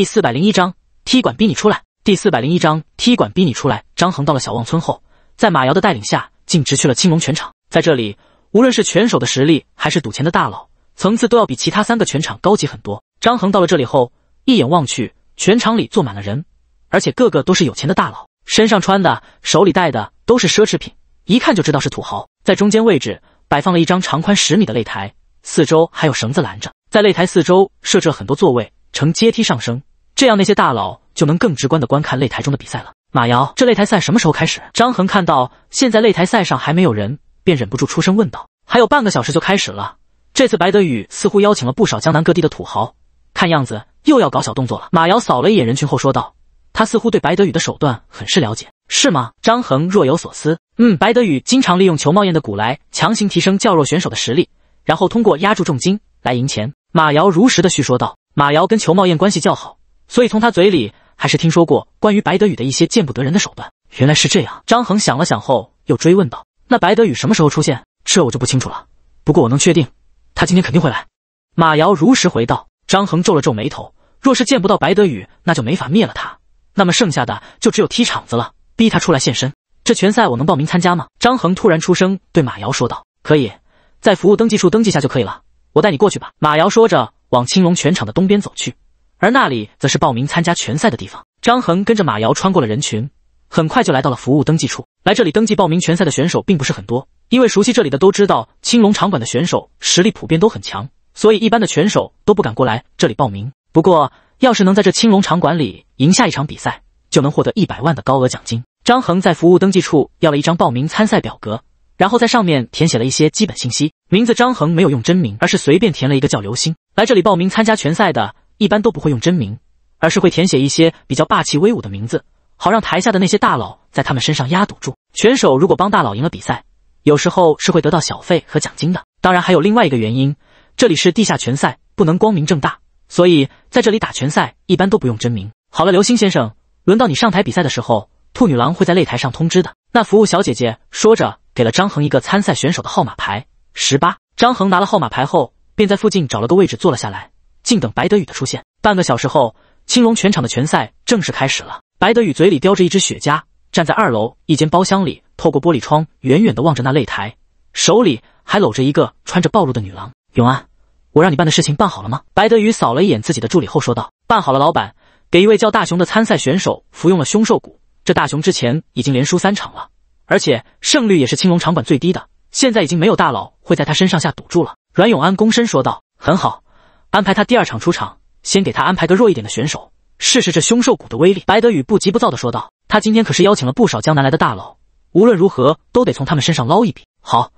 第四百零一章踢馆逼你出来。第四百零一章踢馆逼你出来。张恒到了小旺村后，在马瑶的带领下，径直去了青龙拳场。在这里，无论是拳手的实力，还是赌钱的大佬层次，都要比其他三个拳场高级很多。张恒到了这里后，一眼望去，拳场里坐满了人，而且个个都是有钱的大佬，身上穿的，手里带的都是奢侈品，一看就知道是土豪。在中间位置摆放了一张长宽十米的擂台，四周还有绳子拦着，在擂台四周设置了很多座位，呈阶梯上升。这样，那些大佬就能更直观的观看擂台中的比赛了。马瑶，这擂台赛什么时候开始？张恒看到现在擂台赛上还没有人，便忍不住出声问道。还有半个小时就开始了。这次白德宇似乎邀请了不少江南各地的土豪，看样子又要搞小动作了。马瑶扫了一眼人群后说道：“他似乎对白德宇的手段很是了解，是吗？”张恒若有所思。嗯，白德宇经常利用裘茂燕的鼓来强行提升较弱选手的实力，然后通过压住重金来赢钱。马瑶如实的叙说道。马瑶跟裘茂燕关系较好。所以从他嘴里还是听说过关于白德宇的一些见不得人的手段。原来是这样，张恒想了想后又追问道：“那白德宇什么时候出现？这我就不清楚了。不过我能确定，他今天肯定会来。”马瑶如实回道。张恒皱了皱眉头：“若是见不到白德宇，那就没法灭了他。那么剩下的就只有踢场子了，逼他出来现身。”这拳赛我能报名参加吗？张恒突然出声对马瑶说道：“可以，在服务登记处登记下就可以了。我带你过去吧。”马瑶说着往青龙拳场的东边走去。而那里则是报名参加拳赛的地方。张恒跟着马瑶穿过了人群，很快就来到了服务登记处。来这里登记报名拳赛的选手并不是很多，因为熟悉这里的都知道，青龙场馆的选手实力普遍都很强，所以一般的拳手都不敢过来这里报名。不过，要是能在这青龙场馆里赢下一场比赛，就能获得一百万的高额奖金。张恒在服务登记处要了一张报名参赛表格，然后在上面填写了一些基本信息。名字张恒没有用真名，而是随便填了一个叫刘星。来这里报名参加拳赛的。一般都不会用真名，而是会填写一些比较霸气威武的名字，好让台下的那些大佬在他们身上压赌注。选手如果帮大佬赢了比赛，有时候是会得到小费和奖金的。当然，还有另外一个原因，这里是地下拳赛，不能光明正大，所以在这里打拳赛一般都不用真名。好了，刘星先生，轮到你上台比赛的时候，兔女郎会在擂台上通知的。那服务小姐姐说着，给了张恒一个参赛选手的号码牌，十八。张恒拿了号码牌后，便在附近找了个位置坐了下来。静等白德宇的出现。半个小时后，青龙全场的拳赛正式开始了。白德宇嘴里叼着一支雪茄，站在二楼一间包厢里，透过玻璃窗远远地望着那擂台，手里还搂着一个穿着暴露的女郎。永安，我让你办的事情办好了吗？白德宇扫了一眼自己的助理后说道：“办好了，老板，给一位叫大雄的参赛选手服用了凶兽蛊，这大雄之前已经连输三场了，而且胜率也是青龙场馆最低的。现在已经没有大佬会在他身上下赌注了。”阮永安躬身说道：“很好。”安排他第二场出场，先给他安排个弱一点的选手试试这凶兽谷的威力。白德宇不急不躁的说道：“他今天可是邀请了不少江南来的大佬，无论如何都得从他们身上捞一笔。”好，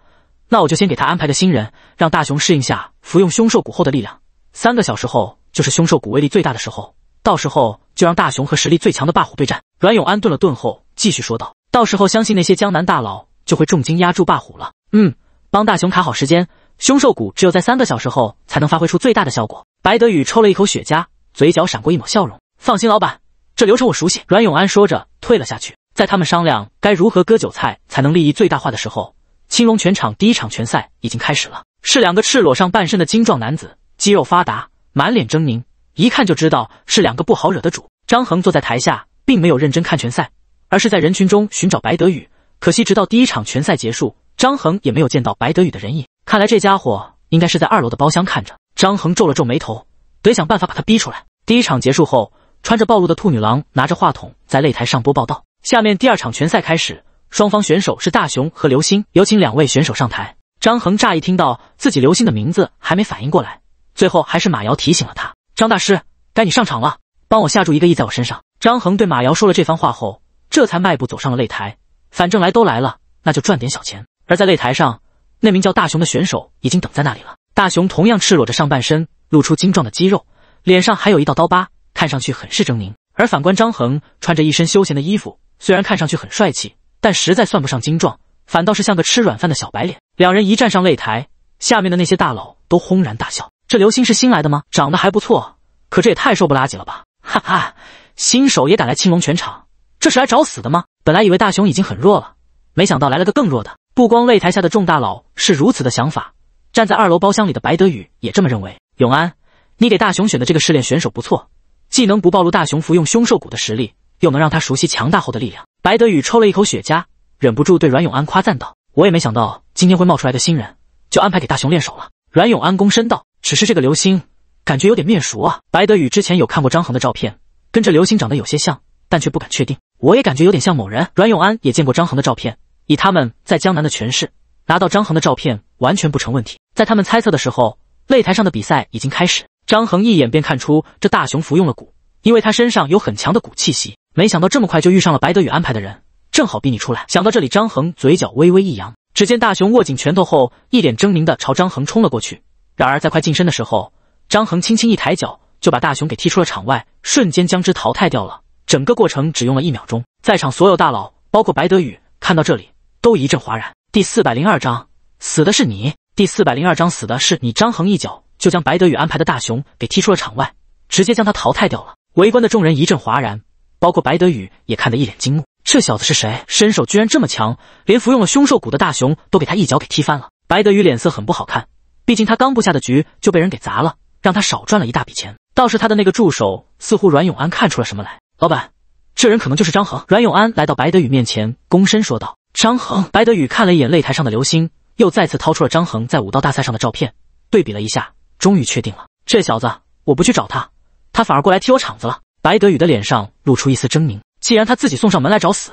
那我就先给他安排个新人，让大雄适应下服用凶兽谷后的力量。三个小时后就是凶兽谷威力最大的时候，到时候就让大雄和实力最强的霸虎对战。阮永安顿了顿后继续说道：“到时候相信那些江南大佬就会重金压住霸虎了。”嗯，帮大雄卡好时间。凶兽骨只有在三个小时后才能发挥出最大的效果。白德宇抽了一口雪茄，嘴角闪过一抹笑容。放心，老板，这流程我熟悉。阮永安说着退了下去。在他们商量该如何割韭菜才能利益最大化的时候，青龙拳场第一场拳赛已经开始了。是两个赤裸上半身的精壮男子，肌肉发达，满脸狰狞，一看就知道是两个不好惹的主。张恒坐在台下，并没有认真看拳赛，而是在人群中寻找白德宇。可惜，直到第一场拳赛结束，张恒也没有见到白德宇的人影。看来这家伙应该是在二楼的包厢看着。张恒皱了皱眉头，得想办法把他逼出来。第一场结束后，穿着暴露的兔女郎拿着话筒在擂台上播报道。下面第二场拳赛开始，双方选手是大雄和刘星，有请两位选手上台。张恒乍一听到自己刘星的名字，还没反应过来，最后还是马瑶提醒了他：“张大师，该你上场了，帮我下注一个亿在我身上。”张恒对马瑶说了这番话后，这才迈步走上了擂台。反正来都来了，那就赚点小钱。而在擂台上。那名叫大雄的选手已经等在那里了。大雄同样赤裸着上半身，露出精壮的肌肉，脸上还有一道刀疤，看上去很是狰狞。而反观张恒，穿着一身休闲的衣服，虽然看上去很帅气，但实在算不上精壮，反倒是像个吃软饭的小白脸。两人一站上擂台，下面的那些大佬都轰然大笑。这刘星是新来的吗？长得还不错，可这也太瘦不拉几了吧！哈哈，新手也敢来青龙拳场，这是来找死的吗？本来以为大雄已经很弱了，没想到来了个更弱的。不光擂台下的众大佬是如此的想法，站在二楼包厢里的白德宇也这么认为。永安，你给大雄选的这个试炼选手不错，既能不暴露大雄服用凶兽骨的实力，又能让他熟悉强大后的力量。白德宇抽了一口雪茄，忍不住对阮永安夸赞道：“我也没想到今天会冒出来个新人，就安排给大雄练手了。”阮永安躬身道：“只是这个流星，感觉有点面熟啊。”白德宇之前有看过张恒的照片，跟这流星长得有些像，但却不敢确定。我也感觉有点像某人。阮永安也见过张恒的照片。以他们在江南的权势，拿到张恒的照片完全不成问题。在他们猜测的时候，擂台上的比赛已经开始。张恒一眼便看出这大雄服用了蛊，因为他身上有很强的蛊气息。没想到这么快就遇上了白德宇安排的人，正好逼你出来。想到这里，张恒嘴角微微一扬。只见大雄握紧拳头后，一脸狰狞的朝张恒冲了过去。然而在快近身的时候，张恒轻轻一抬脚，就把大雄给踢出了场外，瞬间将之淘汰掉了。整个过程只用了一秒钟。在场所有大佬，包括白德宇。看到这里，都一阵哗然。第四百零二章，死的是你。第四百零二章，死的是你。张恒一脚就将白德宇安排的大熊给踢出了场外，直接将他淘汰掉了。围观的众人一阵哗然，包括白德宇也看得一脸惊目。这小子是谁？身手居然这么强，连服用了凶兽骨的大熊都给他一脚给踢翻了。白德宇脸色很不好看，毕竟他刚布下的局就被人给砸了，让他少赚了一大笔钱。倒是他的那个助手，似乎阮永安看出了什么来，老板。这人可能就是张恒。阮永安来到白德宇面前，躬身说道：“张恒。”白德宇看了一眼擂台上的流星，又再次掏出了张恒在武道大赛上的照片，对比了一下，终于确定了。这小子，我不去找他，他反而过来踢我场子了。白德宇的脸上露出一丝狰狞：“既然他自己送上门来找死，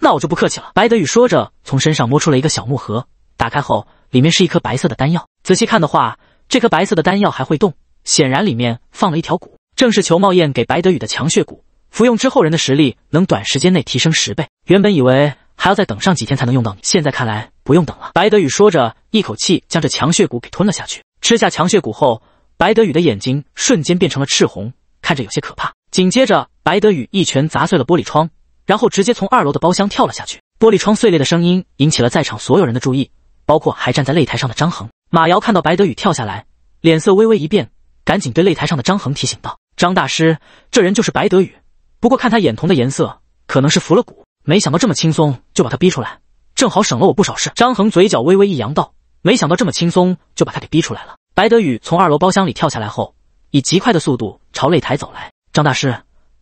那我就不客气了。”白德宇说着，从身上摸出了一个小木盒，打开后，里面是一颗白色的丹药。仔细看的话，这颗白色的丹药还会动，显然里面放了一条蛊，正是裘茂彦给白德宇的强血蛊。服用之后，人的实力能短时间内提升十倍。原本以为还要再等上几天才能用到你，现在看来不用等了。白德宇说着，一口气将这强血骨给吞了下去。吃下强血骨后，白德宇的眼睛瞬间变成了赤红，看着有些可怕。紧接着，白德宇一拳砸碎了玻璃窗，然后直接从二楼的包厢跳了下去。玻璃窗碎裂的声音引起了在场所有人的注意，包括还站在擂台上的张恒、马瑶。看到白德宇跳下来，脸色微微一变，赶紧对擂台上的张恒提醒道：“张大师，这人就是白德宇。”不过看他眼瞳的颜色，可能是服了蛊。没想到这么轻松就把他逼出来，正好省了我不少事。张恒嘴角微微一扬，道：“没想到这么轻松就把他给逼出来了。”白德宇从二楼包厢里跳下来后，以极快的速度朝擂台走来。张大师，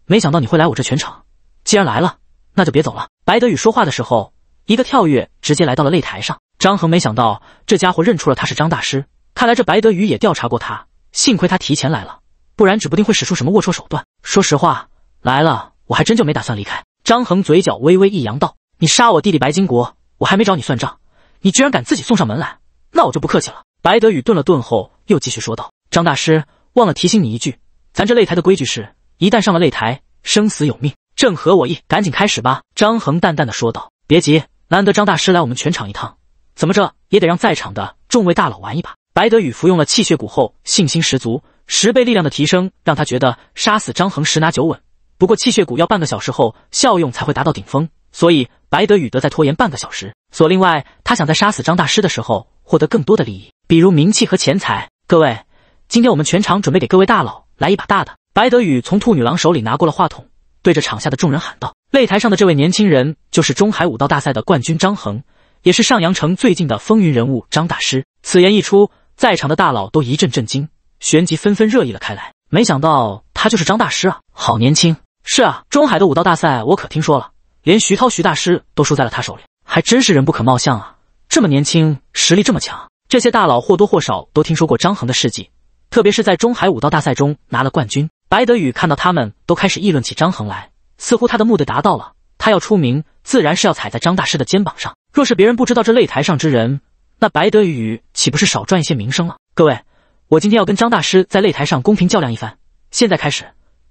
没想到你会来我这全场。既然来了，那就别走了。白德宇说话的时候，一个跳跃直接来到了擂台上。张恒没想到这家伙认出了他是张大师，看来这白德宇也调查过他。幸亏他提前来了，不然指不定会使出什么龌龊手段。说实话。来了，我还真就没打算离开。张恒嘴角微微一扬，道：“你杀我弟弟白金国，我还没找你算账，你居然敢自己送上门来，那我就不客气了。”白德宇顿了顿后，又继续说道：“张大师，忘了提醒你一句，咱这擂台的规矩是，一旦上了擂台，生死有命，正合我意。赶紧开始吧。”张恒淡淡的说道：“别急，难得张大师来我们全场一趟，怎么着也得让在场的众位大佬玩一把。”白德宇服用了气血蛊后，信心十足，十倍力量的提升让他觉得杀死张恒十拿九稳。不过气血蛊要半个小时后效用才会达到顶峰，所以白德宇得再拖延半个小时。所另外，他想在杀死张大师的时候获得更多的利益，比如名气和钱财。各位，今天我们全场准备给各位大佬来一把大的。白德宇从兔女郎手里拿过了话筒，对着场下的众人喊道：“擂台上的这位年轻人，就是中海武道大赛的冠军张恒，也是上阳城最近的风云人物张大师。”此言一出，在场的大佬都一阵震惊，旋即纷纷热议了开来。没想到他就是张大师啊！好年轻！是啊，中海的武道大赛我可听说了，连徐涛、徐大师都输在了他手里，还真是人不可貌相啊！这么年轻，实力这么强，这些大佬或多或少都听说过张衡的事迹，特别是在中海武道大赛中拿了冠军。白德宇看到他们都开始议论起张衡来，似乎他的目的达到了，他要出名，自然是要踩在张大师的肩膀上。若是别人不知道这擂台上之人，那白德宇岂不是少赚一些名声了？各位，我今天要跟张大师在擂台上公平较量一番，现在开始。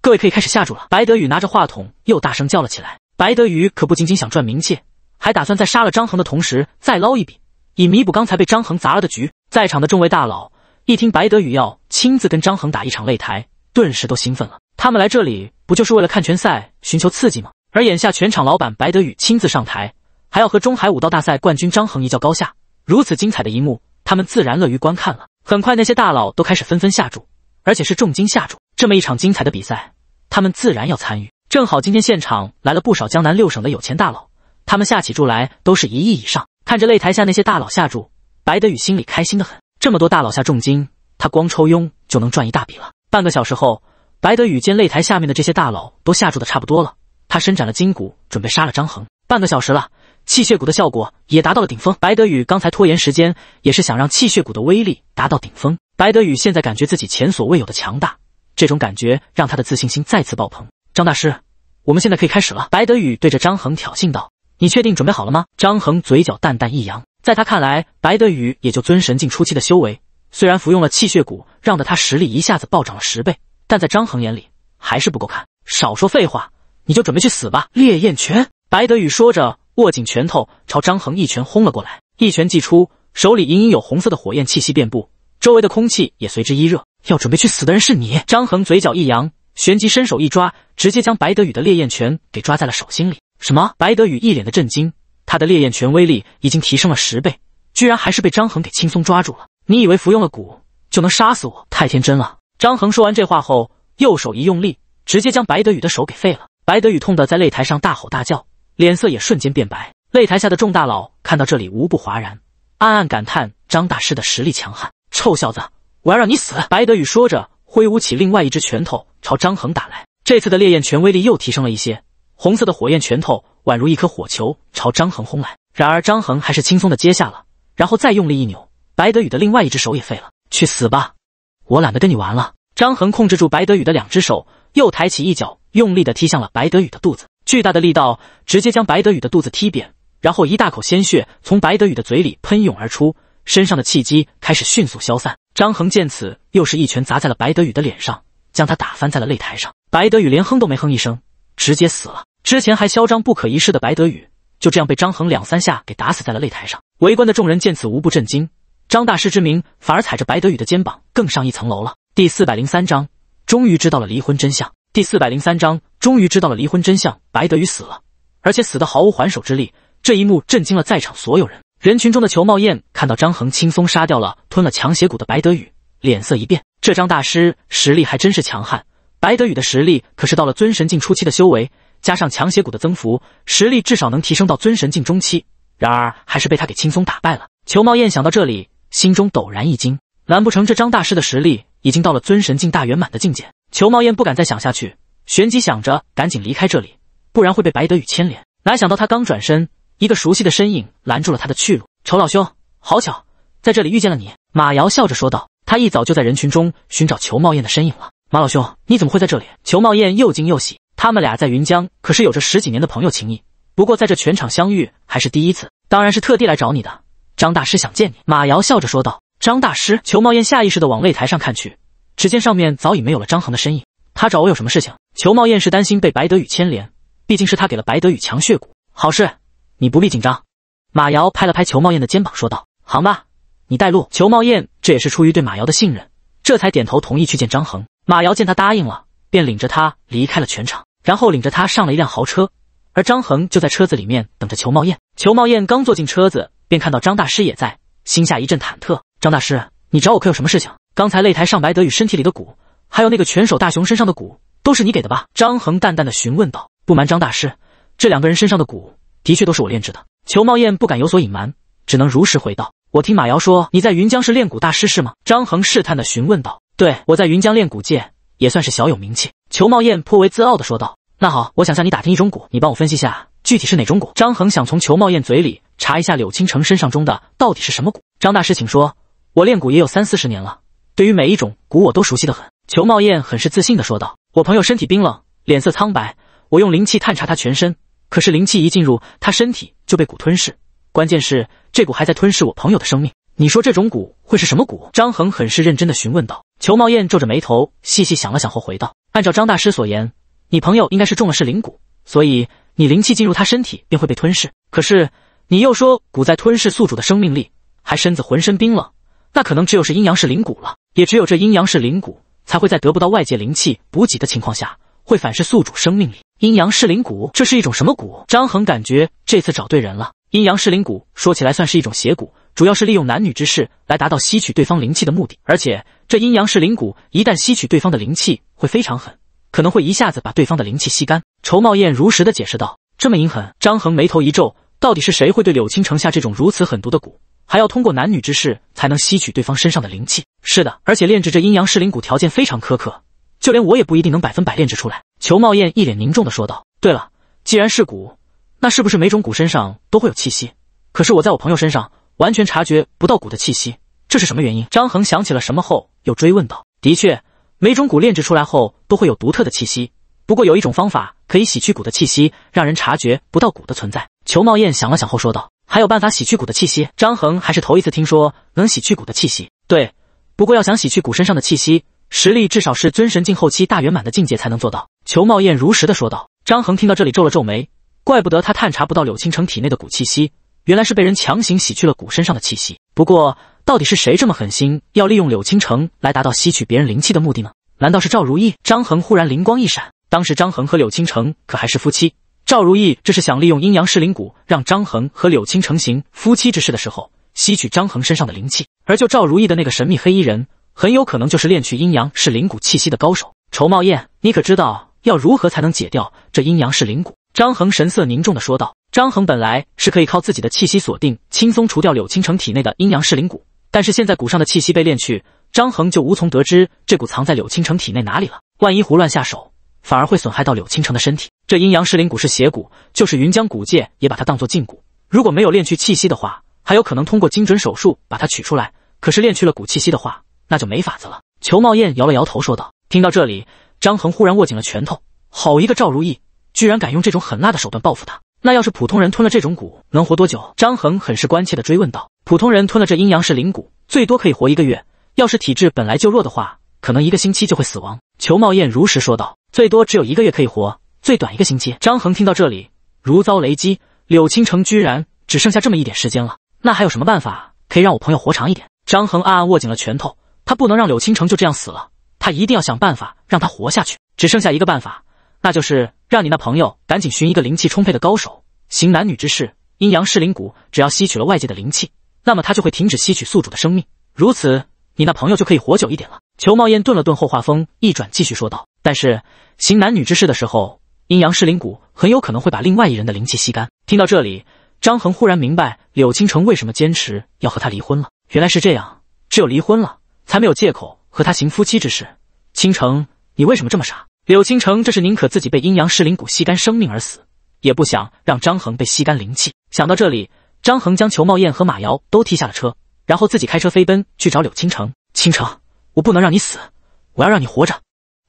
各位可以开始下注了。白德宇拿着话筒又大声叫了起来。白德宇可不仅仅想赚名气，还打算在杀了张恒的同时再捞一笔，以弥补刚才被张恒砸了的局。在场的众位大佬一听白德宇要亲自跟张恒打一场擂台，顿时都兴奋了。他们来这里不就是为了看拳赛、寻求刺激吗？而眼下全场老板白德宇亲自上台，还要和中海武道大赛冠军张恒一较高下，如此精彩的一幕，他们自然乐于观看了。很快，那些大佬都开始纷纷下注，而且是重金下注。这么一场精彩的比赛。他们自然要参与，正好今天现场来了不少江南六省的有钱大佬，他们下起注来都是一亿以上。看着擂台下那些大佬下注，白德宇心里开心的很。这么多大佬下重金，他光抽佣就能赚一大笔了。半个小时后，白德宇见擂台下面的这些大佬都下注的差不多了，他伸展了筋骨，准备杀了张恒。半个小时了，气血骨的效果也达到了顶峰。白德宇刚才拖延时间，也是想让气血骨的威力达到顶峰。白德宇现在感觉自己前所未有的强大。这种感觉让他的自信心再次爆棚。张大师，我们现在可以开始了。白德宇对着张恒挑衅道：“你确定准备好了吗？”张恒嘴角淡淡一扬，在他看来，白德宇也就尊神境初期的修为。虽然服用了气血蛊，让得他实力一下子暴涨了十倍，但在张恒眼里还是不够看。少说废话，你就准备去死吧！烈焰拳。白德宇说着，握紧拳头，朝张恒一拳轰了过来。一拳既出，手里隐隐有红色的火焰气息遍布，周围的空气也随之一热。要准备去死的人是你！张恒嘴角一扬，旋即伸手一抓，直接将白德宇的烈焰拳给抓在了手心里。什么？白德宇一脸的震惊，他的烈焰拳威力已经提升了十倍，居然还是被张恒给轻松抓住了！你以为服用了蛊就能杀死我？太天真了！张恒说完这话后，右手一用力，直接将白德宇的手给废了。白德宇痛得在擂台上大吼大叫，脸色也瞬间变白。擂台下的众大佬看到这里，无不哗然，暗暗感叹张大师的实力强悍。臭小子！我要让你死！白德宇说着，挥舞起另外一只拳头朝张恒打来。这次的烈焰拳威力又提升了一些，红色的火焰拳头宛如一颗火球朝张恒轰来。然而张恒还是轻松的接下了，然后再用力一扭，白德宇的另外一只手也废了。去死吧！我懒得跟你玩了。张恒控制住白德宇的两只手，又抬起一脚，用力的踢向了白德宇的肚子。巨大的力道直接将白德宇的肚子踢扁，然后一大口鲜血从白德宇的嘴里喷涌而出。身上的气机开始迅速消散，张恒见此，又是一拳砸在了白德宇的脸上，将他打翻在了擂台上。白德宇连哼都没哼一声，直接死了。之前还嚣张不可一世的白德宇，就这样被张恒两三下给打死在了擂台上。围观的众人见此，无不震惊。张大师之名，反而踩着白德宇的肩膀更上一层楼了。第四百零三章，终于知道了离婚真相。第四百零三章，终于知道了离婚真相。白德宇死了，而且死得毫无还手之力。这一幕震惊了在场所有人。人群中的裘茂燕看到张衡轻松杀掉了吞了强血骨的白德宇，脸色一变。这张大师实力还真是强悍。白德宇的实力可是到了尊神境初期的修为，加上强血骨的增幅，实力至少能提升到尊神境中期。然而还是被他给轻松打败了。裘茂燕想到这里，心中陡然一惊，难不成这张大师的实力已经到了尊神境大圆满的境界？裘茂燕不敢再想下去，旋即想着赶紧离开这里，不然会被白德宇牵连。哪想到他刚转身。一个熟悉的身影拦住了他的去路，仇老兄，好巧，在这里遇见了你。马瑶笑着说道。他一早就在人群中寻找裘茂彦的身影了。马老兄，你怎么会在这里？裘茂彦又惊又喜。他们俩在云江可是有着十几年的朋友情谊，不过在这全场相遇还是第一次。当然是特地来找你的，张大师想见你。马瑶笑着说道。张大师。裘茂彦下意识的往擂台上看去，只见上面早已没有了张恒的身影。他找我有什么事情？裘茂彦是担心被白德宇牵连，毕竟是他给了白德宇强血骨。好事。你不必紧张，马瑶拍了拍裘茂彦的肩膀，说道：“行吧，你带路。”裘茂彦这也是出于对马瑶的信任，这才点头同意去见张恒。马瑶见他答应了，便领着他离开了全场，然后领着他上了一辆豪车，而张恒就在车子里面等着裘茂彦。裘茂彦刚坐进车子，便看到张大师也在，心下一阵忐忑：“张大师，你找我可有什么事情？刚才擂台上白德宇身体里的蛊，还有那个拳手大熊身上的蛊，都是你给的吧？”张恒淡淡的询问道：“不瞒张大师，这两个人身上的蛊的确都是我炼制的。裘茂燕不敢有所隐瞒，只能如实回道：“我听马瑶说你在云江是炼蛊大师，是吗？”张衡试探的询问道。“对，我在云江炼蛊界也算是小有名气。”裘茂燕颇为自傲的说道。“那好，我想向你打听一种蛊，你帮我分析下，具体是哪种蛊。”张衡想从裘茂燕嘴里查一下柳青城身上中的到底是什么蛊。张大师，请说，我炼蛊也有三四十年了，对于每一种蛊，我都熟悉的很。”裘茂燕很是自信的说道。“我朋友身体冰冷，脸色苍白，我用灵气探查他全身。”可是灵气一进入他身体就被骨吞噬，关键是这骨还在吞噬我朋友的生命。你说这种蛊会是什么蛊？张恒很是认真的询问道。裘茂燕皱着眉头，细细想了想后回道：“按照张大师所言，你朋友应该是中了噬灵蛊，所以你灵气进入他身体便会被吞噬。可是你又说蛊在吞噬宿主的生命力，还身子浑身冰冷，那可能只有是阴阳噬灵蛊了。也只有这阴阳噬灵蛊，才会在得不到外界灵气补给的情况下，会反噬宿主生命力。”阴阳噬灵蛊，这是一种什么蛊？张恒感觉这次找对人了。阴阳噬灵蛊说起来算是一种邪蛊，主要是利用男女之事来达到吸取对方灵气的目的。而且这阴阳噬灵蛊一旦吸取对方的灵气，会非常狠，可能会一下子把对方的灵气吸干。仇茂彦如实的解释道：“这么阴狠？”张恒眉头一皱：“到底是谁会对柳青城下这种如此狠毒的蛊，还要通过男女之事才能吸取对方身上的灵气？”“是的，而且炼制这阴阳噬灵蛊条件非常苛刻，就连我也不一定能百分百炼制出来。”裘茂彦一脸凝重的说道：“对了，既然是蛊，那是不是每种蛊身上都会有气息？可是我在我朋友身上完全察觉不到蛊的气息，这是什么原因？”张恒想起了什么后，又追问道：“的确，每种蛊炼制出来后都会有独特的气息。不过有一种方法可以洗去蛊的气息，让人察觉不到蛊的存在。”裘茂彦想了想后说道：“还有办法洗去蛊的气息？”张恒还是头一次听说能洗去蛊的气息。对，不过要想洗去骨身上的气息……实力至少是尊神境后期大圆满的境界才能做到。裘茂艳如实的说道。张恒听到这里皱了皱眉，怪不得他探查不到柳青城体内的骨气息，原来是被人强行洗去了骨身上的气息。不过，到底是谁这么狠心，要利用柳青城来达到吸取别人灵气的目的呢？难道是赵如意？张恒忽然灵光一闪，当时张恒和柳青城可还是夫妻。赵如意这是想利用阴阳噬灵骨，让张恒和柳青城行夫妻之事的时候，吸取张恒身上的灵气。而就赵如意的那个神秘黑衣人。很有可能就是炼去阴阳是灵骨气息的高手。仇茂彦，你可知道要如何才能解掉这阴阳是灵骨？张恒神色凝重地说道。张恒本来是可以靠自己的气息锁定，轻松除掉柳青城体内的阴阳是灵骨，但是现在骨上的气息被炼去，张恒就无从得知这股藏在柳青城体内哪里了。万一胡乱下手，反而会损害到柳青城的身体。这阴阳是灵骨是邪骨，就是云江古界也把它当作禁骨。如果没有炼去气息的话，还有可能通过精准手术把它取出来。可是炼去了骨气息的话，那就没法子了。裘茂彦摇了摇头说道。听到这里，张恒忽然握紧了拳头。好一个赵如意，居然敢用这种狠辣的手段报复他。那要是普通人吞了这种蛊，能活多久？张恒很是关切的追问道。普通人吞了这阴阳氏灵蛊，最多可以活一个月。要是体质本来就弱的话，可能一个星期就会死亡。裘茂彦如实说道。最多只有一个月可以活，最短一个星期。张恒听到这里，如遭雷击。柳青城居然只剩下这么一点时间了。那还有什么办法可以让我朋友活长一点？张恒暗暗握紧了拳头。他不能让柳倾城就这样死了，他一定要想办法让他活下去。只剩下一个办法，那就是让你那朋友赶紧寻一个灵气充沛的高手，行男女之事。阴阳噬灵蛊只要吸取了外界的灵气，那么他就会停止吸取宿主的生命。如此，你那朋友就可以活久一点了。裘茂彦顿了顿后，话锋一转，继续说道：“但是行男女之事的时候，阴阳噬灵蛊很有可能会把另外一人的灵气吸干。”听到这里，张恒忽然明白柳倾城为什么坚持要和他离婚了。原来是这样，只有离婚了。才没有借口和他行夫妻之事。倾城，你为什么这么傻？柳倾城，这是宁可自己被阴阳师灵骨吸干生命而死，也不想让张恒被吸干灵气。想到这里，张恒将裘茂燕和马瑶都踢下了车，然后自己开车飞奔去找柳倾城。倾城，我不能让你死，我要让你活着。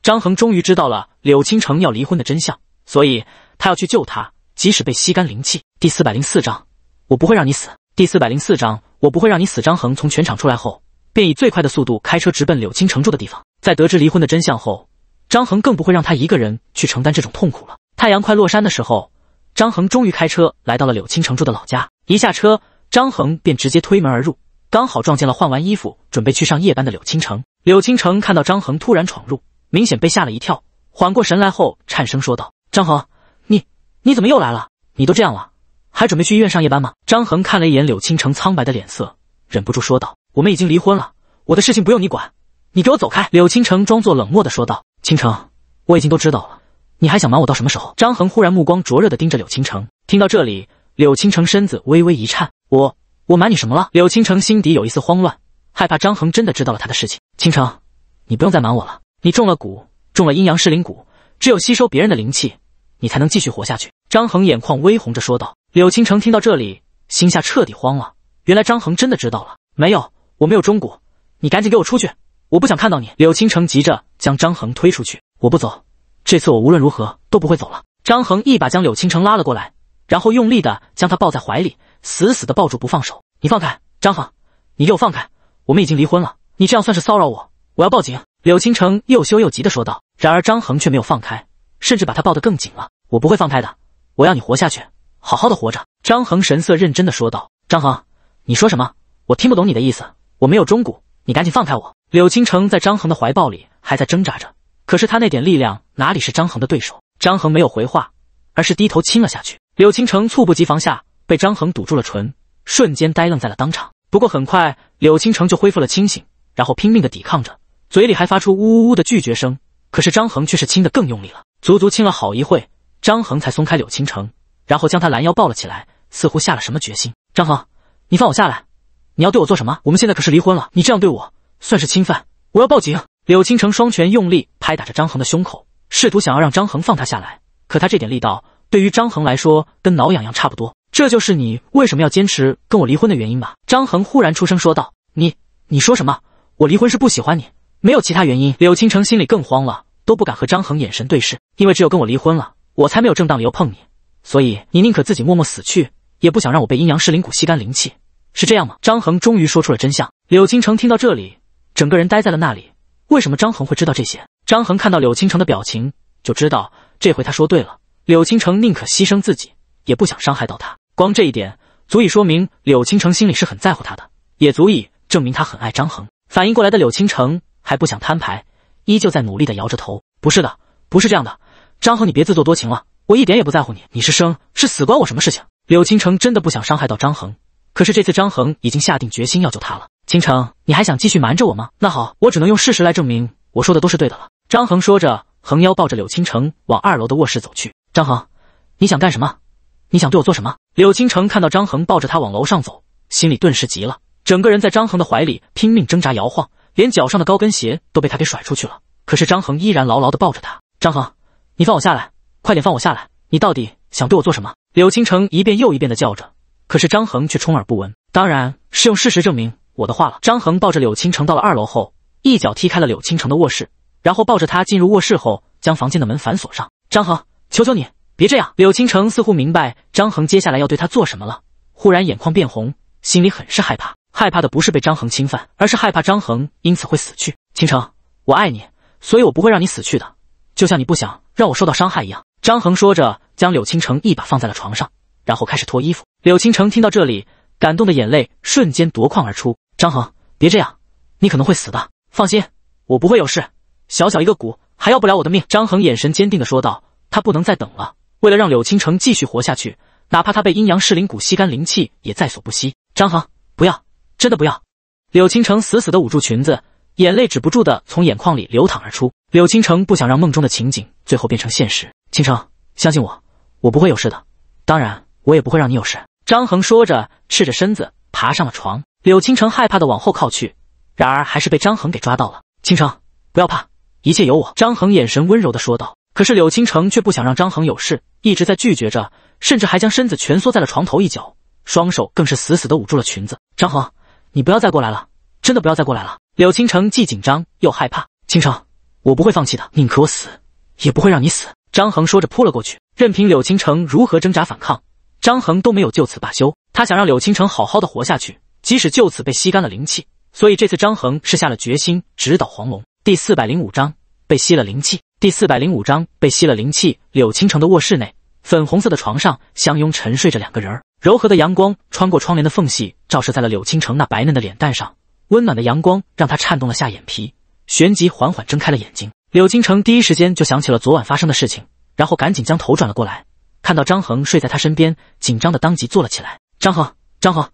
张恒终于知道了柳倾城要离婚的真相，所以他要去救她，即使被吸干灵气。第四百零四章，我不会让你死。第四百零四章，我不会让你死。张恒从全场出来后。便以最快的速度开车直奔柳青城住的地方。在得知离婚的真相后，张恒更不会让他一个人去承担这种痛苦了。太阳快落山的时候，张恒终于开车来到了柳青城住的老家。一下车，张恒便直接推门而入，刚好撞见了换完衣服准备去上夜班的柳青城。柳青城看到张恒突然闯入，明显被吓了一跳，缓过神来后颤声说道：“张恒，你你怎么又来了？你都这样了，还准备去医院上夜班吗？”张恒看了一眼柳青城苍白的脸色，忍不住说道。我们已经离婚了，我的事情不用你管，你给我走开。”柳倾城装作冷漠的说道。“倾城，我已经都知道了，你还想瞒我到什么时候？”张恒忽然目光灼热的盯着柳倾城。听到这里，柳倾城身子微微一颤，“我……我瞒你什么了？”柳倾城心底有一丝慌乱，害怕张恒真的知道了他的事情。“倾城，你不用再瞒我了，你中了蛊，中了阴阳噬灵蛊，只有吸收别人的灵气，你才能继续活下去。”张恒眼眶微红着说道。柳倾城听到这里，心下彻底慌了，原来张恒真的知道了，没有？我没有中蛊，你赶紧给我出去！我不想看到你。柳青城急着将张恒推出去。我不走，这次我无论如何都不会走了。张恒一把将柳青城拉了过来，然后用力的将他抱在怀里，死死的抱住不放手。你放开，张恒，你给我放开！我们已经离婚了，你这样算是骚扰我，我要报警！柳青城又羞又急的说道。然而张恒却没有放开，甚至把他抱得更紧了。我不会放开的，我要你活下去，好好的活着。张恒神色认真的说道。张恒，你说什么？我听不懂你的意思。我没有中蛊，你赶紧放开我！柳倾城在张恒的怀抱里还在挣扎着，可是他那点力量哪里是张恒的对手？张恒没有回话，而是低头亲了下去。柳倾城猝不及防下被张恒堵住了唇，瞬间呆愣在了当场。不过很快，柳倾城就恢复了清醒，然后拼命的抵抗着，嘴里还发出呜呜呜的拒绝声。可是张恒却是亲的更用力了，足足亲了好一会，张恒才松开柳倾城，然后将他拦腰抱了起来，似乎下了什么决心。张恒，你放我下来！你要对我做什么？我们现在可是离婚了，你这样对我算是侵犯，我要报警！柳青城双拳用力拍打着张恒的胸口，试图想要让张恒放他下来，可他这点力道对于张恒来说跟挠痒痒差不多。这就是你为什么要坚持跟我离婚的原因吧？张恒忽然出声说道：“你，你说什么？我离婚是不喜欢你，没有其他原因。”柳青城心里更慌了，都不敢和张恒眼神对视，因为只有跟我离婚了，我才没有正当理由碰你，所以你宁可自己默默死去，也不想让我被阴阳师灵骨吸干灵气。是这样吗？张恒终于说出了真相。柳青城听到这里，整个人呆在了那里。为什么张恒会知道这些？张恒看到柳青城的表情，就知道这回他说对了。柳青城宁可牺牲自己，也不想伤害到他。光这一点，足以说明柳青城心里是很在乎他的，也足以证明他很爱张恒。反应过来的柳青城还不想摊牌，依旧在努力的摇着头：“不是的，不是这样的。张恒，你别自作多情了，我一点也不在乎你。你是生是死，关我什么事情？”柳青城真的不想伤害到张恒。可是这次，张恒已经下定决心要救他了。倾城，你还想继续瞒着我吗？那好，我只能用事实来证明我说的都是对的了。张恒说着，横腰抱着柳倾城往二楼的卧室走去。张恒，你想干什么？你想对我做什么？柳倾城看到张恒抱着他往楼上走，心里顿时急了，整个人在张恒的怀里拼命挣扎摇晃，连脚上的高跟鞋都被他给甩出去了。可是张恒依然牢牢的抱着他。张恒，你放我下来，快点放我下来！你到底想对我做什么？柳倾城一遍又一遍的叫着。可是张恒却充耳不闻，当然是用事实证明我的话了。张恒抱着柳青城到了二楼后，一脚踢开了柳青城的卧室，然后抱着他进入卧室后，将房间的门反锁上。张恒，求求你别这样！柳青城似乎明白张恒接下来要对他做什么了，忽然眼眶变红，心里很是害怕。害怕的不是被张恒侵犯，而是害怕张恒因此会死去。青城，我爱你，所以我不会让你死去的，就像你不想让我受到伤害一样。张恒说着，将柳青城一把放在了床上，然后开始脱衣服。柳青城听到这里，感动的眼泪瞬间夺眶而出。张恒，别这样，你可能会死的。放心，我不会有事。小小一个蛊，还要不了我的命。张恒眼神坚定的说道，他不能再等了。为了让柳青城继续活下去，哪怕他被阴阳噬灵蛊吸干灵气，也在所不惜。张恒，不要，真的不要！柳青城死死的捂住裙子，眼泪止不住的从眼眶里流淌而出。柳青城不想让梦中的情景最后变成现实。青城，相信我，我不会有事的。当然。我也不会让你有事。”张恒说着，赤着身子爬上了床。柳倾城害怕的往后靠去，然而还是被张恒给抓到了。“倾城，不要怕，一切有我。”张恒眼神温柔的说道。可是柳倾城却不想让张恒有事，一直在拒绝着，甚至还将身子蜷缩在了床头一角，双手更是死死的捂住了裙子。“张恒，你不要再过来了，真的不要再过来了。”柳倾城既紧张又害怕。“倾城，我不会放弃的，宁可我死，也不会让你死。”张恒说着扑了过去，任凭柳倾城如何挣扎反抗。张恒都没有就此罢休，他想让柳青城好好的活下去，即使就此被吸干了灵气。所以这次张恒是下了决心，直捣黄龙。第四百零五章被吸了灵气。第四百零五章被吸了灵气。柳青城的卧室内，粉红色的床上相拥沉睡着两个人儿。柔和的阳光穿过窗帘的缝隙，照射在了柳青城那白嫩的脸蛋上。温暖的阳光让他颤动了下眼皮，旋即缓缓睁开了眼睛。柳青城第一时间就想起了昨晚发生的事情，然后赶紧将头转了过来。看到张恒睡在他身边，紧张的当即坐了起来。张恒，张恒，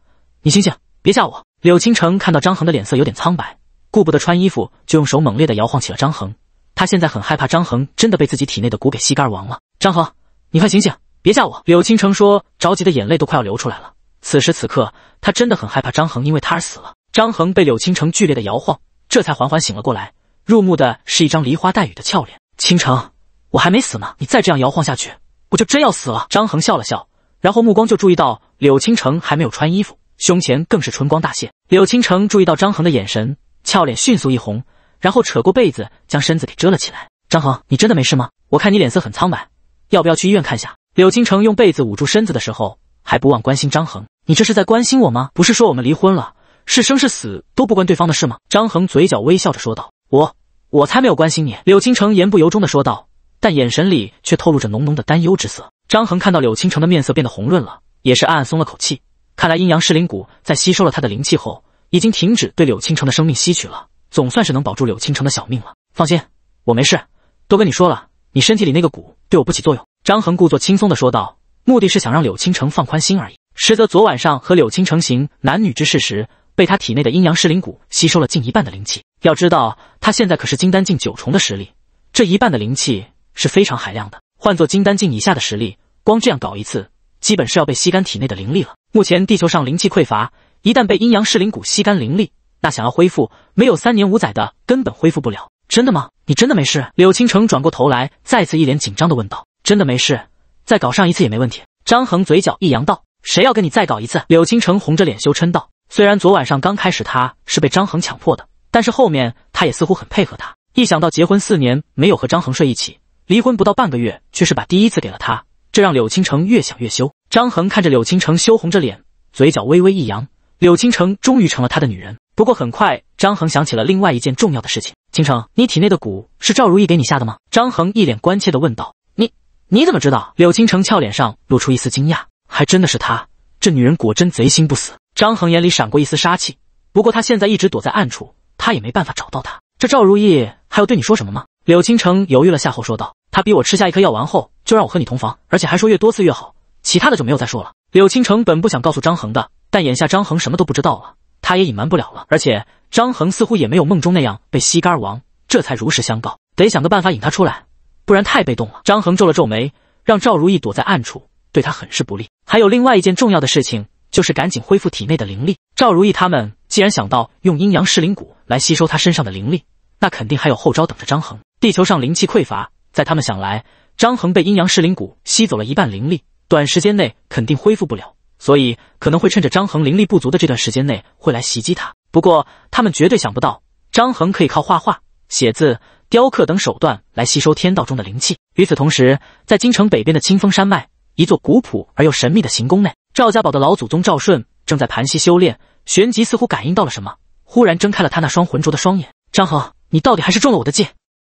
你醒醒，别吓我！柳倾城看到张恒的脸色有点苍白，顾不得穿衣服，就用手猛烈的摇晃起了张恒。他现在很害怕张恒真的被自己体内的蛊给吸干而亡了。张恒，你快醒醒，别吓我！柳倾城说着，急的眼泪都快要流出来了。此时此刻，他真的很害怕张恒因为他而死了。张恒被柳倾城剧烈的摇晃，这才缓缓醒了过来，入目的是一张梨花带雨的俏脸。倾城，我还没死呢，你再这样摇晃下去。我就真要死了。张恒笑了笑，然后目光就注意到柳倾城还没有穿衣服，胸前更是春光大泄。柳倾城注意到张恒的眼神，俏脸迅速一红，然后扯过被子将身子给遮了起来。张恒，你真的没事吗？我看你脸色很苍白，要不要去医院看下？柳倾城用被子捂住身子的时候，还不忘关心张恒：“你这是在关心我吗？不是说我们离婚了，是生是死都不关对方的事吗？”张恒嘴角微笑着说道：“我，我才没有关心你。”柳倾城言不由衷的说道。但眼神里却透露着浓浓的担忧之色。张恒看到柳倾城的面色变得红润了，也是暗暗松了口气。看来阴阳噬灵骨在吸收了他的灵气后，已经停止对柳倾城的生命吸取了，总算是能保住柳倾城的小命了。放心，我没事，都跟你说了，你身体里那个蛊对我不起作用。”张恒故作轻松的说道，目的是想让柳倾城放宽心而已。实则昨晚上和柳倾城行男女之事时，被他体内的阴阳噬灵蛊吸收了近一半的灵气。要知道，他现在可是金丹境九重的实力，这一半的灵气。是非常海量的。换做金丹境以下的实力，光这样搞一次，基本是要被吸干体内的灵力了。目前地球上灵气匮乏，一旦被阴阳噬灵蛊吸干灵力，那想要恢复，没有三年五载的，根本恢复不了。真的吗？你真的没事？柳青城转过头来，再次一脸紧张的问道：“真的没事，再搞上一次也没问题。”张恒嘴角一扬道：“谁要跟你再搞一次？”柳青城红着脸羞嗔道：“虽然昨晚上刚开始他是被张恒强迫的，但是后面他也似乎很配合他。一想到结婚四年没有和张恒睡一起，”离婚不到半个月，却是把第一次给了他，这让柳青城越想越羞。张恒看着柳青城羞红着脸，嘴角微微一扬。柳青城终于成了他的女人。不过很快，张恒想起了另外一件重要的事情。青城，你体内的蛊是赵如意给你下的吗？张恒一脸关切的问道。你你怎么知道？柳青城俏脸上露出一丝惊讶，还真的是她，这女人果真贼心不死。张恒眼里闪过一丝杀气，不过他现在一直躲在暗处，他也没办法找到她。这赵如意还有对你说什么吗？柳倾城犹豫了下后说道：“他逼我吃下一颗药丸后，就让我和你同房，而且还说越多次越好，其他的就没有再说了。”柳倾城本不想告诉张恒的，但眼下张恒什么都不知道了，他也隐瞒不了了。而且张恒似乎也没有梦中那样被吸干而亡，这才如实相告。得想个办法引他出来，不然太被动了。张恒皱了皱眉，让赵如意躲在暗处，对他很是不利。还有另外一件重要的事情，就是赶紧恢复体内的灵力。赵如意他们既然想到用阴阳噬灵骨来吸收他身上的灵力，那肯定还有后招等着张恒。地球上灵气匮乏，在他们想来，张衡被阴阳噬灵骨吸走了一半灵力，短时间内肯定恢复不了，所以可能会趁着张衡灵力不足的这段时间内，会来袭击他。不过他们绝对想不到，张衡可以靠画画、写字、雕刻等手段来吸收天道中的灵气。与此同时，在京城北边的清风山脉，一座古朴而又神秘的行宫内，赵家堡的老祖宗赵顺正在盘膝修炼，旋即似乎感应到了什么，忽然睁开了他那双浑浊的双眼。张恒，你到底还是中了我的计！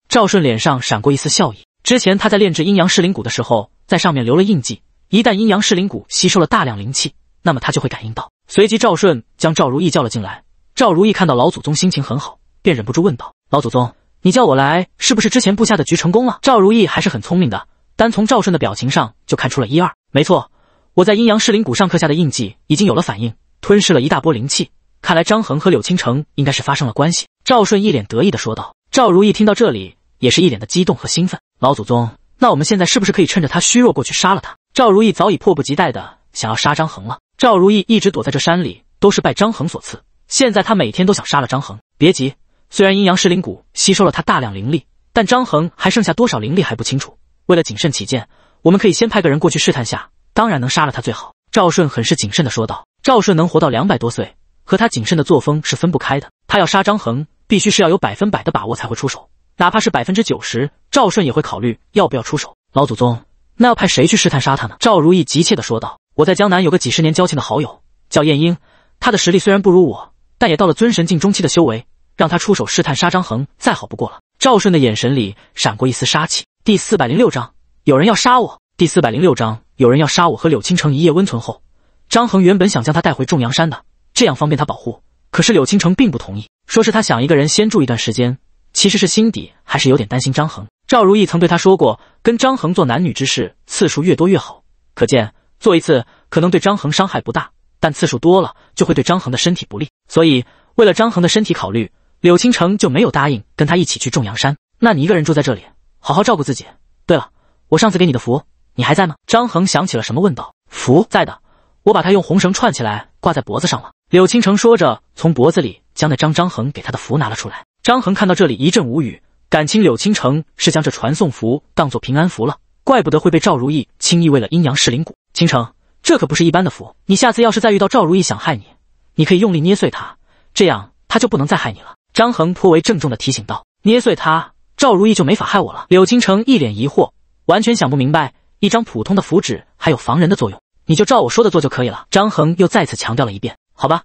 赵顺脸上闪过一丝笑意。之前他在炼制阴阳噬灵骨的时候，在上面留了印记，一旦阴阳噬灵骨吸收了大量灵气，那么他就会感应到。随即，赵顺将赵如意叫了进来。赵如意看到老祖宗心情很好，便忍不住问道：“老祖宗，你叫我来，是不是之前布下的局成功了？”赵如意还是很聪明的，单从赵顺的表情上就看出了一二。没错，我在阴阳噬灵骨上刻下的印记已经有了反应，吞噬了一大波灵气。看来张恒和柳青城应该是发生了关系。”赵顺一脸得意的说道。赵如意听到这里。也是一脸的激动和兴奋，老祖宗，那我们现在是不是可以趁着他虚弱过去杀了他？赵如意早已迫不及待的想要杀张衡了。赵如意一直躲在这山里，都是拜张衡所赐。现在他每天都想杀了张衡。别急，虽然阴阳师灵骨吸收了他大量灵力，但张衡还剩下多少灵力还不清楚。为了谨慎起见，我们可以先派个人过去试探下。当然，能杀了他最好。赵顺很是谨慎的说道：“赵顺能活到两百多岁，和他谨慎的作风是分不开的。他要杀张衡，必须是要有百分百的把握才会出手。”哪怕是百分之九十，赵顺也会考虑要不要出手。老祖宗，那要派谁去试探杀他呢？赵如意急切的说道：“我在江南有个几十年交情的好友，叫燕婴，他的实力虽然不如我，但也到了尊神境中期的修为，让他出手试探杀张恒，再好不过了。”赵顺的眼神里闪过一丝杀气。第四百零六章有人要杀我。第四百零六章有人要杀我和柳青城一夜温存后，张恒原本想将他带回重阳山的，这样方便他保护。可是柳青城并不同意，说是他想一个人先住一段时间。其实是心底还是有点担心张恒。赵如意曾对他说过，跟张恒做男女之事次数越多越好。可见做一次可能对张恒伤害不大，但次数多了就会对张恒的身体不利。所以为了张恒的身体考虑，柳青城就没有答应跟他一起去重阳山。那你一个人住在这里，好好照顾自己。对了，我上次给你的符，你还在吗？张恒想起了什么，问道：“符在的，我把它用红绳串起来挂在脖子上了。”柳青城说着，从脖子里将那张张恒给他的符拿了出来。张恒看到这里一阵无语，感情柳倾城是将这传送符当做平安符了，怪不得会被赵如意轻易为了阴阳噬灵蛊。倾城，这可不是一般的符，你下次要是再遇到赵如意想害你，你可以用力捏碎它，这样他就不能再害你了。张恒颇为郑重地提醒道：“捏碎它，赵如意就没法害我了。”柳倾城一脸疑惑，完全想不明白，一张普通的符纸还有防人的作用？你就照我说的做就可以了。张恒又再次强调了一遍：“好吧，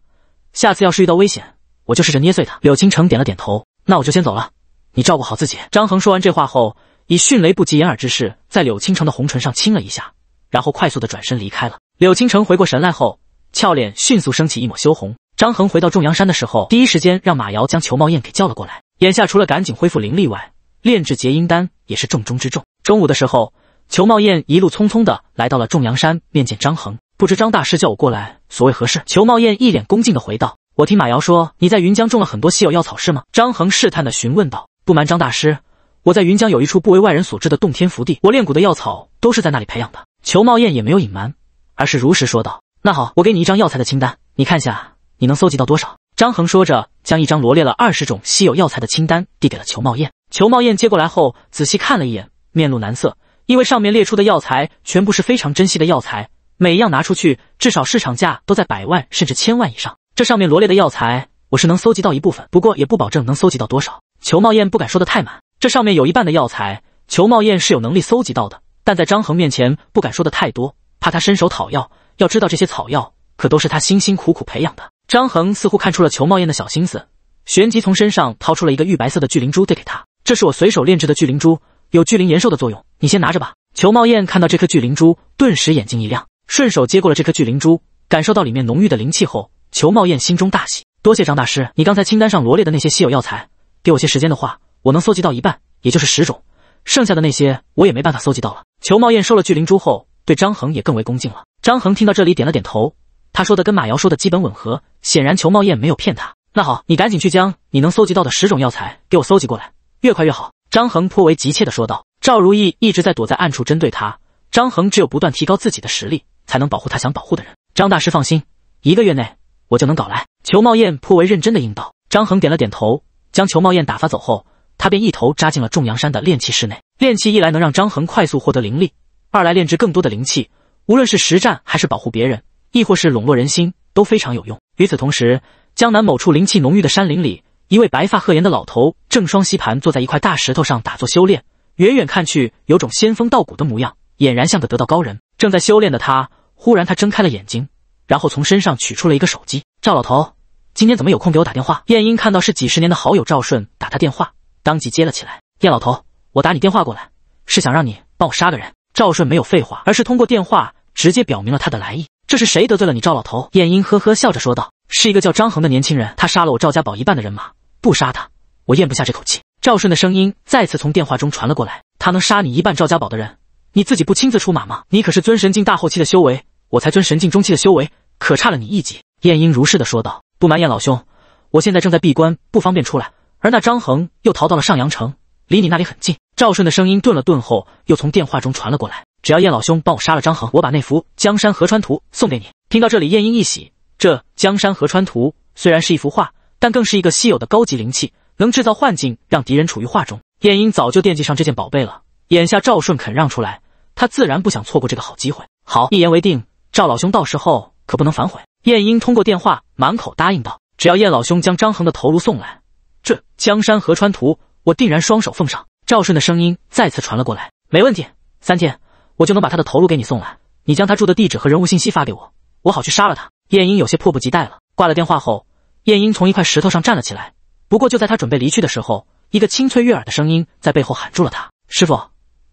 下次要是遇到危险，我就试着捏碎它。”柳倾城点了点头。那我就先走了，你照顾好自己。张恒说完这话后，以迅雷不及掩耳之势在柳倾城的红唇上亲了一下，然后快速的转身离开了。柳倾城回过神来后，俏脸迅速升起一抹羞红。张恒回到仲阳山的时候，第一时间让马瑶将裘茂燕给叫了过来。眼下除了赶紧恢复灵力外，炼制结阴丹也是重中之重。中午的时候，裘茂燕一路匆匆的来到了仲阳山面见张恒，不知张大师叫我过来所谓何事？裘茂燕一脸恭敬的回道。我听马瑶说你在云江种了很多稀有药草，是吗？张衡试探的询问道。不瞒张大师，我在云江有一处不为外人所知的洞天福地，我炼蛊的药草都是在那里培养的。裘茂彦也没有隐瞒，而是如实说道。那好，我给你一张药材的清单，你看下你能搜集到多少？张衡说着，将一张罗列了二十种稀有药材的清单递给了裘茂彦。裘茂彦接过来后，仔细看了一眼，面露难色，因为上面列出的药材全部是非常珍稀的药材，每一样拿出去，至少市场价都在百万甚至千万以上。这上面罗列的药材，我是能搜集到一部分，不过也不保证能搜集到多少。裘茂彦不敢说的太满，这上面有一半的药材，裘茂彦是有能力搜集到的，但在张恒面前不敢说的太多，怕他伸手讨药。要知道这些草药可都是他辛辛苦苦培养的。张恒似乎看出了裘茂彦的小心思，旋即从身上掏出了一个玉白色的聚灵珠递给他：“这是我随手炼制的聚灵珠，有聚灵延寿的作用，你先拿着吧。”裘茂彦看到这颗聚灵珠，顿时眼睛一亮，顺手接过了这颗聚灵珠，感受到里面浓郁的灵气后。裘茂燕心中大喜，多谢张大师，你刚才清单上罗列的那些稀有药材，给我些时间的话，我能搜集到一半，也就是十种，剩下的那些我也没办法搜集到了。裘茂燕收了巨灵珠后，对张恒也更为恭敬了。张恒听到这里，点了点头，他说的跟马瑶说的基本吻合，显然裘茂燕没有骗他。那好，你赶紧去将你能搜集到的十种药材给我搜集过来，越快越好。张恒颇为急切的说道。赵如意一直在躲在暗处针对他，张恒只有不断提高自己的实力，才能保护他想保护的人。张大师放心，一个月内。我就能搞来。裘茂燕颇为认真的应道。张恒点了点头，将裘茂燕打发走后，他便一头扎进了众阳山的炼气室内。炼气一来能让张恒快速获得灵力，二来炼制更多的灵气，无论是实战还是保护别人，亦或是笼络人心，都非常有用。与此同时，江南某处灵气浓郁的山林里，一位白发鹤颜的老头正双膝盘坐在一块大石头上打坐修炼，远远看去，有种仙风道骨的模样，俨然像个得道高人。正在修炼的他，忽然他睁开了眼睛。然后从身上取出了一个手机。赵老头，今天怎么有空给我打电话？晏婴看到是几十年的好友赵顺打他电话，当即接了起来。晏老头，我打你电话过来，是想让你帮我杀个人。赵顺没有废话，而是通过电话直接表明了他的来意。这是谁得罪了你，赵老头？晏婴呵呵笑着说道：“是一个叫张恒的年轻人，他杀了我赵家堡一半的人马，不杀他，我咽不下这口气。”赵顺的声音再次从电话中传了过来：“他能杀你一半赵家堡的人，你自己不亲自出马吗？你可是尊神境大后期的修为。”我才尊神境中期的修为，可差了你一级。晏婴如是的说道：“不瞒晏老兄，我现在正在闭关，不方便出来。而那张衡又逃到了上阳城，离你那里很近。”赵顺的声音顿了顿后，又从电话中传了过来：“只要晏老兄帮我杀了张衡，我把那幅江山河川图送给你。”听到这里，晏婴一喜。这江山河川图虽然是一幅画，但更是一个稀有的高级灵器，能制造幻境，让敌人处于画中。晏婴早就惦记上这件宝贝了，眼下赵顺肯让出来，他自然不想错过这个好机会。好，一言为定。赵老兄，到时候可不能反悔。晏婴通过电话满口答应道：“只要晏老兄将张衡的头颅送来，这江山河川图我定然双手奉上。”赵顺的声音再次传了过来：“没问题，三天我就能把他的头颅给你送来。你将他住的地址和人物信息发给我，我好去杀了他。”晏婴有些迫不及待了。挂了电话后，晏婴从一块石头上站了起来。不过就在他准备离去的时候，一个清脆悦耳的声音在背后喊住了他：“师傅，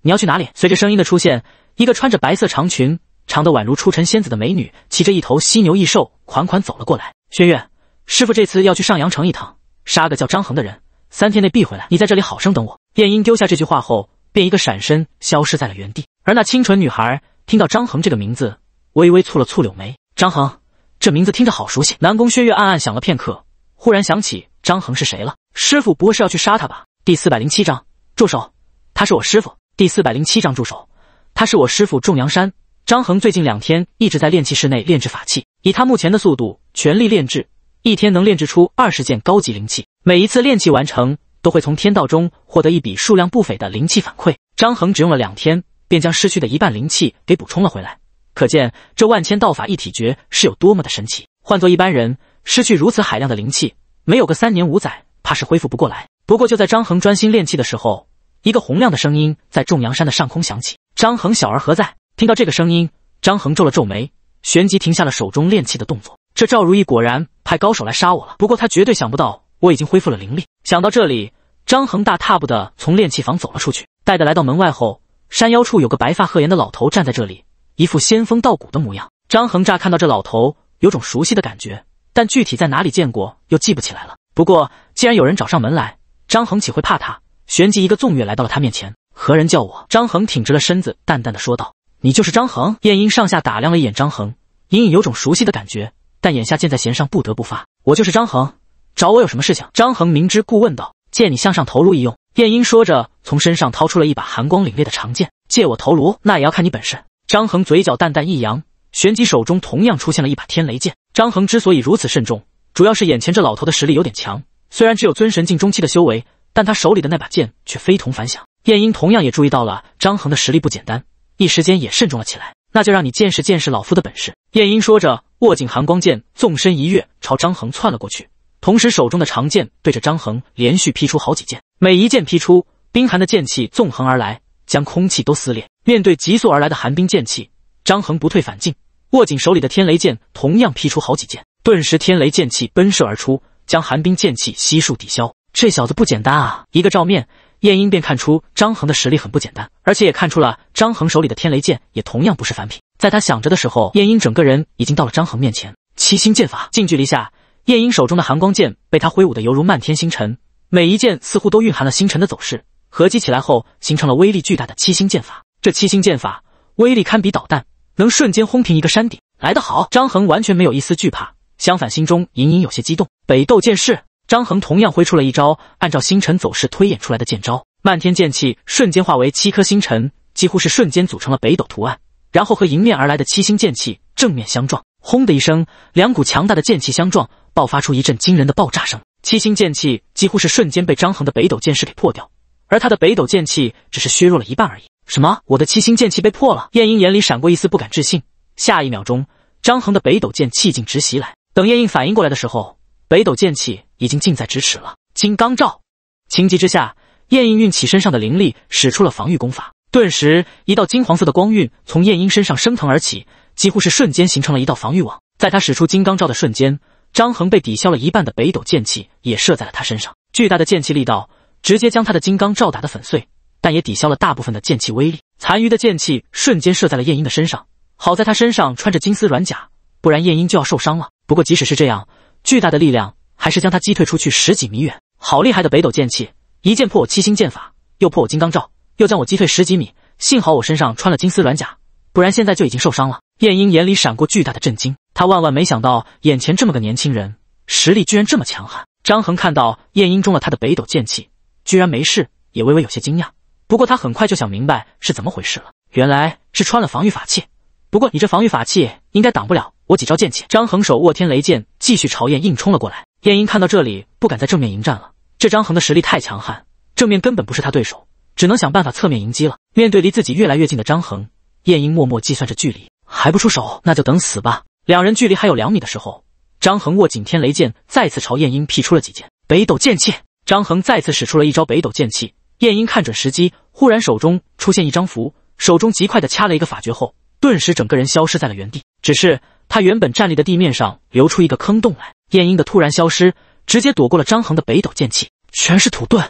你要去哪里？”随着声音的出现，一个穿着白色长裙。长得宛如出尘仙子的美女，骑着一头犀牛异兽，款款走了过来。轩辕师傅这次要去上阳城一趟，杀个叫张恒的人，三天内必回来。你在这里好生等我。晏婴丢下这句话后，便一个闪身消失在了原地。而那清纯女孩听到张恒这个名字，微微蹙了蹙柳眉。张恒，这名字听着好熟悉。南宫轩辕暗暗想了片刻，忽然想起张恒是谁了。师傅不会是要去杀他吧？第四百零七章，住手！他是我师傅。第四百零七章，住手！他是我师傅众阳山。张恒最近两天一直在炼器室内炼制法器，以他目前的速度，全力炼制一天能炼制出二十件高级灵器。每一次炼器完成，都会从天道中获得一笔数量不菲的灵气反馈。张恒只用了两天，便将失去的一半灵气给补充了回来，可见这万千道法一体诀是有多么的神奇。换做一般人，失去如此海量的灵气，没有个三年五载，怕是恢复不过来。不过就在张恒专心炼气的时候，一个洪亮的声音在众阳山的上空响起：“张恒小儿何在？”听到这个声音，张恒皱了皱眉，旋即停下了手中炼气的动作。这赵如意果然派高手来杀我了。不过他绝对想不到我已经恢复了灵力。想到这里，张恒大踏步的从炼气房走了出去。待的来到门外后，山腰处有个白发鹤颜的老头站在这里，一副仙风道骨的模样。张恒乍看到这老头，有种熟悉的感觉，但具体在哪里见过又记不起来了。不过既然有人找上门来，张恒岂会怕他？旋即一个纵跃来到了他面前。何人叫我？张恒挺直了身子，淡淡的说道。你就是张恒？晏婴上下打量了一眼张恒，隐隐有种熟悉的感觉，但眼下箭在弦上，不得不发。我就是张恒，找我有什么事情？张恒明知故问道。借你向上头颅一用，晏婴说着，从身上掏出了一把寒光凛冽的长剑。借我头颅？那也要看你本事。张恒嘴角淡淡一扬，旋即手中同样出现了一把天雷剑。张恒之所以如此慎重，主要是眼前这老头的实力有点强。虽然只有尊神境中期的修为，但他手里的那把剑却非同凡响。晏婴同样也注意到了张恒的实力不简单。一时间也慎重了起来，那就让你见识见识老夫的本事。晏婴说着，握紧寒光剑，纵身一跃，朝张衡窜了过去，同时手中的长剑对着张衡连续劈出好几剑，每一剑劈出，冰寒的剑气纵横而来，将空气都撕裂。面对急速而来的寒冰剑气，张衡不退反进，握紧手里的天雷剑，同样劈出好几剑，顿时天雷剑气奔射而出，将寒冰剑气悉数抵消。这小子不简单啊！一个照面。晏婴便看出张衡的实力很不简单，而且也看出了张衡手里的天雷剑也同样不是凡品。在他想着的时候，晏婴整个人已经到了张衡面前。七星剑法，近距离下，晏婴手中的寒光剑被他挥舞的犹如漫天星辰，每一剑似乎都蕴含了星辰的走势，合击起来后形成了威力巨大的七星剑法。这七星剑法威力堪比导弹，能瞬间轰平一个山顶。来得好，张衡完全没有一丝惧怕，相反心中隐隐有些激动。北斗剑士。张衡同样挥出了一招，按照星辰走势推演出来的剑招，漫天剑气瞬间化为七颗星辰，几乎是瞬间组成了北斗图案，然后和迎面而来的七星剑气正面相撞，轰的一声，两股强大的剑气相撞，爆发出一阵惊人的爆炸声。七星剑气几乎是瞬间被张衡的北斗剑势给破掉，而他的北斗剑气只是削弱了一半而已。什么？我的七星剑气被破了？晏婴眼里闪过一丝不敢置信。下一秒钟，张衡的北斗剑气劲直袭来，等晏婴反应过来的时候。北斗剑气已经近在咫尺了，金刚罩。情急之下，晏婴运起身上的灵力，使出了防御功法。顿时，一道金黄色的光晕从晏婴身上升腾而起，几乎是瞬间形成了一道防御网。在他使出金刚罩的瞬间，张衡被抵消了一半的北斗剑气也射在了他身上，巨大的剑气力道直接将他的金刚罩打得粉碎，但也抵消了大部分的剑气威力。残余的剑气瞬间射在了晏婴的身上，好在他身上穿着金丝软甲，不然晏婴就要受伤了。不过即使是这样。巨大的力量还是将他击退出去十几米远，好厉害的北斗剑气！一剑破我七星剑法，又破我金刚罩，又将我击退十几米。幸好我身上穿了金丝软甲，不然现在就已经受伤了。晏婴眼里闪过巨大的震惊，他万万没想到眼前这么个年轻人实力居然这么强悍。张衡看到晏婴中了他的北斗剑气，居然没事，也微微有些惊讶。不过他很快就想明白是怎么回事了，原来是穿了防御法器。不过你这防御法器应该挡不了。我几招剑气，张衡手握天雷剑，继续朝燕硬冲了过来。燕英看到这里，不敢再正面迎战了。这张衡的实力太强悍，正面根本不是他对手，只能想办法侧面迎击了。面对离自己越来越近的张衡，燕英默默计算着距离，还不出手，那就等死吧。两人距离还有两米的时候，张衡握紧天雷剑，再次朝燕英劈出了几剑。北斗剑气，张衡再次使出了一招北斗剑气。燕英看准时机，忽然手中出现一张符，手中极快地掐了一个法诀后。顿时，整个人消失在了原地。只是他原本站立的地面上，留出一个坑洞来。晏婴的突然消失，直接躲过了张衡的北斗剑气，全是土遁。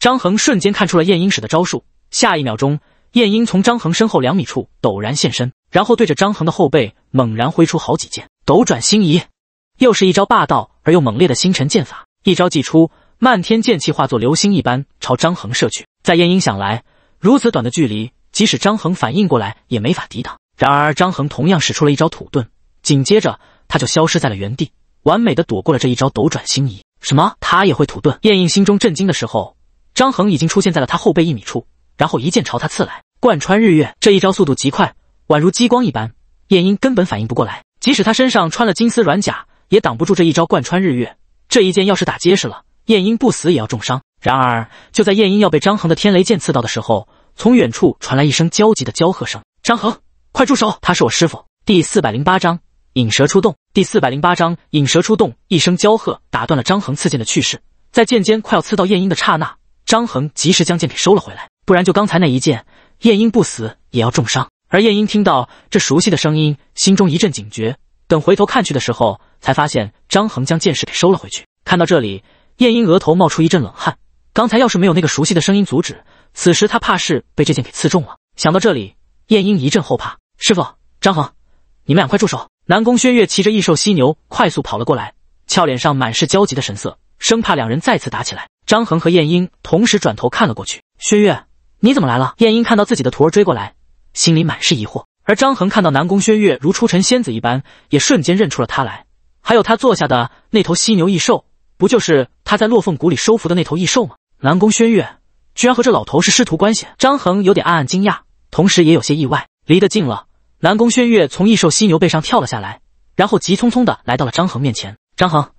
张衡瞬间看出了晏婴使的招数，下一秒钟，晏婴从张衡身后两米处陡然现身，然后对着张衡的后背猛然挥出好几剑。斗转星移，又是一招霸道而又猛烈的星辰剑法。一招既出，漫天剑气化作流星一般朝张衡射去。在晏婴想来，如此短的距离，即使张衡反应过来，也没法抵挡。然而，张恒同样使出了一招土遁，紧接着他就消失在了原地，完美的躲过了这一招斗转星移。什么？他也会土遁？燕鹰心中震惊的时候，张恒已经出现在了他后背一米处，然后一剑朝他刺来，贯穿日月。这一招速度极快，宛如激光一般，燕英根本反应不过来。即使他身上穿了金丝软甲，也挡不住这一招贯穿日月。这一剑要是打结实了，燕英不死也要重伤。然而，就在燕英要被张恒的天雷剑刺到的时候，从远处传来一声焦急的娇喝声：“张恒，快住手！他是我师父。第四百零八章引蛇出洞。第四百零八章引蛇出洞。一声娇喝打断了张衡刺剑的去势，在剑尖快要刺到晏婴的刹那，张衡及时将剑给收了回来，不然就刚才那一剑，晏婴不死也要重伤。而晏婴听到这熟悉的声音，心中一阵警觉。等回头看去的时候，才发现张衡将剑士给收了回去。看到这里，晏婴额头冒出一阵冷汗。刚才要是没有那个熟悉的声音阻止，此时他怕是被这剑给刺中了。想到这里，晏婴一阵后怕。师傅，张恒，你们俩快住手！南宫轩月骑着异兽犀牛快速跑了过来，俏脸上满是焦急的神色，生怕两人再次打起来。张恒和燕婴同时转头看了过去：“轩月，你怎么来了？”燕婴看到自己的徒儿追过来，心里满是疑惑。而张恒看到南宫轩月如出尘仙子一般，也瞬间认出了他来。还有他坐下的那头犀牛异兽，不就是他在落凤谷里收服的那头异兽吗？南宫轩月居然和这老头是师徒关系？张恒有点暗暗惊讶，同时也有些意外。离得近了。南宫轩月从异兽犀牛背上跳了下来，然后急匆匆的来到了张恒面前。张恒，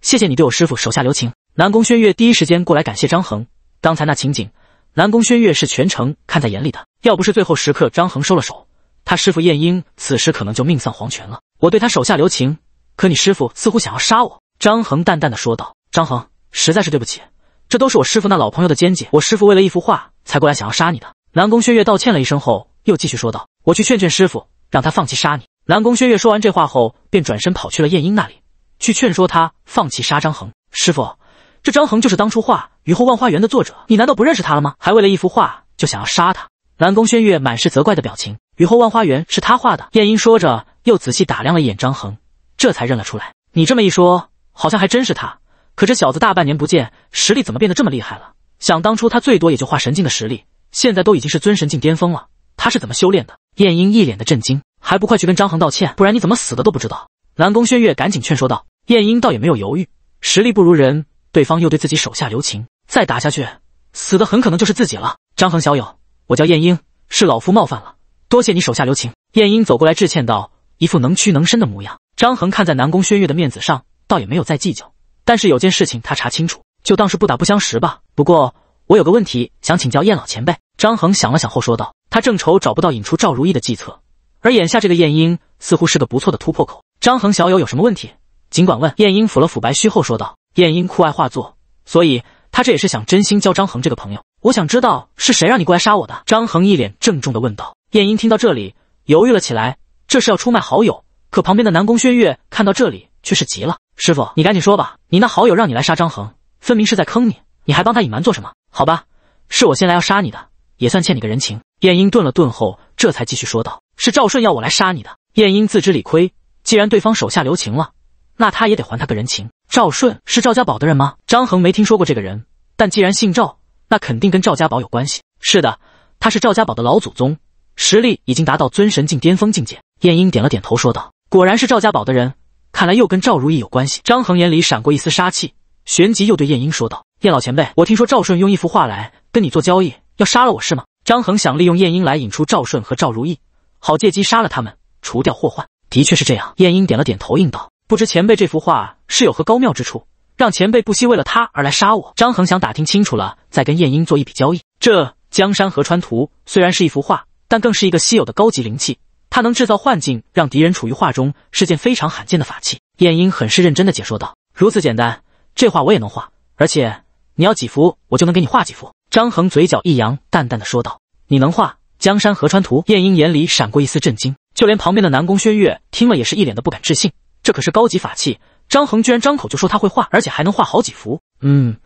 谢谢你对我师傅手下留情。南宫轩月第一时间过来感谢张恒。刚才那情景，南宫轩月是全程看在眼里的。要不是最后时刻张恒收了手，他师傅晏婴此时可能就命丧黄泉了。我对他手下留情，可你师傅似乎想要杀我。张恒淡淡的说道。张恒，实在是对不起，这都是我师傅那老朋友的奸计。我师傅为了一幅画才过来想要杀你的。南宫轩月道歉了一声后，又继续说道。我去劝劝师傅，让他放弃杀你。南宫轩月说完这话后，便转身跑去了燕婴那里，去劝说他放弃杀张恒。师傅，这张恒就是当初画《雨后万花园》的作者，你难道不认识他了吗？还为了一幅画就想要杀他？南宫轩月满是责怪的表情。《雨后万花园》是他画的。燕婴说着，又仔细打量了一眼张恒，这才认了出来。你这么一说，好像还真是他。可这小子大半年不见，实力怎么变得这么厉害了？想当初他最多也就化神境的实力，现在都已经是尊神境巅峰了。他是怎么修炼的？晏婴一脸的震惊，还不快去跟张恒道歉，不然你怎么死的都不知道。南宫轩月赶紧劝说道。晏婴倒也没有犹豫，实力不如人，对方又对自己手下留情，再打下去，死的很可能就是自己了。张恒小友，我叫晏婴，是老夫冒犯了，多谢你手下留情。晏婴走过来致歉道，一副能屈能伸的模样。张恒看在南宫轩月的面子上，倒也没有再计较，但是有件事情他查清楚，就当是不打不相识吧。不过我有个问题想请教晏老前辈。张衡想了想后说道：“他正愁找不到引出赵如意的计策，而眼下这个晏婴似乎是个不错的突破口。”张衡小友有什么问题？尽管问。晏婴抚了抚白须后说道：“晏婴酷爱画作，所以他这也是想真心交张衡这个朋友。我想知道是谁让你过来杀我的。”张衡一脸郑重的问道。晏婴听到这里犹豫了起来，这是要出卖好友？可旁边的南宫轩月看到这里却是急了：“师傅，你赶紧说吧，你那好友让你来杀张衡，分明是在坑你，你还帮他隐瞒做什么？好吧，是我先来要杀你的。”也算欠你个人情。晏婴顿了顿后，这才继续说道：“是赵顺要我来杀你的。”晏婴自知理亏，既然对方手下留情了，那他也得还他个人情。赵顺是赵家宝的人吗？张恒没听说过这个人，但既然姓赵，那肯定跟赵家宝有关系。是的，他是赵家宝的老祖宗，实力已经达到尊神境巅峰境界。晏婴点了点头，说道：“果然是赵家宝的人，看来又跟赵如意有关系。”张恒眼里闪过一丝杀气，旋即又对晏婴说道：“晏老前辈，我听说赵顺用一幅画来跟你做交易。”要杀了我是吗？张衡想利用晏婴来引出赵顺和赵如意，好借机杀了他们，除掉祸患。的确是这样。晏婴点了点头应道：“不知前辈这幅画是有何高妙之处，让前辈不惜为了他而来杀我？”张恒想打听清楚了再跟晏婴做一笔交易。这江山河川图虽然是一幅画，但更是一个稀有的高级灵器。它能制造幻境，让敌人处于画中，是件非常罕见的法器。晏婴很是认真的解说道：“如此简单，这画我也能画，而且你要几幅，我就能给你画几幅。”张恒嘴角一扬，淡淡的说道：“你能画江山河川图？”燕婴眼里闪过一丝震惊，就连旁边的南宫轩月听了也是一脸的不敢置信。这可是高级法器，张恒居然张口就说他会画，而且还能画好几幅。嗯，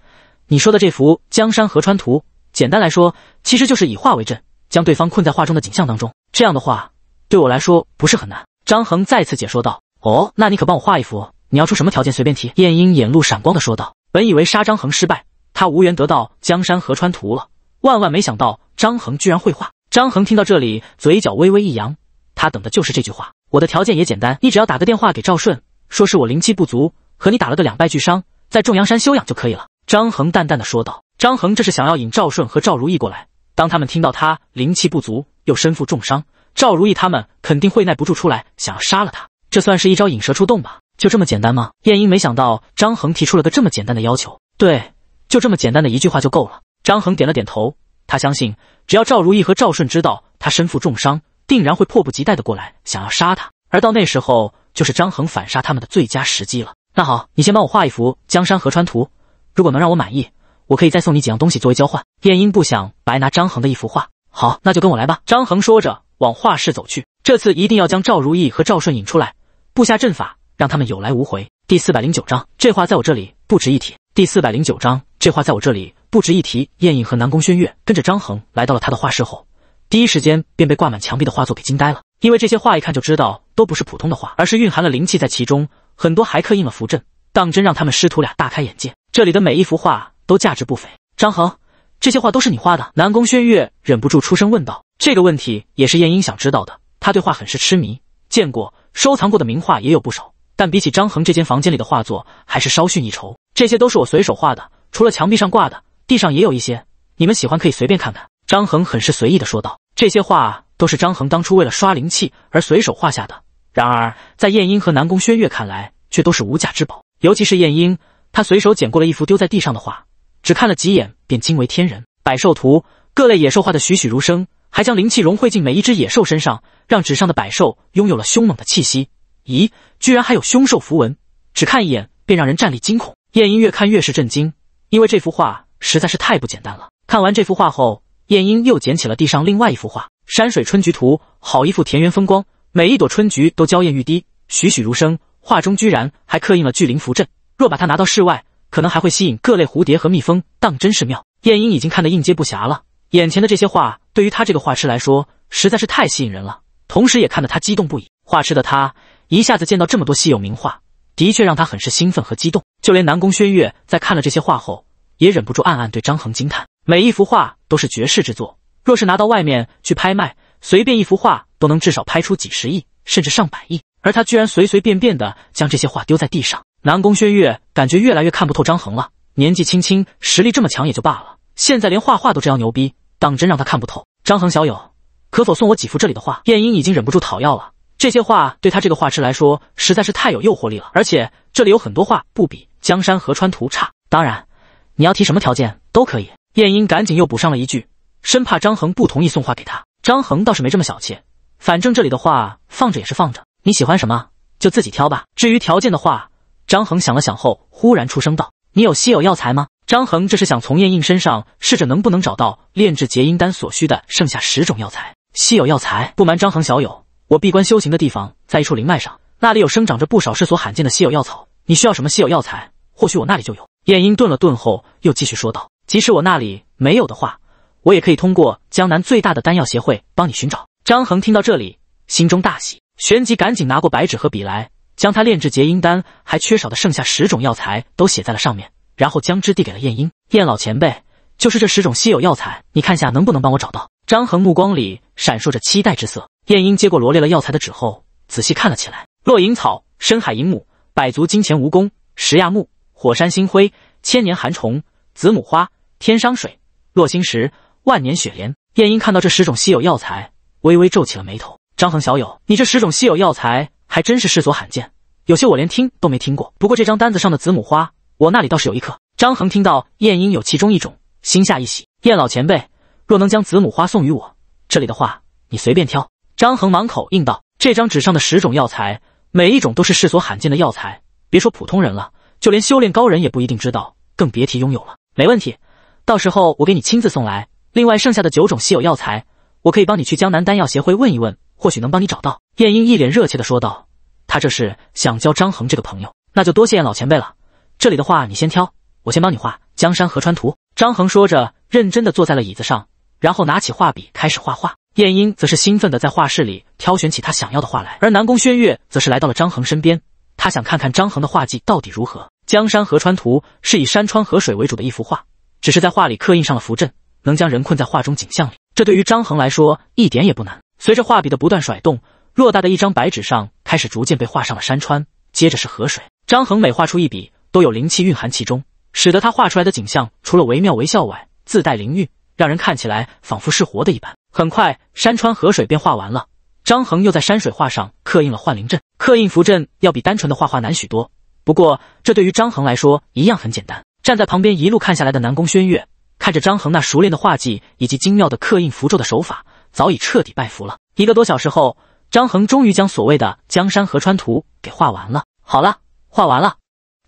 你说的这幅江山河川图，简单来说，其实就是以画为阵，将对方困在画中的景象当中。这样的话，对我来说不是很难。”张恒再次解说道。“哦，那你可帮我画一幅，你要出什么条件，随便提。”燕婴眼露闪光的说道。本以为杀张恒失败。他无缘得到江山河川图了。万万没想到张衡居然会画。张衡听到这里，嘴角微微一扬，他等的就是这句话。我的条件也简单，你只要打个电话给赵顺，说是我灵气不足，和你打了个两败俱伤，在重阳山休养就可以了。张衡淡淡的说道。张衡这是想要引赵顺和赵如意过来，当他们听到他灵气不足，又身负重伤，赵如意他们肯定会耐不住出来，想要杀了他。这算是一招引蛇出洞吧？就这么简单吗？晏婴没想到张衡提出了个这么简单的要求。对。就这么简单的一句话就够了。张衡点了点头，他相信，只要赵如意和赵顺知道他身负重伤，定然会迫不及待的过来想要杀他，而到那时候，就是张衡反杀他们的最佳时机了。那好，你先帮我画一幅江山河川图，如果能让我满意，我可以再送你几样东西作为交换。晏婴不想白拿张衡的一幅画，好，那就跟我来吧。张衡说着往画室走去，这次一定要将赵如意和赵顺引出来，布下阵法，让他们有来无回。第四百零九章，这话在我这里不值一提。第四百零九章，这话在我这里不值一提。燕影和南宫轩月跟着张衡来到了他的画室后，第一时间便被挂满墙壁的画作给惊呆了。因为这些画一看就知道都不是普通的画，而是蕴含了灵气在其中，很多还刻印了符阵，当真让他们师徒俩大开眼界。这里的每一幅画都价值不菲。张衡，这些画都是你画的？南宫轩月忍不住出声问道。这个问题也是燕英想知道的。他对画很是痴迷，见过、收藏过的名画也有不少，但比起张衡这间房间里的画作，还是稍逊一筹。这些都是我随手画的，除了墙壁上挂的，地上也有一些。你们喜欢可以随便看看。”张恒很是随意的说道。这些画都是张恒当初为了刷灵气而随手画下的，然而在晏婴和南宫轩月看来，却都是无价之宝。尤其是晏婴，他随手捡过了一幅丢在地上的画，只看了几眼便惊为天人。百兽图，各类野兽画的栩栩如生，还将灵气融汇进每一只野兽身上，让纸上的百兽拥有了凶猛的气息。咦，居然还有凶兽符文，只看一眼便让人战栗惊恐。晏婴越看越是震惊，因为这幅画实在是太不简单了。看完这幅画后，晏婴又捡起了地上另外一幅画，《山水春菊图》，好一幅田园风光，每一朵春菊都娇艳欲滴，栩栩如生。画中居然还刻印了巨灵符阵，若把它拿到室外，可能还会吸引各类蝴蝶和蜜蜂，当真是妙。晏婴已经看得应接不暇了，眼前的这些画对于他这个画痴来说实在是太吸引人了，同时也看得他激动不已。画痴的他一下子见到这么多稀有名画。的确让他很是兴奋和激动，就连南宫轩月在看了这些画后，也忍不住暗暗对张衡惊叹，每一幅画都是绝世之作，若是拿到外面去拍卖，随便一幅画都能至少拍出几十亿，甚至上百亿。而他居然随随便便的将这些画丢在地上，南宫轩月感觉越来越看不透张衡了。年纪轻轻，实力这么强也就罢了，现在连画画都这样牛逼，当真让他看不透。张衡小友，可否送我几幅这里的画？晏婴已经忍不住讨要了。这些话对他这个画痴来说实在是太有诱惑力了，而且这里有很多画不比《江山河川图》差。当然，你要提什么条件都可以。晏婴赶紧又补上了一句，生怕张恒不同意送画给他。张恒倒是没这么小气，反正这里的画放着也是放着，你喜欢什么就自己挑吧。至于条件的话，张恒想了想后，忽然出声道：“你有稀有药材吗？”张恒这是想从晏婴身上试着能不能找到炼制结阴丹所需的剩下十种药材。稀有药材，不瞒张恒小友。我闭关修行的地方在一处灵脉上，那里有生长着不少世所罕见的稀有药草。你需要什么稀有药材？或许我那里就有。晏婴顿了顿后，又继续说道：“即使我那里没有的话，我也可以通过江南最大的丹药协会帮你寻找。”张恒听到这里，心中大喜，旋即赶紧拿过白纸和笔来，将他炼制结阴丹还缺少的剩下十种药材都写在了上面，然后将之递给了晏婴：“晏老前辈，就是这十种稀有药材，你看下能不能帮我找到？”张恒目光里闪烁着期待之色。晏婴接过罗列了药材的纸后，仔细看了起来。落银草、深海银母、百足金钱蜈蚣、石亚木、火山星辉、千年寒虫、子母花、天殇水、落星石、万年雪莲。晏婴看到这十种稀有药材，微微皱起了眉头。张衡小友，你这十种稀有药材还真是世所罕见，有些我连听都没听过。不过这张单子上的子母花，我那里倒是有一颗。张衡听到晏婴有其中一种，心下一喜。晏老前辈，若能将子母花送于我这里的话，你随便挑。张恒满口应道：“这张纸上的十种药材，每一种都是世所罕见的药材，别说普通人了，就连修炼高人也不一定知道，更别提拥有了。没问题，到时候我给你亲自送来。另外，剩下的九种稀有药材，我可以帮你去江南丹药协会问一问，或许能帮你找到。”晏婴一脸热切的说道：“他这是想交张恒这个朋友。”“那就多谢晏老前辈了。这里的话你先挑，我先帮你画江山河川图。”张恒说着，认真的坐在了椅子上，然后拿起画笔开始画画。晏婴则是兴奋地在画室里挑选起他想要的画来，而南宫轩月则是来到了张衡身边，他想看看张衡的画技到底如何。江山河川图是以山川河水为主的一幅画，只是在画里刻印上了符阵，能将人困在画中景象里。这对于张衡来说一点也不难。随着画笔的不断甩动，偌大的一张白纸上开始逐渐被画上了山川，接着是河水。张衡每画出一笔，都有灵气蕴含其中，使得他画出来的景象除了惟妙惟肖外，自带灵韵，让人看起来仿佛是活的一般。很快，山川河水便画完了。张衡又在山水画上刻印了幻灵阵。刻印符阵要比单纯的画画难许多，不过这对于张衡来说一样很简单。站在旁边一路看下来的南宫轩月，看着张衡那熟练的画技以及精妙的刻印符咒的手法，早已彻底拜服了。一个多小时后，张衡终于将所谓的江山河川图给画完了。好了，画完了。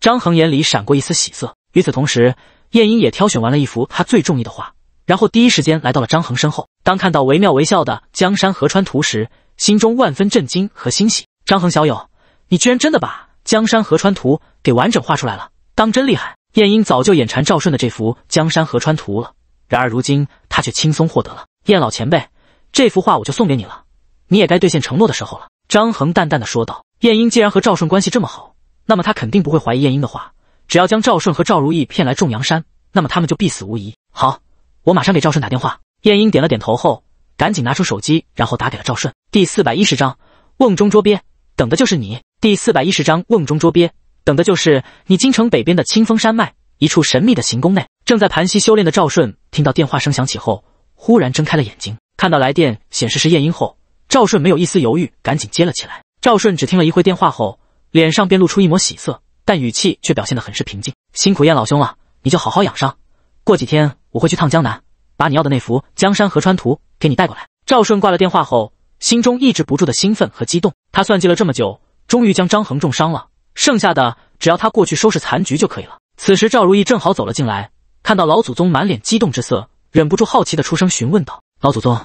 张衡眼里闪过一丝喜色。与此同时，晏婴也挑选完了一幅他最中意的画。然后第一时间来到了张恒身后。当看到惟妙惟肖的江山河川图时，心中万分震惊和欣喜。张恒小友，你居然真的把江山河川图给完整画出来了，当真厉害！晏婴早就眼馋赵顺的这幅江山河川图了，然而如今他却轻松获得了。晏老前辈，这幅画我就送给你了，你也该兑现承诺的时候了。张恒淡淡的说道。晏婴既然和赵顺关系这么好，那么他肯定不会怀疑晏婴的话。只要将赵顺和赵如意骗来重阳山，那么他们就必死无疑。好。我马上给赵顺打电话。燕婴点了点头后，赶紧拿出手机，然后打给了赵顺。第四百一十章，瓮中捉鳖，等的就是你。第四百一十章，瓮中捉鳖，等的就是你。京城北边的清风山脉，一处神秘的行宫内，正在盘膝修炼的赵顺听到电话声响起后，忽然睁开了眼睛，看到来电显示是燕婴后，赵顺没有一丝犹豫，赶紧接了起来。赵顺只听了一会电话后，脸上便露出一抹喜色，但语气却表现得很是平静。辛苦燕老兄了，你就好好养伤，过几天。我会去趟江南，把你要的那幅江山河川图给你带过来。赵顺挂了电话后，心中抑制不住的兴奋和激动。他算计了这么久，终于将张衡重伤了，剩下的只要他过去收拾残局就可以了。此时赵如意正好走了进来，看到老祖宗满脸激动之色，忍不住好奇的出声询问道：“老祖宗，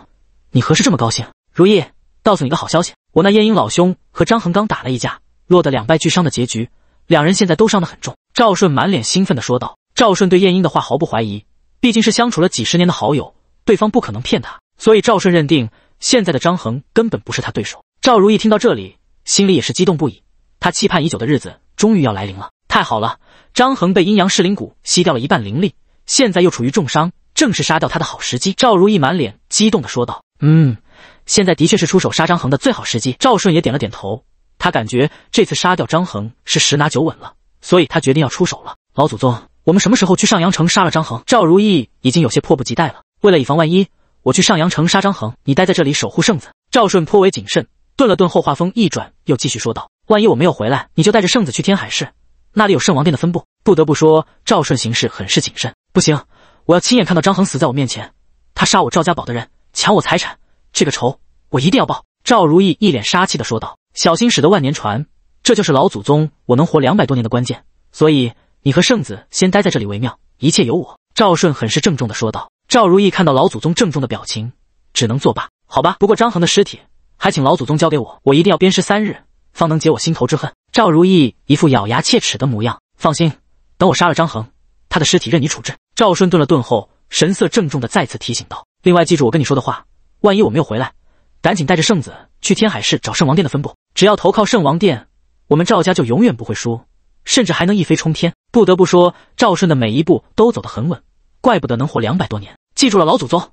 你何事这么高兴？”如意，告诉你个好消息，我那燕英老兄和张衡刚打了一架，落得两败俱伤的结局，两人现在都伤得很重。”赵顺满脸兴奋的说道。赵顺对燕英的话毫不怀疑。毕竟是相处了几十年的好友，对方不可能骗他，所以赵顺认定现在的张恒根本不是他对手。赵如意听到这里，心里也是激动不已，他期盼已久的日子终于要来临了，太好了！张恒被阴阳噬灵蛊吸掉了一半灵力，现在又处于重伤，正是杀掉他的好时机。赵如意满脸激动的说道：“嗯，现在的确是出手杀张恒的最好时机。”赵顺也点了点头，他感觉这次杀掉张恒是十拿九稳了，所以他决定要出手了。老祖宗。我们什么时候去上阳城杀了张衡？赵如意已经有些迫不及待了。为了以防万一，我去上阳城杀张衡，你待在这里守护圣子。赵顺颇为谨慎，顿了顿后，话锋一转，又继续说道：“万一我没有回来，你就带着圣子去天海市，那里有圣王殿的分部。”不得不说，赵顺行事很是谨慎。不行，我要亲眼看到张衡死在我面前。他杀我赵家堡的人，抢我财产，这个仇我一定要报。赵如意一脸杀气的说道：“小心驶得万年船，这就是老祖宗我能活两百多年的关键。”所以。你和圣子先待在这里为妙，一切由我。”赵顺很是郑重的说道。赵如意看到老祖宗郑重的表情，只能作罢。好吧，不过张衡的尸体还请老祖宗交给我，我一定要鞭尸三日，方能解我心头之恨。”赵如意一副咬牙切齿的模样。放心，等我杀了张衡，他的尸体任你处置。”赵顺顿了顿后，神色郑重的再次提醒道：“另外，记住我跟你说的话，万一我没有回来，赶紧带着圣子去天海市找圣王殿的分部，只要投靠圣王殿，我们赵家就永远不会输。”甚至还能一飞冲天。不得不说，赵顺的每一步都走得很稳，怪不得能活两百多年。记住了，老祖宗。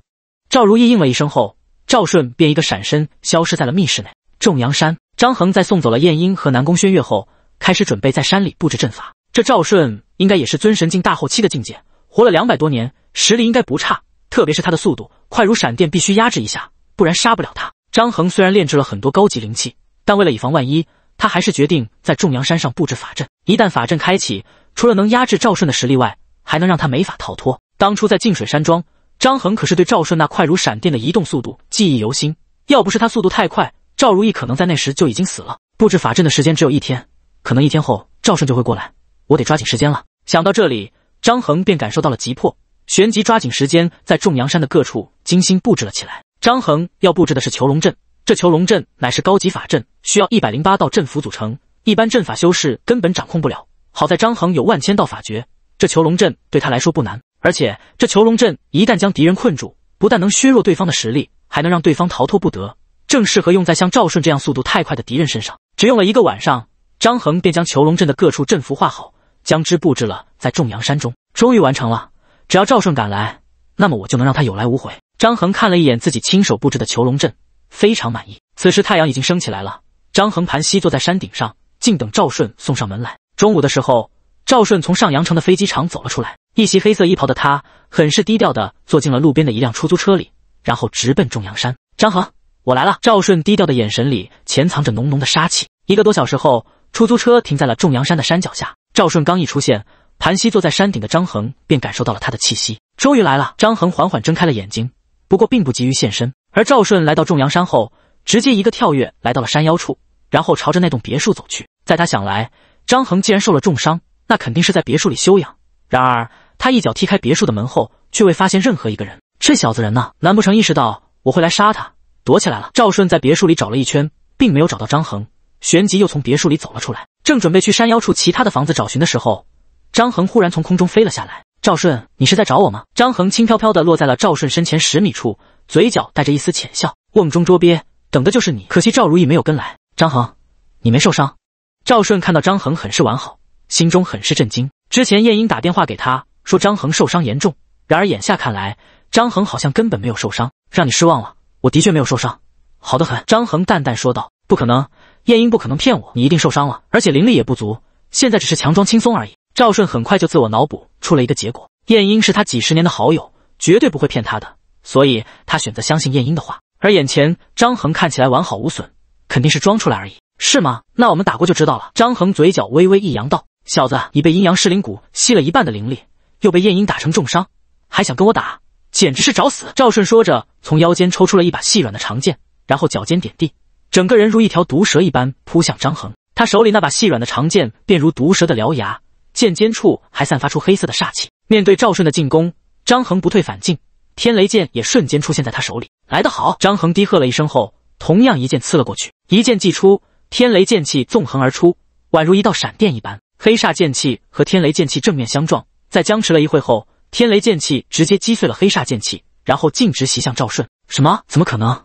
赵如意应了一声后，赵顺便一个闪身消失在了密室内。重阳山，张衡在送走了燕婴和南宫轩月后，开始准备在山里布置阵法。这赵顺应该也是尊神境大后期的境界，活了两百多年，实力应该不差。特别是他的速度快如闪电，必须压制一下，不然杀不了他。张衡虽然炼制了很多高级灵气，但为了以防万一。他还是决定在众阳山上布置法阵，一旦法阵开启，除了能压制赵顺的实力外，还能让他没法逃脱。当初在静水山庄，张恒可是对赵顺那快如闪电的移动速度记忆犹新，要不是他速度太快，赵如意可能在那时就已经死了。布置法阵的时间只有一天，可能一天后赵顺就会过来，我得抓紧时间了。想到这里，张恒便感受到了急迫，旋即抓紧时间在众阳山的各处精心布置了起来。张恒要布置的是囚龙阵。这囚龙阵乃是高级法阵，需要一百零八道阵符组成，一般阵法修士根本掌控不了。好在张衡有万千道法诀，这囚龙阵对他来说不难。而且这囚龙阵一旦将敌人困住，不但能削弱对方的实力，还能让对方逃脱不得，正适合用在像赵顺这样速度太快的敌人身上。只用了一个晚上，张衡便将囚龙阵的各处阵符画好，将之布置了在众阳山中，终于完成了。只要赵顺赶来，那么我就能让他有来无回。张衡看了一眼自己亲手布置的囚龙阵。非常满意。此时太阳已经升起来了，张恒盘膝坐在山顶上，静等赵顺送上门来。中午的时候，赵顺从上阳城的飞机场走了出来，一袭黑色衣袍的他，很是低调的坐进了路边的一辆出租车里，然后直奔重阳山。张恒，我来了。赵顺低调的眼神里潜藏着浓浓的杀气。一个多小时后，出租车停在了仲阳山的山脚下。赵顺刚一出现，盘膝坐在山顶的张恒便感受到了他的气息。终于来了。张恒缓缓睁开了眼睛，不过并不急于现身。而赵顺来到众阳山后，直接一个跳跃，来到了山腰处，然后朝着那栋别墅走去。在他想来，张恒既然受了重伤，那肯定是在别墅里休养。然而，他一脚踢开别墅的门后，却未发现任何一个人。这小子人呢？难不成意识到我会来杀他，躲起来了？赵顺在别墅里找了一圈，并没有找到张恒，旋即又从别墅里走了出来，正准备去山腰处其他的房子找寻的时候，张恒忽然从空中飞了下来。赵顺，你是在找我吗？张恒轻飘飘的落在了赵顺身前十米处。嘴角带着一丝浅笑，瓮中捉鳖，等的就是你。可惜赵如意没有跟来。张恒，你没受伤？赵顺看到张恒很是完好，心中很是震惊。之前晏婴打电话给他说张恒受伤严重，然而眼下看来，张恒好像根本没有受伤，让你失望了。我的确没有受伤，好的很。张恒淡淡说道。不可能，晏婴不可能骗我，你一定受伤了，而且灵力也不足，现在只是强装轻松而已。赵顺很快就自我脑补出了一个结果，晏婴是他几十年的好友，绝对不会骗他的。所以他选择相信燕英的话，而眼前张恒看起来完好无损，肯定是装出来而已，是吗？那我们打过就知道了。张恒嘴角微微一扬道：“小子，你被阴阳噬灵骨吸了一半的灵力，又被燕英打成重伤，还想跟我打，简直是找死！”赵顺说着，从腰间抽出了一把细软的长剑，然后脚尖点地，整个人如一条毒蛇一般扑向张恒。他手里那把细软的长剑便如毒蛇的獠牙，剑尖处还散发出黑色的煞气。面对赵顺的进攻，张恒不退反进。天雷剑也瞬间出现在他手里，来得好！张恒低喝了一声后，同样一剑刺了过去。一剑既出，天雷剑气纵横而出，宛如一道闪电一般。黑煞剑气和天雷剑气正面相撞，在僵持了一会后，天雷剑气直接击碎了黑煞剑气，然后径直袭向赵顺。什么？怎么可能？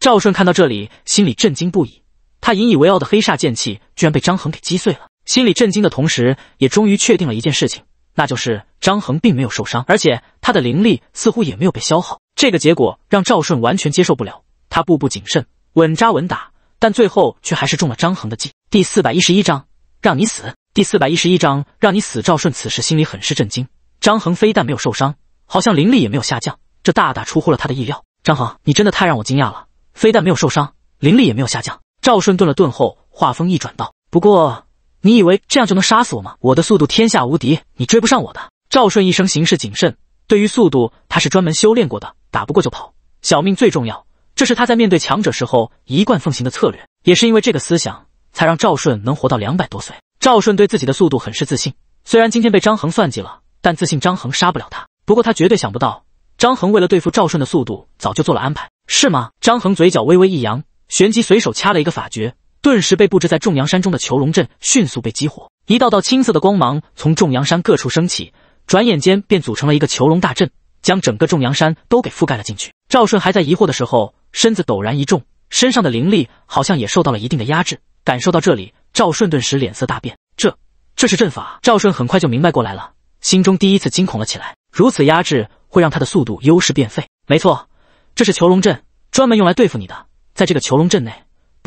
赵顺看到这里，心里震惊不已。他引以为傲的黑煞剑气，居然被张恒给击碎了。心里震惊的同时，也终于确定了一件事情。那就是张衡并没有受伤，而且他的灵力似乎也没有被消耗。这个结果让赵顺完全接受不了。他步步谨慎，稳扎稳打，但最后却还是中了张衡的计。第四百一十一章，让你死。第四百一十一章，让你死。赵顺此时心里很是震惊，张衡非但没有受伤，好像灵力也没有下降，这大大出乎了他的意料。张衡，你真的太让我惊讶了，非但没有受伤，灵力也没有下降。赵顺顿了顿后，话锋一转道：“不过。”你以为这样就能杀死我吗？我的速度天下无敌，你追不上我的。赵顺一生行事谨慎，对于速度他是专门修炼过的，打不过就跑，小命最重要，这是他在面对强者时候一贯奉行的策略，也是因为这个思想，才让赵顺能活到两百多岁。赵顺对自己的速度很是自信，虽然今天被张衡算计了，但自信张衡杀不了他。不过他绝对想不到，张衡为了对付赵顺的速度，早就做了安排，是吗？张衡嘴角微微一扬，旋即随手掐了一个法诀。顿时被布置在众阳山中的囚龙阵迅速被激活，一道道青色的光芒从众阳山各处升起，转眼间便组成了一个囚龙大阵，将整个众阳山都给覆盖了进去。赵顺还在疑惑的时候，身子陡然一重，身上的灵力好像也受到了一定的压制。感受到这里，赵顺顿时脸色大变，这这是阵法。赵顺很快就明白过来了，心中第一次惊恐了起来。如此压制会让他的速度优势变废。没错，这是囚龙阵，专门用来对付你的。在这个囚龙阵内。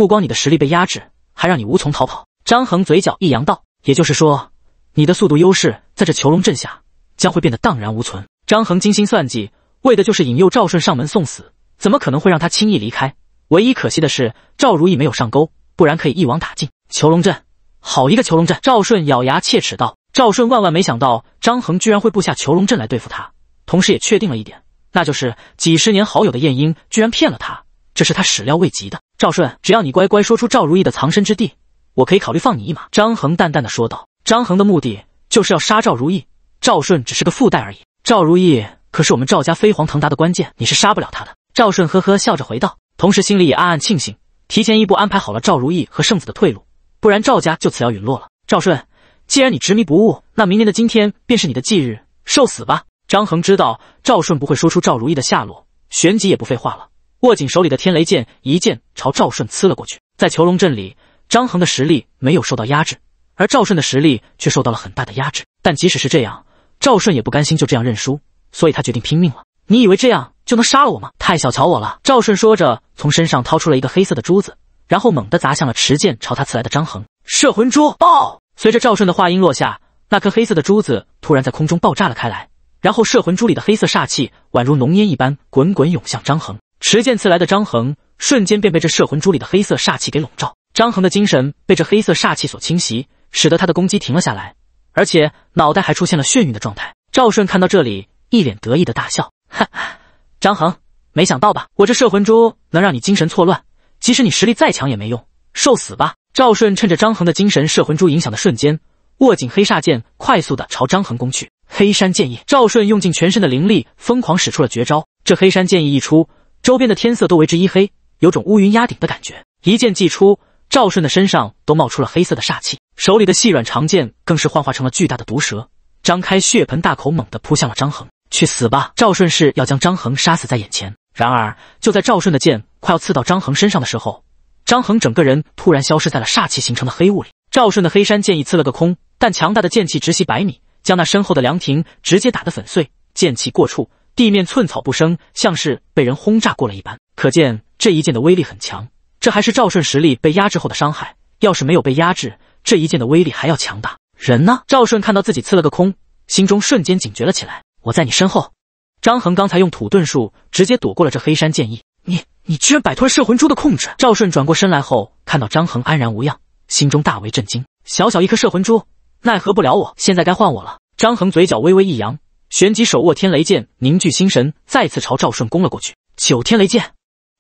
不光你的实力被压制，还让你无从逃跑。张恒嘴角一扬道：“也就是说，你的速度优势在这囚龙阵下将会变得荡然无存。”张恒精心算计，为的就是引诱赵顺上门送死，怎么可能会让他轻易离开？唯一可惜的是赵如意没有上钩，不然可以一网打尽。囚龙阵，好一个囚龙阵！赵顺咬牙切齿道。赵顺万万没想到张恒居然会布下囚龙阵来对付他，同时也确定了一点，那就是几十年好友的晏婴居然骗了他。这是他始料未及的。赵顺，只要你乖乖说出赵如意的藏身之地，我可以考虑放你一马。”张恒淡淡的说道。张恒的目的就是要杀赵如意，赵顺只是个附带而已。赵如意可是我们赵家飞黄腾达的关键，你是杀不了他的。”赵顺呵呵笑着回道，同时心里也暗暗庆幸，提前一步安排好了赵如意和圣子的退路，不然赵家就此要陨落了。赵顺，既然你执迷不悟，那明年的今天便是你的忌日，受死吧！”张恒知道赵顺不会说出赵如意的下落，旋即也不废话了。握紧手里的天雷剑，一剑朝赵顺刺了过去。在囚笼阵里，张衡的实力没有受到压制，而赵顺的实力却受到了很大的压制。但即使是这样，赵顺也不甘心就这样认输，所以他决定拼命了。你以为这样就能杀了我吗？太小瞧我了！赵顺说着，从身上掏出了一个黑色的珠子，然后猛地砸向了持剑朝他刺来的张衡。摄魂珠爆！随着赵顺的话音落下，那颗黑色的珠子突然在空中爆炸了开来，然后摄魂珠里的黑色煞气宛如浓烟一般滚滚涌向张衡。持剑刺来的张衡，瞬间便被这摄魂珠里的黑色煞气给笼罩。张衡的精神被这黑色煞气所侵袭，使得他的攻击停了下来，而且脑袋还出现了眩晕的状态。赵顺看到这里，一脸得意的大笑：“哈哈，张衡，没想到吧？我这摄魂珠能让你精神错乱，即使你实力再强也没用，受死吧！”赵顺趁着张衡的精神摄魂珠影响的瞬间，握紧黑煞剑，快速的朝张衡攻去。黑山剑意，赵顺用尽全身的灵力，疯狂使出了绝招。这黑山剑意一出。周边的天色都为之一黑，有种乌云压顶的感觉。一剑祭出，赵顺的身上都冒出了黑色的煞气，手里的细软长剑更是幻化成了巨大的毒蛇，张开血盆大口，猛地扑向了张衡。去死吧！赵顺是要将张衡杀死在眼前。然而，就在赵顺的剑快要刺到张衡身上的时候，张衡整个人突然消失在了煞气形成的黑雾里。赵顺的黑山剑意刺了个空，但强大的剑气直袭百米，将那身后的凉亭直接打得粉碎。剑气过处。地面寸草不生，像是被人轰炸过了一般，可见这一剑的威力很强。这还是赵顺实力被压制后的伤害，要是没有被压制，这一剑的威力还要强大。人呢？赵顺看到自己刺了个空，心中瞬间警觉了起来。我在你身后。张恒刚才用土遁术直接躲过了这黑山剑意。你，你居然摆脱了摄魂珠的控制！赵顺转过身来后，看到张恒安然无恙，心中大为震惊。小小一颗摄魂珠，奈何不了我。现在该换我了。张恒嘴角微微一扬。旋即手握天雷剑，凝聚心神，再次朝赵顺攻了过去。九天雷剑，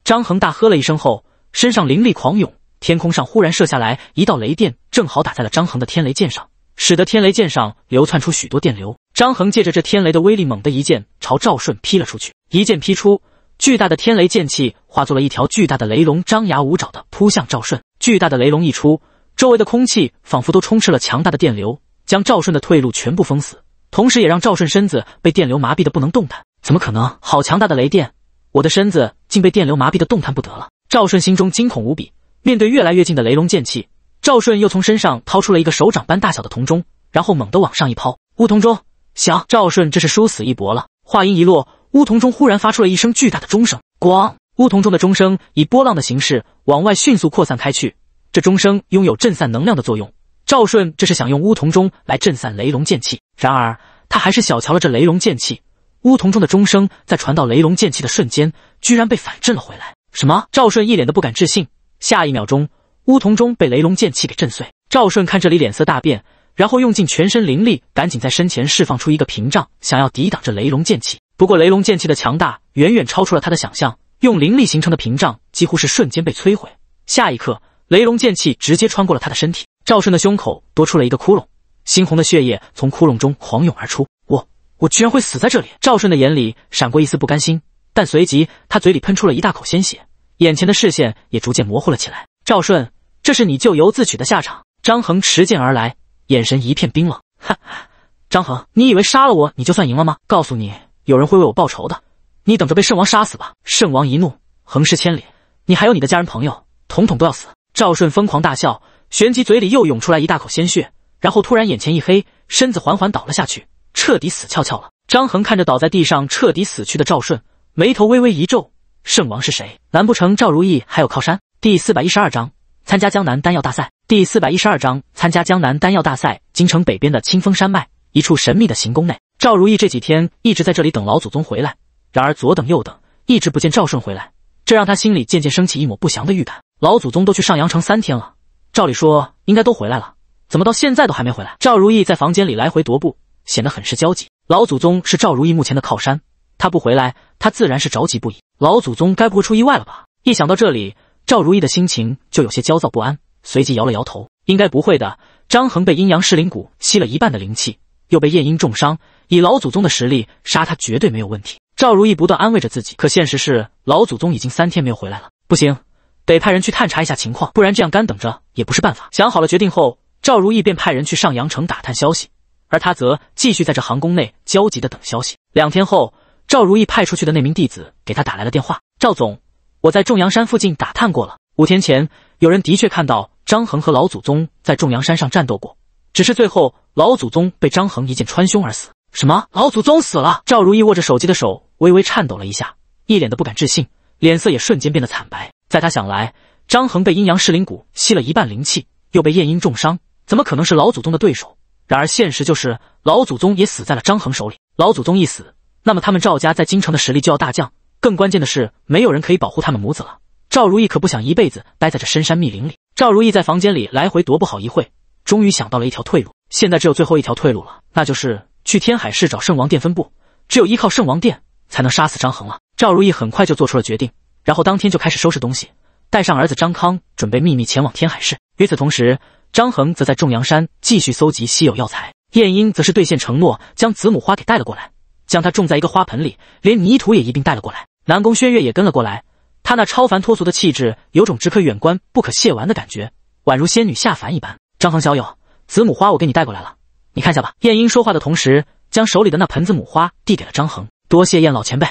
张恒大喝了一声后，身上灵力狂涌，天空上忽然射下来一道雷电，正好打在了张衡的天雷剑上，使得天雷剑上流窜出许多电流。张衡借着这天雷的威力，猛地一剑朝赵顺劈了出去。一剑劈出，巨大的天雷剑气化作了一条巨大的雷龙，张牙舞爪的扑向赵顺。巨大的雷龙一出，周围的空气仿佛都充斥了强大的电流，将赵顺的退路全部封死。同时，也让赵顺身子被电流麻痹的不能动弹。怎么可能？好强大的雷电！我的身子竟被电流麻痹的动弹不得了。赵顺心中惊恐无比，面对越来越近的雷龙剑气，赵顺又从身上掏出了一个手掌般大小的铜钟，然后猛地往上一抛。乌铜钟响！赵顺这是殊死一搏了。话音一落，乌铜钟忽然发出了一声巨大的钟声。咣！乌铜钟的钟声以波浪的形式往外迅速扩散开去。这钟声拥有震散能量的作用。赵顺这是想用乌铜钟来震散雷龙剑气。然而，他还是小瞧了这雷龙剑气。乌桐中的钟声在传到雷龙剑气的瞬间，居然被反震了回来。什么？赵顺一脸的不敢置信。下一秒钟，乌桐钟被雷龙剑气给震碎。赵顺看这里，脸色大变，然后用尽全身灵力，赶紧在身前释放出一个屏障，想要抵挡这雷龙剑气。不过，雷龙剑气的强大远远超出了他的想象，用灵力形成的屏障几乎是瞬间被摧毁。下一刻，雷龙剑气直接穿过了他的身体，赵顺的胸口多出了一个窟窿。猩红的血液从窟窿中狂涌而出，我我居然会死在这里！赵顺的眼里闪过一丝不甘心，但随即他嘴里喷出了一大口鲜血，眼前的视线也逐渐模糊了起来。赵顺，这是你咎由自取的下场！张恒持剑而来，眼神一片冰冷。哈哈，张恒，你以为杀了我，你就算赢了吗？告诉你，有人会为我报仇的，你等着被圣王杀死吧！圣王一怒，横尸千里，你还有你的家人朋友，统统都要死！赵顺疯狂大笑，旋即嘴里又涌出来一大口鲜血。然后突然眼前一黑，身子缓缓倒了下去，彻底死翘翘了。张恒看着倒在地上彻底死去的赵顺，眉头微微一皱。圣王是谁？难不成赵如意还有靠山？第四百一十二章参加江南丹药大赛。第四百一十二章参加江南丹药大赛。京城北边的清风山脉一处神秘的行宫内，赵如意这几天一直在这里等老祖宗回来，然而左等右等，一直不见赵顺回来，这让他心里渐渐升起一抹不祥的预感。老祖宗都去上阳城三天了，照理说应该都回来了。怎么到现在都还没回来？赵如意在房间里来回踱步，显得很是焦急。老祖宗是赵如意目前的靠山，他不回来，他自然是着急不已。老祖宗该不会出意外了吧？一想到这里，赵如意的心情就有些焦躁不安。随即摇了摇头，应该不会的。张衡被阴阳噬灵蛊吸了一半的灵气，又被夜莺重伤，以老祖宗的实力杀他绝对没有问题。赵如意不断安慰着自己，可现实是老祖宗已经三天没有回来了。不行，得派人去探查一下情况，不然这样干等着也不是办法。想好了决定后。赵如意便派人去上阳城打探消息，而他则继续在这行宫内焦急的等消息。两天后，赵如意派出去的那名弟子给他打来了电话：“赵总，我在众阳山附近打探过了，五天前有人的确看到张衡和老祖宗在众阳山上战斗过，只是最后老祖宗被张衡一剑穿胸而死。”“什么？老祖宗死了？”赵如意握着手机的手微微颤抖了一下，一脸的不敢置信，脸色也瞬间变得惨白。在他想来，张衡被阴阳噬灵骨吸了一半灵气，又被燕鹰重伤。怎么可能是老祖宗的对手？然而现实就是，老祖宗也死在了张衡手里。老祖宗一死，那么他们赵家在京城的实力就要大降。更关键的是，没有人可以保护他们母子了。赵如意可不想一辈子待在这深山密林里。赵如意在房间里来回踱步，好一会，终于想到了一条退路。现在只有最后一条退路了，那就是去天海市找圣王殿分部。只有依靠圣王殿，才能杀死张衡了。赵如意很快就做出了决定，然后当天就开始收拾东西，带上儿子张康，准备秘密前往天海市。与此同时，张恒则在重阳山继续搜集稀有药材，晏婴则是兑现承诺，将子母花给带了过来，将它种在一个花盆里，连泥土也一并带了过来。南宫轩月也跟了过来，他那超凡脱俗的气质，有种只可远观不可亵玩的感觉，宛如仙女下凡一般。张恒小友，子母花我给你带过来了，你看下吧。晏婴说话的同时，将手里的那盆子母花递给了张恒。多谢晏老前辈。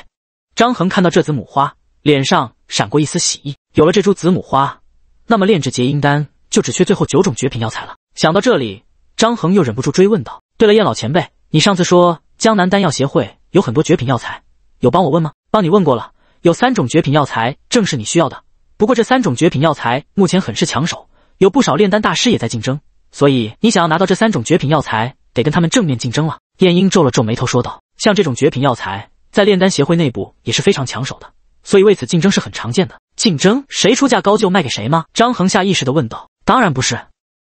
张恒看到这子母花，脸上闪过一丝喜意。有了这株子母花，那么炼制结阴丹。就只缺最后九种绝品药材了。想到这里，张恒又忍不住追问道：“对了，燕老前辈，你上次说江南丹药协会有很多绝品药材，有帮我问吗？帮你问过了，有三种绝品药材正是你需要的。不过这三种绝品药材目前很是抢手，有不少炼丹大师也在竞争，所以你想要拿到这三种绝品药材，得跟他们正面竞争了。”燕英皱了皱眉头说道：“像这种绝品药材，在炼丹协会内部也是非常抢手的，所以为此竞争是很常见的。竞争？谁出价高就卖给谁吗？”张恒下意识的问道。当然不是，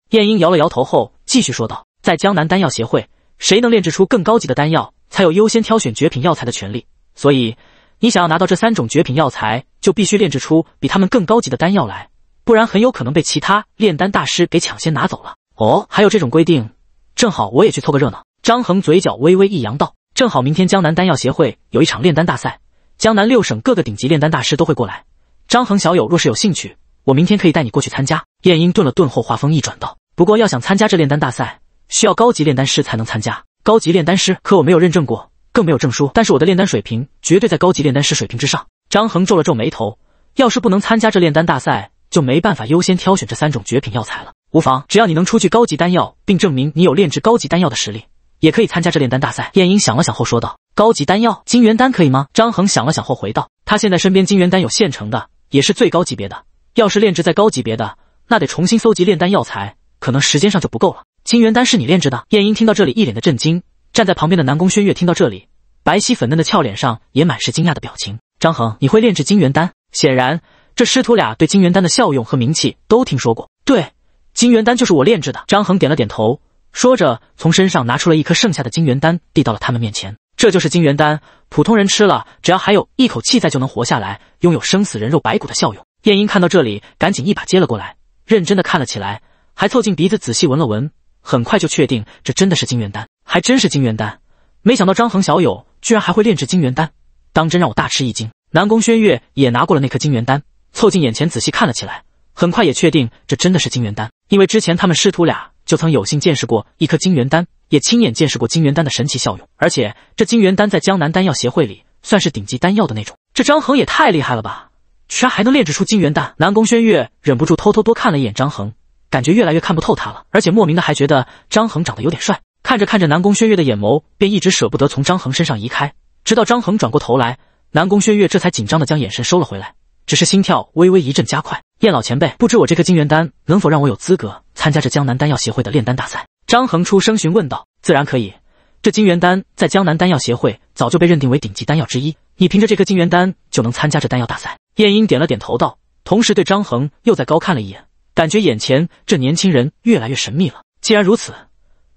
晏婴摇了摇头后继续说道：“在江南丹药协会，谁能炼制出更高级的丹药，才有优先挑选绝品药材的权利。所以，你想要拿到这三种绝品药材，就必须炼制出比他们更高级的丹药来，不然很有可能被其他炼丹大师给抢先拿走了。”哦，还有这种规定？正好我也去凑个热闹。张恒嘴角微微一扬道：“正好明天江南丹药协会有一场炼丹大赛，江南六省各个顶级炼丹大师都会过来。张恒小友若是有兴趣。”我明天可以带你过去参加。晏婴顿了顿后，话锋一转道：“不过要想参加这炼丹大赛，需要高级炼丹师才能参加。高级炼丹师，可我没有认证过，更没有证书。但是我的炼丹水平绝对在高级炼丹师水平之上。”张恒皱了皱眉头，要是不能参加这炼丹大赛，就没办法优先挑选这三种绝品药材了。无妨，只要你能出具高级丹药，并证明你有炼制高级丹药的实力，也可以参加这炼丹大赛。晏婴想了想后说道：“高级丹药，金元丹可以吗？”张恒想了想后回道：“他现在身边金元丹有现成的，也是最高级别的。”要是炼制在高级别的，那得重新搜集炼丹药材，可能时间上就不够了。金元丹是你炼制的？晏婴听到这里，一脸的震惊。站在旁边的南宫轩月听到这里，白皙粉嫩的俏脸上也满是惊讶的表情。张恒，你会炼制金元丹？显然，这师徒俩对金元丹的效用和名气都听说过。对，金元丹就是我炼制的。张恒点了点头，说着从身上拿出了一颗剩下的金元丹，递到了他们面前。这就是金元丹，普通人吃了，只要还有一口气在，就能活下来，拥有生死人肉白骨的效用。晏婴看到这里，赶紧一把接了过来，认真的看了起来，还凑近鼻子仔细闻了闻，很快就确定这真的是金元丹，还真是金元丹。没想到张恒小友居然还会炼制金元丹，当真让我大吃一惊。南宫轩月也拿过了那颗金元丹，凑近眼前仔细看了起来，很快也确定这真的是金元丹，因为之前他们师徒俩就曾有幸见识过一颗金元丹，也亲眼见识过金元丹的神奇效用，而且这金元丹在江南丹药协会里算是顶级丹药的那种。这张恒也太厉害了吧！居然还能炼制出金元丹！南宫轩月忍不住偷偷多看了一眼张恒，感觉越来越看不透他了，而且莫名的还觉得张恒长得有点帅。看着看着，南宫轩月的眼眸便一直舍不得从张恒身上移开，直到张恒转过头来，南宫轩月这才紧张的将眼神收了回来，只是心跳微微一阵加快。燕老前辈，不知我这颗金元丹能否让我有资格参加这江南丹药协会的炼丹大赛？张恒出声询问道：“自然可以，这金元丹在江南丹药协会早就被认定为顶级丹药之一，你凭着这颗金元丹就能参加这丹药大赛。”晏婴点了点头，道：“同时对张恒又再高看了一眼，感觉眼前这年轻人越来越神秘了。既然如此，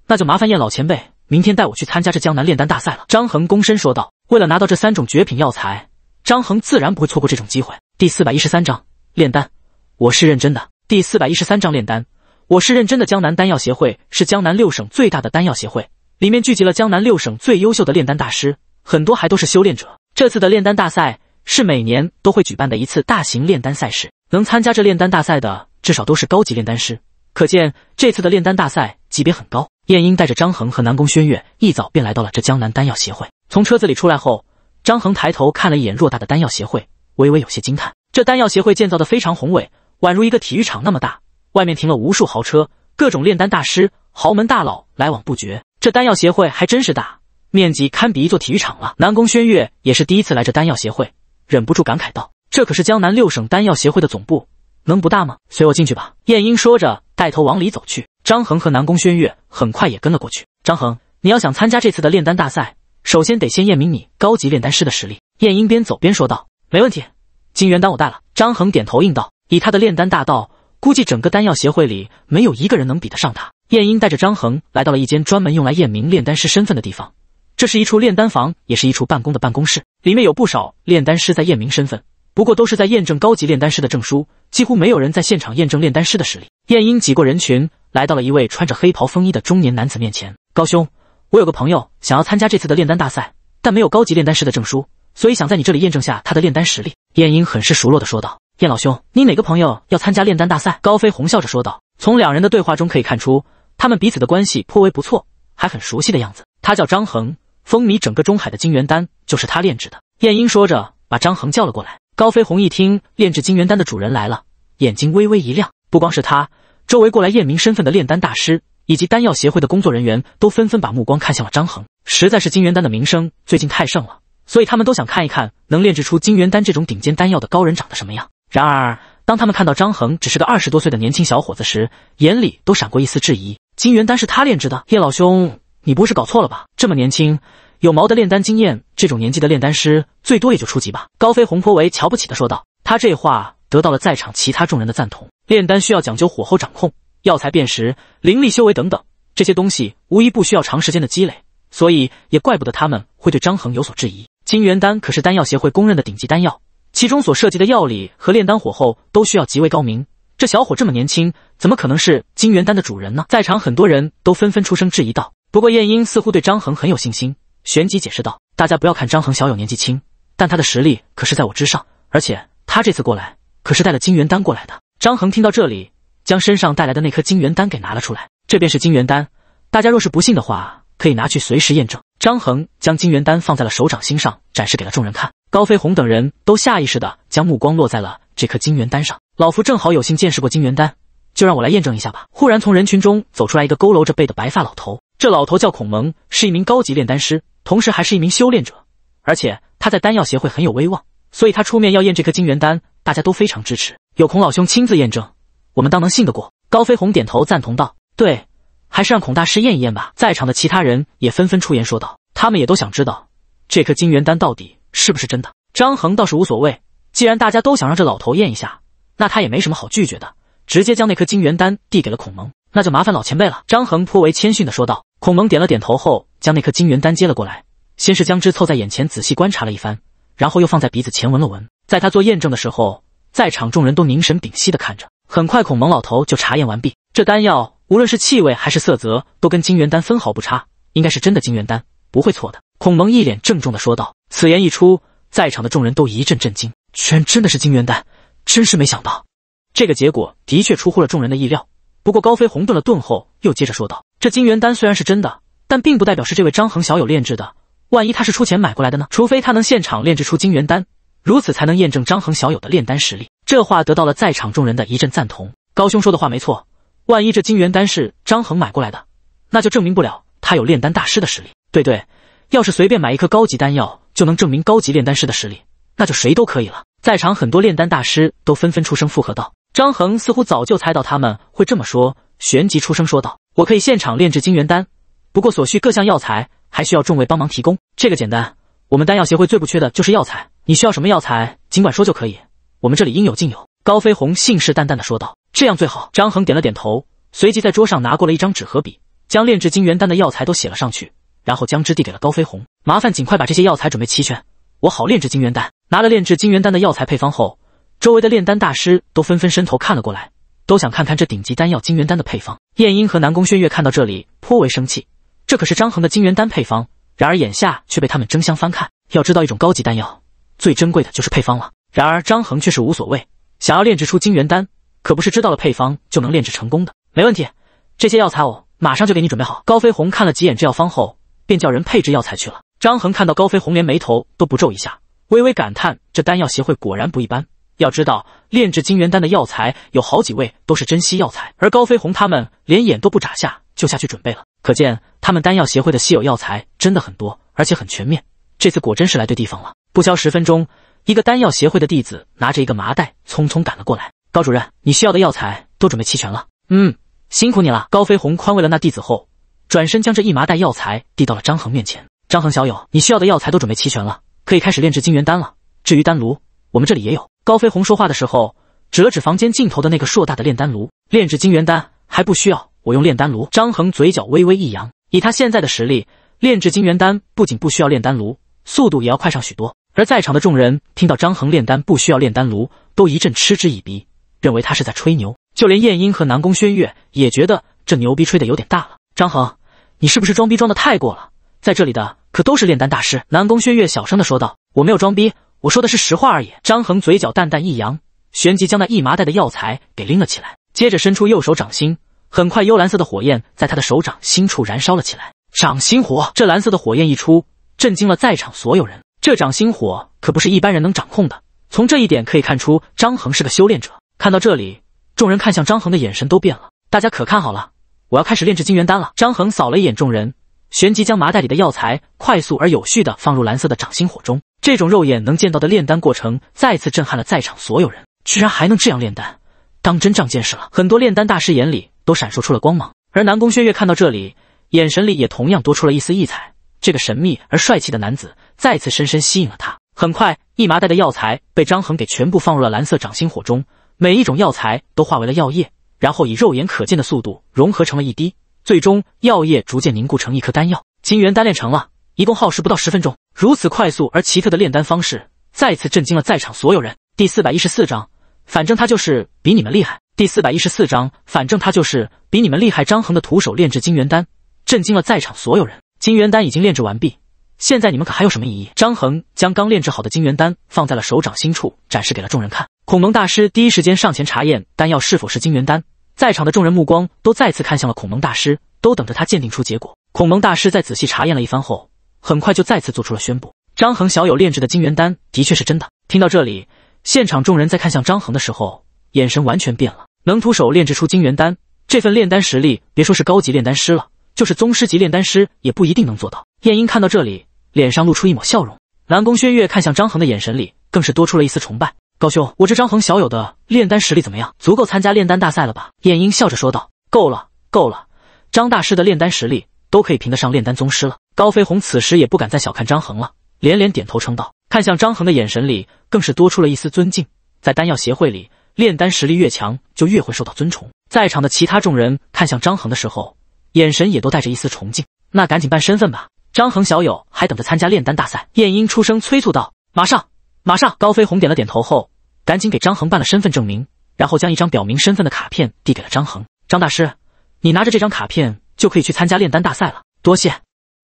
那就麻烦晏老前辈明天带我去参加这江南炼丹大赛了。”张恒躬身说道：“为了拿到这三种绝品药材，张恒自然不会错过这种机会。”第四百一十三章炼丹，我是认真的。第四百一十三章炼丹，我是认真的。江南丹药协会是江南六省最大的丹药协会，里面聚集了江南六省最优秀的炼丹大师，很多还都是修炼者。这次的炼丹大赛。是每年都会举办的一次大型炼丹赛事，能参加这炼丹大赛的，至少都是高级炼丹师。可见这次的炼丹大赛级别很高。晏婴带着张恒和南宫轩月一早便来到了这江南丹药协会。从车子里出来后，张恒抬头看了一眼偌大的丹药协会，微微有些惊叹：这丹药协会建造的非常宏伟，宛如一个体育场那么大。外面停了无数豪车，各种炼丹大师、豪门大佬来往不绝。这丹药协会还真是大，面积堪比一座体育场了。南宫轩月也是第一次来这丹药协会。忍不住感慨道：“这可是江南六省丹药协会的总部，能不大吗？”“随我进去吧。”晏婴说着，带头往里走去。张恒和南宫轩月很快也跟了过去。张恒，你要想参加这次的炼丹大赛，首先得先验明你高级炼丹师的实力。”晏婴边走边说道。“没问题，金元丹我带了。”张恒点头应道。以他的炼丹大道，估计整个丹药协会里没有一个人能比得上他。晏婴带着张恒来到了一间专门用来验明炼丹师身份的地方。这是一处炼丹房，也是一处办公的办公室。里面有不少炼丹师在验明身份，不过都是在验证高级炼丹师的证书，几乎没有人在现场验证炼丹师的实力。燕英挤过人群，来到了一位穿着黑袍风衣的中年男子面前：“高兄，我有个朋友想要参加这次的炼丹大赛，但没有高级炼丹师的证书，所以想在你这里验证下他的炼丹实力。”燕英很是熟络的说道：“燕老兄，你哪个朋友要参加炼丹大赛？”高飞红笑着说道。从两人的对话中可以看出，他们彼此的关系颇为不错，还很熟悉的样子。他叫张恒。风靡整个中海的金元丹就是他炼制的。晏婴说着，把张恒叫了过来。高飞鸿一听炼制金元丹的主人来了，眼睛微微一亮。不光是他，周围过来验明身份的炼丹大师以及丹药协会的工作人员，都纷纷把目光看向了张恒。实在是金元丹的名声最近太盛了，所以他们都想看一看能炼制出金元丹这种顶尖丹药的高人长得什么样。然而，当他们看到张恒只是个二十多岁的年轻小伙子时，眼里都闪过一丝质疑：金元丹是他炼制的，叶老兄。你不会是搞错了吧？这么年轻，有毛的炼丹经验？这种年纪的炼丹师，最多也就初级吧？高飞鸿颇为瞧不起的说道。他这话得到了在场其他众人的赞同。炼丹需要讲究火候掌控、药材辨识、灵力修为等等，这些东西无一不需要长时间的积累，所以也怪不得他们会对张衡有所质疑。金元丹可是丹药协会公认的顶级丹药，其中所涉及的药理和炼丹火候都需要极为高明。这小伙这么年轻，怎么可能是金元丹的主人呢？在场很多人都纷纷出声质疑道。不过，燕婴似乎对张恒很有信心，旋即解释道：“大家不要看张恒小友年纪轻，但他的实力可是在我之上。而且他这次过来可是带了金元丹过来的。”张恒听到这里，将身上带来的那颗金元丹给拿了出来，这便是金元丹。大家若是不信的话，可以拿去随时验证。张恒将金元丹放在了手掌心上，展示给了众人看。高飞鸿等人都下意识的将目光落在了这颗金元丹上。老夫正好有幸见识过金元丹，就让我来验证一下吧。忽然，从人群中走出来一个佝偻着背的白发老头。这老头叫孔蒙，是一名高级炼丹师，同时还是一名修炼者，而且他在丹药协会很有威望，所以他出面要验这颗金元丹，大家都非常支持。有孔老兄亲自验证，我们当能信得过。高飞鸿点头赞同道：“对，还是让孔大师验一验吧。”在场的其他人也纷纷出言说道，他们也都想知道这颗金元丹到底是不是真的。张恒倒是无所谓，既然大家都想让这老头验一下，那他也没什么好拒绝的，直接将那颗金元丹递给了孔蒙。那就麻烦老前辈了。”张恒颇为谦逊的说道。孔蒙点了点头后，将那颗金元丹接了过来，先是将之凑在眼前仔细观察了一番，然后又放在鼻子前闻了闻。在他做验证的时候，在场众人都凝神屏息的看着。很快，孔蒙老头就查验完毕。这丹药无论是气味还是色泽，都跟金元丹分毫不差，应该是真的金元丹，不会错的。孔蒙一脸郑重的说道。此言一出，在场的众人都一阵震惊，居然真的是金元丹，真是没想到，这个结果的确出乎了众人的意料。不过高飞红顿了顿后，又接着说道：“这金元丹虽然是真的，但并不代表是这位张衡小友炼制的。万一他是出钱买过来的呢？除非他能现场炼制出金元丹，如此才能验证张衡小友的炼丹实力。”这话得到了在场众人的一阵赞同。高兄说的话没错，万一这金元丹是张衡买过来的，那就证明不了他有炼丹大师的实力。对对，要是随便买一颗高级丹药就能证明高级炼丹师的实力，那就谁都可以了。在场很多炼丹大师都纷纷出声附和道。张恒似乎早就猜到他们会这么说，旋即出声说道：“我可以现场炼制金元丹，不过所需各项药材还需要众位帮忙提供。这个简单，我们丹药协会最不缺的就是药材，你需要什么药材，尽管说就可以，我们这里应有尽有。”高飞鸿信誓旦旦的说道：“这样最好。”张恒点了点头，随即在桌上拿过了一张纸和笔，将炼制金元丹的药材都写了上去，然后将之递给了高飞鸿：“麻烦尽快把这些药材准备齐全，我好炼制金元丹。”拿了炼制金元丹的药材配方后。周围的炼丹大师都纷纷伸头看了过来，都想看看这顶级丹药金元丹的配方。晏婴和南宫轩月看到这里颇为生气，这可是张衡的金元丹配方，然而眼下却被他们争相翻看。要知道，一种高级丹药最珍贵的就是配方了。然而张衡却是无所谓，想要炼制出金元丹，可不是知道了配方就能炼制成功的。没问题，这些药材我马上就给你准备好。高飞鸿看了几眼这药方后，便叫人配制药材去了。张衡看到高飞鸿连眉头都不皱一下，微微感叹：这丹药协会果然不一般。要知道，炼制金元丹的药材有好几味，都是珍稀药材。而高飞鸿他们连眼都不眨下就下去准备了，可见他们丹药协会的稀有药材真的很多，而且很全面。这次果真是来对地方了。不消十分钟，一个丹药协会的弟子拿着一个麻袋匆匆赶了过来。高主任，你需要的药材都准备齐全了。嗯，辛苦你了。高飞鸿宽慰了那弟子后，转身将这一麻袋药材递到了张恒面前。张恒小友，你需要的药材都准备齐全了，可以开始炼制金元丹了。至于丹炉。我们这里也有。高飞鸿说话的时候，指了指房间尽头的那个硕大的炼丹炉，炼制金元丹还不需要我用炼丹炉。张恒嘴角微微一扬，以他现在的实力，炼制金元丹不仅不需要炼丹炉，速度也要快上许多。而在场的众人听到张恒炼丹不需要炼丹炉，都一阵嗤之以鼻，认为他是在吹牛。就连燕婴和南宫轩月也觉得这牛逼吹的有点大了。张恒，你是不是装逼装的太过了？在这里的可都是炼丹大师。南宫轩月小声的说道：“我没有装逼。”我说的是实话而已。张恒嘴角淡淡一扬，旋即将那一麻袋的药材给拎了起来，接着伸出右手掌心，很快幽蓝色的火焰在他的手掌心处燃烧了起来。掌心火，这蓝色的火焰一出，震惊了在场所有人。这掌心火可不是一般人能掌控的，从这一点可以看出，张恒是个修炼者。看到这里，众人看向张恒的眼神都变了。大家可看好了，我要开始炼制金元丹了。张恒扫了一眼众人，旋即将麻袋里的药材快速而有序的放入蓝色的掌心火中。这种肉眼能见到的炼丹过程，再次震撼了在场所有人。居然还能这样炼丹，当真长见识了。很多炼丹大师眼里都闪烁出了光芒，而南宫轩月看到这里，眼神里也同样多出了一丝异彩。这个神秘而帅气的男子，再次深深吸引了他。很快，一麻袋的药材被张恒给全部放入了蓝色掌心火中，每一种药材都化为了药液，然后以肉眼可见的速度融合成了一滴，最终药液逐渐凝固成一颗丹药。金元丹炼成了，一共耗时不到十分钟。如此快速而奇特的炼丹方式，再次震惊了在场所有人。第四百一十四章，反正他就是比你们厉害。第四百一十四章，反正他就是比你们厉害。张恒的徒手炼制金元丹，震惊了在场所有人。金元丹已经炼制完毕，现在你们可还有什么异议？张恒将刚炼制好的金元丹放在了手掌心处，展示给了众人看。孔蒙大师第一时间上前查验丹药是否是金元丹，在场的众人目光都再次看向了孔蒙大师，都等着他鉴定出结果。孔蒙大师在仔细查验了一番后。很快就再次做出了宣布，张恒小友炼制的金元丹的确是真的。听到这里，现场众人在看向张恒的时候，眼神完全变了。能徒手炼制出金元丹，这份炼丹实力，别说是高级炼丹师了，就是宗师级炼丹师也不一定能做到。晏婴看到这里，脸上露出一抹笑容。南宫轩月看向张恒的眼神里，更是多出了一丝崇拜。高兄，我这张恒小友的炼丹实力怎么样？足够参加炼丹大赛了吧？晏婴笑着说道。够了，够了，张大师的炼丹实力。都可以评得上炼丹宗师了。高飞鸿此时也不敢再小看张恒了，连连点头称道，看向张恒的眼神里更是多出了一丝尊敬。在丹药协会里，炼丹实力越强，就越会受到尊崇。在场的其他众人看向张恒的时候，眼神也都带着一丝崇敬。那赶紧办身份吧，张恒小友还等着参加炼丹大赛。燕英出声催促道：“马上，马上！”高飞鸿点了点头后，赶紧给张恒办了身份证明，然后将一张表明身份的卡片递给了张恒。张大师，你拿着这张卡片。就可以去参加炼丹大赛了。多谢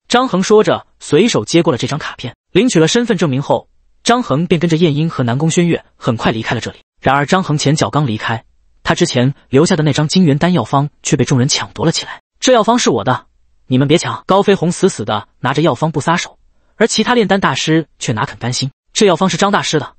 张恒，说着随手接过了这张卡片，领取了身份证明后，张恒便跟着燕英和南宫轩月很快离开了这里。然而张恒前脚刚离开，他之前留下的那张金元丹药方却被众人抢夺了起来。这药方是我的，你们别抢！高飞鸿死死的拿着药方不撒手，而其他炼丹大师却哪肯甘心？这药方是张大师的，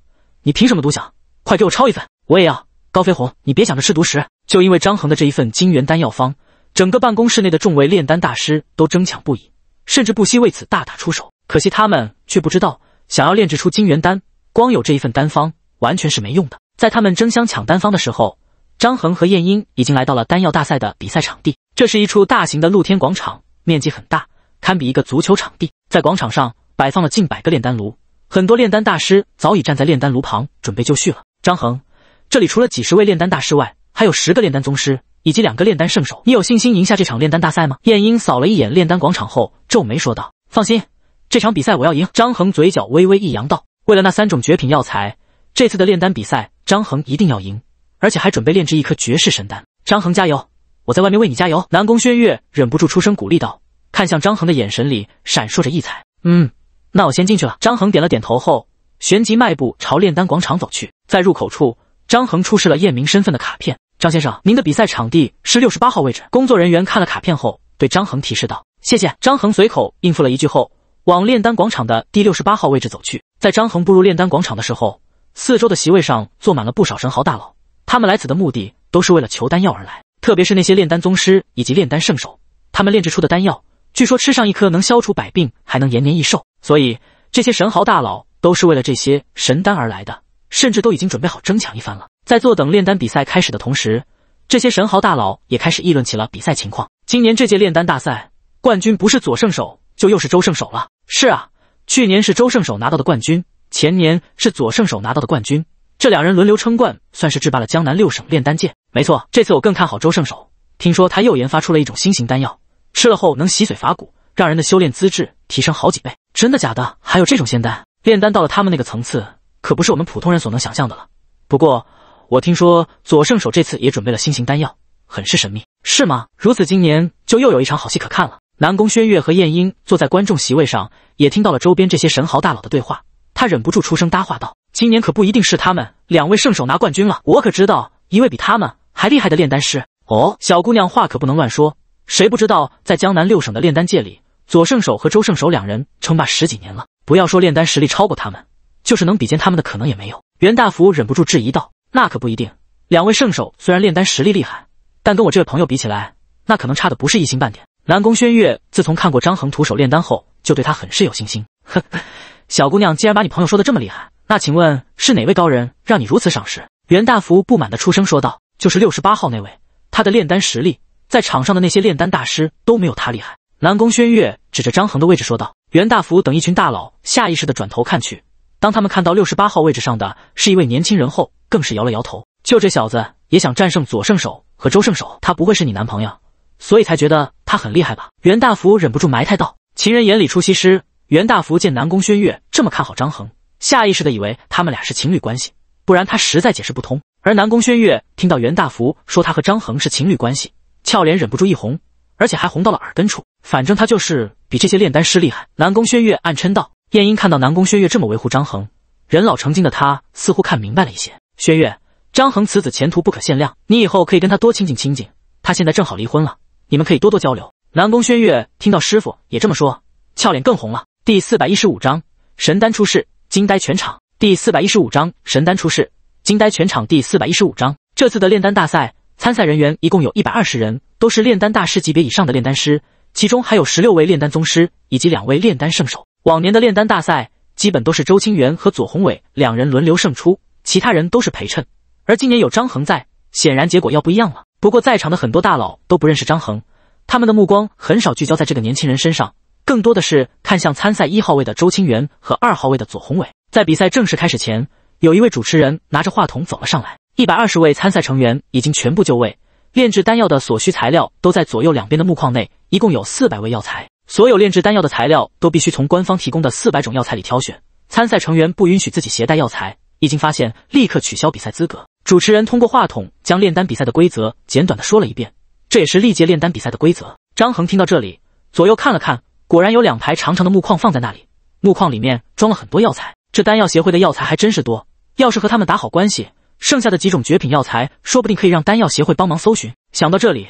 你凭什么独享？快给我抄一份，我也要！高飞鸿，你别想着吃独食！就因为张恒的这一份金元丹药方。整个办公室内的众位炼丹大师都争抢不已，甚至不惜为此大打出手。可惜他们却不知道，想要炼制出金元丹，光有这一份丹方完全是没用的。在他们争相抢丹方的时候，张恒和晏婴已经来到了丹药大赛的比赛场地。这是一处大型的露天广场，面积很大，堪比一个足球场地。在广场上摆放了近百个炼丹炉，很多炼丹大师早已站在炼丹炉旁，准备就绪了。张恒，这里除了几十位炼丹大师外，还有十个炼丹宗师。以及两个炼丹圣手，你有信心赢下这场炼丹大赛吗？晏婴扫了一眼炼丹广场后，皱眉说道：“放心，这场比赛我要赢。”张恒嘴角微微一扬道：“为了那三种绝品药材，这次的炼丹比赛，张恒一定要赢，而且还准备炼制一颗绝世神丹。”张恒加油，我在外面为你加油。”南宫轩月忍不住出声鼓励道，看向张恒的眼神里闪烁着异彩。“嗯，那我先进去了。”张恒点了点头后，旋即迈步朝炼丹广场走去。在入口处，张恒出示了验明身份的卡片。张先生，您的比赛场地是六十八号位置。工作人员看了卡片后，对张恒提示道：“谢谢。”张恒随口应付了一句后，往炼丹广场的第六十八号位置走去。在张恒步入炼丹广场的时候，四周的席位上坐满了不少神豪大佬。他们来此的目的都是为了求丹药而来，特别是那些炼丹宗师以及炼丹圣手，他们炼制出的丹药，据说吃上一颗能消除百病，还能延年益寿。所以，这些神豪大佬都是为了这些神丹而来的，甚至都已经准备好争抢一番了。在坐等炼丹比赛开始的同时，这些神豪大佬也开始议论起了比赛情况。今年这届炼丹大赛冠军不是左圣手，就又是周圣手了。是啊，去年是周圣手拿到的冠军，前年是左圣手拿到的冠军。这两人轮流称冠，算是制霸了江南六省炼丹界。没错，这次我更看好周圣手。听说他又研发出了一种新型丹药，吃了后能洗髓伐骨，让人的修炼资质提升好几倍。真的假的？还有这种仙丹？炼丹到了他们那个层次，可不是我们普通人所能想象的了。不过。我听说左圣手这次也准备了新型丹药，很是神秘，是吗？如此，今年就又有一场好戏可看了。南宫轩月和晏婴坐在观众席位上，也听到了周边这些神豪大佬的对话，他忍不住出声搭话道：“今年可不一定是他们两位圣手拿冠军了，我可知道一位比他们还厉害的炼丹师。”哦，小姑娘话可不能乱说，谁不知道在江南六省的炼丹界里，左圣手和周圣手两人称霸十几年了，不要说炼丹实力超过他们，就是能比肩他们的可能也没有。袁大福忍不住质疑道。那可不一定。两位圣手虽然炼丹实力厉害，但跟我这位朋友比起来，那可能差的不是一星半点。南宫轩月自从看过张恒徒手炼丹后，就对他很是有信心。呵，小姑娘，既然把你朋友说的这么厉害，那请问是哪位高人让你如此赏识？袁大福不满的出声说道：“就是六十八号那位，他的炼丹实力，在场上的那些炼丹大师都没有他厉害。”南宫轩月指着张恒的位置说道。袁大福等一群大佬下意识的转头看去，当他们看到六十八号位置上的是一位年轻人后，更是摇了摇头，就这小子也想战胜左圣手和周圣手，他不会是你男朋友，所以才觉得他很厉害吧？袁大福忍不住埋汰道。情人眼里出西施，袁大福见南宫轩月这么看好张恒，下意识的以为他们俩是情侣关系，不然他实在解释不通。而南宫轩月听到袁大福说他和张恒是情侣关系，俏脸忍不住一红，而且还红到了耳根处。反正他就是比这些炼丹师厉害，南宫轩月暗嗔道。晏婴看到南宫轩月这么维护张恒，人老成精的他似乎看明白了一些。轩月，张恒此子前途不可限量，你以后可以跟他多亲近亲近。他现在正好离婚了，你们可以多多交流。南宫轩月听到师傅也这么说，俏脸更红了。第四百一十五章神丹出世，惊呆全场。第四百一十五章神丹出世，惊呆全场。第四百一十五章这次的炼丹大赛参赛人员一共有一百二十人，都是炼丹大师级别以上的炼丹师，其中还有十六位炼丹宗师以及两位炼丹圣手。往年的炼丹大赛基本都是周清源和左宏伟两人轮流胜出。其他人都是陪衬，而今年有张恒在，显然结果要不一样了。不过在场的很多大佬都不认识张恒，他们的目光很少聚焦在这个年轻人身上，更多的是看向参赛一号位的周清源和二号位的左宏伟。在比赛正式开始前，有一位主持人拿着话筒走了上来。一百二十位参赛成员已经全部就位，炼制丹药的所需材料都在左右两边的木框内，一共有四百味药材。所有炼制丹药的材料都必须从官方提供的四百种药材里挑选，参赛成员不允许自己携带药材。一经发现，立刻取消比赛资格。主持人通过话筒将炼丹比赛的规则简短的说了一遍，这也是历届炼丹比赛的规则。张恒听到这里，左右看了看，果然有两排长长的木框放在那里，木框里面装了很多药材。这丹药协会的药材还真是多，要是和他们打好关系，剩下的几种绝品药材说不定可以让丹药协会帮忙搜寻。想到这里，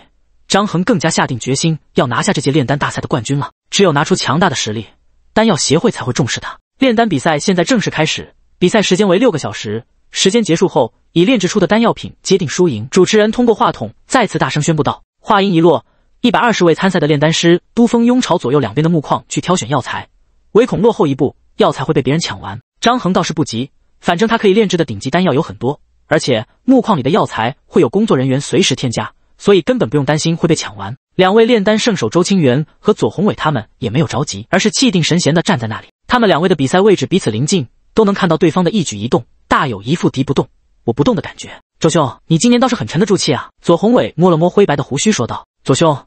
张恒更加下定决心要拿下这届炼丹大赛的冠军了。只有拿出强大的实力，丹药协会才会重视他。炼丹比赛现在正式开始。比赛时间为六个小时，时间结束后以炼制出的丹药品接定输赢。主持人通过话筒再次大声宣布道，话音一落，一百二十位参赛的炼丹师都蜂拥朝左右两边的木矿去挑选药材，唯恐落后一步，药材会被别人抢完。张恒倒是不急，反正他可以炼制的顶级丹药有很多，而且木矿里的药材会有工作人员随时添加，所以根本不用担心会被抢完。两位炼丹圣手周清源和左宏伟他们也没有着急，而是气定神闲的站在那里。他们两位的比赛位置彼此临近。都能看到对方的一举一动，大有一副敌不动我不动的感觉。周兄，你今年倒是很沉得住气啊。左宏伟摸了摸灰白的胡须，说道：“左兄，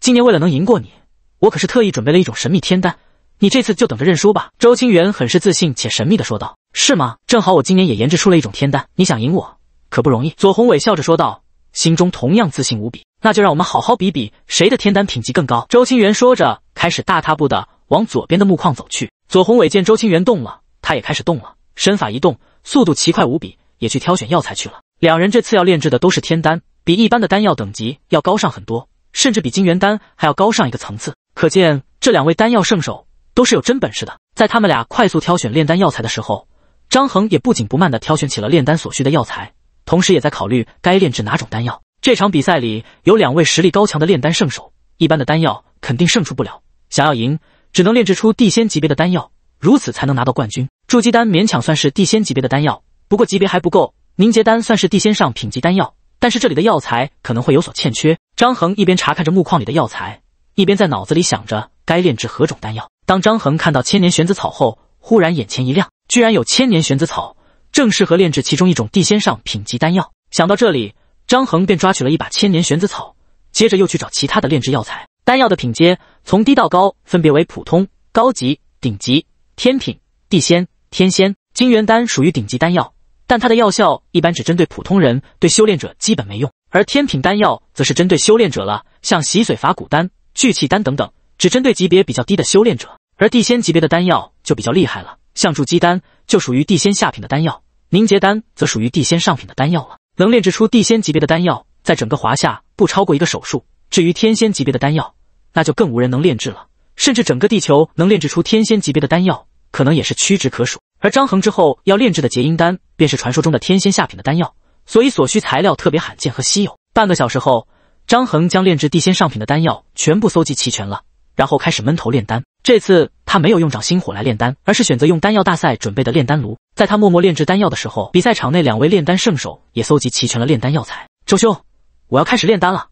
今年为了能赢过你，我可是特意准备了一种神秘天丹，你这次就等着认输吧。”周清源很是自信且神秘的说道：“是吗？正好我今年也研制出了一种天丹，你想赢我可不容易。”左宏伟笑着说道，心中同样自信无比。那就让我们好好比比谁的天丹品级更高。周清源说着，开始大踏步的往左边的木框走去。左宏伟见周清源动了。他也开始动了，身法一动，速度奇快无比，也去挑选药材去了。两人这次要炼制的都是天丹，比一般的丹药等级要高上很多，甚至比金元丹还要高上一个层次。可见这两位丹药圣手都是有真本事的。在他们俩快速挑选炼丹药材的时候，张恒也不紧不慢的挑选起了炼丹所需的药材，同时也在考虑该炼制哪种丹药。这场比赛里有两位实力高强的炼丹圣手，一般的丹药肯定胜出不了，想要赢，只能炼制出地仙级别的丹药，如此才能拿到冠军。筑基丹勉强算是地仙级别的丹药，不过级别还不够。凝结丹算是地仙上品级丹药，但是这里的药材可能会有所欠缺。张恒一边查看着木矿里的药材，一边在脑子里想着该炼制何种丹药。当张恒看到千年玄子草后，忽然眼前一亮，居然有千年玄子草，正适合炼制其中一种地仙上品级丹药。想到这里，张恒便抓取了一把千年玄子草，接着又去找其他的炼制药材。丹药的品阶从低到高分别为普通、高级、顶级、天品、地仙。天仙金元丹属于顶级丹药，但它的药效一般只针对普通人，对修炼者基本没用。而天品丹药则是针对修炼者了，像洗髓伐骨丹、聚气丹等等，只针对级别比较低的修炼者。而地仙级别的丹药就比较厉害了，像筑基丹就属于地仙下品的丹药，凝结丹则属于地仙上品的丹药了。能炼制出地仙级别的丹药，在整个华夏不超过一个手术。至于天仙级别的丹药，那就更无人能炼制了，甚至整个地球能炼制出天仙级别的丹药，可能也是屈指可数。而张衡之后要炼制的结阴丹，便是传说中的天仙下品的丹药，所以所需材料特别罕见和稀有。半个小时后，张衡将炼制地仙上品的丹药全部搜集齐全了，然后开始闷头炼丹。这次他没有用掌心火来炼丹，而是选择用丹药大赛准备的炼丹炉。在他默默炼制丹药的时候，比赛场内两位炼丹圣手也搜集齐全了炼丹药材。周兄，我要开始炼丹了。”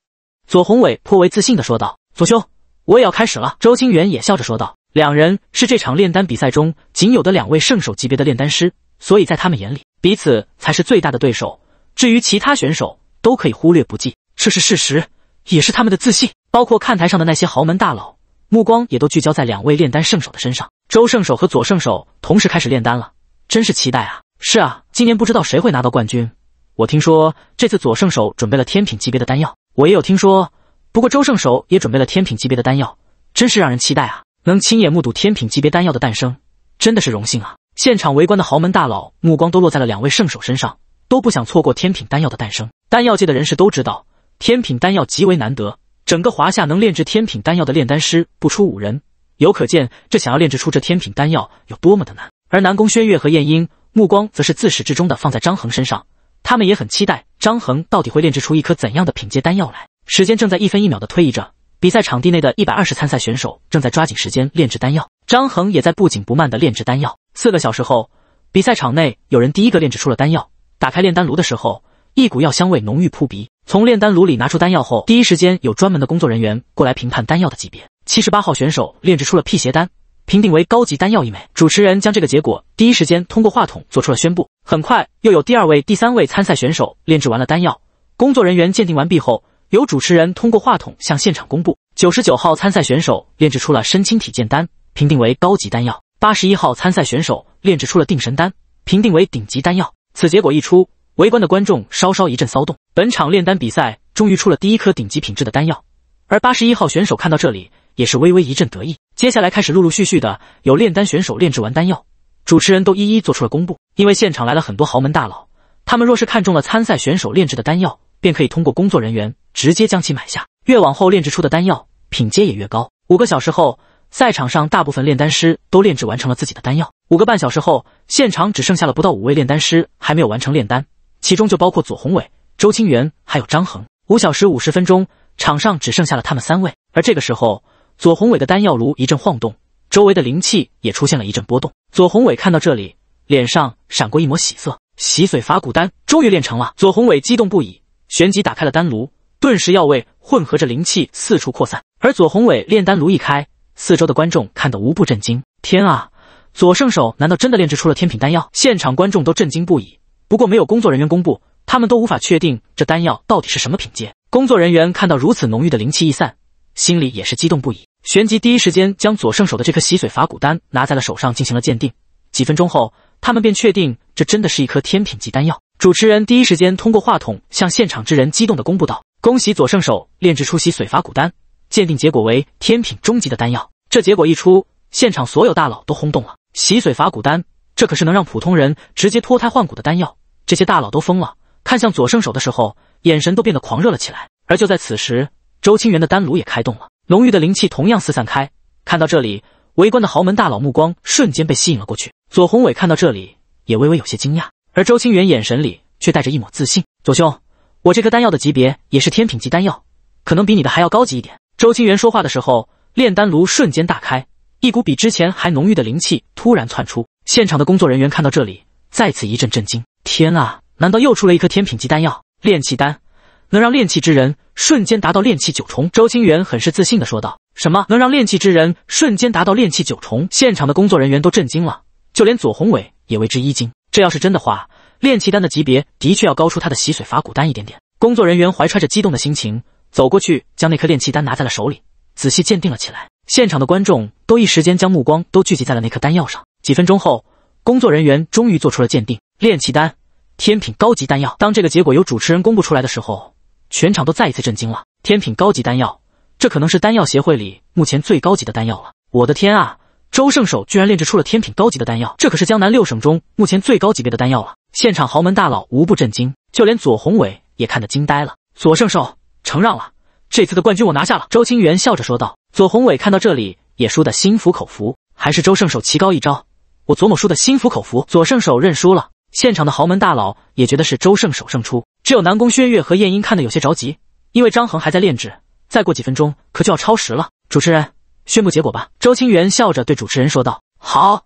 左宏伟颇为自信的说道。“左兄，我也要开始了。”周清源也笑着说道。两人是这场炼丹比赛中仅有的两位圣手级别的炼丹师，所以在他们眼里，彼此才是最大的对手。至于其他选手，都可以忽略不计，这是事实，也是他们的自信。包括看台上的那些豪门大佬，目光也都聚焦在两位炼丹圣手的身上。周圣手和左圣手同时开始炼丹了，真是期待啊！是啊，今年不知道谁会拿到冠军。我听说这次左圣手准备了天品级别的丹药，我也有听说。不过周圣手也准备了天品级别的丹药，真是让人期待啊！能亲眼目睹天品级别丹药的诞生，真的是荣幸啊！现场围观的豪门大佬目光都落在了两位圣手身上，都不想错过天品丹药的诞生。丹药界的人士都知道，天品丹药极为难得，整个华夏能炼制天品丹药的炼丹师不出五人，有可见这想要炼制出这天品丹药有多么的难。而南宫轩月和燕婴目光则是自始至终的放在张恒身上，他们也很期待张恒到底会炼制出一颗怎样的品阶丹药来。时间正在一分一秒的推移着。比赛场地内的一百二十参赛选手正在抓紧时间炼制丹药，张恒也在不紧不慢的炼制丹药。四个小时后，比赛场内有人第一个炼制出了丹药。打开炼丹炉的时候，一股药香味浓郁扑鼻。从炼丹炉里拿出丹药后，第一时间有专门的工作人员过来评判丹药的级别。七十八号选手炼制出了辟邪丹，评定为高级丹药一枚。主持人将这个结果第一时间通过话筒做出了宣布。很快又有第二位、第三位参赛选手炼制完了丹药，工作人员鉴定完毕后。由主持人通过话筒向现场公布，九十九号参赛选手炼制出了身轻体健丹，评定为高级丹药；八十一号参赛选手炼制出了定神丹，评定为顶级丹药。此结果一出，围观的观众稍稍一阵骚动。本场炼丹比赛终于出了第一颗顶级品质的丹药，而八十一号选手看到这里也是微微一阵得意。接下来开始陆陆续续的有炼丹选手炼制完丹药，主持人都一一做出了公布。因为现场来了很多豪门大佬，他们若是看中了参赛选手炼制的丹药，便可以通过工作人员。直接将其买下。越往后炼制出的丹药品阶也越高。五个小时后，赛场上大部分炼丹师都炼制完成了自己的丹药。五个半小时后，现场只剩下了不到五位炼丹师还没有完成炼丹，其中就包括左宏伟、周清源还有张衡。五小时五十分钟，场上只剩下了他们三位。而这个时候，左宏伟的丹药炉一阵晃动，周围的灵气也出现了一阵波动。左宏伟看到这里，脸上闪过一抹喜色，洗髓伐骨丹终于炼成了！左宏伟激动不已，旋即打开了丹炉。顿时药味混合着灵气四处扩散，而左宏伟炼丹炉一开，四周的观众看得无不震惊。天啊，左圣手难道真的炼制出了天品丹药？现场观众都震惊不已。不过没有工作人员公布，他们都无法确定这丹药到底是什么品阶。工作人员看到如此浓郁的灵气一散，心里也是激动不已。旋即第一时间将左圣手的这颗吸髓法骨丹拿在了手上进行了鉴定。几分钟后，他们便确定这真的是一颗天品级丹药。主持人第一时间通过话筒向现场之人激动的公布道。恭喜左圣手炼制出洗髓伐骨丹，鉴定结果为天品中级的丹药。这结果一出，现场所有大佬都轰动了。洗髓伐骨丹，这可是能让普通人直接脱胎换骨的丹药。这些大佬都疯了，看向左圣手的时候，眼神都变得狂热了起来。而就在此时，周清元的丹炉也开动了，浓郁的灵气同样四散开。看到这里，围观的豪门大佬目光瞬间被吸引了过去。左宏伟看到这里，也微微有些惊讶，而周清元眼神里却带着一抹自信。左兄。我这颗丹药的级别也是天品级丹药，可能比你的还要高级一点。周清源说话的时候，炼丹炉瞬间大开，一股比之前还浓郁的灵气突然窜出。现场的工作人员看到这里，再次一阵震惊。天啊，难道又出了一颗天品级丹药？炼气丹，能让炼气之人瞬间达到炼气九重。周清源很是自信的说道：“什么能让炼气之人瞬间达到炼气九重？”现场的工作人员都震惊了，就连左宏伟也为之一惊。这要是真的话。炼气丹的级别的确要高出他的洗髓伐骨丹一点点。工作人员怀揣着激动的心情走过去，将那颗炼气丹拿在了手里，仔细鉴定了起来。现场的观众都一时间将目光都聚集在了那颗丹药上。几分钟后，工作人员终于做出了鉴定：炼气丹，天品高级丹药。当这个结果由主持人公布出来的时候，全场都再一次震惊了。天品高级丹药，这可能是丹药协会里目前最高级的丹药了。我的天啊，周圣手居然炼制出了天品高级的丹药，这可是江南六省中目前最高级别的丹药了。现场豪门大佬无不震惊，就连左宏伟也看得惊呆了。左圣寿承让了，这次的冠军我拿下了。周清元笑着说道。左宏伟看到这里也输得心服口服，还是周圣手棋高一招，我左某输得心服口服。左圣手认输了。现场的豪门大佬也觉得是周圣手胜出，只有南宫轩月和晏婴看得有些着急，因为张恒还在炼制，再过几分钟可就要超时了。主持人宣布结果吧。周清元笑着对主持人说道。好。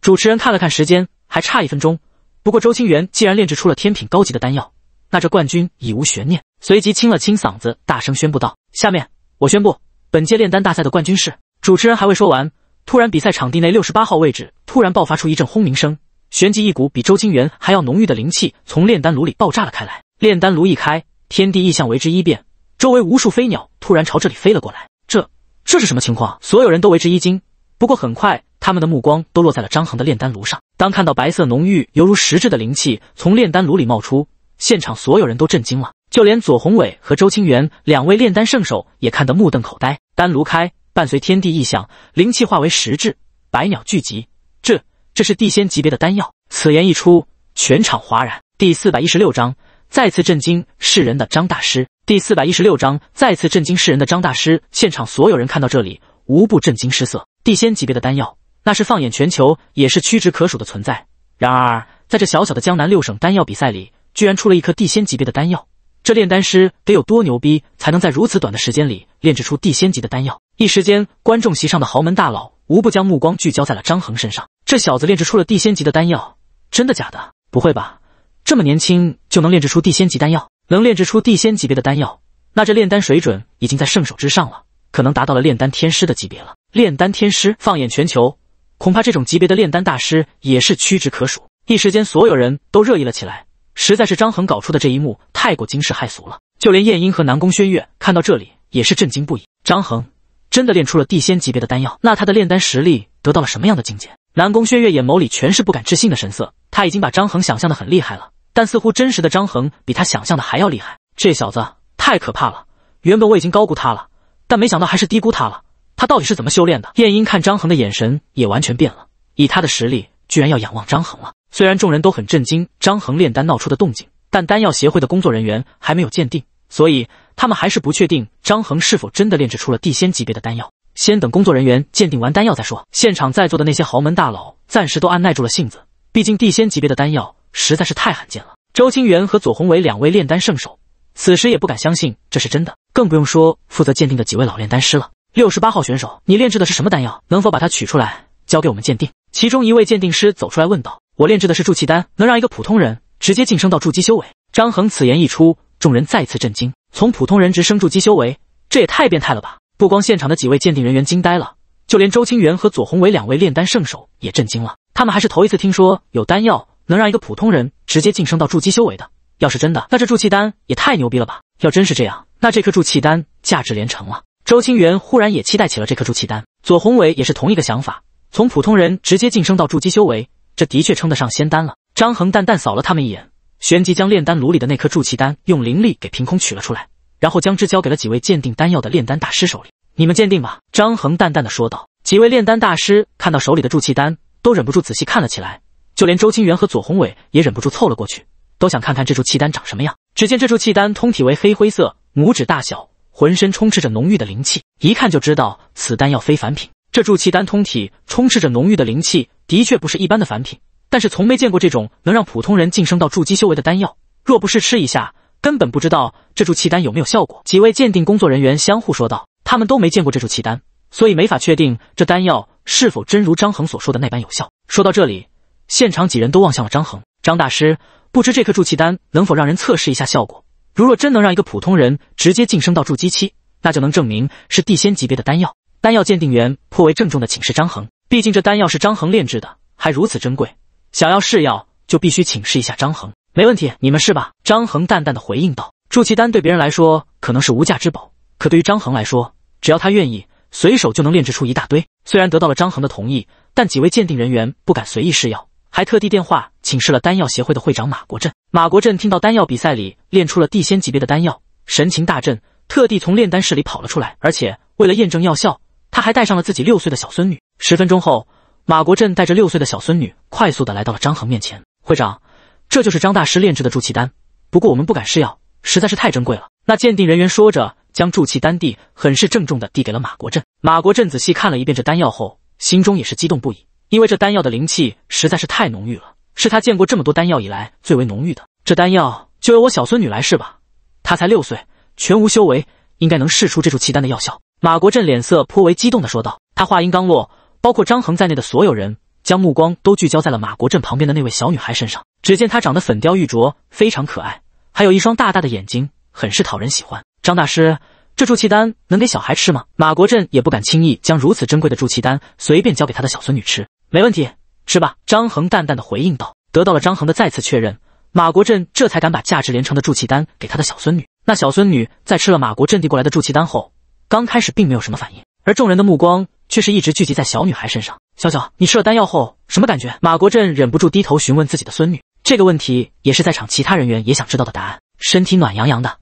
主持人看了看时间，还差一分钟。不过周清元既然炼制出了天品高级的丹药，那这冠军已无悬念。随即清了清嗓子，大声宣布道：“下面我宣布本届炼丹大赛的冠军是……”主持人还未说完，突然比赛场地内六十八号位置突然爆发出一阵轰鸣声，旋即一股比周清元还要浓郁的灵气从炼丹炉里爆炸了开来。炼丹炉一开，天地异象为之一变，周围无数飞鸟突然朝这里飞了过来。这这是什么情况？所有人都为之一惊。不过很快。他们的目光都落在了张衡的炼丹炉上。当看到白色浓郁、犹如实质的灵气从炼丹炉里冒出，现场所有人都震惊了，就连左宏伟和周清源两位炼丹圣手也看得目瞪口呆。丹炉开，伴随天地异象，灵气化为实质，百鸟聚集。这，这是地仙级别的丹药！此言一出，全场哗然。第四百一十六章再次震惊世人的张大师。第四百一十六章再次震惊世人的张大师。现场所有人看到这里，无不震惊失色。地仙级别的丹药。那是放眼全球也是屈指可数的存在。然而，在这小小的江南六省丹药比赛里，居然出了一颗地仙级别的丹药。这炼丹师得有多牛逼，才能在如此短的时间里炼制出地仙级的丹药？一时间，观众席上的豪门大佬无不将目光聚焦在了张恒身上。这小子炼制出了地仙级的丹药，真的假的？不会吧，这么年轻就能炼制出地仙级丹药？能炼制出地仙级别的丹药，那这炼丹水准已经在圣手之上了，可能达到了炼丹天师的级别了。炼丹天师，放眼全球。恐怕这种级别的炼丹大师也是屈指可数。一时间，所有人都热议了起来。实在是张衡搞出的这一幕太过惊世骇俗了，就连燕婴和南宫轩月看到这里也是震惊不已。张衡真的炼出了地仙级别的丹药，那他的炼丹实力得到了什么样的境界？南宫轩月眼眸里全是不敢置信的神色。他已经把张衡想象的很厉害了，但似乎真实的张衡比他想象的还要厉害。这小子太可怕了！原本我已经高估他了，但没想到还是低估他了。他到底是怎么修炼的？晏婴看张恒的眼神也完全变了。以他的实力，居然要仰望张恒了。虽然众人都很震惊张恒炼丹闹出的动静，但丹药协会的工作人员还没有鉴定，所以他们还是不确定张恒是否真的炼制出了地仙级别的丹药。先等工作人员鉴定完丹药再说。现场在座的那些豪门大佬暂时都按耐住了性子，毕竟地仙级别的丹药实在是太罕见了。周清源和左宏伟两位炼丹圣手，此时也不敢相信这是真的，更不用说负责鉴定的几位老炼丹师了。六十八号选手，你炼制的是什么丹药？能否把它取出来，交给我们鉴定？其中一位鉴定师走出来问道：“我炼制的是筑气丹，能让一个普通人直接晋升到筑基修为。”张恒此言一出，众人再次震惊：从普通人直升筑基修为，这也太变态了吧！不光现场的几位鉴定人员惊呆了，就连周清源和左宏伟两位炼丹圣手也震惊了。他们还是头一次听说有丹药能让一个普通人直接晋升到筑基修为的。要是真的，那这筑气丹也太牛逼了吧！要真是这样，那这颗筑气丹价值连城了。周清元忽然也期待起了这颗筑气丹，左宏伟也是同一个想法。从普通人直接晋升到筑基修为，这的确称得上仙丹了。张恒淡淡扫了他们一眼，旋即将炼丹炉里的那颗筑气丹用灵力给凭空取了出来，然后将之交给了几位鉴定丹药的炼丹大师手里。“你们鉴定吧。”张恒淡淡的说道。几位炼丹大师看到手里的筑气丹，都忍不住仔细看了起来，就连周清元和左宏伟也忍不住凑了过去，都想看看这筑气丹长什么样。只见这筑气丹通体为黑灰色，拇指大小。浑身充斥着浓郁的灵气，一看就知道此丹药非凡品。这筑气丹通体充斥着浓郁的灵气，的确不是一般的凡品。但是从没见过这种能让普通人晋升到筑基修为的丹药，若不试吃一下，根本不知道这筑气丹有没有效果。几位鉴定工作人员相互说道，他们都没见过这筑气丹，所以没法确定这丹药是否真如张恒所说的那般有效。说到这里，现场几人都望向了张恒，张大师，不知这颗筑气丹能否让人测试一下效果？如若真能让一个普通人直接晋升到筑基期，那就能证明是地仙级别的丹药。丹药鉴定员颇为郑重的请示张恒，毕竟这丹药是张恒炼制的，还如此珍贵，想要试药就必须请示一下张恒。没问题，你们试吧。张恒淡淡的回应道。筑基丹对别人来说可能是无价之宝，可对于张恒来说，只要他愿意，随手就能炼制出一大堆。虽然得到了张恒的同意，但几位鉴定人员不敢随意试药，还特地电话请示了丹药协会的会长马国振。马国镇听到丹药比赛里炼出了地仙级别的丹药，神情大振，特地从炼丹室里跑了出来，而且为了验证药效，他还带上了自己六岁的小孙女。十分钟后，马国镇带着六岁的小孙女快速的来到了张恒面前。会长，这就是张大师炼制的助气丹，不过我们不敢试药，实在是太珍贵了。那鉴定人员说着，将助气丹地很是郑重的递给了马国镇。马国镇仔细看了一遍这丹药后，心中也是激动不已，因为这丹药的灵气实在是太浓郁了。是他见过这么多丹药以来最为浓郁的。这丹药就由我小孙女来试吧，她才六岁，全无修为，应该能试出这柱气丹的药效。马国振脸色颇为激动地说道。他话音刚落，包括张衡在内的所有人将目光都聚焦在了马国镇旁边的那位小女孩身上。只见她长得粉雕玉琢，非常可爱，还有一双大大的眼睛，很是讨人喜欢。张大师，这柱气丹能给小孩吃吗？马国镇也不敢轻易将如此珍贵的柱气丹随便交给他的小孙女吃。没问题。是吧？张恒淡淡的回应道。得到了张恒的再次确认，马国振这才敢把价值连城的祝气丹给他的小孙女。那小孙女在吃了马国镇递过来的祝气丹后，刚开始并没有什么反应，而众人的目光却是一直聚集在小女孩身上。小小，你吃了丹药后什么感觉？马国振忍不住低头询问自己的孙女。这个问题也是在场其他人员也想知道的答案。身体暖洋洋的，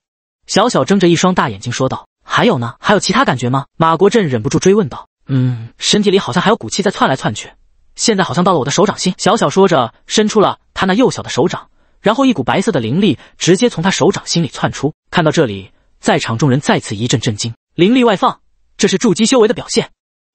小小睁着一双大眼睛说道：“还有呢？还有其他感觉吗？”马国振忍不住追问道：“嗯，身体里好像还有骨气在窜来窜去。”现在好像到了我的手掌心，小小说着，伸出了他那幼小的手掌，然后一股白色的灵力直接从他手掌心里窜出。看到这里，在场众人再次一阵震惊。灵力外放，这是筑基修为的表现。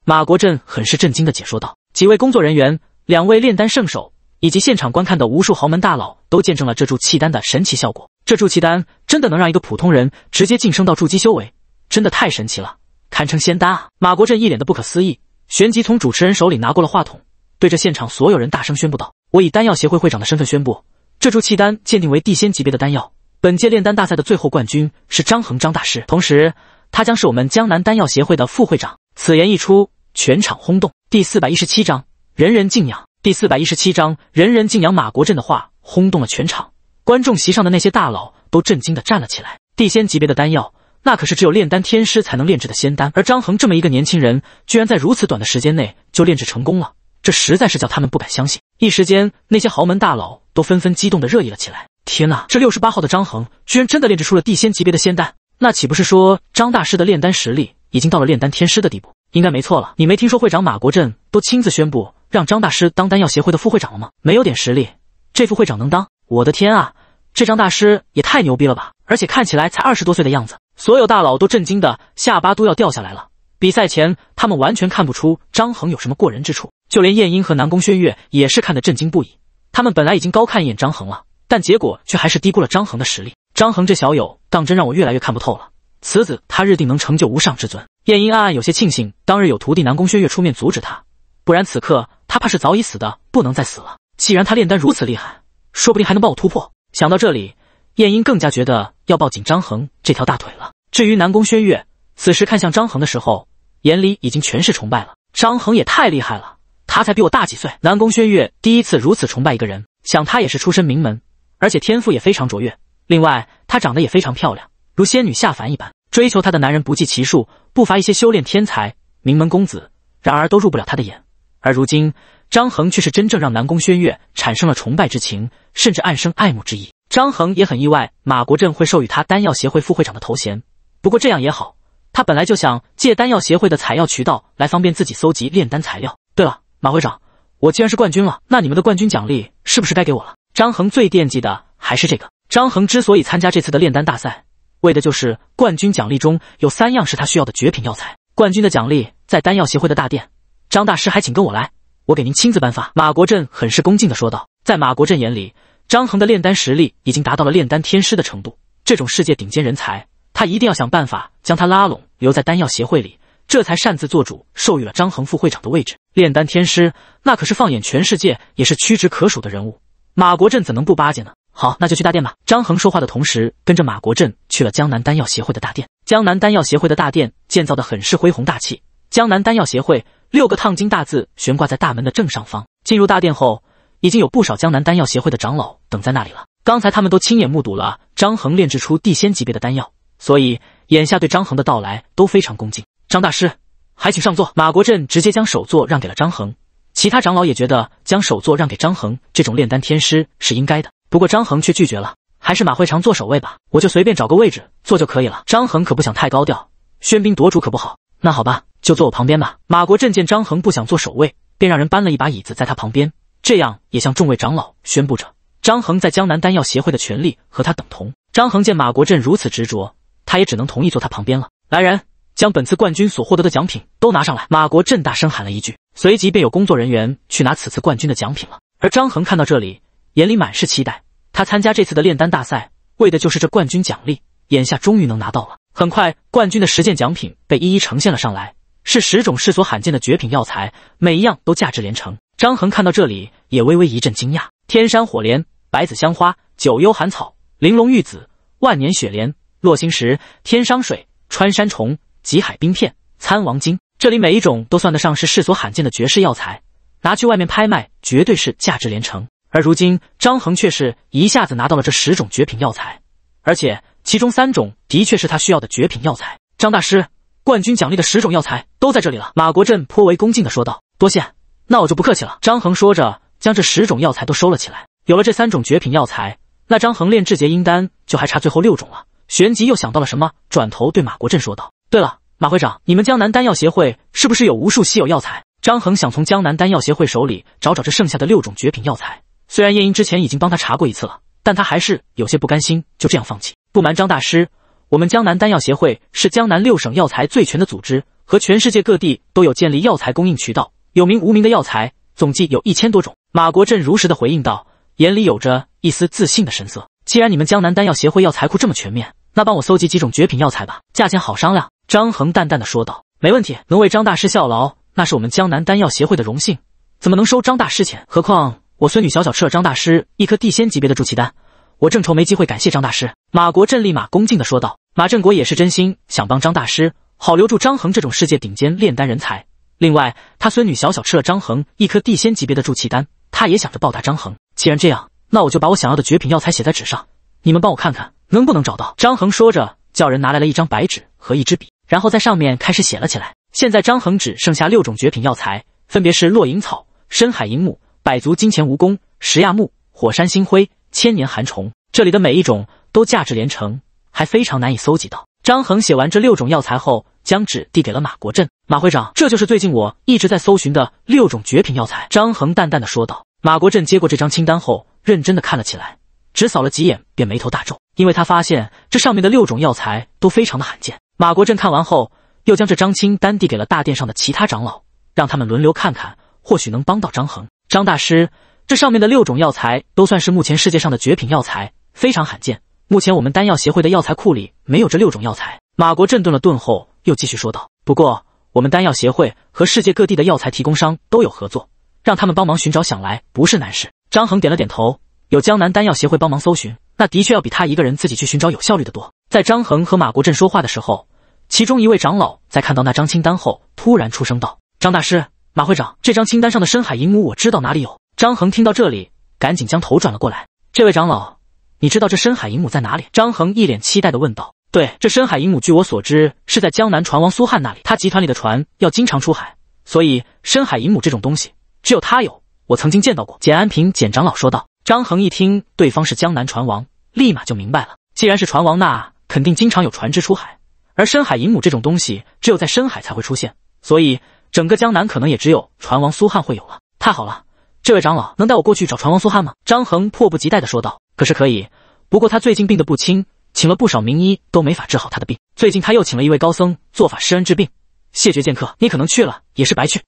马国振很是震惊的解说道。几位工作人员、两位炼丹圣手以及现场观看的无数豪门大佬都见证了这筑气丹的神奇效果。这筑气丹真的能让一个普通人直接晋升到筑基修为，真的太神奇了，堪称仙丹啊！马国镇一脸的不可思议，旋即从主持人手里拿过了话筒。对着现场所有人大声宣布道：“我以丹药协会会长的身份宣布，这株契丹鉴定为地仙级别的丹药。本届炼丹大赛的最后冠军是张恒张大师，同时他将是我们江南丹药协会的副会长。”此言一出，全场轰动。第四百一十七章，人人敬仰。第四百一十七章，人人敬仰。马国镇的话轰动了全场，观众席上的那些大佬都震惊的站了起来。地仙级别的丹药，那可是只有炼丹天师才能炼制的仙丹，而张恒这么一个年轻人，居然在如此短的时间内就炼制成功了。这实在是叫他们不敢相信，一时间那些豪门大佬都纷纷激动的热议了起来。天哪，这六十八号的张恒居然真的炼制出了地仙级别的仙丹，那岂不是说张大师的炼丹实力已经到了炼丹天师的地步？应该没错了。你没听说会长马国振都亲自宣布让张大师当丹药协会的副会长了吗？没有点实力，这副会长能当？我的天啊，这张大师也太牛逼了吧！而且看起来才二十多岁的样子，所有大佬都震惊的下巴都要掉下来了。比赛前，他们完全看不出张衡有什么过人之处，就连晏婴和南宫轩月也是看得震惊不已。他们本来已经高看一眼张衡了，但结果却还是低估了张衡的实力。张衡这小友，当真让我越来越看不透了。此子，他日定能成就无上至尊。晏婴暗暗有些庆幸，当日有徒弟南宫轩月出面阻止他，不然此刻他怕是早已死的不能再死了。既然他炼丹如此厉害，说不定还能帮我突破。想到这里，晏婴更加觉得要抱紧张衡这条大腿了。至于南宫轩月，此时看向张衡的时候。眼里已经全是崇拜了。张恒也太厉害了，他才比我大几岁。南宫轩月第一次如此崇拜一个人，想他也是出身名门，而且天赋也非常卓越。另外，他长得也非常漂亮，如仙女下凡一般。追求他的男人不计其数，不乏一些修炼天才、名门公子，然而都入不了他的眼。而如今，张恒却是真正让南宫轩月产生了崇拜之情，甚至暗生爱慕之意。张恒也很意外马国振会授予他丹药协会副会长的头衔，不过这样也好。他本来就想借丹药协会的采药渠道来方便自己搜集炼丹材料。对了，马会长，我既然是冠军了，那你们的冠军奖励是不是该给我了？张恒最惦记的还是这个。张恒之所以参加这次的炼丹大赛，为的就是冠军奖励中有三样是他需要的绝品药材。冠军的奖励在丹药协会的大殿，张大师还请跟我来，我给您亲自颁发。马国镇很是恭敬的说道。在马国镇眼里，张恒的炼丹实力已经达到了炼丹天师的程度，这种世界顶尖人才。他一定要想办法将他拉拢，留在丹药协会里，这才擅自做主授予了张恒副会长的位置。炼丹天师，那可是放眼全世界也是屈指可数的人物，马国镇怎能不巴结呢？好，那就去大殿吧。张恒说话的同时，跟着马国镇去了江南丹药协会的大殿。江南丹药协会的大殿建造的很是恢宏大气，江南丹药协会六个烫金大字悬挂在大门的正上方。进入大殿后，已经有不少江南丹药协会的长老等在那里了。刚才他们都亲眼目睹了张恒炼制出地仙级别的丹药。所以，眼下对张衡的到来都非常恭敬。张大师，还请上座。马国振直接将首座让给了张衡，其他长老也觉得将首座让给张衡这种炼丹天师是应该的。不过张衡却拒绝了，还是马会长坐首位吧，我就随便找个位置坐就可以了。张衡可不想太高调，喧宾夺主可不好。那好吧，就坐我旁边吧。马国振见张衡不想坐首位，便让人搬了一把椅子在他旁边，这样也向众位长老宣布着张衡在江南丹药协会的权力和他等同。张衡见马国振如此执着。他也只能同意坐他旁边了。来人，将本次冠军所获得的奖品都拿上来！马国镇大声喊了一句，随即便有工作人员去拿此次冠军的奖品了。而张恒看到这里，眼里满是期待。他参加这次的炼丹大赛，为的就是这冠军奖励，眼下终于能拿到了。很快，冠军的十件奖品被一一呈现了上来，是十种世所罕见的绝品药材，每一样都价值连城。张恒看到这里，也微微一阵惊讶：天山火莲、百子香花、九幽寒草、玲珑玉子、万年雪莲。落星石、天殇水、穿山虫、极海冰片、参王晶，这里每一种都算得上是世所罕见的绝世药材，拿去外面拍卖绝对是价值连城。而如今张恒却是一下子拿到了这十种绝品药材，而且其中三种的确是他需要的绝品药材。张大师，冠军奖励的十种药材都在这里了。马国镇颇为恭敬地说道：“多谢，那我就不客气了。”张恒说着，将这十种药材都收了起来。有了这三种绝品药材，那张恒炼制结阴丹就还差最后六种了。旋即又想到了什么，转头对马国振说道：“对了，马会长，你们江南丹药协会是不是有无数稀有药材？”张衡想从江南丹药协会手里找找这剩下的六种绝品药材。虽然叶莺之前已经帮他查过一次了，但他还是有些不甘心就这样放弃。不瞒张大师，我们江南丹药协会是江南六省药材最全的组织，和全世界各地都有建立药材供应渠道，有名无名的药材总计有一千多种。马国振如实的回应道，眼里有着一丝自信的神色。既然你们江南丹药协会药材库这么全面，那帮我搜集几种绝品药材吧，价钱好商量。”张恒淡淡的说道，“没问题，能为张大师效劳，那是我们江南丹药协会的荣幸，怎么能收张大师钱？何况我孙女小小吃了张大师一颗地仙级别的筑气丹，我正愁没机会感谢张大师。”马国振立马恭敬的说道，“马振国也是真心想帮张大师，好留住张恒这种世界顶尖炼丹人才。另外，他孙女小小吃了张恒一颗地仙级别的筑气丹，他也想着报答张恒。既然这样，那我就把我想要的绝品药材写在纸上，你们帮我看看。”能不能找到？张恒说着，叫人拿来了一张白纸和一支笔，然后在上面开始写了起来。现在张恒只剩下六种绝品药材，分别是落樱草、深海银木、百足金钱蜈蚣、石亚木、火山星辉、千年寒虫。这里的每一种都价值连城，还非常难以搜集到。张恒写完这六种药材后，将纸递给了马国振。马会长，这就是最近我一直在搜寻的六种绝品药材。张恒淡淡的说道。马国振接过这张清单后，认真的看了起来。只扫了几眼，便眉头大皱，因为他发现这上面的六种药材都非常的罕见。马国振看完后，又将这张清单递给了大殿上的其他长老，让他们轮流看看，或许能帮到张恒。张大师，这上面的六种药材都算是目前世界上的绝品药材，非常罕见。目前我们丹药协会的药材库里没有这六种药材。马国振顿了顿后，又继续说道：“不过，我们丹药协会和世界各地的药材提供商都有合作，让他们帮忙寻找，想来不是难事。”张恒点了点头。有江南丹药协会帮忙搜寻，那的确要比他一个人自己去寻找有效率的多。在张衡和马国振说话的时候，其中一位长老在看到那张清单后，突然出声道：“张大师，马会长，这张清单上的深海银母，我知道哪里有。”张衡听到这里，赶紧将头转了过来：“这位长老，你知道这深海银母在哪里？”张衡一脸期待的问道：“对，这深海银母，据我所知是在江南船王苏汉那里。他集团里的船要经常出海，所以深海银母这种东西只有他有。我曾经见到过。”简安平、简长老说道。张衡一听对方是江南船王，立马就明白了。既然是船王，那肯定经常有船只出海，而深海银母这种东西只有在深海才会出现，所以整个江南可能也只有船王苏汉会有了。太好了，这位长老能带我过去找船王苏汉吗？张衡迫不及待地说道。可是可以，不过他最近病得不轻，请了不少名医都没法治好他的病。最近他又请了一位高僧做法施恩治病。谢绝剑客，你可能去了也是白去。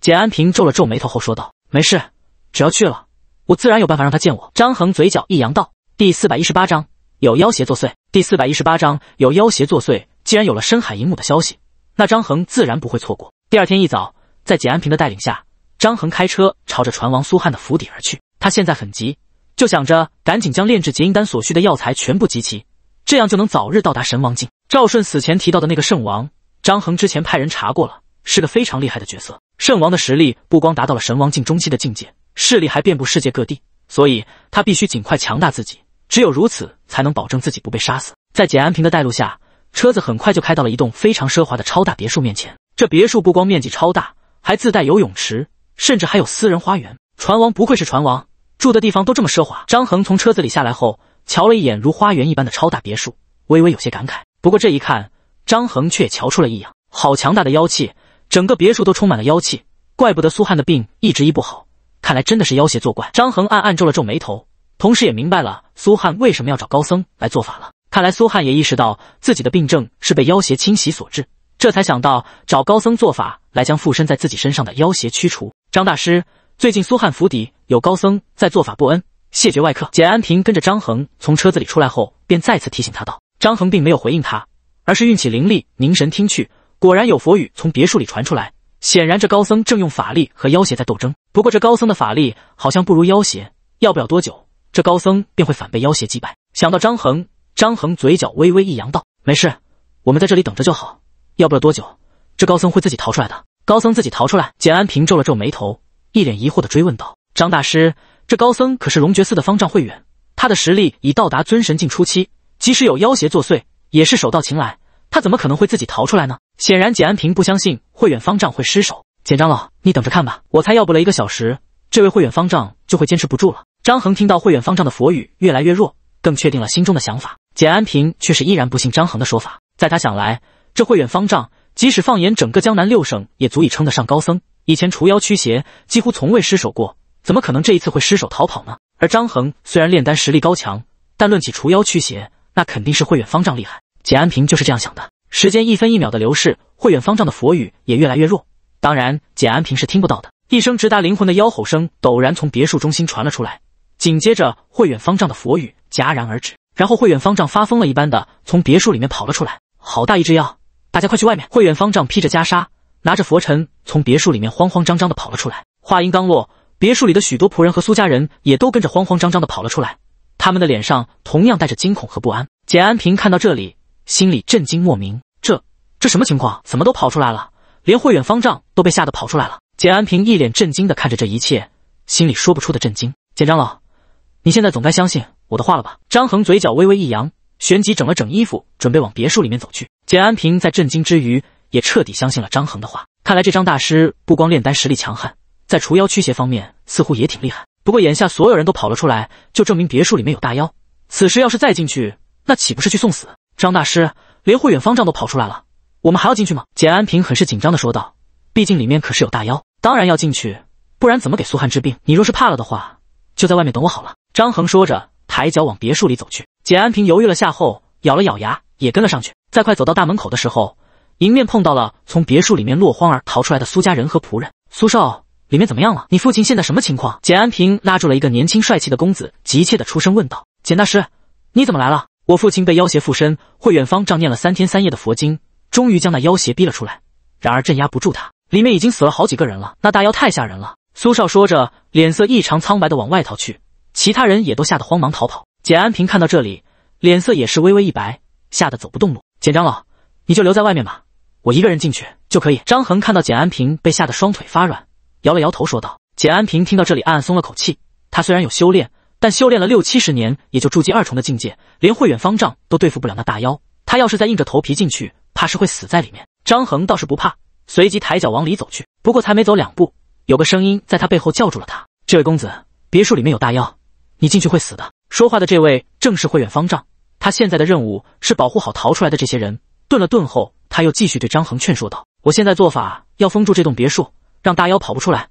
简安平皱了皱眉头后说道：“没事，只要去了。”我自然有办法让他见我。张恒嘴角一扬道：“第四百一十八章有妖邪作祟。”第四百一十八章有妖邪作祟。既然有了深海银母的消息，那张恒自然不会错过。第二天一早，在简安平的带领下，张恒开车朝着船王苏汉的府邸而去。他现在很急，就想着赶紧将炼制结阴丹所需的药材全部集齐，这样就能早日到达神王境。赵顺死前提到的那个圣王，张恒之前派人查过了，是个非常厉害的角色。圣王的实力不光达到了神王境中期的境界。势力还遍布世界各地，所以他必须尽快强大自己，只有如此才能保证自己不被杀死。在简安平的带路下，车子很快就开到了一栋非常奢华的超大别墅面前。这别墅不光面积超大，还自带游泳池，甚至还有私人花园。船王不愧是船王，住的地方都这么奢华。张恒从车子里下来后，瞧了一眼如花园一般的超大别墅，微微有些感慨。不过这一看，张恒却也瞧出了异样，好强大的妖气，整个别墅都充满了妖气，怪不得苏汉的病一直医不好。看来真的是妖邪作怪，张衡暗暗皱了皱眉头，同时也明白了苏汉为什么要找高僧来做法了。看来苏汉也意识到自己的病症是被妖邪侵袭所致，这才想到找高僧做法来将附身在自己身上的妖邪驱除。张大师，最近苏汉府邸有高僧在做法不恩，谢绝外客。简安平跟着张恒从车子里出来后，便再次提醒他道。张恒并没有回应他，而是运起灵力，凝神听去，果然有佛语从别墅里传出来。显然这高僧正用法力和妖邪在斗争。不过这高僧的法力好像不如妖邪，要不了多久，这高僧便会反被妖邪击败。想到张恒，张恒嘴角微微一扬，道：“没事，我们在这里等着就好。要不了多久，这高僧会自己逃出来的。”高僧自己逃出来？简安平皱了皱眉头，一脸疑惑地追问道：“张大师，这高僧可是龙觉寺的方丈慧远，他的实力已到达尊神境初期，即使有妖邪作祟，也是手到擒来。他怎么可能会自己逃出来呢？”显然，简安平不相信慧远方丈会失手。简长老，你等着看吧，我猜要不了一个小时，这位慧远方丈就会坚持不住了。张恒听到慧远方丈的佛语越来越弱，更确定了心中的想法。简安平却是依然不信张恒的说法，在他想来，这慧远方丈即使放眼整个江南六省，也足以称得上高僧，以前除妖驱邪几乎从未失手过，怎么可能这一次会失手逃跑呢？而张恒虽然炼丹实力高强，但论起除妖驱邪，那肯定是慧远方丈厉害。简安平就是这样想的。时间一分一秒的流逝，慧远方丈的佛语也越来越弱。当然，简安平是听不到的。一声直达灵魂的妖吼声陡然从别墅中心传了出来，紧接着慧远方丈的佛语戛然而止。然后慧远方丈发疯了一般的从别墅里面跑了出来。好大一只妖！大家快去外面！慧远方丈披着袈裟，拿着佛尘，从别墅里面慌慌张张的跑了出来。话音刚落，别墅里的许多仆人和苏家人也都跟着慌慌张张的跑了出来。他们的脸上同样带着惊恐和不安。简安平看到这里，心里震惊莫名。这这什么情况？怎么都跑出来了？连慧远方丈都被吓得跑出来了。简安平一脸震惊的看着这一切，心里说不出的震惊。简长老，你现在总该相信我的话了吧？张恒嘴角微微一扬，旋即整了整衣服，准备往别墅里面走去。简安平在震惊之余，也彻底相信了张恒的话。看来这张大师不光炼丹实力强悍，在除妖驱邪方面似乎也挺厉害。不过眼下所有人都跑了出来，就证明别墅里面有大妖。此时要是再进去，那岂不是去送死？张大师，连慧远方丈都跑出来了。我们还要进去吗？简安平很是紧张的说道，毕竟里面可是有大妖，当然要进去，不然怎么给苏汉治病？你若是怕了的话，就在外面等我好了。张恒说着，抬脚往别墅里走去。简安平犹豫了下后，咬了咬牙，也跟了上去。在快走到大门口的时候，迎面碰到了从别墅里面落荒而逃出来的苏家人和仆人。苏少，里面怎么样了？你父亲现在什么情况？简安平拉住了一个年轻帅气的公子，急切的出声问道：“简大师，你怎么来了？我父亲被妖邪附身，慧远方丈念了三天三夜的佛经。”终于将那妖邪逼了出来，然而镇压不住他，里面已经死了好几个人了。那大妖太吓人了。苏少说着，脸色异常苍白的往外逃去，其他人也都吓得慌忙逃跑。简安平看到这里，脸色也是微微一白，吓得走不动路。简长老，你就留在外面吧，我一个人进去就可以。张恒看到简安平被吓得双腿发软，摇了摇头说道。简安平听到这里，暗暗松了口气。他虽然有修炼，但修炼了六七十年，也就筑基二重的境界，连慧远方丈都对付不了那大妖。他要是再硬着头皮进去，怕是会死在里面。张恒倒是不怕，随即抬脚往里走去。不过才没走两步，有个声音在他背后叫住了他：“这位公子，别墅里面有大妖，你进去会死的。”说话的这位正是慧远方丈。他现在的任务是保护好逃出来的这些人。顿了顿后，他又继续对张恒劝说道：“我现在做法要封住这栋别墅，让大妖跑不出来。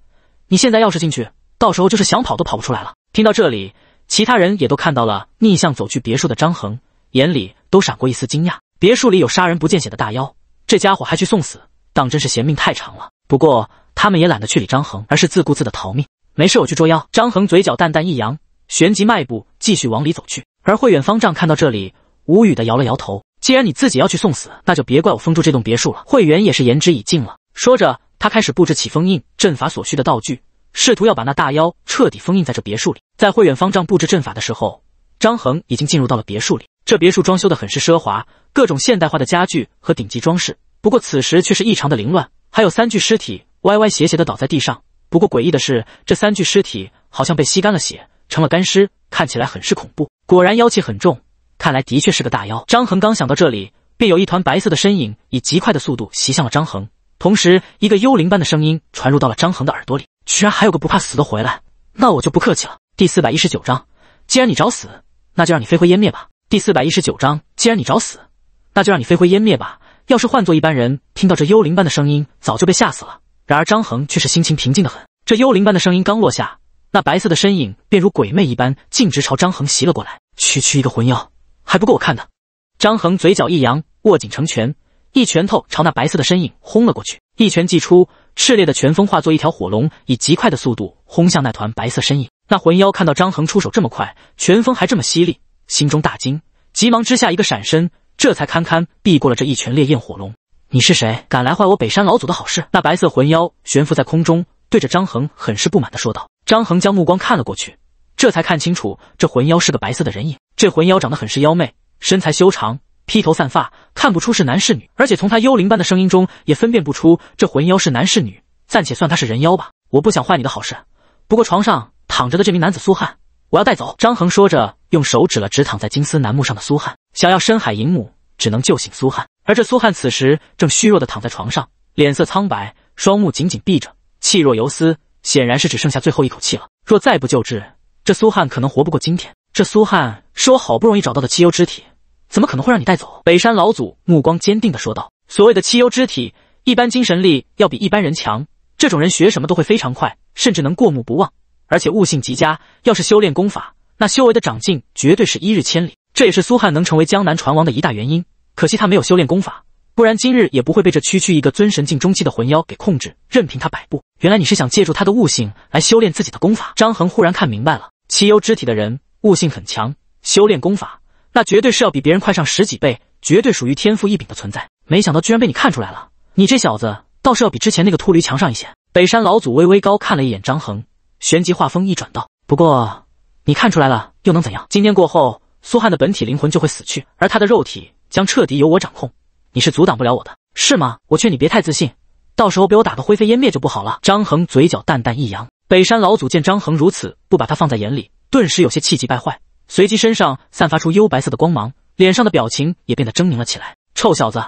你现在要是进去，到时候就是想跑都跑不出来了。”听到这里，其他人也都看到了逆向走去别墅的张恒，眼里。都闪过一丝惊讶。别墅里有杀人不见血的大妖，这家伙还去送死，当真是嫌命太长了。不过他们也懒得去理张恒，而是自顾自的逃命。没事，我去捉妖。张恒嘴角淡淡一扬，旋即迈步继续往里走去。而慧远方丈看到这里，无语的摇了摇头。既然你自己要去送死，那就别怪我封住这栋别墅了。慧远也是言之已尽了。说着，他开始布置起封印阵法所需的道具，试图要把那大妖彻底封印在这别墅里。在慧远方丈布置阵法的时候，张恒已经进入到了别墅里。这别墅装修的很是奢华，各种现代化的家具和顶级装饰。不过此时却是异常的凌乱，还有三具尸体歪歪斜斜的倒在地上。不过诡异的是，这三具尸体好像被吸干了血，成了干尸，看起来很是恐怖。果然妖气很重，看来的确是个大妖。张恒刚想到这里，便有一团白色的身影以极快的速度袭向了张恒，同时一个幽灵般的声音传入到了张恒的耳朵里：“居然还有个不怕死的回来，那我就不客气了。”第四百一十九章，既然你找死，那就让你飞灰烟灭吧。第四百一十九章，既然你找死，那就让你飞灰湮灭吧。要是换做一般人，听到这幽灵般的声音，早就被吓死了。然而张恒却是心情平静的很。这幽灵般的声音刚落下，那白色的身影便如鬼魅一般，径直朝张恒袭了过来。区区一个魂妖，还不够我看的。张恒嘴角一扬，握紧成拳，一拳头朝那白色的身影轰了过去。一拳祭出，炽烈的拳风化作一条火龙，以极快的速度轰向那团白色身影。那魂妖看到张恒出手这么快，拳风还这么犀利。心中大惊，急忙之下一个闪身，这才堪堪避过了这一拳。烈焰火龙，你是谁？敢来坏我北山老祖的好事？那白色魂妖悬浮在空中，对着张恒很是不满的说道。张恒将目光看了过去，这才看清楚这魂妖是个白色的人影。这魂妖长得很是妖媚，身材修长，披头散发，看不出是男是女。而且从他幽灵般的声音中也分辨不出这魂妖是男是女，暂且算他是人妖吧。我不想坏你的好事，不过床上躺着的这名男子苏汉。我要带走张恒，说着用手指了直躺在金丝楠木上的苏汉，想要深海银母，只能救醒苏汉。而这苏汉此时正虚弱的躺在床上，脸色苍白，双目紧紧闭着，气若游丝，显然是只剩下最后一口气了。若再不救治，这苏汉可能活不过今天。这苏汉是我好不容易找到的七幽之体，怎么可能会让你带走？北山老祖目光坚定的说道：“所谓的七幽之体，一般精神力要比一般人强，这种人学什么都会非常快，甚至能过目不忘。”而且悟性极佳，要是修炼功法，那修为的长进绝对是一日千里。这也是苏汉能成为江南船王的一大原因。可惜他没有修炼功法，不然今日也不会被这区区一个尊神境中期的魂妖给控制，任凭他摆布。原来你是想借助他的悟性来修炼自己的功法？张恒忽然看明白了，七游肢体的人悟性很强，修炼功法那绝对是要比别人快上十几倍，绝对属于天赋异禀的存在。没想到居然被你看出来了，你这小子倒是要比之前那个秃驴强上一些。北山老祖微微高看了一眼张恒。旋即话锋一转，道：“不过，你看出来了又能怎样？今天过后，苏汉的本体灵魂就会死去，而他的肉体将彻底由我掌控。你是阻挡不了我的，是吗？我劝你别太自信，到时候被我打得灰飞烟灭就不好了。”张恒嘴角淡淡一扬。北山老祖见张恒如此不把他放在眼里，顿时有些气急败坏，随即身上散发出幽白色的光芒，脸上的表情也变得狰狞了起来。“臭小子，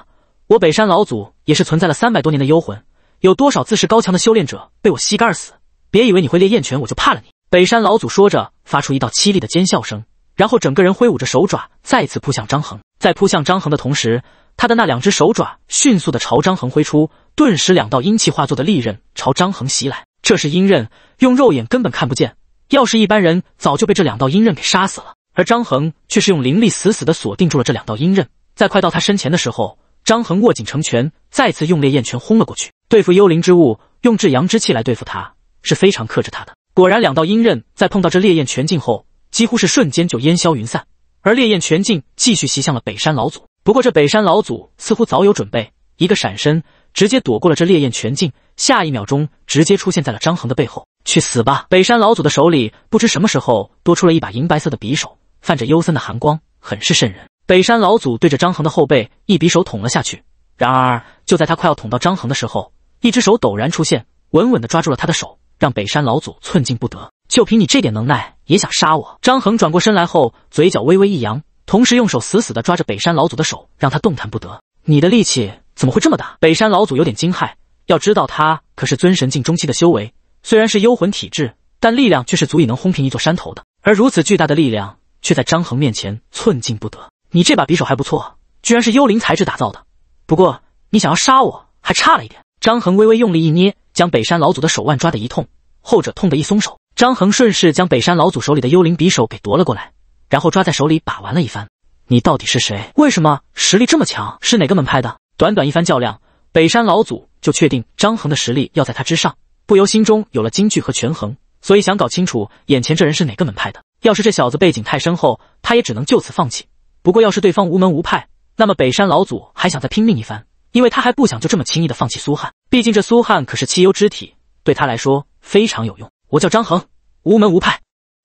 我北山老祖也是存在了三百多年的幽魂，有多少自视高强的修炼者被我吸干死？”别以为你会烈焰拳，我就怕了你！北山老祖说着，发出一道凄厉的尖笑声，然后整个人挥舞着手爪，再次扑向张恒。在扑向张恒的同时，他的那两只手爪迅速的朝张恒挥出，顿时两道阴气化作的利刃朝张恒袭来。这是阴刃，用肉眼根本看不见。要是一般人，早就被这两道阴刃给杀死了。而张恒却是用灵力死死的锁定住了这两道阴刃。在快到他身前的时候，张恒握紧成拳，再次用烈焰拳轰了过去。对付幽灵之物，用至阳之气来对付他。是非常克制他的。果然，两道阴刃在碰到这烈焰全境后，几乎是瞬间就烟消云散。而烈焰全境继续袭向了北山老祖。不过，这北山老祖似乎早有准备，一个闪身，直接躲过了这烈焰全境。下一秒钟，直接出现在了张衡的背后。去死吧！北山老祖的手里不知什么时候多出了一把银白色的匕首，泛着幽森的寒光，很是瘆人。北山老祖对着张衡的后背一匕首捅了下去。然而，就在他快要捅到张衡的时候，一只手陡然出现，稳稳地抓住了他的手。让北山老祖寸进不得，就凭你这点能耐也想杀我？张恒转过身来后，嘴角微微一扬，同时用手死死的抓着北山老祖的手，让他动弹不得。你的力气怎么会这么大？北山老祖有点惊骇，要知道他可是尊神境中期的修为，虽然是幽魂体质，但力量却是足以能轰平一座山头的。而如此巨大的力量，却在张恒面前寸进不得。你这把匕首还不错，居然是幽灵材质打造的，不过你想要杀我还差了一点。张恒微微用力一捏。将北山老祖的手腕抓得一痛，后者痛得一松手，张恒顺势将北山老祖手里的幽灵匕首给夺了过来，然后抓在手里把玩了一番。你到底是谁？为什么实力这么强？是哪个门派的？短短一番较量，北山老祖就确定张恒的实力要在他之上，不由心中有了惊惧和权衡，所以想搞清楚眼前这人是哪个门派的。要是这小子背景太深厚，他也只能就此放弃。不过要是对方无门无派，那么北山老祖还想再拼命一番。因为他还不想就这么轻易的放弃苏汉，毕竟这苏汉可是七幽之体，对他来说非常有用。我叫张恒，无门无派。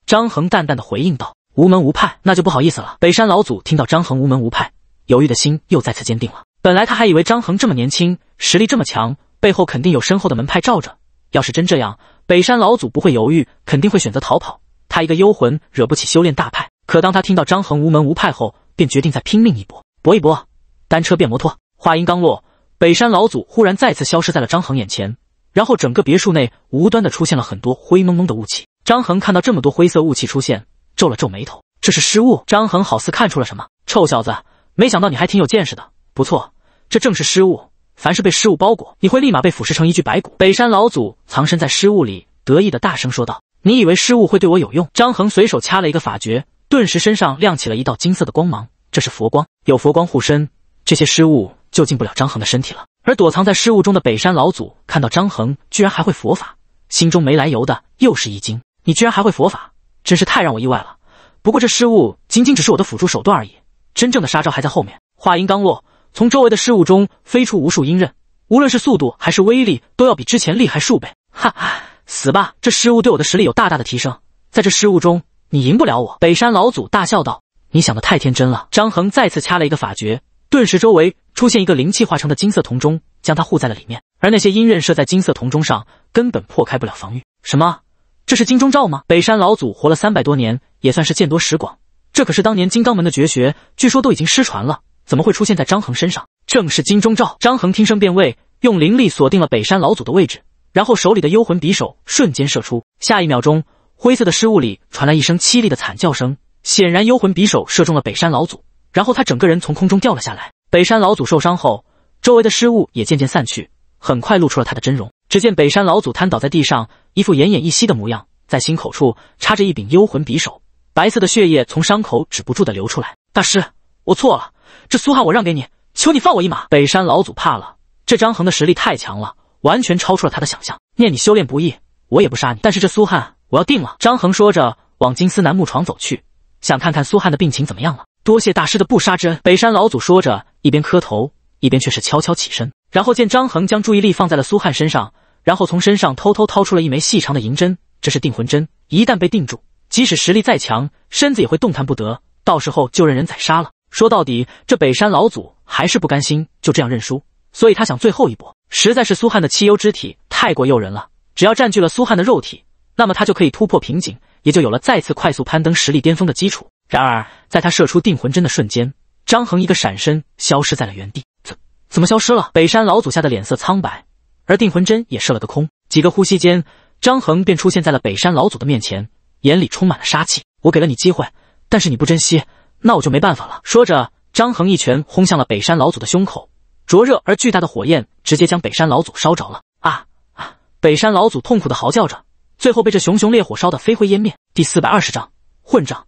张恒淡淡的回应道：“无门无派，那就不好意思了。”北山老祖听到张恒无门无派，犹豫的心又再次坚定了。本来他还以为张恒这么年轻，实力这么强，背后肯定有深厚的门派罩着。要是真这样，北山老祖不会犹豫，肯定会选择逃跑。他一个幽魂，惹不起修炼大派。可当他听到张恒无门无派后，便决定再拼命一搏，搏一搏，单车变摩托。话音刚落，北山老祖忽然再次消失在了张恒眼前，然后整个别墅内无端的出现了很多灰蒙蒙的雾气。张恒看到这么多灰色雾气出现，皱了皱眉头：“这是失误。”张恒好似看出了什么：“臭小子，没想到你还挺有见识的。不错，这正是失误。凡是被失误包裹，你会立马被腐蚀成一具白骨。”北山老祖藏身在失误里，得意的大声说道：“你以为失误会对我有用？”张恒随手掐了一个法诀，顿时身上亮起了一道金色的光芒，这是佛光。有佛光护身，这些失误。就进不了张衡的身体了。而躲藏在失物中的北山老祖看到张衡居然还会佛法，心中没来由的又是一惊。你居然还会佛法，真是太让我意外了。不过这失物仅仅只是我的辅助手段而已，真正的杀招还在后面。话音刚落，从周围的失物中飞出无数阴刃，无论是速度还是威力都要比之前厉害数倍。哈哈，死吧！这失物对我的实力有大大的提升，在这失物中你赢不了我。北山老祖大笑道：“你想的太天真了。”张衡再次掐了一个法诀。顿时，周围出现一个灵气化成的金色铜钟，将他护在了里面。而那些阴刃射在金色铜钟上，根本破开不了防御。什么？这是金钟罩吗？北山老祖活了三百多年，也算是见多识广。这可是当年金刚门的绝学，据说都已经失传了，怎么会出现在张恒身上？正是金钟罩。张恒听声辨位，用灵力锁定了北山老祖的位置，然后手里的幽魂匕首瞬间射出。下一秒钟，灰色的尸物里传来一声凄厉的惨叫声，显然幽魂匕首射中了北山老祖。然后他整个人从空中掉了下来。北山老祖受伤后，周围的失物也渐渐散去，很快露出了他的真容。只见北山老祖瘫倒在地上，一副奄奄一息的模样，在心口处插着一柄幽魂匕首，白色的血液从伤口止不住的流出来。大师，我错了，这苏汉我让给你，求你放我一马。北山老祖怕了，这张衡的实力太强了，完全超出了他的想象。念你修炼不易，我也不杀你，但是这苏汉我要定了。张衡说着，往金丝楠木床走去，想看看苏汉的病情怎么样了。多谢大师的不杀之恩。北山老祖说着，一边磕头，一边却是悄悄起身，然后见张衡将注意力放在了苏汉身上，然后从身上偷偷掏出了一枚细长的银针，这是定魂针，一旦被定住，即使实力再强，身子也会动弹不得，到时候就任人宰杀了。说到底，这北山老祖还是不甘心就这样认输，所以他想最后一搏。实在是苏汉的七幽之体太过诱人了，只要占据了苏汉的肉体，那么他就可以突破瓶颈，也就有了再次快速攀登实力巅峰的基础。然而，在他射出定魂针的瞬间，张恒一个闪身，消失在了原地。怎怎么消失了？北山老祖吓得脸色苍白，而定魂针也射了个空。几个呼吸间，张恒便出现在了北山老祖的面前，眼里充满了杀气。我给了你机会，但是你不珍惜，那我就没办法了。说着，张恒一拳轰向了北山老祖的胸口，灼热而巨大的火焰直接将北山老祖烧着了。啊啊！北山老祖痛苦的嚎叫着，最后被这熊熊烈火烧得飞灰烟灭。第四百二十章，混账！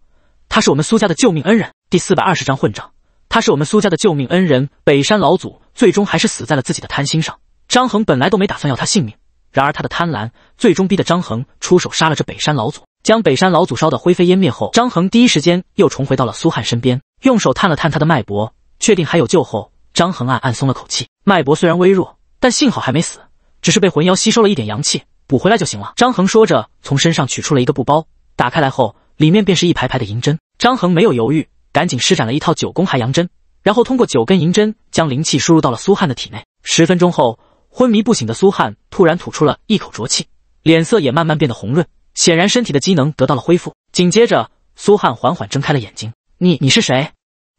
他是我们苏家的救命恩人。第四百二十章混账！他是我们苏家的救命恩人。北山老祖最终还是死在了自己的贪心上。张恒本来都没打算要他性命，然而他的贪婪最终逼得张恒出手杀了这北山老祖，将北山老祖烧得灰飞烟灭后，张恒第一时间又重回到了苏汉身边，用手探了探他的脉搏，确定还有救后，张恒暗暗松了口气。脉搏虽然微弱，但幸好还没死，只是被魂妖吸收了一点阳气，补回来就行了。张恒说着，从身上取出了一个布包，打开来后。里面便是一排排的银针，张恒没有犹豫，赶紧施展了一套九宫海阳针，然后通过九根银针将灵气输入到了苏汉的体内。十分钟后，昏迷不醒的苏汉突然吐出了一口浊气，脸色也慢慢变得红润，显然身体的机能得到了恢复。紧接着，苏汉缓缓睁开了眼睛：“你，你是谁？”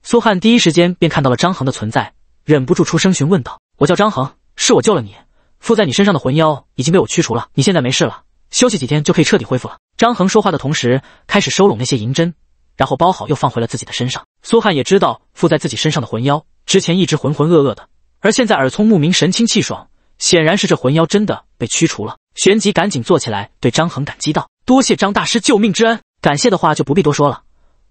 苏汉第一时间便看到了张恒的存在，忍不住出声询问道：“我叫张恒，是我救了你。附在你身上的魂妖已经被我驱除了，你现在没事了，休息几天就可以彻底恢复了。”张恒说话的同时，开始收拢那些银针，然后包好又放回了自己的身上。苏汉也知道附在自己身上的魂妖之前一直浑浑噩噩的，而现在耳聪目明、神清气爽，显然是这魂妖真的被驱除了。旋即赶紧坐起来，对张恒感激道：“多谢张大师救命之恩。”感谢的话就不必多说了。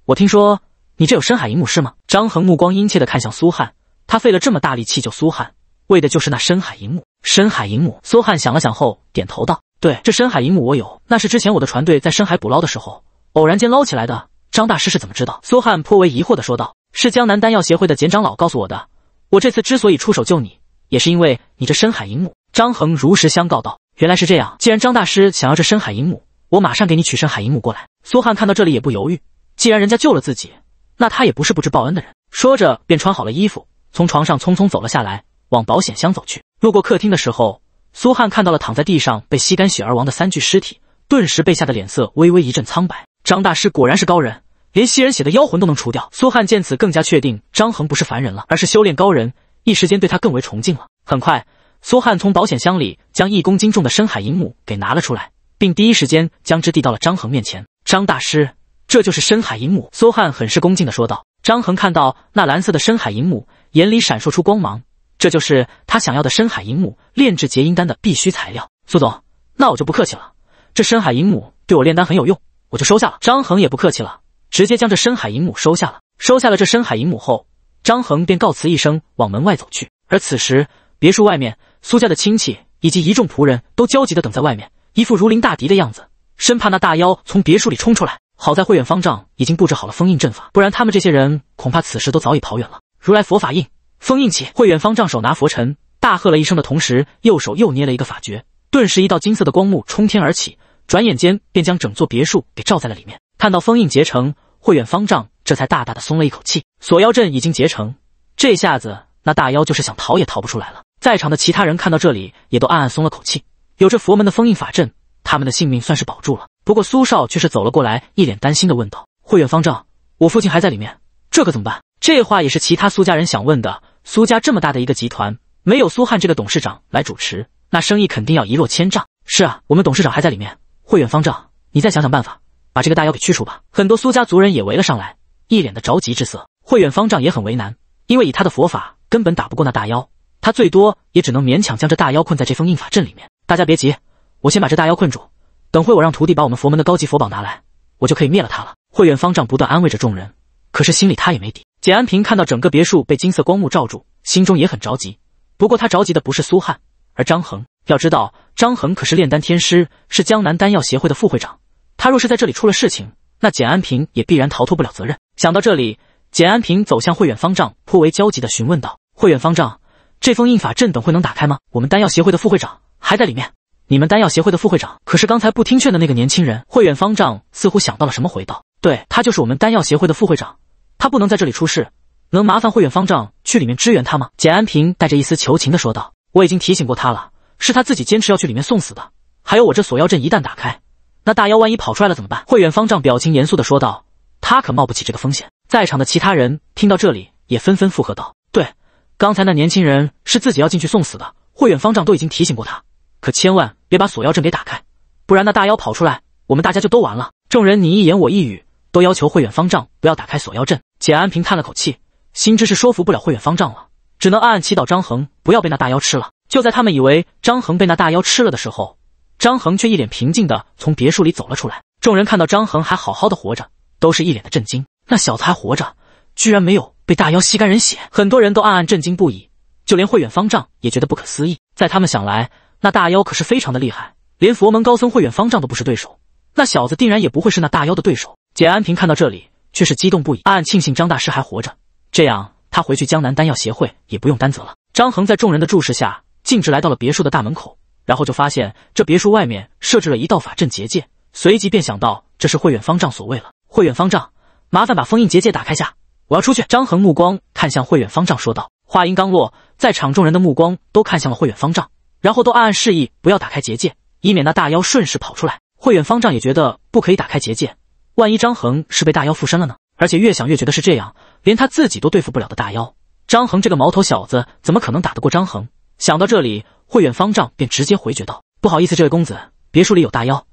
我听说你这有深海银母是吗？”张恒目光殷切的看向苏汉，他费了这么大力气救苏汉，为的就是那深海银母。深海银母。苏汉想了想后，点头道。对，这深海银母我有，那是之前我的船队在深海捕捞的时候偶然间捞起来的。张大师是怎么知道？苏汉颇为疑惑的说道：“是江南丹药协会的简长老告诉我的。我这次之所以出手救你，也是因为你这深海银母。”张恒如实相告道：“原来是这样。既然张大师想要这深海银母，我马上给你取深海银母过来。”苏汉看到这里也不犹豫，既然人家救了自己，那他也不是不知报恩的人。说着便穿好了衣服，从床上匆匆走了下来，往保险箱走去。路过客厅的时候。苏汉看到了躺在地上被吸干血而亡的三具尸体，顿时被吓得脸色微微一阵苍白。张大师果然是高人，连吸人血的妖魂都能除掉。苏汉见此，更加确定张恒不是凡人了，而是修炼高人，一时间对他更为崇敬了。很快，苏汉从保险箱里将一公斤重的深海银母给拿了出来，并第一时间将之递到了张恒面前。张大师，这就是深海银母。苏汉很是恭敬地说道。张恒看到那蓝色的深海银母，眼里闪烁出光芒。这就是他想要的深海银母炼制结阴丹的必须材料。苏总，那我就不客气了，这深海银母对我炼丹很有用，我就收下了。张恒也不客气了，直接将这深海银母收下了。收下了这深海银母后，张恒便告辞一声，往门外走去。而此时，别墅外面，苏家的亲戚以及一众仆人都焦急的等在外面，一副如临大敌的样子，生怕那大妖从别墅里冲出来。好在慧远方丈已经布置好了封印阵法，不然他们这些人恐怕此时都早已跑远了。如来佛法印。封印起，慧远方丈手拿佛尘，大喝了一声的同时，右手又捏了一个法诀，顿时一道金色的光幕冲天而起，转眼间便将整座别墅给罩在了里面。看到封印结成，慧远方丈这才大大的松了一口气。锁妖阵已经结成，这下子那大妖就是想逃也逃不出来了。在场的其他人看到这里，也都暗暗松了口气，有这佛门的封印法阵，他们的性命算是保住了。不过苏少却是走了过来，一脸担心的问道：“慧远方丈，我父亲还在里面，这可怎么办？”这话也是其他苏家人想问的。苏家这么大的一个集团，没有苏汉这个董事长来主持，那生意肯定要一落千丈。是啊，我们董事长还在里面。慧远方丈，你再想想办法，把这个大妖给驱除吧。很多苏家族人也围了上来，一脸的着急之色。慧远方丈也很为难，因为以他的佛法，根本打不过那大妖，他最多也只能勉强将这大妖困在这封印法阵里面。大家别急，我先把这大妖困住，等会我让徒弟把我们佛门的高级佛宝拿来，我就可以灭了他了。慧远方丈不断安慰着众人，可是心里他也没底。简安平看到整个别墅被金色光幕罩住，心中也很着急。不过他着急的不是苏汉，而张恒。要知道，张恒可是炼丹天师，是江南丹药协会的副会长。他若是在这里出了事情，那简安平也必然逃脱不了责任。想到这里，简安平走向慧远方丈，颇为焦急的询问道：“慧远方丈，这封印法阵等会能打开吗？我们丹药协会的副会长还在里面。你们丹药协会的副会长，可是刚才不听劝的那个年轻人？”慧远方丈似乎想到了什么，回道：“对，他就是我们丹药协会的副会长。”他不能在这里出事，能麻烦慧远方丈去里面支援他吗？简安平带着一丝求情的说道：“我已经提醒过他了，是他自己坚持要去里面送死的。还有，我这锁妖阵一旦打开，那大妖万一跑出来了怎么办？”慧远方丈表情严肃的说道：“他可冒不起这个风险。”在场的其他人听到这里也纷纷附和道：“对，刚才那年轻人是自己要进去送死的。慧远方丈都已经提醒过他，可千万别把锁妖阵给打开，不然那大妖跑出来，我们大家就都完了。”众人你一言我一语，都要求慧远方丈不要打开锁妖阵。简安平叹了口气，心知是说服不了慧远方丈了，只能暗暗祈祷张恒不要被那大妖吃了。就在他们以为张恒被那大妖吃了的时候，张恒却一脸平静的从别墅里走了出来。众人看到张恒还好好的活着，都是一脸的震惊。那小子还活着，居然没有被大妖吸干人血，很多人都暗暗震惊不已。就连慧远方丈也觉得不可思议。在他们想来，那大妖可是非常的厉害，连佛门高僧慧远方丈都不是对手，那小子定然也不会是那大妖的对手。简安平看到这里。却是激动不已，暗暗庆幸张大师还活着，这样他回去江南丹药协会也不用担责了。张恒在众人的注视下，径直来到了别墅的大门口，然后就发现这别墅外面设置了一道法阵结界，随即便想到这是慧远方丈所为了。慧远方丈，麻烦把封印结界打开下，我要出去。张恒目光看向慧远方丈说道。话音刚落，在场众人的目光都看向了慧远方丈，然后都暗暗示意不要打开结界，以免那大妖顺势跑出来。慧远方丈也觉得不可以打开结界。万一张衡是被大妖附身了呢？而且越想越觉得是这样，连他自己都对付不了的大妖，张衡这个毛头小子怎么可能打得过？张衡想到这里，慧远方丈便直接回绝道：“不好意思，这位公子，别墅里有大妖，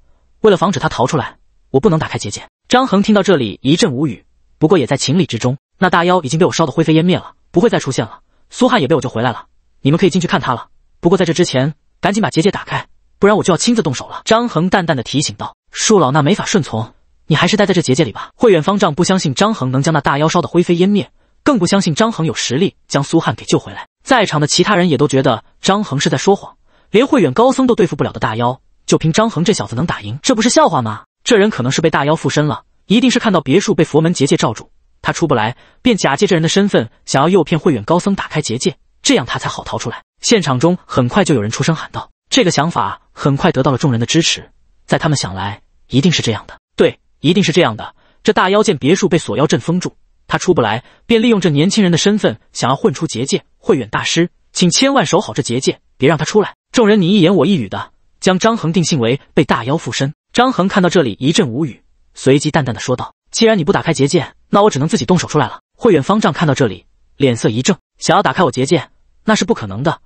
为了防止他逃出来，我不能打开结界。”张衡听到这里一阵无语，不过也在情理之中。那大妖已经被我烧得灰飞烟灭了，不会再出现了。苏汉也被我救回来了，你们可以进去看他了。不过在这之前，赶紧把结界打开，不然我就要亲自动手了。”张衡淡淡的提醒道：“恕老衲没法顺从。”你还是待在这结界里吧。慧远方丈不相信张衡能将那大妖烧得灰飞烟灭，更不相信张衡有实力将苏汉给救回来。在场的其他人也都觉得张衡是在说谎，连慧远高僧都对付不了的大妖，就凭张衡这小子能打赢，这不是笑话吗？这人可能是被大妖附身了，一定是看到别墅被佛门结界罩住，他出不来，便假借这人的身份，想要诱骗慧远高僧打开结界，这样他才好逃出来。现场中很快就有人出声喊道：“这个想法很快得到了众人的支持，在他们想来，一定是这样的。”对。一定是这样的，这大妖见别墅被锁妖阵封住，他出不来，便利用这年轻人的身份想要混出结界。慧远大师，请千万守好这结界，别让他出来。众人你一言我一语的将张恒定性为被大妖附身。张恒看到这里一阵无语，随即淡淡的说道：“既然你不打开结界，那我只能自己动手出来了。”慧远方丈看到这里，脸色一正，想要打开我结界，那是不可能的。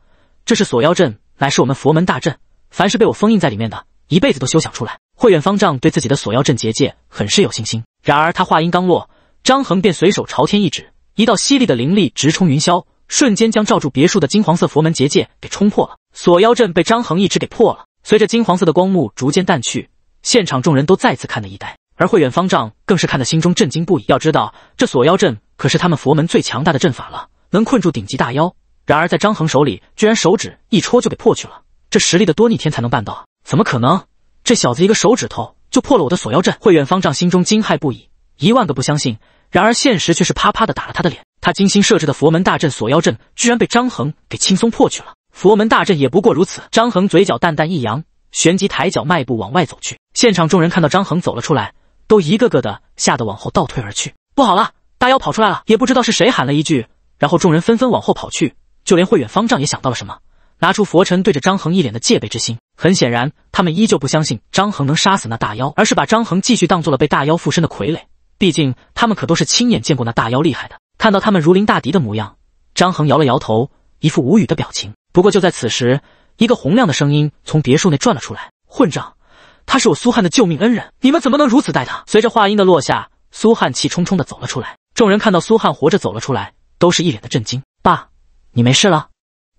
这是锁妖阵，乃是我们佛门大阵，凡是被我封印在里面的，一辈子都休想出来。慧远方丈对自己的锁妖阵结界很是有信心，然而他话音刚落，张恒便随手朝天一指，一道犀利的灵力直冲云霄，瞬间将罩住别墅的金黄色佛门结界给冲破了。锁妖阵被张恒一指给破了。随着金黄色的光幕逐渐淡去，现场众人都再次看得一呆，而慧远方丈更是看得心中震惊不已。要知道，这锁妖阵可是他们佛门最强大的阵法了，能困住顶级大妖，然而在张恒手里，居然手指一戳就给破去了，这实力的多逆天才能办到？怎么可能？这小子一个手指头就破了我的锁妖阵，慧远方丈心中惊骇不已，一万个不相信。然而现实却是啪啪的打了他的脸，他精心设置的佛门大阵锁妖阵，居然被张恒给轻松破去了。佛门大阵也不过如此。张恒嘴角淡淡一扬，旋即抬脚迈步往外走去。现场众人看到张恒走了出来，都一个个的吓得往后倒退而去。不好了，大妖跑出来了！也不知道是谁喊了一句，然后众人纷纷往后跑去。就连慧远方丈也想到了什么，拿出佛尘，对着张恒一脸的戒备之心。很显然，他们依旧不相信张恒能杀死那大妖，而是把张恒继续当做了被大妖附身的傀儡。毕竟，他们可都是亲眼见过那大妖厉害的。看到他们如临大敌的模样，张恒摇了摇头，一副无语的表情。不过，就在此时，一个洪亮的声音从别墅内转了出来：“混账，他是我苏汉的救命恩人，你们怎么能如此待他？”随着话音的落下，苏汉气冲冲的走了出来。众人看到苏汉活着走了出来，都是一脸的震惊。“爸，你没事了？”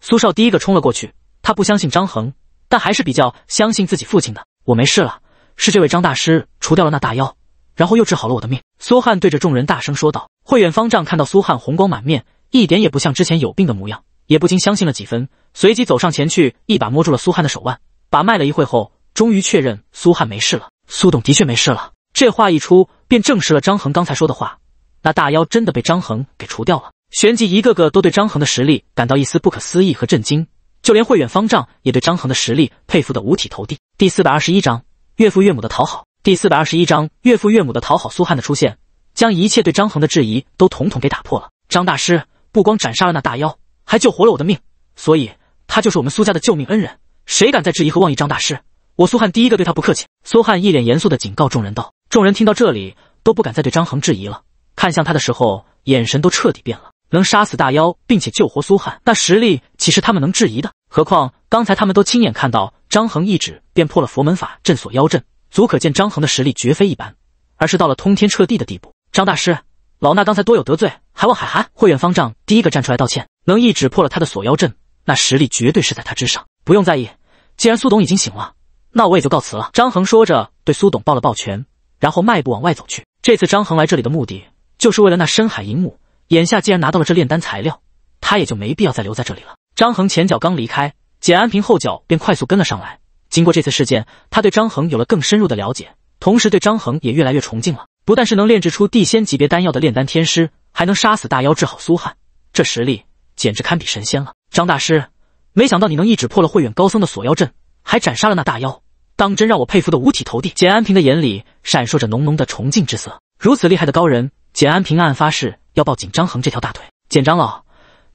苏少第一个冲了过去，他不相信张恒。但还是比较相信自己父亲的。我没事了，是这位张大师除掉了那大妖，然后又治好了我的命。苏汉对着众人大声说道。慧远方丈看到苏汉红光满面，一点也不像之前有病的模样，也不禁相信了几分。随即走上前去，一把摸住了苏汉的手腕，把脉了一会后，终于确认苏汉没事了。苏董的确没事了。这话一出，便证实了张恒刚才说的话，那大妖真的被张恒给除掉了。旋即，一个个都对张恒的实力感到一丝不可思议和震惊。就连慧远方丈也对张衡的实力佩服的五体投地。第四百二十一章岳父岳母的讨好。第四百二十一章岳父岳母的讨好。苏汉的出现，将一切对张衡的质疑都统统给打破了。张大师不光斩杀了那大妖，还救活了我的命，所以他就是我们苏家的救命恩人。谁敢再质疑和妄议张大师，我苏汉第一个对他不客气。苏汉一脸严肃的警告众人道。众人听到这里都不敢再对张衡质疑了，看向他的时候眼神都彻底变了。能杀死大妖并且救活苏汉，那实力。其实他们能质疑的，何况刚才他们都亲眼看到张衡一指便破了佛门法阵锁妖阵，足可见张衡的实力绝非一般，而是到了通天彻地的地步。张大师，老衲刚才多有得罪，还望海涵。慧远方丈第一个站出来道歉，能一指破了他的锁妖阵，那实力绝对是在他之上，不用在意。既然苏董已经醒了，那我也就告辞了。张衡说着，对苏董抱了抱拳，然后迈步往外走去。这次张衡来这里的目的就是为了那深海银母，眼下既然拿到了这炼丹材料，他也就没必要再留在这里了。张衡前脚刚离开，简安平后脚便快速跟了上来。经过这次事件，他对张衡有了更深入的了解，同时对张衡也越来越崇敬了。不但是能炼制出地仙级别丹药的炼丹天师，还能杀死大妖、治好苏汉，这实力简直堪比神仙了。张大师，没想到你能一指破了慧远高僧的锁妖阵，还斩杀了那大妖，当真让我佩服的五体投地。简安平的眼里闪烁着浓浓的崇敬之色。如此厉害的高人，简安平暗暗发誓要抱紧张衡这条大腿。简长老。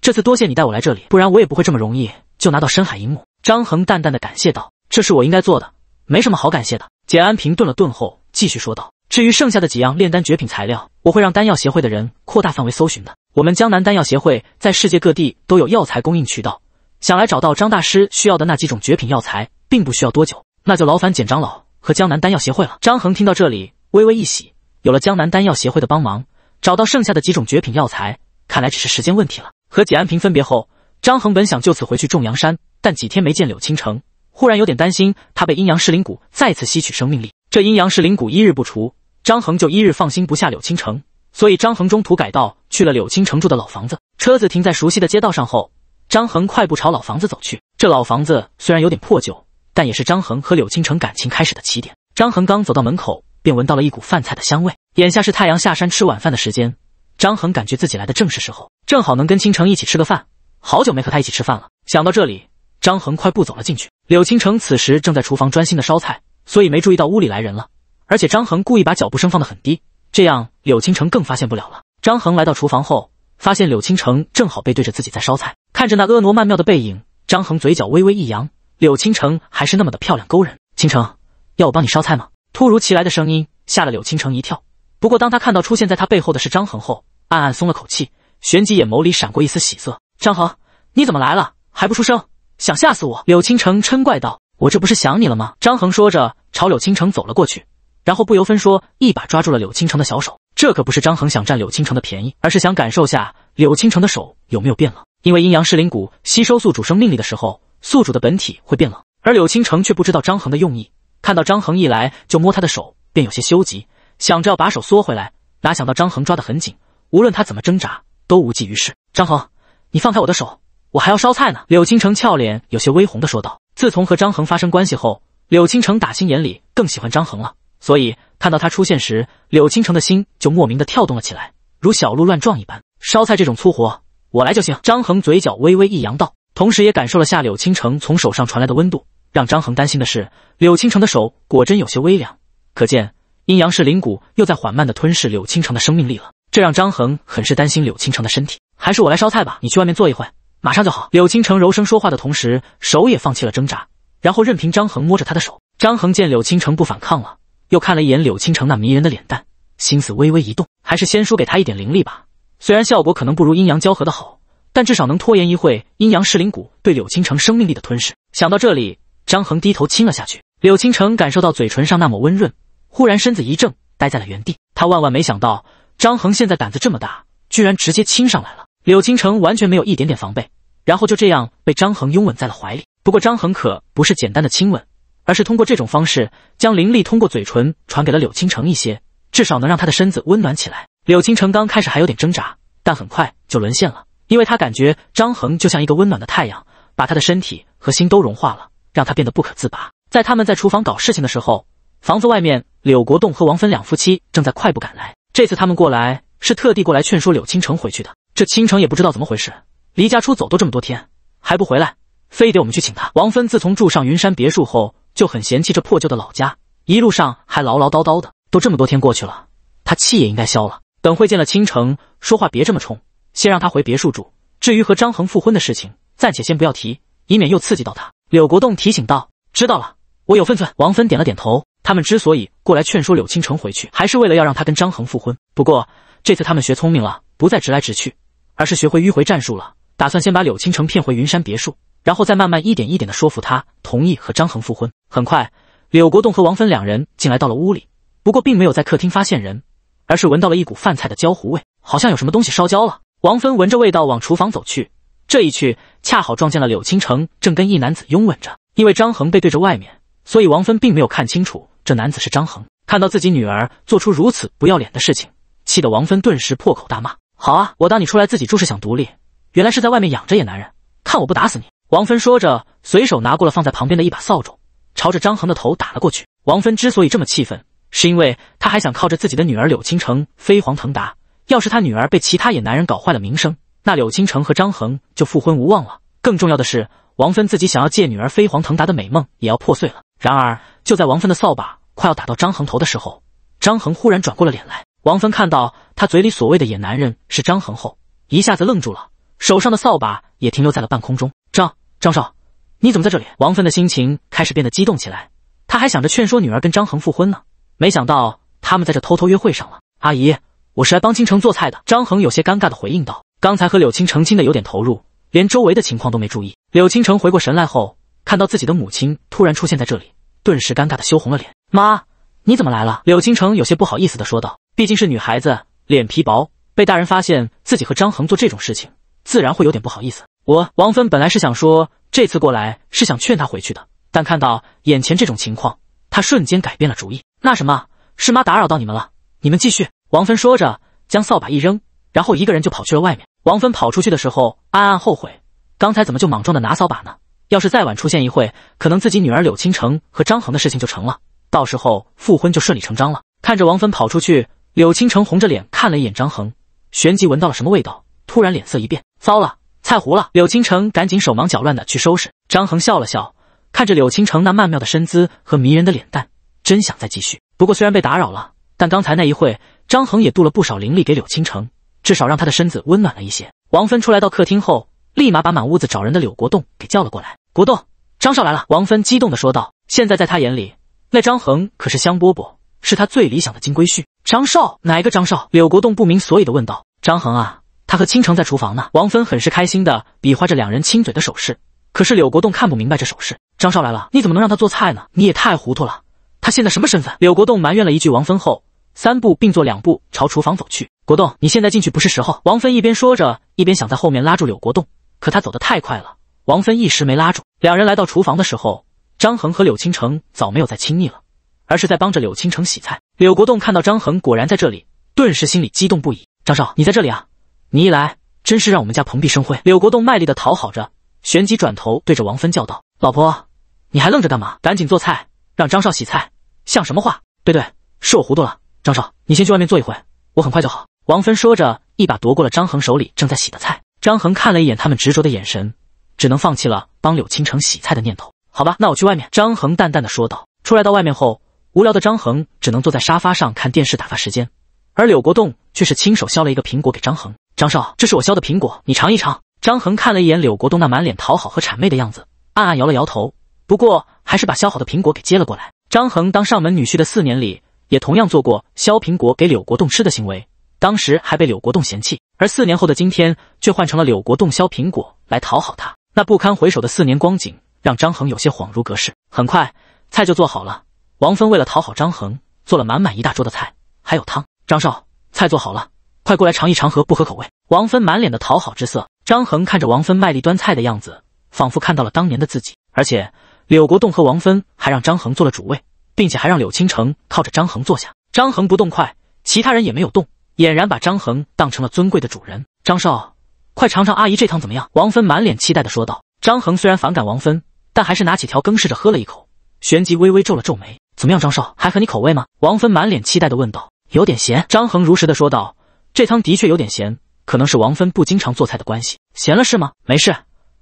这次多谢你带我来这里，不然我也不会这么容易就拿到深海银幕。张恒淡淡的感谢道：“这是我应该做的，没什么好感谢的。”简安平顿了顿后继续说道：“至于剩下的几样炼丹绝品材料，我会让丹药协会的人扩大范围搜寻的。我们江南丹药协会在世界各地都有药材供应渠道，想来找到张大师需要的那几种绝品药材，并不需要多久。那就劳烦简长老和江南丹药协会了。”张恒听到这里微微一喜，有了江南丹药协会的帮忙，找到剩下的几种绝品药材，看来只是时间问题了。和简安平分别后，张恒本想就此回去重阳山，但几天没见柳青城，忽然有点担心他被阴阳噬灵蛊再次吸取生命力。这阴阳噬灵蛊一日不除，张恒就一日放心不下柳青城。所以张恒中途改道去了柳青城住的老房子。车子停在熟悉的街道上后，张恒快步朝老房子走去。这老房子虽然有点破旧，但也是张恒和柳青城感情开始的起点。张恒刚走到门口，便闻到了一股饭菜的香味。眼下是太阳下山吃晚饭的时间。张恒感觉自己来的正是时候，正好能跟倾城一起吃个饭，好久没和他一起吃饭了。想到这里，张恒快步走了进去。柳倾城此时正在厨房专心的烧菜，所以没注意到屋里来人了。而且张恒故意把脚步声放得很低，这样柳倾城更发现不了了。张恒来到厨房后，发现柳倾城正好背对着自己在烧菜，看着那婀娜曼妙的背影，张恒嘴角微微一扬。柳倾城还是那么的漂亮勾人。倾城，要我帮你烧菜吗？突如其来的声音吓了柳倾城一跳。不过，当他看到出现在他背后的是张恒后，暗暗松了口气，旋即眼眸里闪过一丝喜色。张恒，你怎么来了？还不出声，想吓死我？柳倾城嗔怪道：“我这不是想你了吗？”张恒说着，朝柳倾城走了过去，然后不由分说，一把抓住了柳倾城的小手。这可不是张恒想占柳倾城的便宜，而是想感受下柳倾城的手有没有变冷。因为阴阳噬灵骨吸收宿主生命力的时候，宿主的本体会变冷，而柳倾城却不知道张恒的用意。看到张恒一来就摸他的手，便有些羞急。想着要把手缩回来，哪想到张恒抓得很紧，无论他怎么挣扎都无济于事。张恒，你放开我的手，我还要烧菜呢。柳倾城俏脸有些微红的说道。自从和张恒发生关系后，柳倾城打心眼里更喜欢张恒了，所以看到他出现时，柳倾城的心就莫名的跳动了起来，如小鹿乱撞一般。烧菜这种粗活我来就行。张恒嘴角微微一扬道，同时也感受了下柳倾城从手上传来的温度。让张恒担心的是，柳倾城的手果真有些微凉，可见。阴阳噬灵骨又在缓慢的吞噬柳青城的生命力了，这让张恒很是担心柳青城的身体。还是我来烧菜吧，你去外面坐一会马上就好。柳青城柔声说话的同时，手也放弃了挣扎，然后任凭张恒摸着他的手。张恒见柳青城不反抗了，又看了一眼柳青城那迷人的脸蛋，心思微微一动，还是先输给他一点灵力吧，虽然效果可能不如阴阳交合的好，但至少能拖延一会阴阳噬灵骨对柳青城生命力的吞噬。想到这里，张恒低头亲了下去。柳青城感受到嘴唇上那抹温润。忽然身子一正，呆在了原地。他万万没想到张恒现在胆子这么大，居然直接亲上来了。柳青城完全没有一点点防备，然后就这样被张恒拥吻在了怀里。不过张恒可不是简单的亲吻，而是通过这种方式将灵力通过嘴唇传给了柳青城一些，至少能让他的身子温暖起来。柳青城刚开始还有点挣扎，但很快就沦陷了，因为他感觉张恒就像一个温暖的太阳，把他的身体和心都融化了，让他变得不可自拔。在他们在厨房搞事情的时候。房子外面，柳国栋和王芬两夫妻正在快步赶来。这次他们过来是特地过来劝说柳倾城回去的。这倾城也不知道怎么回事，离家出走都这么多天还不回来，非得我们去请他。王芬自从住上云山别墅后，就很嫌弃这破旧的老家，一路上还唠唠叨叨的。都这么多天过去了，他气也应该消了。等会见了倾城，说话别这么冲，先让他回别墅住。至于和张恒复婚的事情，暂且先不要提，以免又刺激到他。柳国栋提醒道：“知道了，我有分寸。”王芬点了点头。他们之所以过来劝说柳青城回去，还是为了要让他跟张恒复婚。不过这次他们学聪明了，不再直来直去，而是学会迂回战术了，打算先把柳青城骗回云山别墅，然后再慢慢一点一点的说服他同意和张恒复婚。很快，柳国栋和王芬两人进来到了屋里，不过并没有在客厅发现人，而是闻到了一股饭菜的焦糊味，好像有什么东西烧焦了。王芬闻着味道往厨房走去，这一去恰好撞见了柳青城正跟一男子拥吻着。因为张恒背对着外面，所以王芬并没有看清楚。这男子是张恒，看到自己女儿做出如此不要脸的事情，气得王芬顿时破口大骂：“好啊，我当你出来自己住是想独立，原来是在外面养着野男人，看我不打死你！”王芬说着，随手拿过了放在旁边的一把扫帚，朝着张恒的头打了过去。王芬之所以这么气愤，是因为他还想靠着自己的女儿柳青城飞黄腾达，要是他女儿被其他野男人搞坏了名声，那柳青城和张恒就复婚无望了。更重要的是，王芬自己想要借女儿飞黄腾达的美梦也要破碎了。然而，就在王芬的扫把快要打到张恒头的时候，张恒忽然转过了脸来。王芬看到他嘴里所谓的“野男人”是张恒后，一下子愣住了，手上的扫把也停留在了半空中。张张少，你怎么在这里？王芬的心情开始变得激动起来，他还想着劝说女儿跟张恒复婚呢，没想到他们在这偷偷约会上了。阿姨，我是来帮青城做菜的。张恒有些尴尬的回应道：“刚才和柳青城亲的有点投入，连周围的情况都没注意。”柳青城回过神来后。看到自己的母亲突然出现在这里，顿时尴尬的羞红了脸。妈，你怎么来了？柳青城有些不好意思的说道。毕竟是女孩子，脸皮薄，被大人发现自己和张恒做这种事情，自然会有点不好意思。我王芬本来是想说这次过来是想劝他回去的，但看到眼前这种情况，他瞬间改变了主意。那什么，是妈打扰到你们了，你们继续。王芬说着，将扫把一扔，然后一个人就跑去了外面。王芬跑出去的时候，暗暗后悔，刚才怎么就莽撞的拿扫把呢？要是再晚出现一会，可能自己女儿柳倾城和张恒的事情就成了，到时候复婚就顺理成章了。看着王芬跑出去，柳倾城红着脸看了一眼张恒，旋即闻到了什么味道，突然脸色一变，糟了，菜糊了！柳倾城赶紧手忙脚乱的去收拾。张恒笑了笑，看着柳倾城那曼妙的身姿和迷人的脸蛋，真想再继续。不过虽然被打扰了，但刚才那一会，张恒也渡了不少灵力给柳倾城，至少让她的身子温暖了一些。王芬出来到客厅后。立马把满屋子找人的柳国栋给叫了过来。国栋，张少来了！王芬激动地说道。现在在他眼里，那张恒可是香饽饽，是他最理想的金龟婿。张少？哪个张少？柳国栋不明所以地问道。张恒啊，他和倾城在厨房呢。王芬很是开心地比划着两人亲嘴的手势，可是柳国栋看不明白这手势。张少来了，你怎么能让他做菜呢？你也太糊涂了！他现在什么身份？柳国栋埋怨了一句王芬后，三步并作两步朝厨房走去。国栋，你现在进去不是时候。王芬一边说着，一边想在后面拉住柳国栋。可他走得太快了，王芬一时没拉住。两人来到厨房的时候，张恒和柳青城早没有再亲昵了，而是在帮着柳青城洗菜。柳国栋看到张恒果然在这里，顿时心里激动不已：“张少，你在这里啊！你一来，真是让我们家蓬荜生辉。”柳国栋卖力的讨好着，旋即转头对着王芬叫道：“老婆，你还愣着干嘛？赶紧做菜，让张少洗菜，像什么话？对对，是我糊涂了。张少，你先去外面坐一会，我很快就好。”王芬说着，一把夺过了张恒手里正在洗的菜。张恒看了一眼他们执着的眼神，只能放弃了帮柳青城洗菜的念头。好吧，那我去外面。”张恒淡淡的说道。出来到外面后，无聊的张恒只能坐在沙发上看电视打发时间，而柳国栋却是亲手削了一个苹果给张恒。张少，这是我削的苹果，你尝一尝。”张恒看了一眼柳国栋那满脸讨好和谄媚的样子，暗暗摇了摇头，不过还是把削好的苹果给接了过来。张恒当上门女婿的四年里，也同样做过削苹果给柳国栋吃的行为。当时还被柳国栋嫌弃，而四年后的今天，却换成了柳国栋削苹果来讨好他。那不堪回首的四年光景，让张恒有些恍如隔世。很快，菜就做好了。王芬为了讨好张恒，做了满满一大桌的菜，还有汤。张少，菜做好了，快过来尝一尝，合不合口味？王芬满脸的讨好之色。张恒看着王芬卖力端菜的样子，仿佛看到了当年的自己。而且，柳国栋和王芬还让张恒做了主位，并且还让柳倾城靠着张恒坐下。张恒不动筷，其他人也没有动。俨然把张恒当成了尊贵的主人，张少，快尝尝阿姨这汤怎么样？王芬满脸期待的说道。张恒虽然反感王芬，但还是拿起条羹试着喝了一口，旋即微微皱了皱眉。怎么样，张少还合你口味吗？王芬满脸期待的问道。有点咸。张恒如实的说道。这汤的确有点咸，可能是王芬不经常做菜的关系，咸了是吗？没事，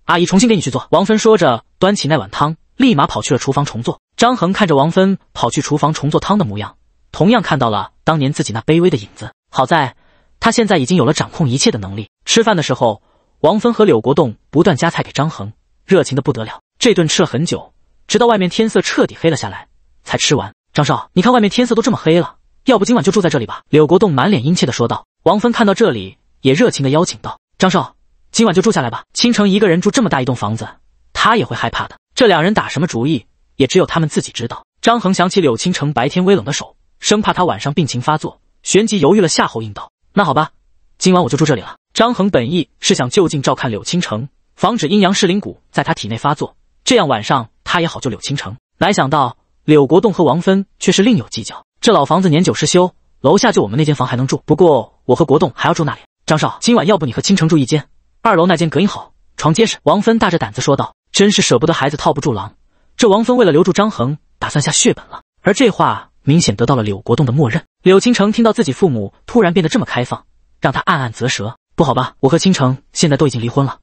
阿姨重新给你去做。王芬说着，端起那碗汤，立马跑去了厨房重做。张恒看着王芬跑去厨房重做汤的模样，同样看到了当年自己那卑微的影子。好在，他现在已经有了掌控一切的能力。吃饭的时候，王芬和柳国栋不断夹菜给张恒，热情的不得了。这顿吃了很久，直到外面天色彻底黑了下来，才吃完。张少，你看外面天色都这么黑了，要不今晚就住在这里吧？柳国栋满脸殷切的说道。王芬看到这里，也热情的邀请道：“张少，今晚就住下来吧。”倾城一个人住这么大一栋房子，他也会害怕的。这两人打什么主意，也只有他们自己知道。张恒想起柳倾城白天微冷的手，生怕他晚上病情发作。旋即犹豫了，夏侯应道：“那好吧，今晚我就住这里了。”张衡本意是想就近照看柳青城，防止阴阳噬灵蛊在他体内发作，这样晚上他也好救柳青城。哪想到柳国栋和王芬却是另有计较。这老房子年久失修，楼下就我们那间房还能住，不过我和国栋还要住那里。张少，今晚要不你和青城住一间，二楼那间隔音好，床结实。王芬大着胆子说道：“真是舍不得孩子套不住狼。”这王芬为了留住张衡，打算下血本了。而这话明显得到了柳国栋的默认。柳倾城听到自己父母突然变得这么开放，让他暗暗啧舌。不好吧？我和倾城现在都已经离婚了。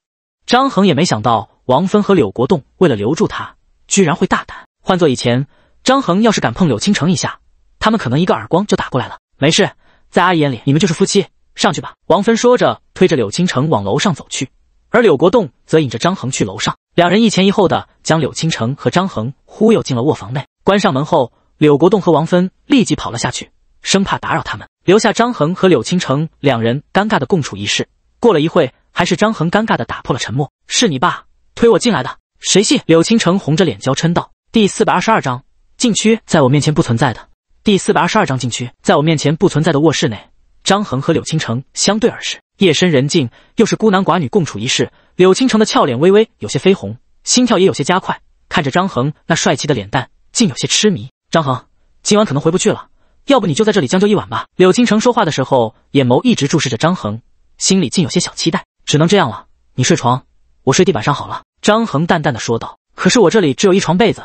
张恒也没想到，王芬和柳国栋为了留住他，居然会大胆。换做以前，张恒要是敢碰柳倾城一下，他们可能一个耳光就打过来了。没事，在阿姨眼里，你们就是夫妻。上去吧。王芬说着，推着柳倾城往楼上走去，而柳国栋则引着张恒去楼上，两人一前一后的将柳倾城和张恒忽悠进了卧房内。关上门后，柳国栋和王芬立即跑了下去。生怕打扰他们，留下张恒和柳倾城两人尴尬的共处一室。过了一会，还是张恒尴尬的打破了沉默：“是你爸推我进来的，谁信？”柳倾城红着脸娇嗔道：“第四百二十二章，禁区在我面前不存在的。”第四百二十二章，禁区在我面前不存在的卧室内，张恒和柳倾城相对而视。夜深人静，又是孤男寡女共处一室，柳倾城的俏脸微微有些绯红，心跳也有些加快，看着张恒那帅气的脸蛋，竟有些痴迷。张恒，今晚可能回不去了。要不你就在这里将就一晚吧。柳倾城说话的时候，眼眸一直注视着张恒，心里竟有些小期待。只能这样了，你睡床，我睡地板上好了。张恒淡淡的说道。可是我这里只有一床被子，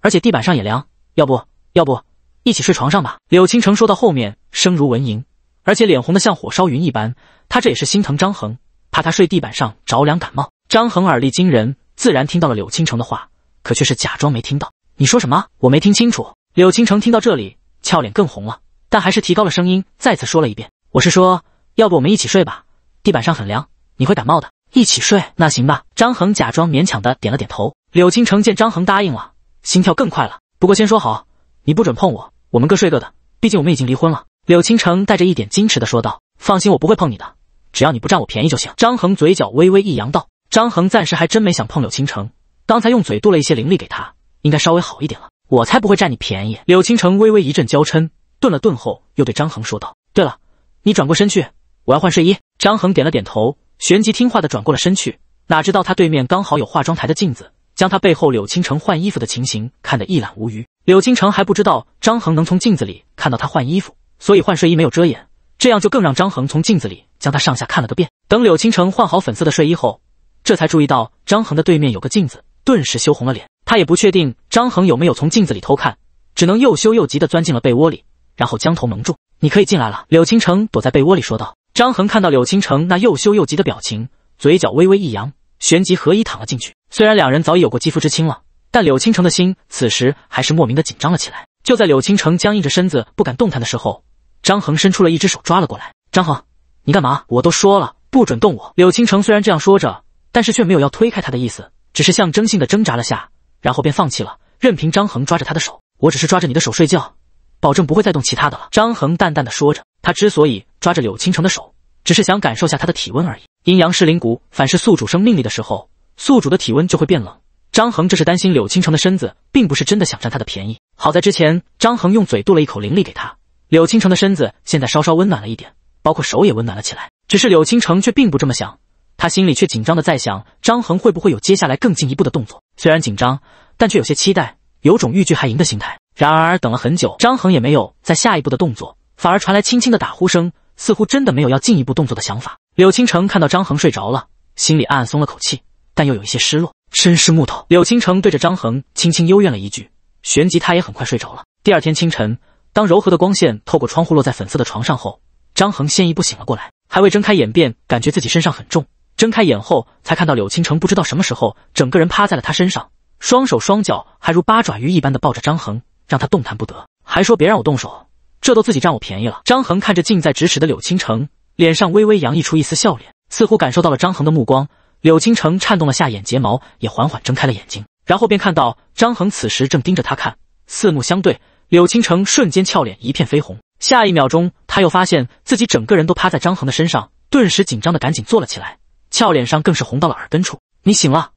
而且地板上也凉，要不要不一起睡床上吧？柳倾城说到后面，声如蚊蝇，而且脸红的像火烧云一般。他这也是心疼张恒，怕他睡地板上着凉感冒。张恒耳力惊人，自然听到了柳倾城的话，可却是假装没听到。你说什么？我没听清楚。柳倾城听到这里。俏脸更红了，但还是提高了声音，再次说了一遍：“我是说，要不我们一起睡吧？地板上很凉，你会感冒的。一起睡，那行吧？”张恒假装勉强的点了点头。柳青城见张恒答应了，心跳更快了。不过先说好，你不准碰我，我们各睡各的，毕竟我们已经离婚了。”柳青城带着一点矜持的说道：“放心，我不会碰你的，只要你不占我便宜就行。”张恒嘴角微微一扬道：“张恒暂时还真没想碰柳青城，刚才用嘴渡了一些灵力给他，应该稍微好一点了。”我才不会占你便宜！柳倾城微微一阵娇嗔，顿了顿后，又对张恒说道：“对了，你转过身去，我要换睡衣。”张恒点了点头，旋即听话的转过了身去。哪知道他对面刚好有化妆台的镜子，将他背后柳倾城换衣服的情形看得一览无余。柳倾城还不知道张恒能从镜子里看到他换衣服，所以换睡衣没有遮掩，这样就更让张恒从镜子里将他上下看了个遍。等柳倾城换好粉色的睡衣后，这才注意到张恒的对面有个镜子，顿时羞红了脸。他也不确定张恒有没有从镜子里偷看，只能又羞又急地钻进了被窝里，然后将头蒙住。你可以进来了，柳倾城躲在被窝里说道。张恒看到柳倾城那又羞又急的表情，嘴角微微一扬，旋即合衣躺了进去。虽然两人早已有过肌肤之亲了，但柳倾城的心此时还是莫名的紧张了起来。就在柳倾城僵硬着身子不敢动弹的时候，张恒伸出了一只手抓了过来。张恒，你干嘛？我都说了不准动我！柳倾城虽然这样说着，但是却没有要推开他的意思，只是象征性的挣扎了下。然后便放弃了，任凭张恒抓着他的手。我只是抓着你的手睡觉，保证不会再动其他的了。张恒淡淡的说着，他之所以抓着柳倾城的手，只是想感受下她的体温而已。阴阳师灵骨反噬宿主生命力的时候，宿主的体温就会变冷。张恒这是担心柳倾城的身子，并不是真的想占他的便宜。好在之前张恒用嘴渡了一口灵力给他，柳倾城的身子现在稍稍温暖了一点，包括手也温暖了起来。只是柳倾城却并不这么想，他心里却紧张的在想张恒会不会有接下来更进一步的动作。虽然紧张，但却有些期待，有种欲拒还迎的心态。然而等了很久，张恒也没有再下一步的动作，反而传来轻轻的打呼声，似乎真的没有要进一步动作的想法。柳青城看到张恒睡着了，心里暗暗松了口气，但又有一些失落，真是木头。柳青城对着张恒轻轻幽怨了一句，旋即他也很快睡着了。第二天清晨，当柔和的光线透过窗户落在粉色的床上后，张恒先一步醒了过来，还未睁开眼，便感觉自己身上很重。睁开眼后，才看到柳青城不知道什么时候整个人趴在了他身上，双手双脚还如八爪鱼一般的抱着张恒，让他动弹不得，还说别让我动手，这都自己占我便宜了。张恒看着近在咫尺的柳青城，脸上微微洋溢出一丝笑脸，似乎感受到了张恒的目光。柳青城颤动了下眼睫毛，也缓缓睁开了眼睛，然后便看到张恒此时正盯着他看，四目相对，柳青城瞬间俏脸一片绯红，下一秒钟他又发现自己整个人都趴在张恒的身上，顿时紧张的赶紧坐了起来。俏脸上更是红到了耳根处。你醒了？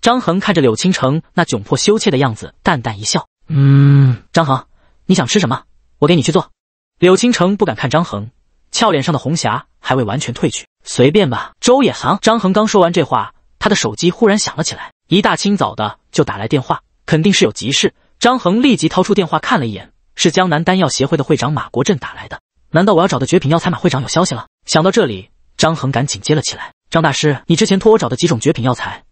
张恒看着柳倾城那窘迫羞怯的样子，淡淡一笑。嗯，张恒，你想吃什么？我给你去做。柳倾城不敢看张恒，俏脸上的红霞还未完全褪去。随便吧，周野航。张恒刚说完这话，他的手机忽然响了起来，一大清早的就打来电话，肯定是有急事。张恒立即掏出电话看了一眼，是江南丹药协会的会长马国振打来的。难道我要找的绝品药材马会长有消息了？想到这里，张恒赶紧接了起来。张大师，你之前托我找的几种绝品药材，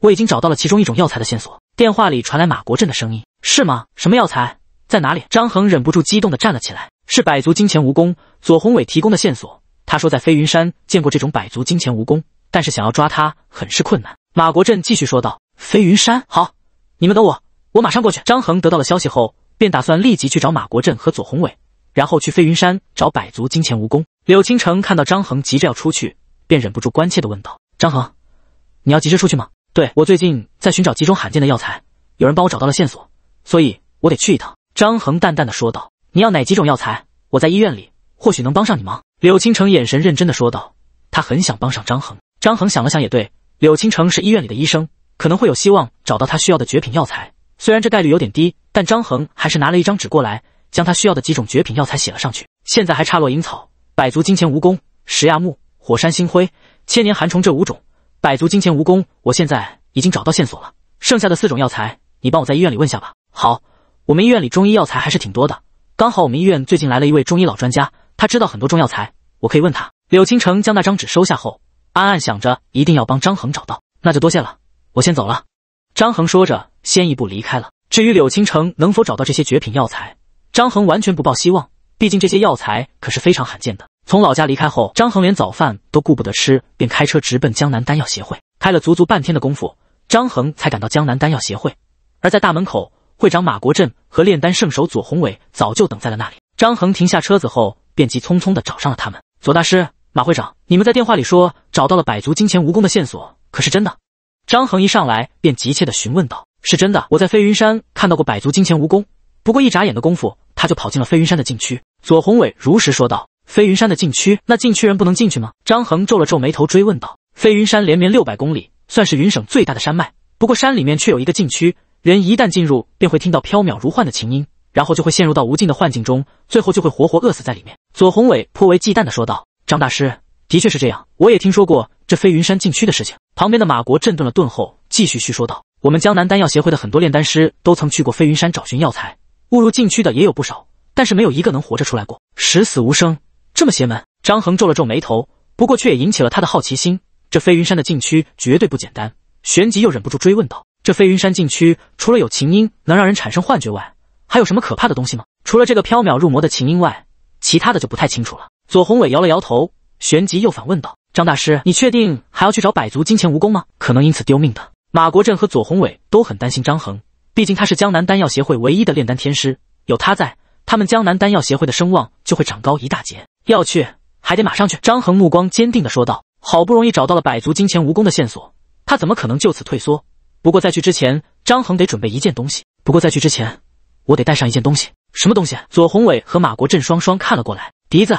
我已经找到了其中一种药材的线索。电话里传来马国振的声音：“是吗？什么药材？在哪里？”张恒忍不住激动地站了起来：“是百足金钱蜈蚣，左宏伟提供的线索。他说在飞云山见过这种百足金钱蜈蚣，但是想要抓它很是困难。”马国振继续说道：“飞云山，好，你们等我，我马上过去。”张恒得到了消息后，便打算立即去找马国振和左宏伟，然后去飞云山找百足金钱蜈蚣。柳青城看到张恒急着要出去。便忍不住关切地问道：“张恒，你要急着出去吗？对，我最近在寻找几种罕见的药材，有人帮我找到了线索，所以我得去一趟。”张恒淡淡的说道：“你要哪几种药材？我在医院里或许能帮上你忙。”柳倾城眼神认真的说道：“他很想帮上张恒。”张恒想了想，也对。柳倾城是医院里的医生，可能会有希望找到他需要的绝品药材。虽然这概率有点低，但张恒还是拿了一张纸过来，将他需要的几种绝品药材写了上去。现在还差落银草、百足金钱蜈蚣、石亚木。火山星辉、千年寒虫这五种，百足金钱蜈蚣，我现在已经找到线索了。剩下的四种药材，你帮我在医院里问下吧。好，我们医院里中医药材还是挺多的，刚好我们医院最近来了一位中医老专家，他知道很多中药材，我可以问他。柳青城将那张纸收下后，暗暗想着一定要帮张恒找到。那就多谢了，我先走了。张恒说着，先一步离开了。至于柳青城能否找到这些绝品药材，张恒完全不抱希望，毕竟这些药材可是非常罕见的。从老家离开后，张恒连早饭都顾不得吃，便开车直奔江南丹药协会。开了足足半天的功夫，张恒才赶到江南丹药协会。而在大门口，会长马国振和炼丹圣手左宏伟早就等在了那里。张恒停下车子后，便急匆匆地找上了他们：“左大师，马会长，你们在电话里说找到了百足金钱蜈蚣的线索，可是真的？”张恒一上来便急切地询问道：“是真的？我在飞云山看到过百足金钱蜈蚣，不过一眨眼的功夫，他就跑进了飞云山的禁区。”左宏伟如实说道。飞云山的禁区，那禁区人不能进去吗？张恒皱了皱眉头，追问道：“飞云山连绵六百公里，算是云省最大的山脉。不过山里面却有一个禁区，人一旦进入，便会听到飘渺如幻的琴音，然后就会陷入到无尽的幻境中，最后就会活活饿死在里面。”左宏伟颇为忌惮的说道：“张大师，的确是这样。我也听说过这飞云山禁区的事情。”旁边的马国震顿了顿后，继续叙说道：“我们江南丹药协会的很多炼丹师都曾去过飞云山找寻药材，误入禁区的也有不少，但是没有一个能活着出来过，十死无生。”这么邪门，张恒皱了皱眉头，不过却也引起了他的好奇心。这飞云山的禁区绝对不简单。旋即又忍不住追问道：这飞云山禁区除了有琴音能让人产生幻觉外，还有什么可怕的东西吗？除了这个飘渺入魔的琴音外，其他的就不太清楚了。左宏伟摇了摇头，旋即又反问道：张大师，你确定还要去找百足金钱蜈蚣吗？可能因此丢命的。马国正和左宏伟都很担心张恒，毕竟他是江南丹药协会唯一的炼丹天师，有他在。他们江南丹药协会的声望就会长高一大截，要去还得马上去。张恒目光坚定的说道：“好不容易找到了百足金钱蜈蚣的线索，他怎么可能就此退缩？”不过在去之前，张恒得准备一件东西。不过在去之前，我得带上一件东西。什么东西？左宏伟和马国振双双看了过来。笛子。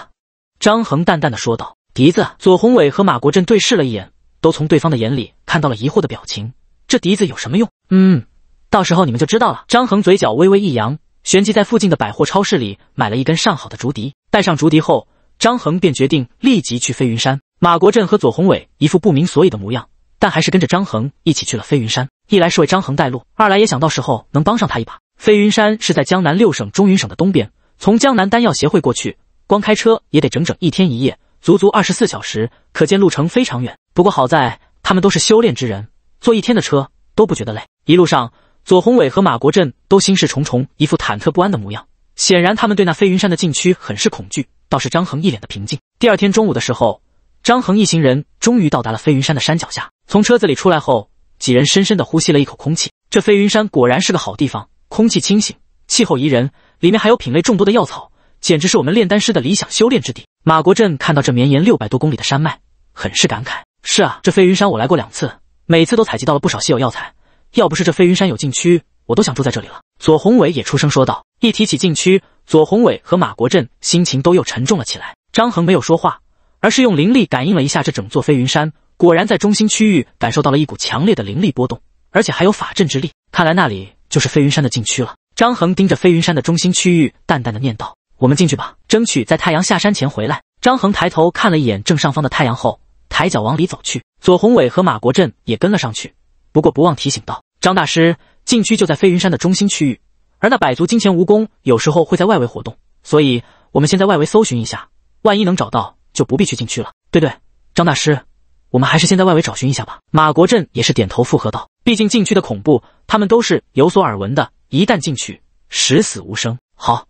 张恒淡淡的说道：“笛子。”左宏伟和马国振对视了一眼，都从对方的眼里看到了疑惑的表情。这笛子有什么用？嗯，到时候你们就知道了。张恒嘴角微微一扬。旋即在附近的百货超市里买了一根上好的竹笛，带上竹笛后，张衡便决定立即去飞云山。马国镇和左宏伟一副不明所以的模样，但还是跟着张衡一起去了飞云山。一来是为张衡带路，二来也想到时候能帮上他一把。飞云山是在江南六省中云省的东边，从江南丹药协会过去，光开车也得整整一天一夜，足足二十四小时，可见路程非常远。不过好在他们都是修炼之人，坐一天的车都不觉得累。一路上。左宏伟和马国振都心事重重，一副忐忑不安的模样。显然，他们对那飞云山的禁区很是恐惧。倒是张恒一脸的平静。第二天中午的时候，张恒一行人终于到达了飞云山的山脚下。从车子里出来后，几人深深的呼吸了一口空气。这飞云山果然是个好地方，空气清新，气候宜人，里面还有品类众多的药草，简直是我们炼丹师的理想修炼之地。马国振看到这绵延六百多公里的山脉，很是感慨：“是啊，这飞云山我来过两次，每次都采集到了不少稀有药材。”要不是这飞云山有禁区，我都想住在这里了。左宏伟也出声说道。一提起禁区，左宏伟和马国振心情都又沉重了起来。张恒没有说话，而是用灵力感应了一下这整座飞云山，果然在中心区域感受到了一股强烈的灵力波动，而且还有法阵之力。看来那里就是飞云山的禁区了。张恒盯着飞云山的中心区域，淡淡的念道：“我们进去吧，争取在太阳下山前回来。”张恒抬头看了一眼正上方的太阳后，抬脚往里走去。左宏伟和马国振也跟了上去，不过不忘提醒道。张大师，禁区就在飞云山的中心区域，而那百足金钱蜈蚣有时候会在外围活动，所以我们先在外围搜寻一下，万一能找到，就不必去禁区了。对对，张大师，我们还是先在外围找寻一下吧。马国镇也是点头附和道：“毕竟禁区的恐怖，他们都是有所耳闻的，一旦进去，十死无生。”好，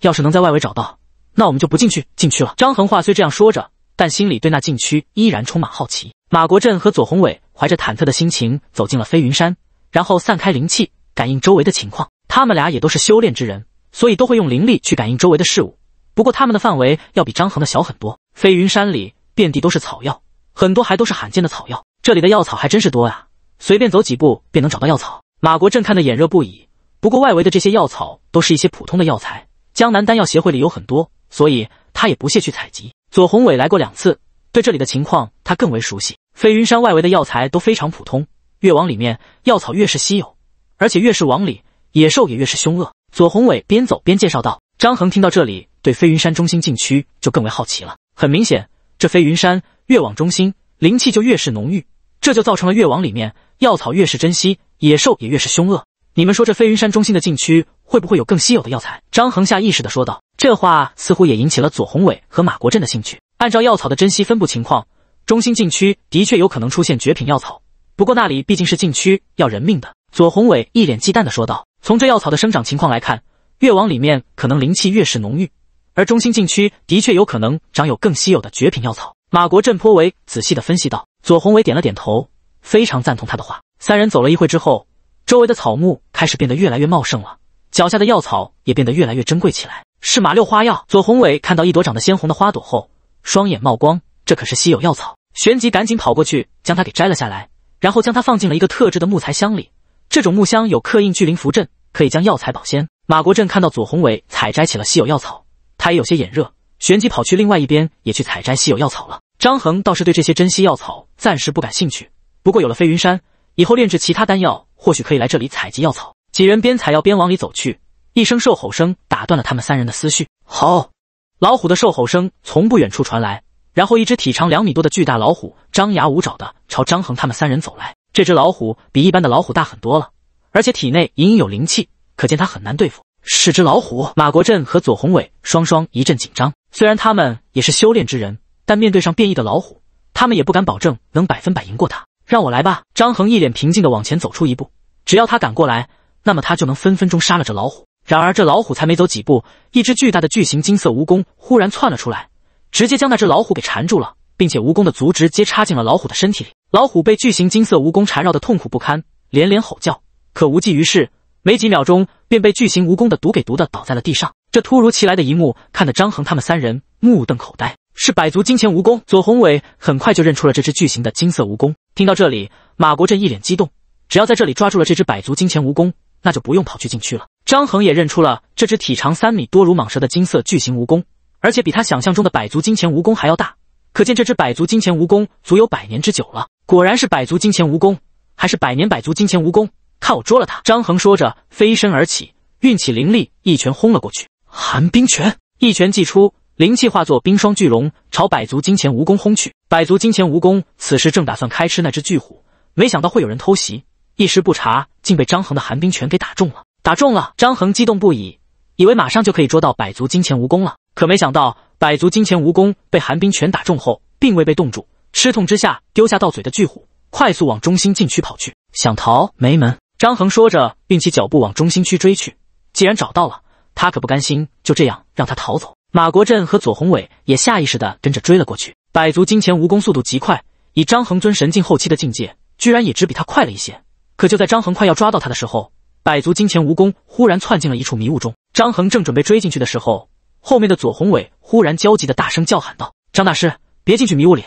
要是能在外围找到，那我们就不进去禁区了。张恒话虽这样说着，但心里对那禁区依然充满好奇。马国镇和左宏伟怀着忐忑的心情走进了飞云山。然后散开灵气，感应周围的情况。他们俩也都是修炼之人，所以都会用灵力去感应周围的事物。不过他们的范围要比张衡的小很多。飞云山里遍地都是草药，很多还都是罕见的草药。这里的药草还真是多呀，随便走几步便能找到药草。马国正看得眼热不已。不过外围的这些药草都是一些普通的药材，江南丹药协会里有很多，所以他也不屑去采集。左宏伟来过两次，对这里的情况他更为熟悉。飞云山外围的药材都非常普通。越往里面，药草越是稀有，而且越是往里，野兽也越是凶恶。左宏伟边走边介绍道。张恒听到这里，对飞云山中心禁区就更为好奇了。很明显，这飞云山越往中心，灵气就越是浓郁，这就造成了越往里面，药草越是珍稀，野兽也越是凶恶。你们说这飞云山中心的禁区会不会有更稀有的药材？张恒下意识的说道。这话似乎也引起了左宏伟和马国镇的兴趣。按照药草的珍稀分布情况，中心禁区的确有可能出现绝品药草。不过那里毕竟是禁区，要人命的。左宏伟一脸忌惮的说道：“从这药草的生长情况来看，越往里面可能灵气越是浓郁，而中心禁区的确有可能长有更稀有的绝品药草。”马国正颇为仔细的分析道。左宏伟点了点头，非常赞同他的话。三人走了一会之后，周围的草木开始变得越来越茂盛了，脚下的药草也变得越来越珍贵起来。是马六花药。左宏伟看到一朵长得鲜红的花朵后，双眼冒光，这可是稀有药草，旋即赶紧跑过去将它给摘了下来。然后将它放进了一个特制的木材箱里，这种木箱有刻印聚灵符阵，可以将药材保鲜。马国振看到左宏伟采摘起了稀有药草，他也有些眼热，旋即跑去另外一边也去采摘稀有药草了。张恒倒是对这些珍稀药草暂时不感兴趣，不过有了飞云山以后，炼制其他丹药或许可以来这里采集药草。几人边采药边往里走去，一声兽吼声打断了他们三人的思绪。好，老虎的兽吼声从不远处传来。然后，一只体长两米多的巨大老虎张牙舞爪的朝张恒他们三人走来。这只老虎比一般的老虎大很多了，而且体内隐隐有灵气，可见它很难对付。是只老虎！马国振和左宏伟双双一阵紧张。虽然他们也是修炼之人，但面对上变异的老虎，他们也不敢保证能百分百赢过它。让我来吧！张恒一脸平静的往前走出一步，只要他敢过来，那么他就能分分钟杀了这老虎。然而，这老虎才没走几步，一只巨大的巨型金色蜈蚣忽然窜了出来。直接将那只老虎给缠住了，并且蜈蚣的足直接插进了老虎的身体里。老虎被巨型金色蜈蚣缠绕的痛苦不堪，连连吼叫，可无济于事。没几秒钟，便被巨型蜈蚣的毒给毒的倒在了地上。这突如其来的一幕看得张恒他们三人目瞪口呆。是百足金钱蜈蚣，左宏伟很快就认出了这只巨型的金色蜈蚣。听到这里，马国振一脸激动，只要在这里抓住了这只百足金钱蜈蚣，那就不用跑去禁区了。张恒也认出了这只体长三米多如蟒蛇的金色巨型蜈蚣。而且比他想象中的百足金钱蜈蚣还要大，可见这只百足金钱蜈蚣足有百年之久了。果然是百足金钱蜈蚣，还是百年百足金钱蜈蚣？看我捉了它！张恒说着，飞身而起，运起灵力，一拳轰了过去，寒冰拳。一拳击出，灵气化作冰霜巨龙，朝百足金钱蜈蚣轰去。百足金钱蜈蚣此时正打算开吃那只巨虎，没想到会有人偷袭，一时不察，竟被张恒的寒冰拳给打中了。打中了！张恒激动不已。以为马上就可以捉到百足金钱蜈蚣了，可没想到百足金钱蜈蚣被寒冰拳打中后，并未被冻住，吃痛之下丢下到嘴的巨虎，快速往中心禁区跑去。想逃没门！张恒说着，运起脚步往中心区追去。既然找到了，他可不甘心就这样让他逃走。马国振和左宏伟也下意识地跟着追了过去。百足金钱蜈蚣速度极快，以张恒尊神境后期的境界，居然也只比他快了一些。可就在张恒快要抓到他的时候，百足金钱蜈蚣忽然窜进了一处迷雾中，张恒正准备追进去的时候，后面的左宏伟忽然焦急的大声叫喊道：“张大师，别进去迷雾里，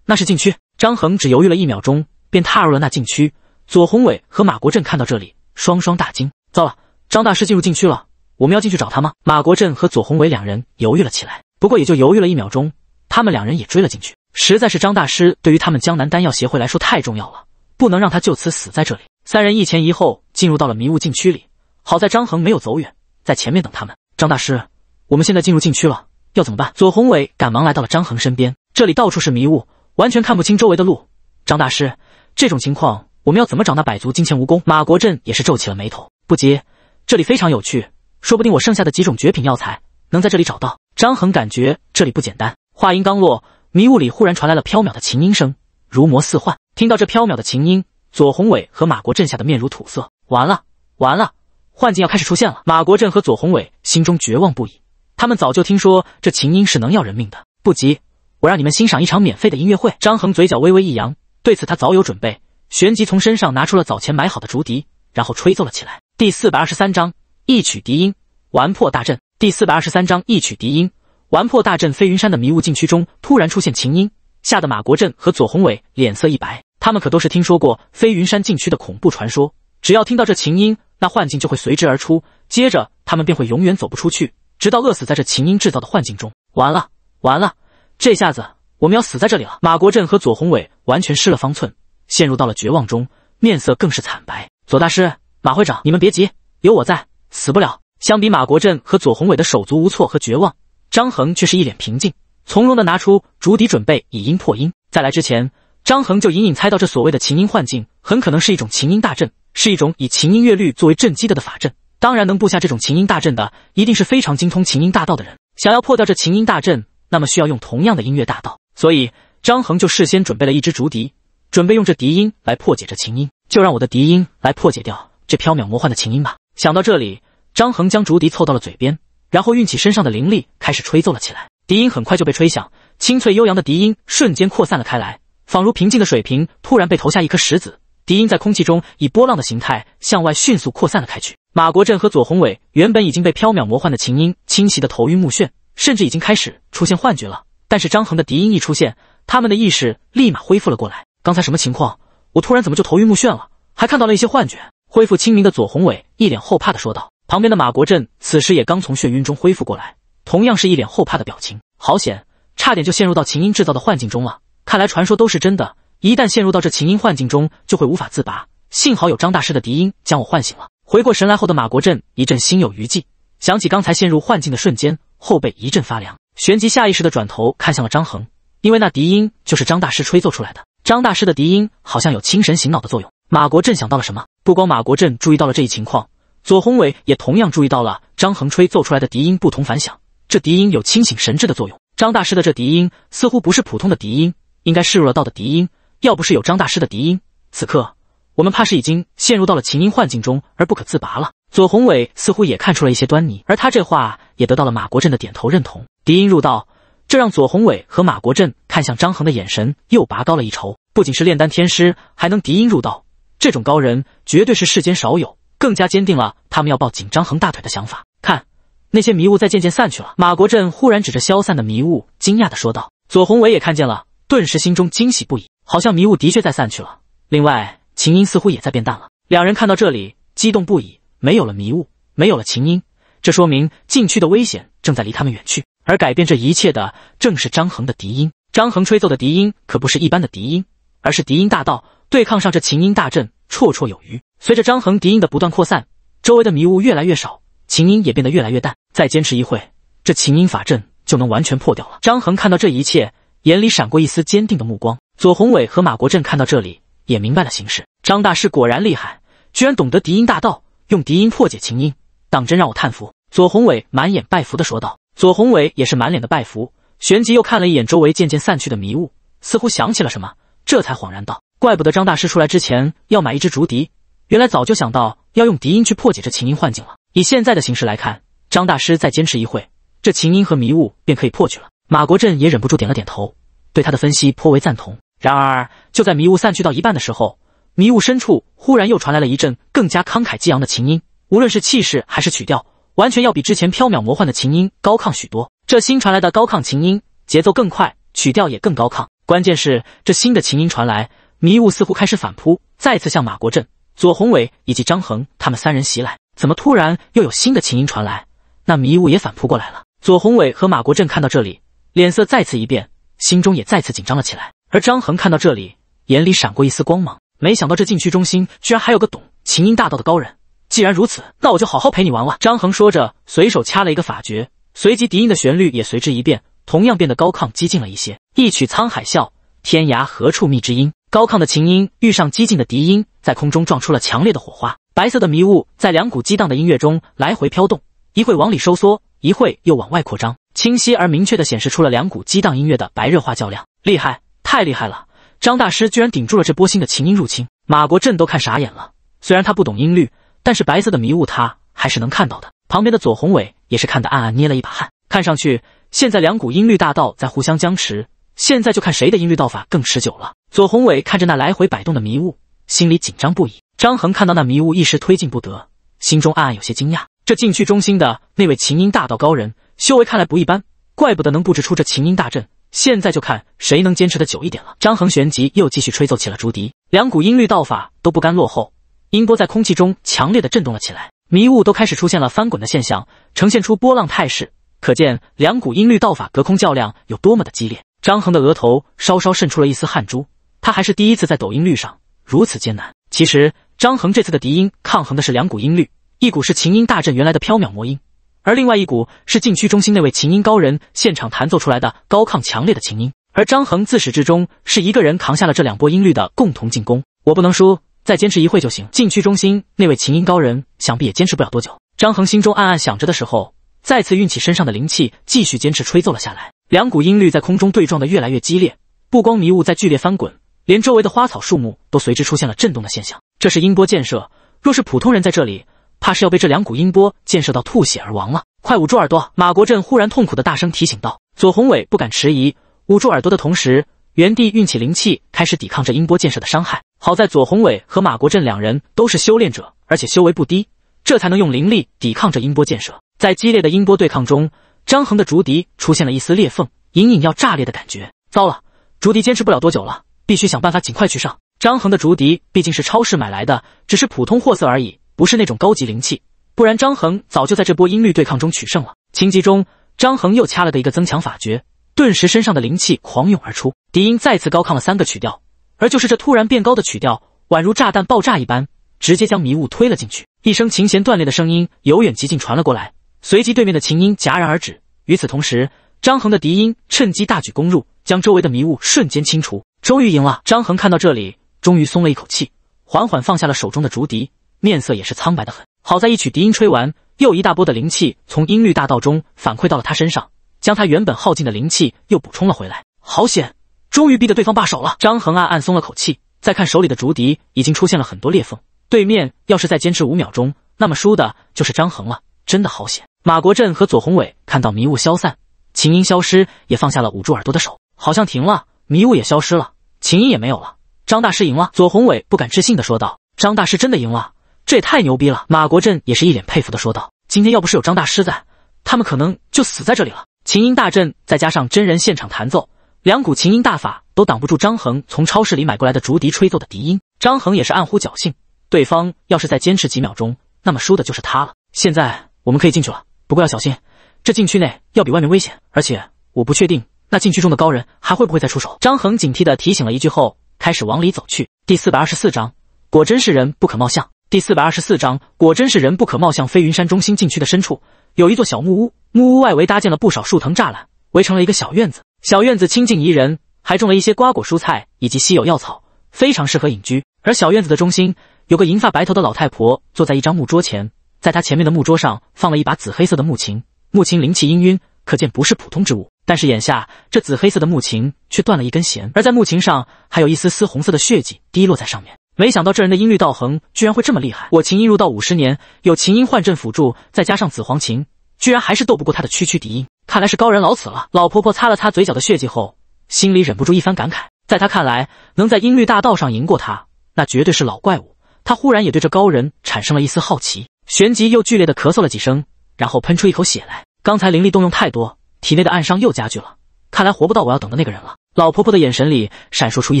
那是禁区！”张恒只犹豫了一秒钟，便踏入了那禁区。左宏伟和马国振看到这里，双双大惊：“糟了，张大师进入禁区了，我们要进去找他吗？”马国振和左宏伟两人犹豫了起来，不过也就犹豫了一秒钟，他们两人也追了进去。实在是张大师对于他们江南丹药协会来说太重要了，不能让他就此死在这里。三人一前一后进入到了迷雾禁区里，好在张恒没有走远，在前面等他们。张大师，我们现在进入禁区了，要怎么办？左宏伟赶忙来到了张恒身边，这里到处是迷雾，完全看不清周围的路。张大师，这种情况我们要怎么找那百足金钱蜈蚣？马国振也是皱起了眉头。不急，这里非常有趣，说不定我剩下的几种绝品药材能在这里找到。张恒感觉这里不简单。话音刚落，迷雾里忽然传来了飘渺的琴音声，如魔似幻。听到这飘渺的琴音。左宏伟和马国振吓得面如土色，完了完了，幻境要开始出现了。马国振和左宏伟心中绝望不已，他们早就听说这琴音是能要人命的。不急，我让你们欣赏一场免费的音乐会。张恒嘴角微微一扬，对此他早有准备，旋即从身上拿出了早前买好的竹笛，然后吹奏了起来。第四百二十三章一曲笛音，玩破大阵。第四百二十三章一曲笛音，玩破大阵。飞云山的迷雾禁区中突然出现琴音，吓得马国振和左宏伟脸色一白。他们可都是听说过飞云山禁区的恐怖传说，只要听到这琴音，那幻境就会随之而出，接着他们便会永远走不出去，直到饿死在这琴音制造的幻境中。完了，完了，这下子我们要死在这里了！马国振和左宏伟完全失了方寸，陷入到了绝望中，面色更是惨白。左大师，马会长，你们别急，有我在，死不了。相比马国振和左宏伟的手足无措和绝望，张恒却是一脸平静，从容的拿出竹笛，准备以音破音。在来之前。张衡就隐隐猜到，这所谓的琴音幻境，很可能是一种琴音大阵，是一种以琴音乐律作为阵基的的法阵。当然，能布下这种琴音大阵的，一定是非常精通琴音大道的人。想要破掉这琴音大阵，那么需要用同样的音乐大道。所以，张衡就事先准备了一支竹笛，准备用这笛音来破解这琴音。就让我的笛音来破解掉这缥缈魔幻的琴音吧。想到这里，张衡将竹笛凑到了嘴边，然后运起身上的灵力，开始吹奏了起来。笛音很快就被吹响，清脆悠扬的笛音瞬间扩散了开来。仿如平静的水瓶突然被投下一颗石子，笛音在空气中以波浪的形态向外迅速扩散了开去。马国振和左宏伟原本已经被飘渺魔幻的琴音侵袭的头晕目眩，甚至已经开始出现幻觉了。但是张恒的笛音一出现，他们的意识立马恢复了过来。刚才什么情况？我突然怎么就头晕目眩了，还看到了一些幻觉？恢复清明的左宏伟一脸后怕的说道。旁边的马国振此时也刚从眩晕中恢复过来，同样是一脸后怕的表情。好险，差点就陷入到琴音制造的幻境中了。看来传说都是真的，一旦陷入到这琴音幻境中，就会无法自拔。幸好有张大师的笛音将我唤醒了。回过神来后的马国振一阵心有余悸，想起刚才陷入幻境的瞬间，后背一阵发凉。旋即下意识的转头看向了张衡，因为那笛音就是张大师吹奏出来的。张大师的笛音好像有清神醒脑的作用。马国振想到了什么？不光马国振注意到了这一情况，左宏伟也同样注意到了张恒吹奏出来的笛音不同凡响，这笛音有清醒神智的作用。张大师的这笛音似乎不是普通的笛音。应该是入了道的笛音，要不是有张大师的笛音，此刻我们怕是已经陷入到了琴音幻境中而不可自拔了。左宏伟似乎也看出了一些端倪，而他这话也得到了马国振的点头认同。笛音入道，这让左宏伟和马国振看向张衡的眼神又拔高了一筹。不仅是炼丹天师，还能笛音入道，这种高人绝对是世间少有，更加坚定了他们要抱紧张衡大腿的想法。看，那些迷雾在渐渐散去了。马国振忽然指着消散的迷雾，惊讶地说道：“左宏伟也看见了。”顿时心中惊喜不已，好像迷雾的确在散去了。另外，琴音似乎也在变淡了。两人看到这里，激动不已。没有了迷雾，没有了琴音，这说明禁区的危险正在离他们远去。而改变这一切的，正是张恒的笛音。张恒吹奏的笛音可不是一般的笛音，而是笛音大道，对抗上这琴音大阵绰绰有余。随着张恒笛音的不断扩散，周围的迷雾越来越少，琴音也变得越来越淡。再坚持一会这琴音法阵就能完全破掉了。张恒看到这一切。眼里闪过一丝坚定的目光。左宏伟和马国正看到这里，也明白了形势。张大师果然厉害，居然懂得笛音大道，用笛音破解琴音，当真让我叹服。左宏伟满眼拜服的说道。左宏伟也是满脸的拜服，旋即又看了一眼周围渐渐散去的迷雾，似乎想起了什么，这才恍然道：“怪不得张大师出来之前要买一支竹笛，原来早就想到要用笛音去破解这琴音幻境了。以现在的形势来看，张大师再坚持一会，这琴音和迷雾便可以破去了。”马国振也忍不住点了点头，对他的分析颇为赞同。然而，就在迷雾散去到一半的时候，迷雾深处忽然又传来了一阵更加慷慨激昂的琴音。无论是气势还是曲调，完全要比之前飘渺魔幻的琴音高亢许多。这新传来的高亢琴音，节奏更快，曲调也更高亢。关键是这新的琴音传来，迷雾似乎开始反扑，再次向马国振、左宏伟以及张恒他们三人袭来。怎么突然又有新的琴音传来？那迷雾也反扑过来了。左宏伟和马国振看到这里。脸色再次一变，心中也再次紧张了起来。而张恒看到这里，眼里闪过一丝光芒。没想到这禁区中心居然还有个懂琴音大道的高人。既然如此，那我就好好陪你玩玩。张恒说着，随手掐了一个法诀，随即笛音的旋律也随之一变，同样变得高亢激进了一些。一曲沧海笑，天涯何处觅知音。高亢的琴音遇上激进的笛音，在空中撞出了强烈的火花。白色的迷雾在两股激荡的音乐中来回飘动，一会往里收缩，一会又往外扩张。清晰而明确地显示出了两股激荡音乐的白热化较量，厉害，太厉害了！张大师居然顶住了这波新的琴音入侵，马国振都看傻眼了。虽然他不懂音律，但是白色的迷雾他还是能看到的。旁边的左宏伟也是看得暗暗捏了一把汗。看上去现在两股音律大道在互相僵持，现在就看谁的音律道法更持久了。左宏伟看着那来回摆动的迷雾，心里紧张不已。张恒看到那迷雾一时推进不得，心中暗暗有些惊讶，这禁区中心的那位琴音大道高人。修为看来不一般，怪不得能布置出这琴音大阵。现在就看谁能坚持的久一点了。张恒旋即又继续吹奏起了竹笛，两股音律道法都不甘落后，音波在空气中强烈的震动了起来，迷雾都开始出现了翻滚的现象，呈现出波浪态势，可见两股音律道法隔空较量有多么的激烈。张恒的额头稍稍渗出了一丝汗珠，他还是第一次在抖音律上如此艰难。其实张恒这次的笛音抗衡的是两股音律，一股是琴音大阵原来的飘渺魔音。而另外一股是禁区中心那位琴音高人现场弹奏出来的高亢强烈的琴音，而张恒自始至终是一个人扛下了这两波音律的共同进攻。我不能输，再坚持一会就行。禁区中心那位琴音高人想必也坚持不了多久。张恒心中暗暗想着的时候，再次运起身上的灵气，继续坚持吹奏了下来。两股音律在空中对撞的越来越激烈，不光迷雾在剧烈翻滚，连周围的花草树木都随之出现了震动的现象。这是音波建设，若是普通人在这里。怕是要被这两股音波建设到吐血而亡了，快捂住耳朵！马国振忽然痛苦的大声提醒道。左宏伟不敢迟疑，捂住耳朵的同时，原地运起灵气，开始抵抗这音波建设的伤害。好在左宏伟和马国振两人都是修炼者，而且修为不低，这才能用灵力抵抗这音波建设。在激烈的音波对抗中，张恒的竹笛出现了一丝裂缝，隐隐要炸裂的感觉。糟了，竹笛坚持不了多久了，必须想办法尽快去上。张恒的竹笛毕竟是超市买来的，只是普通货色而已。不是那种高级灵气，不然张衡早就在这波音律对抗中取胜了。情急中，张衡又掐了的一个增强法诀，顿时身上的灵气狂涌而出，笛音再次高亢了三个曲调。而就是这突然变高的曲调，宛如炸弹爆炸一般，直接将迷雾推了进去。一声琴弦断裂的声音由远及近传了过来，随即对面的琴音戛然而止。与此同时，张衡的笛音趁机大举攻入，将周围的迷雾瞬间清除。终于赢了！张衡看到这里，终于松了一口气，缓缓放下了手中的竹笛。面色也是苍白的很，好在一曲笛音吹完，又一大波的灵气从音律大道中反馈到了他身上，将他原本耗尽的灵气又补充了回来。好险，终于逼得对方罢手了。张恒暗暗松了口气，再看手里的竹笛，已经出现了很多裂缝。对面要是再坚持五秒钟，那么输的就是张恒了。真的好险！马国振和左宏伟看到迷雾消散，琴音消失，也放下了捂住耳朵的手。好像停了，迷雾也消失了，琴音也没有了。张大师赢了！左宏伟不敢置信的说道：“张大师真的赢了！”这也太牛逼了！马国振也是一脸佩服的说道：“今天要不是有张大师在，他们可能就死在这里了。”琴音大阵再加上真人现场弹奏，两股琴音大法都挡不住张恒从超市里买过来的竹笛吹奏的笛音。张恒也是暗呼侥幸，对方要是再坚持几秒钟，那么输的就是他了。现在我们可以进去了，不过要小心，这禁区内要比外面危险，而且我不确定那禁区中的高人还会不会再出手。张恒警惕的提醒了一句后，开始往里走去。第四百二十四章，果真是人不可貌相。第四百二十四章，果真是人不可貌相。飞云山中心禁区的深处，有一座小木屋，木屋外围搭建了不少树藤栅栏，围成了一个小院子。小院子清静宜人，还种了一些瓜果蔬菜以及稀有药草，非常适合隐居。而小院子的中心，有个银发白头的老太婆坐在一张木桌前，在她前面的木桌上放了一把紫黑色的木琴，木琴灵气氤氲，可见不是普通之物。但是眼下这紫黑色的木琴却断了一根弦，而在木琴上还有一丝丝红色的血迹滴落在上面。没想到这人的音律道恒居然会这么厉害！我琴音入道五十年，有琴音幻阵辅助，再加上紫黄琴，居然还是斗不过他的区区笛音。看来是高人老死了。老婆婆擦了擦嘴角的血迹后，心里忍不住一番感慨。在她看来，能在音律大道上赢过他，那绝对是老怪物。她忽然也对这高人产生了一丝好奇，旋即又剧烈的咳嗽了几声，然后喷出一口血来。刚才灵力动用太多，体内的暗伤又加剧了。看来活不到我要等的那个人了。老婆婆的眼神里闪烁出一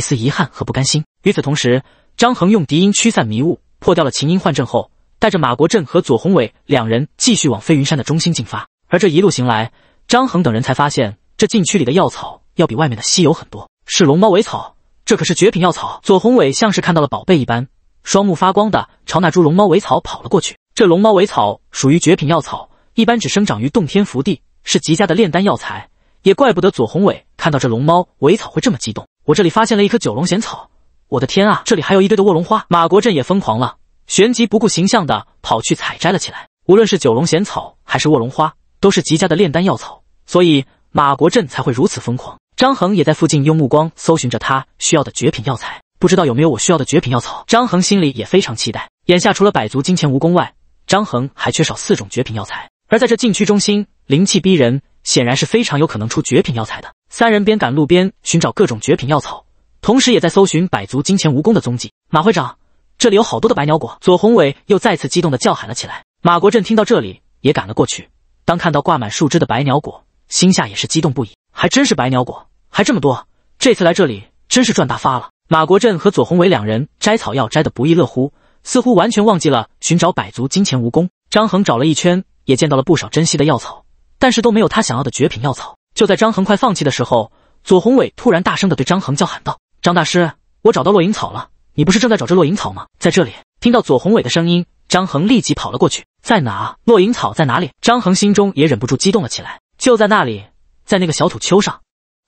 丝遗憾和不甘心。与此同时。张恒用笛音驱散迷雾，破掉了琴音幻阵后，带着马国振和左宏伟两人继续往飞云山的中心进发。而这一路行来，张恒等人才发现，这禁区里的药草要比外面的稀有很多。是龙猫尾草，这可是绝品药草。左宏伟像是看到了宝贝一般，双目发光的朝那株龙猫尾草跑了过去。这龙猫尾草属于绝品药草，一般只生长于洞天福地，是极佳的炼丹药材。也怪不得左宏伟看到这龙猫尾草会这么激动。我这里发现了一颗九龙涎草。我的天啊，这里还有一堆的卧龙花！马国镇也疯狂了，旋即不顾形象的跑去采摘了起来。无论是九龙涎草还是卧龙花，都是极佳的炼丹药草，所以马国镇才会如此疯狂。张恒也在附近用目光搜寻着他需要的绝品药材，不知道有没有我需要的绝品药草。张恒心里也非常期待，眼下除了百足金钱蜈蚣外，张恒还缺少四种绝品药材。而在这禁区中心，灵气逼人，显然是非常有可能出绝品药材的。三人边赶路边寻找各种绝品药草。同时也在搜寻百足金钱蜈蚣的踪迹。马会长，这里有好多的百鸟果！左宏伟又再次激动地叫喊了起来。马国振听到这里也赶了过去。当看到挂满树枝的百鸟果，心下也是激动不已。还真是百鸟果，还这么多！这次来这里真是赚大发了。马国振和左宏伟两人摘草药摘得不亦乐乎，似乎完全忘记了寻找百足金钱蜈蚣。张恒找了一圈，也见到了不少珍稀的药草，但是都没有他想要的绝品药草。就在张恒快放弃的时候，左宏伟突然大声地对张恒叫喊道。张大师，我找到落银草了！你不是正在找这落银草吗？在这里，听到左宏伟的声音，张恒立即跑了过去。在哪？落银草在哪里？张恒心中也忍不住激动了起来。就在那里，在那个小土丘上。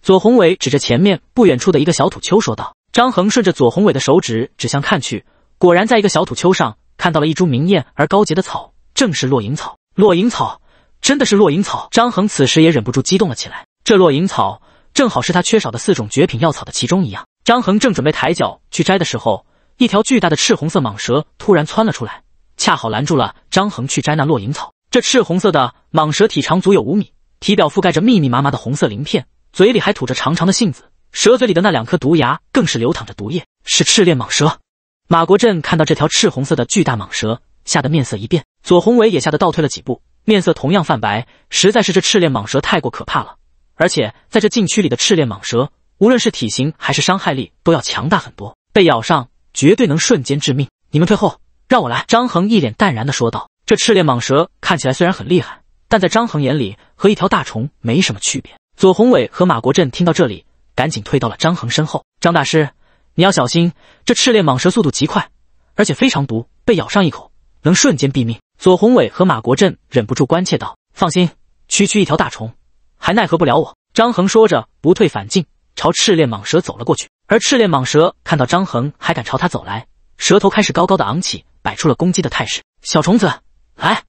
左宏伟指着前面不远处的一个小土丘说道。张恒顺着左宏伟的手指指向看去，果然在一个小土丘上看到了一株明艳而高洁的草，正是落银草。落银草，真的是落银草！张恒此时也忍不住激动了起来。这落银草正好是他缺少的四种绝品药草的其中一样。张恒正准备抬脚去摘的时候，一条巨大的赤红色蟒蛇突然窜了出来，恰好拦住了张恒去摘那落银草。这赤红色的蟒蛇体长足有五米，体表覆盖着密密麻麻的红色鳞片，嘴里还吐着长长的信子，蛇嘴里的那两颗毒牙更是流淌着毒液，是赤练蟒蛇。马国镇看到这条赤红色的巨大蟒蛇，吓得面色一变；左宏伟也吓得倒退了几步，面色同样泛白。实在是这赤练蟒蛇太过可怕了，而且在这禁区里的赤练蟒蛇。无论是体型还是伤害力都要强大很多，被咬上绝对能瞬间致命。你们退后，让我来。”张恒一脸淡然的说道。这赤练蟒蛇看起来虽然很厉害，但在张恒眼里和一条大虫没什么区别。左宏伟和马国振听到这里，赶紧退到了张恒身后。“张大师，你要小心，这赤练蟒蛇速度极快，而且非常毒，被咬上一口能瞬间毙命。”左宏伟和马国振忍不住关切道。“放心，区区一条大虫还奈何不了我。”张恒说着，不退反进。朝赤炼蟒蛇走了过去，而赤炼蟒蛇看到张恒还敢朝他走来，蛇头开始高高的昂起，摆出了攻击的态势。小虫子，来！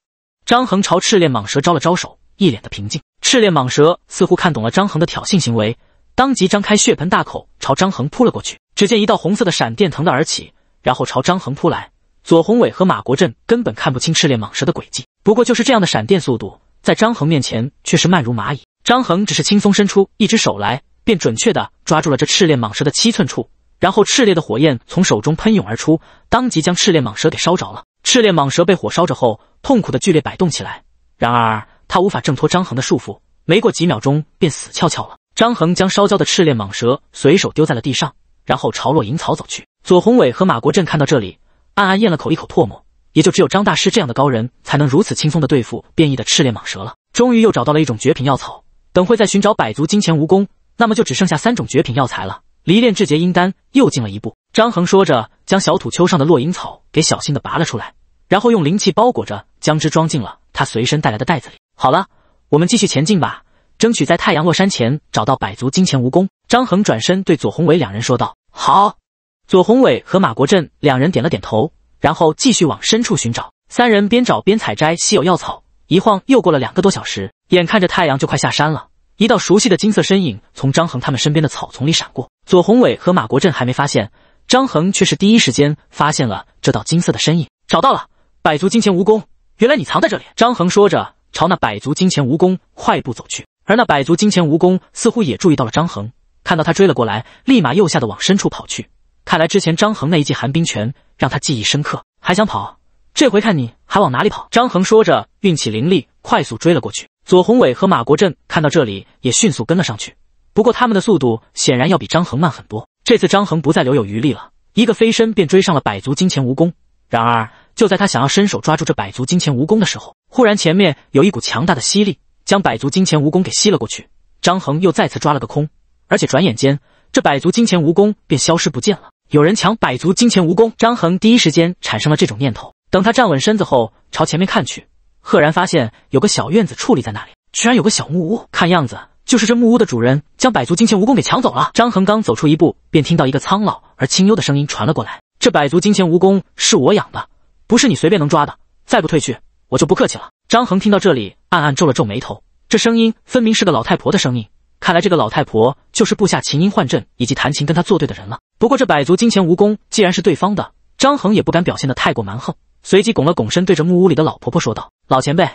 张恒朝赤炼蟒蛇招了招手，一脸的平静。赤炼蟒蛇似乎看懂了张恒的挑衅行为，当即张开血盆大口朝张恒扑了过去。只见一道红色的闪电腾的而起，然后朝张恒扑来。左宏伟和马国振根本看不清赤炼蟒蛇的轨迹，不过就是这样的闪电速度，在张恒面前却是慢如蚂蚁。张恒只是轻松伸出一只手来。便准确的抓住了这赤炼蟒蛇的七寸处，然后赤烈的火焰从手中喷涌而出，当即将赤炼蟒蛇给烧着了。赤炼蟒蛇被火烧着后，痛苦的剧烈摆动起来，然而他无法挣脱张衡的束缚，没过几秒钟便死翘翘了。张衡将烧焦的赤炼蟒蛇随手丢在了地上，然后朝落银草走去。左宏伟和马国振看到这里，暗暗咽了口一口唾沫，也就只有张大师这样的高人才能如此轻松的对付变异的赤炼蟒蛇了。终于又找到了一种绝品药草，等会再寻找百足金钱蜈蚣。那么就只剩下三种绝品药材了，离炼制结阴丹又近了一步。张恒说着，将小土丘上的落银草给小心的拔了出来，然后用灵气包裹着，将之装进了他随身带来的袋子里。好了，我们继续前进吧，争取在太阳落山前找到百足金钱蜈蚣。张恒转身对左宏伟两人说道：“好。”左宏伟和马国振两人点了点头，然后继续往深处寻找。三人边找边采摘稀有药草，一晃又过了两个多小时，眼看着太阳就快下山了。一道熟悉的金色身影从张恒他们身边的草丛里闪过，左宏伟和马国振还没发现，张恒却是第一时间发现了这道金色的身影。找到了，百足金钱蜈蚣，原来你藏在这里。张恒说着，朝那百足金钱蜈蚣快步走去，而那百足金钱蜈蚣似乎也注意到了张恒，看到他追了过来，立马又吓得往深处跑去。看来之前张恒那一记寒冰拳让他记忆深刻，还想跑，这回看你还往哪里跑。张恒说着，运起灵力，快速追了过去。左宏伟和马国振看到这里，也迅速跟了上去。不过他们的速度显然要比张恒慢很多。这次张恒不再留有余力了，一个飞身便追上了百足金钱蜈蚣。然而就在他想要伸手抓住这百足金钱蜈蚣的时候，忽然前面有一股强大的吸力将百足金钱蜈蚣给吸了过去。张恒又再次抓了个空，而且转眼间这百足金钱蜈蚣便消失不见了。有人抢百足金钱蜈蚣，张恒第一时间产生了这种念头。等他站稳身子后，朝前面看去。赫然发现有个小院子矗立在那里，居然有个小木屋，看样子就是这木屋的主人将百足金钱蜈蚣给抢走了。张恒刚走出一步，便听到一个苍老而清幽的声音传了过来：“这百足金钱蜈蚣是我养的，不是你随便能抓的。再不退去，我就不客气了。”张恒听到这里，暗暗皱了皱眉头，这声音分明是个老太婆的声音，看来这个老太婆就是布下琴音幻阵以及弹琴跟他作对的人了。不过这百足金钱蜈蚣既然是对方的，张恒也不敢表现的太过蛮横，随即拱了拱身，对着木屋里的老婆婆说道。老前辈，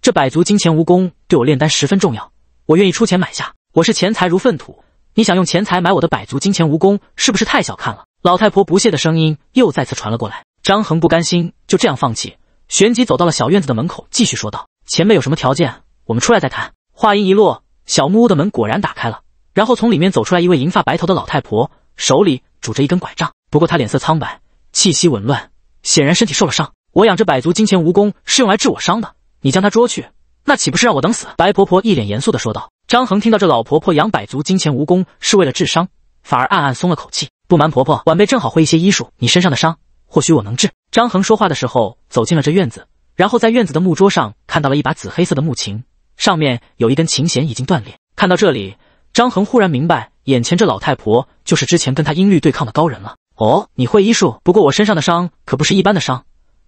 这百足金钱蜈蚣对我炼丹十分重要，我愿意出钱买下。我是钱财如粪土，你想用钱财买我的百足金钱蜈蚣，是不是太小看了？老太婆不屑的声音又再次传了过来。张恒不甘心就这样放弃，旋即走到了小院子的门口，继续说道：“前辈有什么条件，我们出来再谈。”话音一落，小木屋的门果然打开了，然后从里面走出来一位银发白头的老太婆，手里拄着一根拐杖。不过她脸色苍白，气息紊乱，显然身体受了伤。我养这百足金钱蜈蚣是用来治我伤的，你将它捉去，那岂不是让我等死？白婆婆一脸严肃地说道。张恒听到这老婆婆养百足金钱蜈蚣是为了治伤，反而暗暗松了口气。不瞒婆婆，晚辈正好会一些医术，你身上的伤或许我能治。张恒说话的时候走进了这院子，然后在院子的木桌上看到了一把紫黑色的木琴，上面有一根琴弦已经断裂。看到这里，张恒忽然明白，眼前这老太婆就是之前跟他音律对抗的高人了。哦，你会医术，不过我身上的伤可不是一般的伤。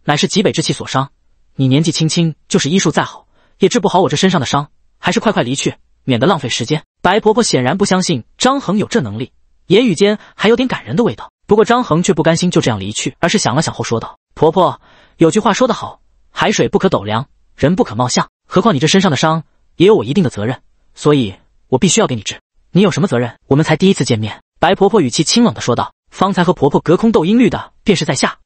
乃是极北之气所伤，你年纪轻轻，就是医术再好，也治不好我这身上的伤，还是快快离去，免得浪费时间。白婆婆显然不相信张恒有这能力，言语间还有点感人的味道。不过张恒却不甘心就这样离去，而是想了想后说道：“婆婆，有句话说得好，海水不可斗量，人不可貌相。何况你这身上的伤，也有我一定的责任，所以我必须要给你治。你有什么责任？我们才第一次见面。”白婆婆语气清冷的说道：“方才和婆婆隔空斗音律的，便是在下。”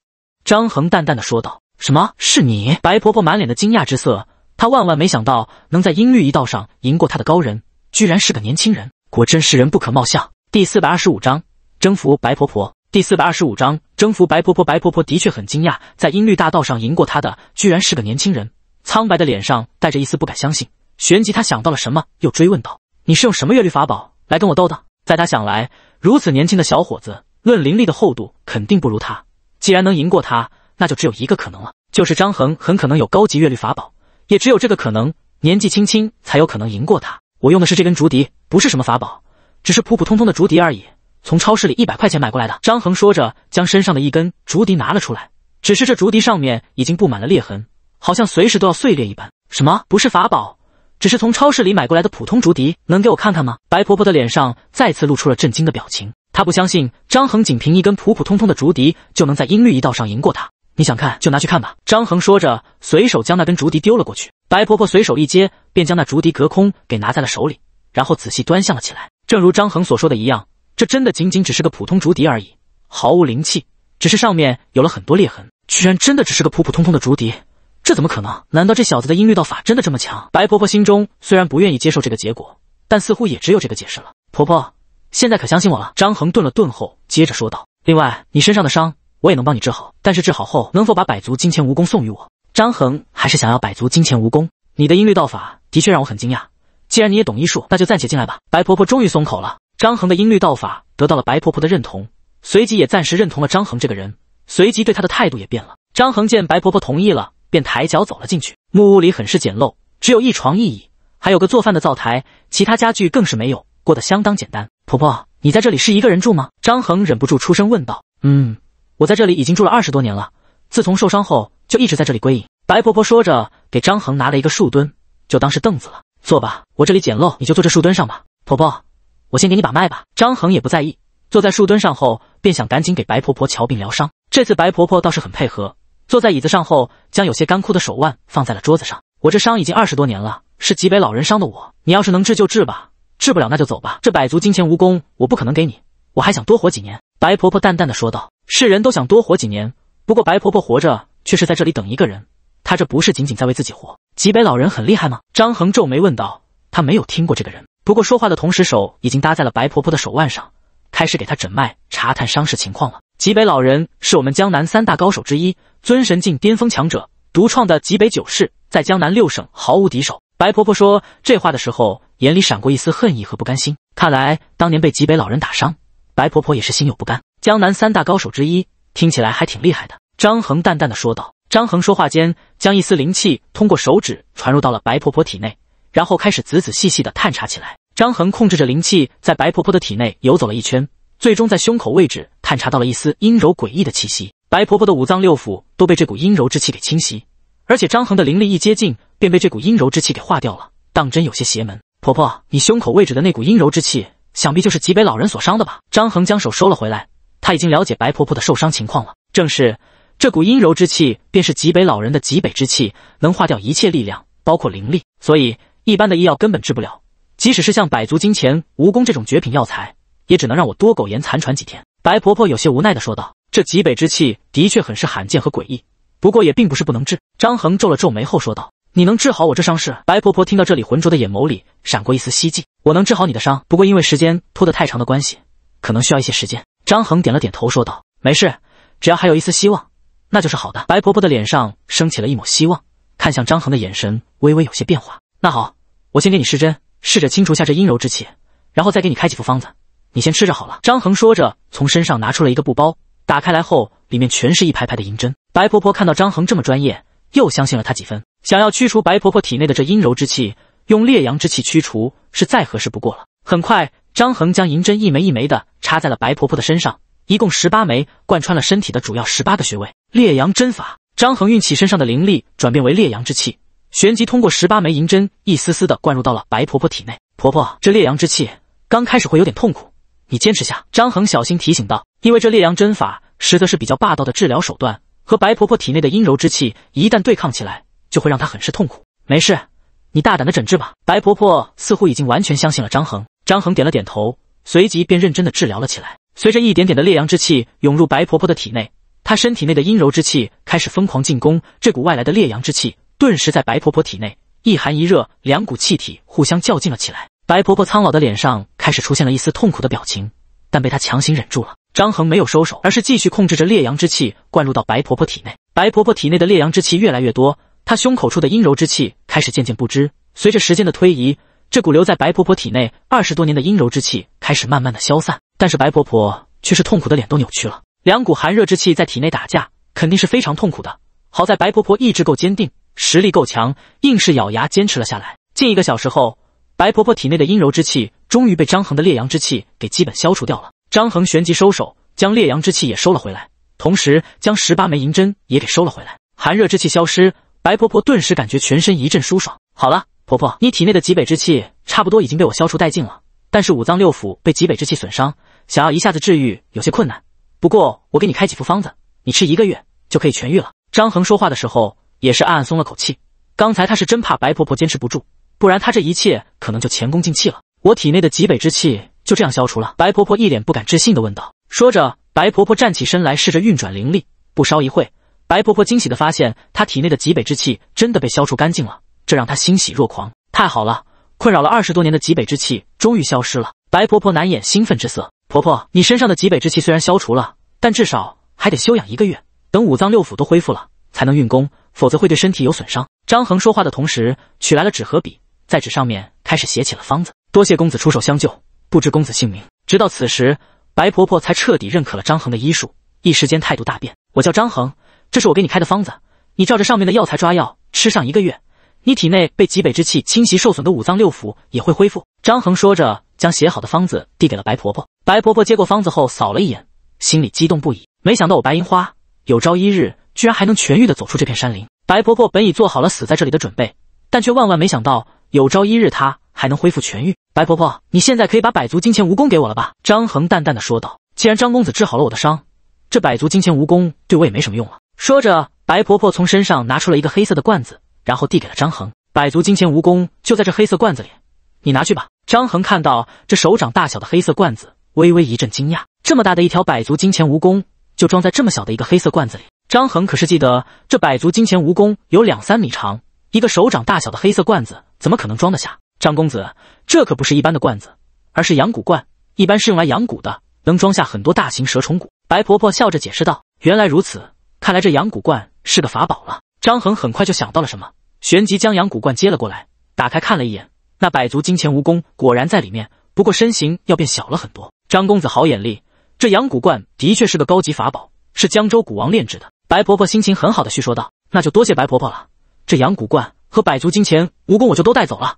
张恒淡淡的说道：“什么是你？”白婆婆满脸的惊讶之色，她万万没想到能在音律一道上赢过她的高人，居然是个年轻人，果真是人不可貌相。第四百二十五章征服白婆婆。第四百二十五章征服白婆婆。白婆婆的确很惊讶，在音律大道上赢过她的居然是个年轻人，苍白的脸上带着一丝不敢相信。旋即她想到了什么，又追问道：“你是用什么乐律法宝来跟我斗的？”在她想来，如此年轻的小伙子，论灵力的厚度肯定不如他。既然能赢过他，那就只有一个可能了，就是张恒很可能有高级乐律法宝，也只有这个可能，年纪轻轻才有可能赢过他。我用的是这根竹笛，不是什么法宝，只是普普通通的竹笛而已，从超市里一百块钱买过来的。张恒说着，将身上的一根竹笛拿了出来，只是这竹笛上面已经布满了裂痕，好像随时都要碎裂一般。什么？不是法宝，只是从超市里买过来的普通竹笛，能给我看看吗？白婆婆的脸上再次露出了震惊的表情。他不相信张恒仅凭一根普普通通的竹笛就能在音律一道上赢过他。你想看就拿去看吧。张恒说着，随手将那根竹笛丢了过去。白婆婆随手一接，便将那竹笛隔空给拿在了手里，然后仔细端详了起来。正如张恒所说的一样，这真的仅仅只是个普通竹笛而已，毫无灵气，只是上面有了很多裂痕。居然真的只是个普普通通的竹笛，这怎么可能？难道这小子的音律道法真的这么强？白婆婆心中虽然不愿意接受这个结果，但似乎也只有这个解释了。婆婆。现在可相信我了。张恒顿了顿后，接着说道：“另外，你身上的伤我也能帮你治好，但是治好后能否把百足金钱蜈蚣送与我？”张恒还是想要百足金钱蜈蚣。你的音律道法的确让我很惊讶，既然你也懂医术，那就暂且进来吧。白婆婆终于松口了。张恒的音律道法得到了白婆婆的认同，随即也暂时认同了张恒这个人，随即对他的态度也变了。张恒见白婆婆同意了，便抬脚走了进去。木屋里很是简陋，只有一床一椅，还有个做饭的灶台，其他家具更是没有，过得相当简单。婆婆，你在这里是一个人住吗？张恒忍不住出声问道。嗯，我在这里已经住了二十多年了，自从受伤后就一直在这里归隐。白婆婆说着，给张恒拿了一个树墩，就当是凳子了，坐吧。我这里简陋，你就坐这树墩上吧。婆婆，我先给你把脉吧。张恒也不在意，坐在树墩上后，便想赶紧给白婆婆瞧病疗伤。这次白婆婆倒是很配合，坐在椅子上后，将有些干枯的手腕放在了桌子上。我这伤已经二十多年了，是极北老人伤的我，你要是能治就治吧。治不了那就走吧，这百足金钱蜈蚣我不可能给你，我还想多活几年。”白婆婆淡淡的说道。世人都想多活几年，不过白婆婆活着却是在这里等一个人，她这不是仅仅在为自己活。极北老人很厉害吗？”张恒皱眉问道。他没有听过这个人，不过说话的同时手已经搭在了白婆婆的手腕上，开始给她诊脉，查探伤势情况了。极北老人是我们江南三大高手之一，尊神境巅峰强者，独创的极北九式，在江南六省毫无敌手。白婆婆说这话的时候。眼里闪过一丝恨意和不甘心。看来当年被极北老人打伤，白婆婆也是心有不甘。江南三大高手之一，听起来还挺厉害的。张恒淡淡的说道。张恒说话间，将一丝灵气通过手指传入到了白婆婆体内，然后开始仔仔细细的探查起来。张恒控制着灵气在白婆婆的体内游走了一圈，最终在胸口位置探查到了一丝阴柔诡异的气息。白婆婆的五脏六腑都被这股阴柔之气给侵袭，而且张恒的灵力一接近，便被这股阴柔之气给化掉了，当真有些邪门。婆婆，你胸口位置的那股阴柔之气，想必就是极北老人所伤的吧？张恒将手收了回来，他已经了解白婆婆的受伤情况了。正是这股阴柔之气，便是极北老人的极北之气，能化掉一切力量，包括灵力，所以一般的医药根本治不了。即使是像百足金钱蜈蚣这种绝品药材，也只能让我多苟延残喘几天。白婆婆有些无奈地说道：“这极北之气的确很是罕见和诡异，不过也并不是不能治。”张恒皱了皱眉后说道。你能治好我这伤势？白婆婆听到这里，浑浊的眼眸里闪过一丝希冀。我能治好你的伤，不过因为时间拖得太长的关系，可能需要一些时间。张恒点了点头，说道：“没事，只要还有一丝希望，那就是好的。”白婆婆的脸上升起了一抹希望，看向张恒的眼神微微有些变化。那好，我先给你施针，试着清除下这阴柔之气，然后再给你开几副方子，你先吃着好了。张恒说着，从身上拿出了一个布包，打开来后，里面全是一排排的银针。白婆婆看到张恒这么专业，又相信了他几分。想要驱除白婆婆体内的这阴柔之气，用烈阳之气驱除是再合适不过了。很快，张恒将银针一枚一枚的插在了白婆婆的身上，一共十八枚，贯穿了身体的主要十八个穴位。烈阳针法，张恒运起身上的灵力，转变为烈阳之气，旋即通过十八枚银针，一丝丝的灌入到了白婆婆体内。婆婆，这烈阳之气刚开始会有点痛苦，你坚持下。张恒小心提醒道，因为这烈阳针法实则是比较霸道的治疗手段，和白婆婆体内的阴柔之气一旦对抗起来。就会让她很是痛苦。没事，你大胆的诊治吧。白婆婆似乎已经完全相信了张恒，张恒点了点头，随即便认真的治疗了起来。随着一点点的烈阳之气涌入白婆婆的体内，她身体内的阴柔之气开始疯狂进攻。这股外来的烈阳之气顿时在白婆婆体内一寒一热，两股气体互相较劲了起来。白婆婆苍老的脸上开始出现了一丝痛苦的表情，但被她强行忍住了。张恒没有收手，而是继续控制着烈阳之气灌入到白婆婆体内。白婆婆体内的烈阳之气越来越多。她胸口处的阴柔之气开始渐渐不知，随着时间的推移，这股留在白婆婆体内二十多年的阴柔之气开始慢慢的消散，但是白婆婆却是痛苦的脸都扭曲了，两股寒热之气在体内打架，肯定是非常痛苦的。好在白婆婆意志够坚定，实力够强，硬是咬牙坚持了下来。近一个小时后，白婆婆体内的阴柔之气终于被张恒的烈阳之气给基本消除掉了。张恒旋即收手，将烈阳之气也收了回来，同时将十八枚银针也给收了回来。寒热之气消失。白婆婆顿时感觉全身一阵舒爽。好了，婆婆，你体内的极北之气差不多已经被我消除殆尽了，但是五脏六腑被极北之气损伤，想要一下子治愈有些困难。不过我给你开几副方子，你吃一个月就可以痊愈了。张恒说话的时候也是暗暗松了口气，刚才他是真怕白婆婆坚持不住，不然他这一切可能就前功尽弃了。我体内的极北之气就这样消除了。白婆婆一脸不敢置信的问道，说着，白婆婆站起身来，试着运转灵力，不稍一会。白婆婆惊喜地发现，她体内的极北之气真的被消除干净了，这让她欣喜若狂。太好了，困扰了二十多年的极北之气终于消失了。白婆婆难掩兴奋之色。婆婆，你身上的极北之气虽然消除了，但至少还得休养一个月，等五脏六腑都恢复了，才能运功，否则会对身体有损伤。张恒说话的同时，取来了纸和笔，在纸上面开始写起了方子。多谢公子出手相救，不知公子姓名。直到此时，白婆婆才彻底认可了张恒的医术，一时间态度大变。我叫张恒。这是我给你开的方子，你照着上面的药材抓药吃上一个月，你体内被极北之气侵袭受损的五脏六腑也会恢复。张恒说着，将写好的方子递给了白婆婆。白婆婆接过方子后，扫了一眼，心里激动不已。没想到我白银花有朝一日居然还能痊愈的走出这片山林。白婆婆本已做好了死在这里的准备，但却万万没想到有朝一日她还能恢复痊愈。白婆婆，你现在可以把百足金钱蜈蚣给我了吧？张恒淡淡的说道。既然张公子治好了我的伤，这百足金钱蜈蚣对我也没什么用了。说着，白婆婆从身上拿出了一个黑色的罐子，然后递给了张衡。百足金钱蜈蚣就在这黑色罐子里，你拿去吧。张衡看到这手掌大小的黑色罐子，微微一阵惊讶。这么大的一条百足金钱蜈蚣，就装在这么小的一个黑色罐子里？张衡可是记得，这百足金钱蜈蚣有两三米长，一个手掌大小的黑色罐子怎么可能装得下？张公子，这可不是一般的罐子，而是养蛊罐，一般是用来养蛊的，能装下很多大型蛇虫蛊。白婆婆笑着解释道：“原来如此。”看来这羊骨罐是个法宝了。张恒很快就想到了什么，旋即将羊骨罐接了过来，打开看了一眼，那百足金钱蜈蚣果然在里面，不过身形要变小了很多。张公子好眼力，这羊骨罐的确是个高级法宝，是江州古王炼制的。白婆婆心情很好的叙说道：“那就多谢白婆婆了，这羊骨罐和百足金钱蜈蚣我就都带走了。”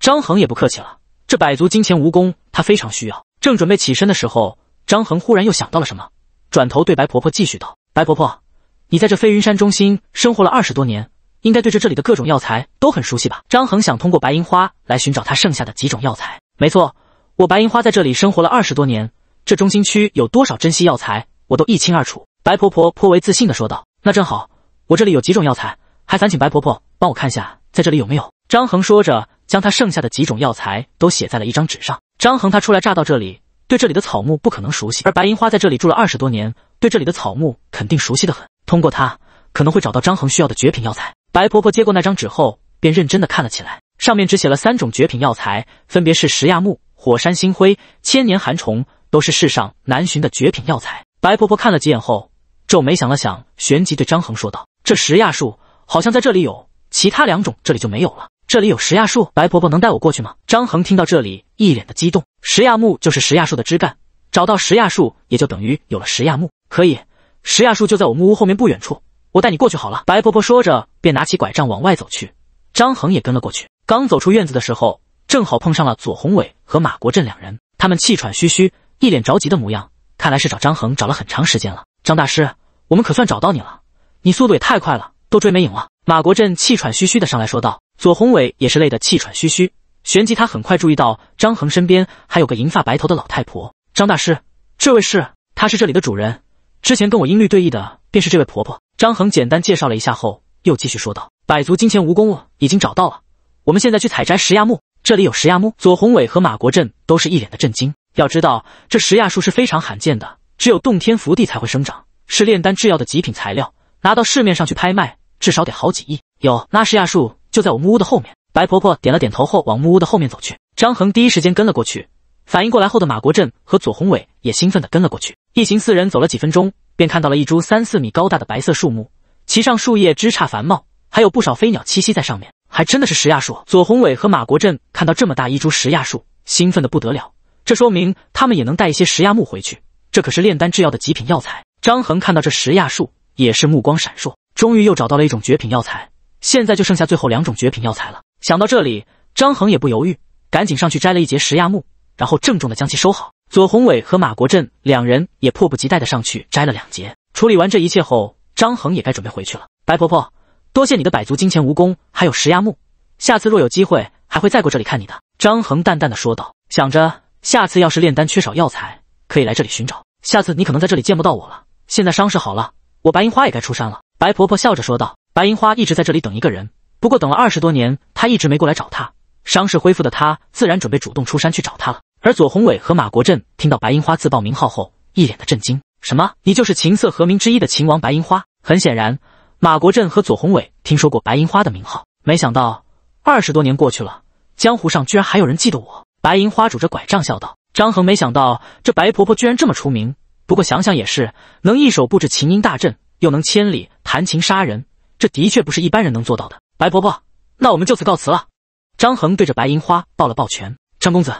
张恒也不客气了，这百足金钱蜈蚣他非常需要。正准备起身的时候，张恒忽然又想到了什么，转头对白婆婆继续道：“白婆婆。”你在这飞云山中心生活了二十多年，应该对这这里的各种药材都很熟悉吧？张恒想通过白银花来寻找他剩下的几种药材。没错，我白银花在这里生活了二十多年，这中心区有多少珍稀药材，我都一清二楚。白婆婆颇为自信地说道：“那正好，我这里有几种药材，还烦请白婆婆帮我看下，在这里有没有？”张恒说着，将他剩下的几种药材都写在了一张纸上。张恒他初来乍到这里，对这里的草木不可能熟悉，而白银花在这里住了二十多年，对这里的草木肯定熟悉的很。通过它，可能会找到张恒需要的绝品药材。白婆婆接过那张纸后，便认真的看了起来。上面只写了三种绝品药材，分别是石亚木、火山星辉、千年寒虫，都是世上难寻的绝品药材。白婆婆看了几眼后，皱眉想了想，旋即对张恒说道：“这石亚树好像在这里有，其他两种这里就没有了。这里有石亚树，白婆婆能带我过去吗？”张恒听到这里，一脸的激动。石亚木就是石亚树的枝干，找到石亚树，也就等于有了石亚木。可以。石亚树就在我木屋后面不远处，我带你过去好了。”白婆婆说着，便拿起拐杖往外走去。张恒也跟了过去。刚走出院子的时候，正好碰上了左宏伟和马国振两人，他们气喘吁吁，一脸着急的模样，看来是找张恒找了很长时间了。“张大师，我们可算找到你了！你速度也太快了，都追没影了。”马国振气喘吁吁的上来说道。左宏伟也是累得气喘吁吁，旋即他很快注意到张恒身边还有个银发白头的老太婆。“张大师，这位是？他是这里的主人。”之前跟我音律对弈的便是这位婆婆张恒，简单介绍了一下后，又继续说道：“百足金钱蜈蚣已经找到了，我们现在去采摘石亚木。这里有石亚木。”左宏伟和马国镇都是一脸的震惊，要知道这石亚树是非常罕见的，只有洞天福地才会生长，是炼丹制药的极品材料，拿到市面上去拍卖，至少得好几亿。有，那石亚树就在我木屋的后面。白婆婆点了点头后，往木屋的后面走去。张恒第一时间跟了过去。反应过来后的马国振和左宏伟也兴奋地跟了过去。一行四人走了几分钟，便看到了一株三四米高大的白色树木，其上树叶枝杈繁茂，还有不少飞鸟栖息在上面，还真的是石亚树。左宏伟和马国振看到这么大一株石亚树，兴奋的不得了。这说明他们也能带一些石亚木回去，这可是炼丹制药的极品药材。张恒看到这石亚树也是目光闪烁，终于又找到了一种绝品药材。现在就剩下最后两种绝品药材了。想到这里，张恒也不犹豫，赶紧上去摘了一截石亚木。然后郑重的将其收好。左宏伟和马国振两人也迫不及待地上去摘了两节。处理完这一切后，张恒也该准备回去了。白婆婆，多谢你的百足金钱蜈蚣还有石崖木，下次若有机会还会再过这里看你的。张恒淡淡的说道，想着下次要是炼丹缺少药材，可以来这里寻找。下次你可能在这里见不到我了。现在伤势好了，我白银花也该出山了。白婆婆笑着说道。白银花一直在这里等一个人，不过等了二十多年，她一直没过来找她。伤势恢复的她，自然准备主动出山去找他了。而左宏伟和马国振听到白银花自报名号后，一脸的震惊。什么？你就是琴瑟和鸣之一的琴王白银花？很显然，马国振和左宏伟听说过白银花的名号，没想到二十多年过去了，江湖上居然还有人记得我。白银花拄着拐杖笑道：“张恒，没想到这白婆婆居然这么出名。不过想想也是，能一手布置琴音大阵，又能千里弹琴杀人，这的确不是一般人能做到的。白婆婆，那我们就此告辞了。”张恒对着白银花抱了抱拳：“张公子。”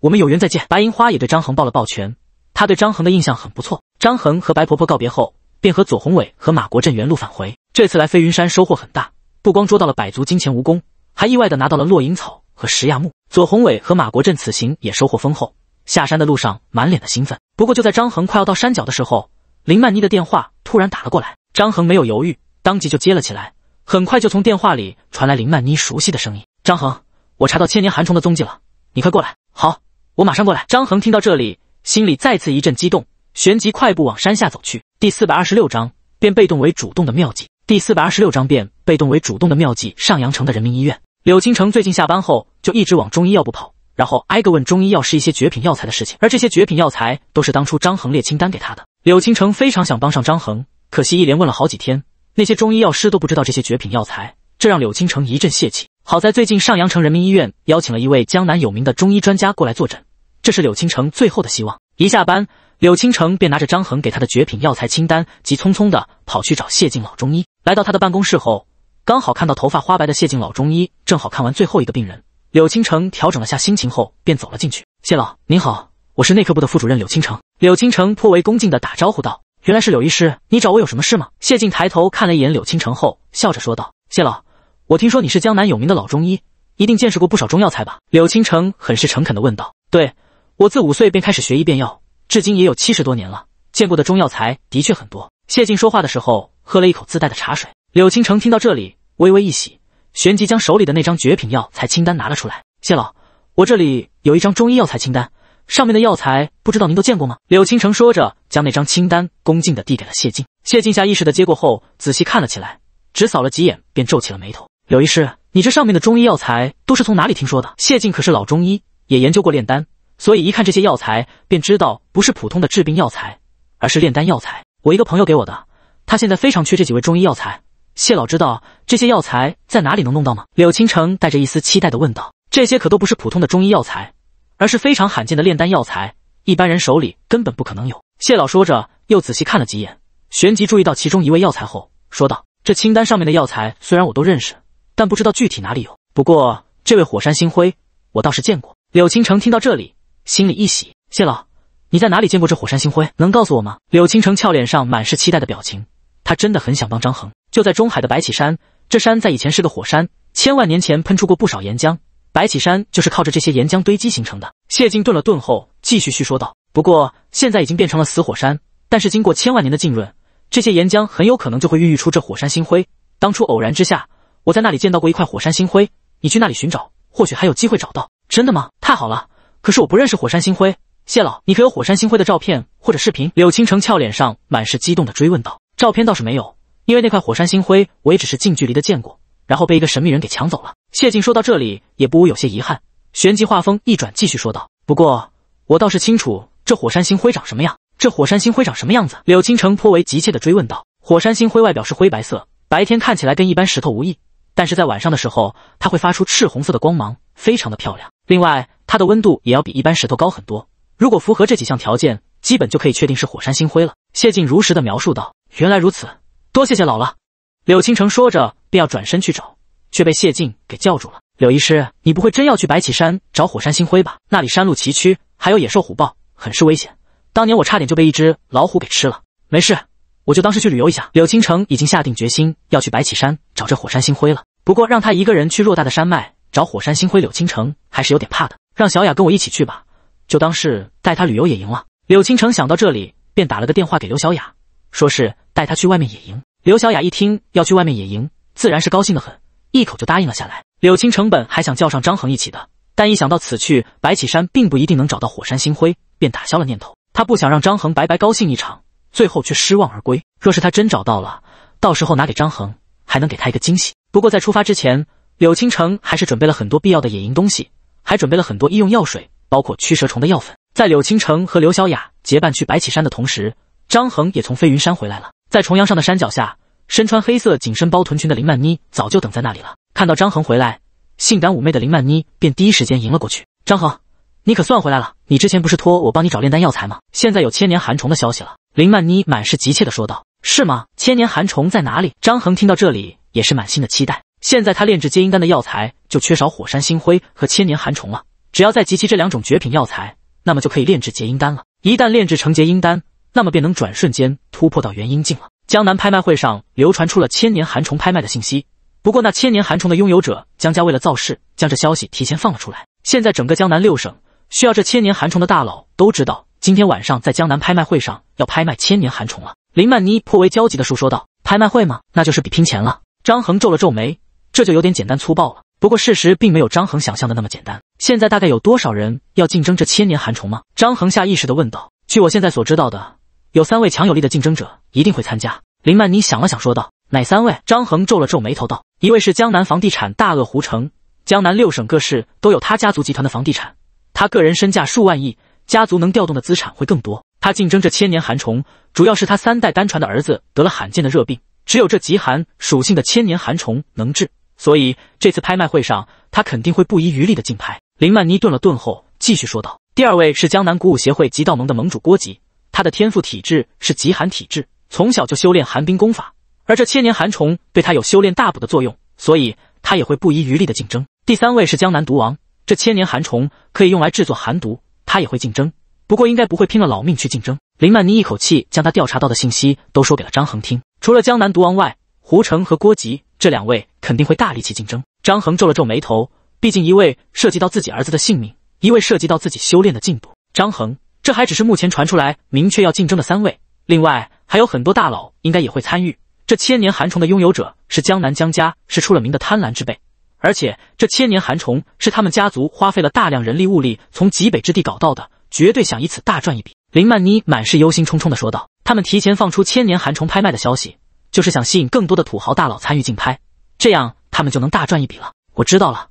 我们有缘再见。白银花也对张恒抱了抱拳，她对张恒的印象很不错。张恒和白婆婆告别后，便和左宏伟和马国镇原路返回。这次来飞云山收获很大，不光捉到了百足金钱蜈蚣，还意外的拿到了落银草和石亚木。左宏伟和马国镇此行也收获丰厚，下山的路上满脸的兴奋。不过就在张恒快要到山脚的时候，林曼妮的电话突然打了过来。张恒没有犹豫，当即就接了起来。很快就从电话里传来林曼妮熟悉的声音：“张恒，我查到千年寒虫的踪迹了，你快过来。”好。我马上过来。张恒听到这里，心里再次一阵激动，旋即快步往山下走去。第四百二十六章变被动为主动的妙计。第四百二十六章变被动为主动的妙计。上阳城的人民医院，柳青城最近下班后就一直往中医药部跑，然后挨个问中医药师一些绝品药材的事情。而这些绝品药材都是当初张恒列清单给他的。柳青城非常想帮上张恒，可惜一连问了好几天，那些中医药师都不知道这些绝品药材，这让柳青城一阵泄气。好在最近上阳城人民医院邀请了一位江南有名的中医专家过来坐诊。这是柳青城最后的希望。一下班，柳青城便拿着张恒给他的绝品药材清单，急匆匆的跑去找谢静老中医。来到他的办公室后，刚好看到头发花白的谢静老中医正好看完最后一个病人。柳青城调整了下心情后，便走了进去。谢老您好，我是内科部的副主任柳青城。柳青城颇为恭敬的打招呼道：“原来是柳医师，你找我有什么事吗？”谢静抬头看了一眼柳青城后，笑着说道：“谢老，我听说你是江南有名的老中医，一定见识过不少中药材吧？”柳青城很是诚恳的问道：“对。”我自五岁便开始学医变药，至今也有七十多年了。见过的中药材的确很多。谢晋说话的时候喝了一口自带的茶水。柳青城听到这里微微一喜，旋即将手里的那张绝品药材清单拿了出来。谢老，我这里有一张中医药材清单，上面的药材不知道您都见过吗？柳青城说着，将那张清单恭敬地递给了谢晋。谢晋下意识地接过后，仔细看了起来，只扫了几眼便皱起了眉头。柳医师，你这上面的中医药材都是从哪里听说的？谢晋可是老中医，也研究过炼丹。所以一看这些药材，便知道不是普通的治病药材，而是炼丹药材。我一个朋友给我的，他现在非常缺这几位中医药材。谢老知道这些药材在哪里能弄到吗？柳青城带着一丝期待地问道。这些可都不是普通的中医药材，而是非常罕见的炼丹药材，一般人手里根本不可能有。谢老说着，又仔细看了几眼，旋即注意到其中一位药材后，说道：“这清单上面的药材虽然我都认识，但不知道具体哪里有。不过这位火山星辉，我倒是见过。”柳青城听到这里。心里一喜，谢老，你在哪里见过这火山星辉？能告诉我吗？柳青城俏脸上满是期待的表情，他真的很想帮张恒。就在中海的白起山，这山在以前是个火山，千万年前喷出过不少岩浆，白起山就是靠着这些岩浆堆积形成的。谢晋顿了顿后，继续叙说道：“不过现在已经变成了死火山，但是经过千万年的浸润，这些岩浆很有可能就会孕育出这火山星辉。当初偶然之下，我在那里见到过一块火山星辉，你去那里寻找，或许还有机会找到。”真的吗？太好了！可是我不认识火山星辉，谢老，你可有火山星辉的照片或者视频？柳倾城俏脸上满是激动的追问道。照片倒是没有，因为那块火山星辉我也只是近距离的见过，然后被一个神秘人给抢走了。谢晋说到这里也不无有些遗憾，旋即话锋一转，继续说道：“不过我倒是清楚这火山星辉长什么样。”这火山星辉长什么样子？柳倾城颇为急切的追问道。火山星辉外表是灰白色，白天看起来跟一般石头无异，但是在晚上的时候，它会发出赤红色的光芒，非常的漂亮。另外。它的温度也要比一般石头高很多，如果符合这几项条件，基本就可以确定是火山星灰了。谢晋如实的描述道：“原来如此，多谢谢老了。”柳倾城说着便要转身去找，却被谢晋给叫住了。“柳医师，你不会真要去白起山找火山星灰吧？那里山路崎岖，还有野兽虎豹，很是危险。当年我差点就被一只老虎给吃了。”“没事，我就当是去旅游一下。”柳倾城已经下定决心要去白起山找这火山星灰了，不过让他一个人去偌大的山脉找火山星灰，柳倾城还是有点怕的。让小雅跟我一起去吧，就当是带她旅游野营了。柳青城想到这里，便打了个电话给刘小雅，说是带她去外面野营。刘小雅一听要去外面野营，自然是高兴的很，一口就答应了下来。柳青城本还想叫上张恒一起的，但一想到此去白起山并不一定能找到火山星辉，便打消了念头。他不想让张恒白白高兴一场，最后却失望而归。若是他真找到了，到时候拿给张恒，还能给他一个惊喜。不过在出发之前，柳青城还是准备了很多必要的野营东西。还准备了很多医用药水，包括驱蛇虫的药粉。在柳青城和刘小雅结伴去白起山的同时，张恒也从飞云山回来了。在重阳上的山脚下，身穿黑色紧身包臀裙的林曼妮早就等在那里了。看到张恒回来，性感妩媚的林曼妮便第一时间迎了过去。张恒，你可算回来了！你之前不是托我帮你找炼丹药材吗？现在有千年寒虫的消息了。林曼妮满是急切的说道：“是吗？千年寒虫在哪里？”张恒听到这里也是满心的期待。现在他炼制结阴丹的药材就缺少火山星辉和千年寒虫了。只要再集齐这两种绝品药材，那么就可以炼制结阴丹了。一旦炼制成结阴丹，那么便能转瞬间突破到元婴境了。江南拍卖会上流传出了千年寒虫拍卖的信息，不过那千年寒虫的拥有者江家为了造势，将这消息提前放了出来。现在整个江南六省需要这千年寒虫的大佬都知道，今天晚上在江南拍卖会上要拍卖千年寒虫了。林曼妮颇为焦急的述说道：“拍卖会吗？那就是比拼钱了。”张恒皱了皱眉。这就有点简单粗暴了。不过事实并没有张恒想象的那么简单。现在大概有多少人要竞争这千年寒虫吗？张恒下意识地问道。据我现在所知道的，有三位强有力的竞争者一定会参加。林曼妮想了想说道：“哪三位？”张恒皱了皱眉头道：“一位是江南房地产大鳄胡成，江南六省各市都有他家族集团的房地产，他个人身价数万亿，家族能调动的资产会更多。他竞争这千年寒虫，主要是他三代单传的儿子得了罕见的热病，只有这极寒属性的千年寒虫能治。”所以这次拍卖会上，他肯定会不遗余力的竞拍。林曼妮顿了顿后，继续说道：“第二位是江南鼓舞协会极道盟的盟主郭吉，他的天赋体质是极寒体质，从小就修炼寒冰功法，而这千年寒虫对他有修炼大补的作用，所以他也会不遗余力的竞争。第三位是江南毒王，这千年寒虫可以用来制作寒毒，他也会竞争，不过应该不会拼了老命去竞争。”林曼妮一口气将他调查到的信息都说给了张恒听。除了江南毒王外，胡成和郭吉这两位肯定会大力气竞争。张恒皱了皱眉头，毕竟一位涉及到自己儿子的性命，一位涉及到自己修炼的进步。张恒，这还只是目前传出来明确要竞争的三位，另外还有很多大佬应该也会参与。这千年寒虫的拥有者是江南江家，是出了名的贪婪之辈，而且这千年寒虫是他们家族花费了大量人力物力从极北之地搞到的，绝对想以此大赚一笔。林曼妮满是忧心忡忡地说道：“他们提前放出千年寒虫拍卖的消息。”就是想吸引更多的土豪大佬参与竞拍，这样他们就能大赚一笔了。我知道了，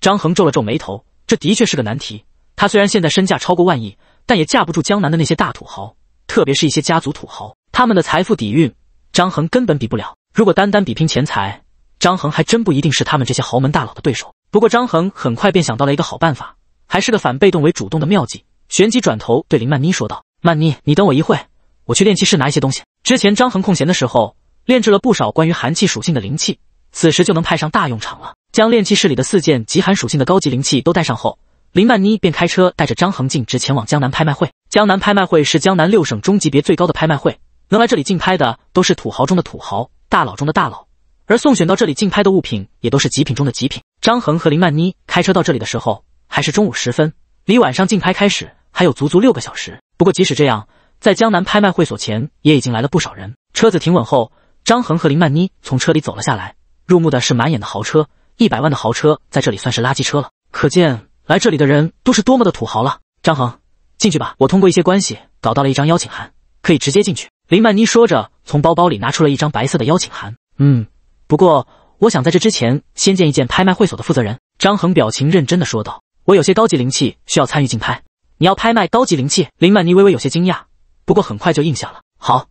张恒皱了皱眉头，这的确是个难题。他虽然现在身价超过万亿，但也架不住江南的那些大土豪，特别是一些家族土豪，他们的财富底蕴，张恒根本比不了。如果单单比拼钱财，张恒还真不一定是他们这些豪门大佬的对手。不过张恒很快便想到了一个好办法，还是个反被动为主动的妙计。旋即转头对林曼妮说道：“曼妮，你等我一会我去练器室拿一些东西。”之前张恒空闲的时候。炼制了不少关于寒气属性的灵气，此时就能派上大用场了。将炼器室里的四件极寒属性的高级灵器都带上后，林曼妮便开车带着张恒径直前往江南拍卖会。江南拍卖会是江南六省中级别最高的拍卖会，能来这里竞拍的都是土豪中的土豪、大佬中的大佬，而送选到这里竞拍的物品也都是极品中的极品。张恒和林曼妮开车到这里的时候还是中午时分，离晚上竞拍开始还有足足六个小时。不过即使这样，在江南拍卖会所前也已经来了不少人。车子停稳后。张恒和林曼妮从车里走了下来，入目的是满眼的豪车，一百万的豪车在这里算是垃圾车了，可见来这里的人都是多么的土豪了。张恒，进去吧，我通过一些关系搞到了一张邀请函，可以直接进去。林曼妮说着，从包包里拿出了一张白色的邀请函。嗯，不过我想在这之前先见一见拍卖会所的负责人。张恒表情认真的说道：“我有些高级灵气需要参与竞拍，你要拍卖高级灵气？”林曼妮微微有些惊讶，不过很快就应下了。好，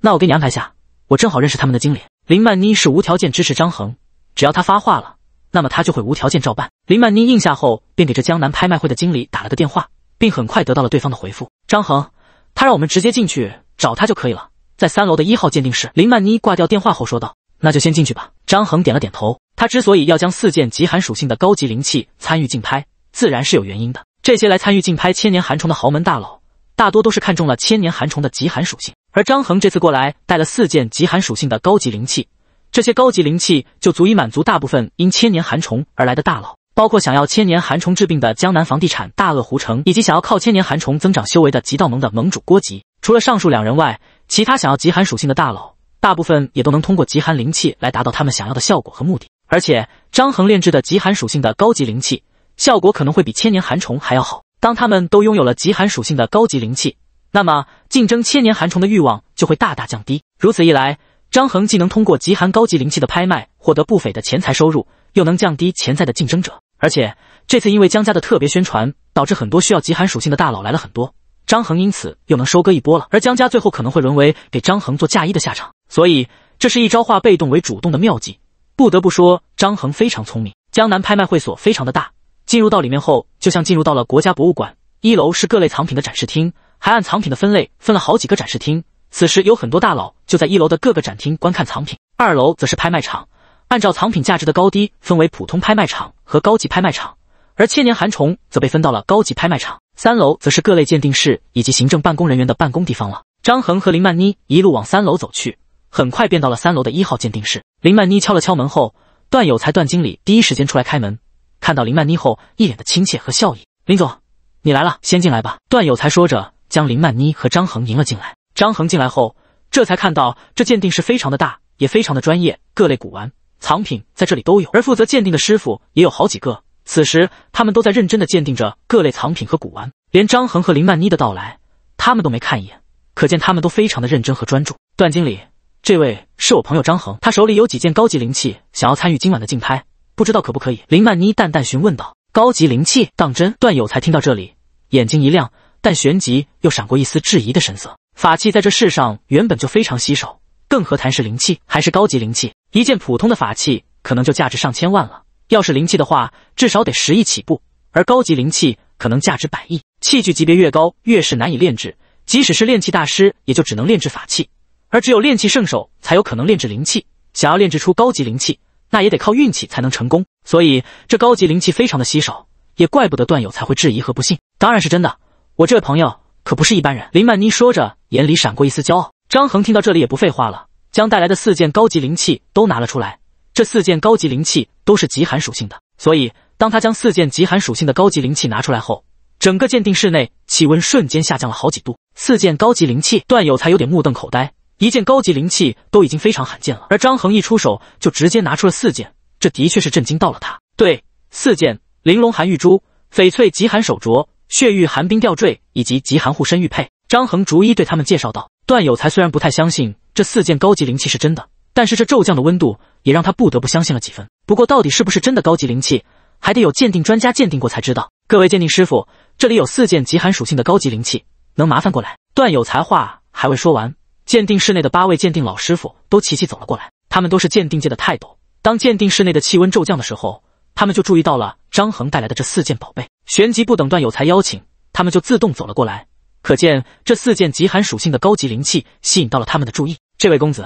那我给你安排下。我正好认识他们的经理林曼妮，是无条件支持张恒，只要他发话了，那么他就会无条件照办。林曼妮应下后，便给这江南拍卖会的经理打了个电话，并很快得到了对方的回复。张恒，他让我们直接进去找他就可以了，在三楼的一号鉴定室。林曼妮挂掉电话后说道：“那就先进去吧。”张恒点了点头。他之所以要将四件极寒属性的高级灵器参与竞拍，自然是有原因的。这些来参与竞拍千年寒虫的豪门大佬，大多都是看中了千年寒虫的极寒属性。而张恒这次过来带了四件极寒属性的高级灵器，这些高级灵器就足以满足大部分因千年寒虫而来的大佬，包括想要千年寒虫治病的江南房地产大鳄胡成，以及想要靠千年寒虫增长修为的极道盟的盟主郭吉。除了上述两人外，其他想要极寒属性的大佬，大部分也都能通过极寒灵气来达到他们想要的效果和目的。而且，张恒炼制的极寒属性的高级灵器，效果可能会比千年寒虫还要好。当他们都拥有了极寒属性的高级灵器。那么，竞争千年寒虫的欲望就会大大降低。如此一来，张恒既能通过极寒高级灵气的拍卖获得不菲的钱财收入，又能降低潜在的竞争者。而且，这次因为江家的特别宣传，导致很多需要极寒属性的大佬来了很多，张恒因此又能收割一波了。而江家最后可能会沦为给张恒做嫁衣的下场。所以，这是一招化被动为主动的妙计。不得不说，张恒非常聪明。江南拍卖会所非常的大，进入到里面后，就像进入到了国家博物馆。一楼是各类藏品的展示厅，还按藏品的分类分了好几个展示厅。此时有很多大佬就在一楼的各个展厅观看藏品。二楼则是拍卖场，按照藏品价值的高低分为普通拍卖场和高级拍卖场，而千年寒虫则被分到了高级拍卖场。三楼则是各类鉴定室以及行政办公人员的办公地方了。张恒和林曼妮一路往三楼走去，很快便到了三楼的一号鉴定室。林曼妮敲了敲门后，段有才段经理第一时间出来开门，看到林曼妮后，一脸的亲切和笑意。林总。你来了，先进来吧。段有才说着，将林曼妮和张恒迎了进来。张恒进来后，这才看到这鉴定是非常的大，也非常的专业，各类古玩藏品在这里都有，而负责鉴定的师傅也有好几个。此时他们都在认真的鉴定着各类藏品和古玩，连张恒和林曼妮的到来，他们都没看一眼，可见他们都非常的认真和专注。段经理，这位是我朋友张恒，他手里有几件高级灵器，想要参与今晚的竞拍，不知道可不可以？林曼妮淡淡询问道。高级灵气，当真？段友才听到这里，眼睛一亮，但旋即又闪过一丝质疑的神色。法器在这世上原本就非常稀少，更何谈是灵气？还是高级灵气？一件普通的法器可能就价值上千万了，要是灵气的话，至少得十亿起步，而高级灵气可能价值百亿。器具级别越高，越是难以炼制，即使是炼器大师，也就只能炼制法器，而只有炼器圣手才有可能炼制灵气。想要炼制出高级灵气，那也得靠运气才能成功，所以这高级灵气非常的稀少，也怪不得段友才会质疑和不信。当然是真的，我这位朋友可不是一般人。”林曼妮说着，眼里闪过一丝骄傲。张恒听到这里也不废话了，将带来的四件高级灵气都拿了出来。这四件高级灵气都是极寒属性的，所以当他将四件极寒属性的高级灵气拿出来后，整个鉴定室内气温瞬间下降了好几度。四件高级灵气，段友才有点目瞪口呆。一件高级灵器都已经非常罕见了，而张恒一出手就直接拿出了四件，这的确是震惊到了他。对，四件玲珑寒玉珠、翡翠极寒手镯、血玉寒冰吊坠以及极寒护身玉佩，张恒逐一对他们介绍道。段有才虽然不太相信这四件高级灵器是真的，但是这骤降的温度也让他不得不相信了几分。不过到底是不是真的高级灵器，还得有鉴定专家鉴定过才知道。各位鉴定师傅，这里有四件极寒属性的高级灵器，能麻烦过来？段有才话还未说完。鉴定室内的八位鉴定老师傅都齐齐走了过来，他们都是鉴定界的泰斗。当鉴定室内的气温骤降的时候，他们就注意到了张恒带来的这四件宝贝。旋即不等段有才邀请，他们就自动走了过来。可见这四件极寒属性的高级灵器吸引到了他们的注意。这位公子，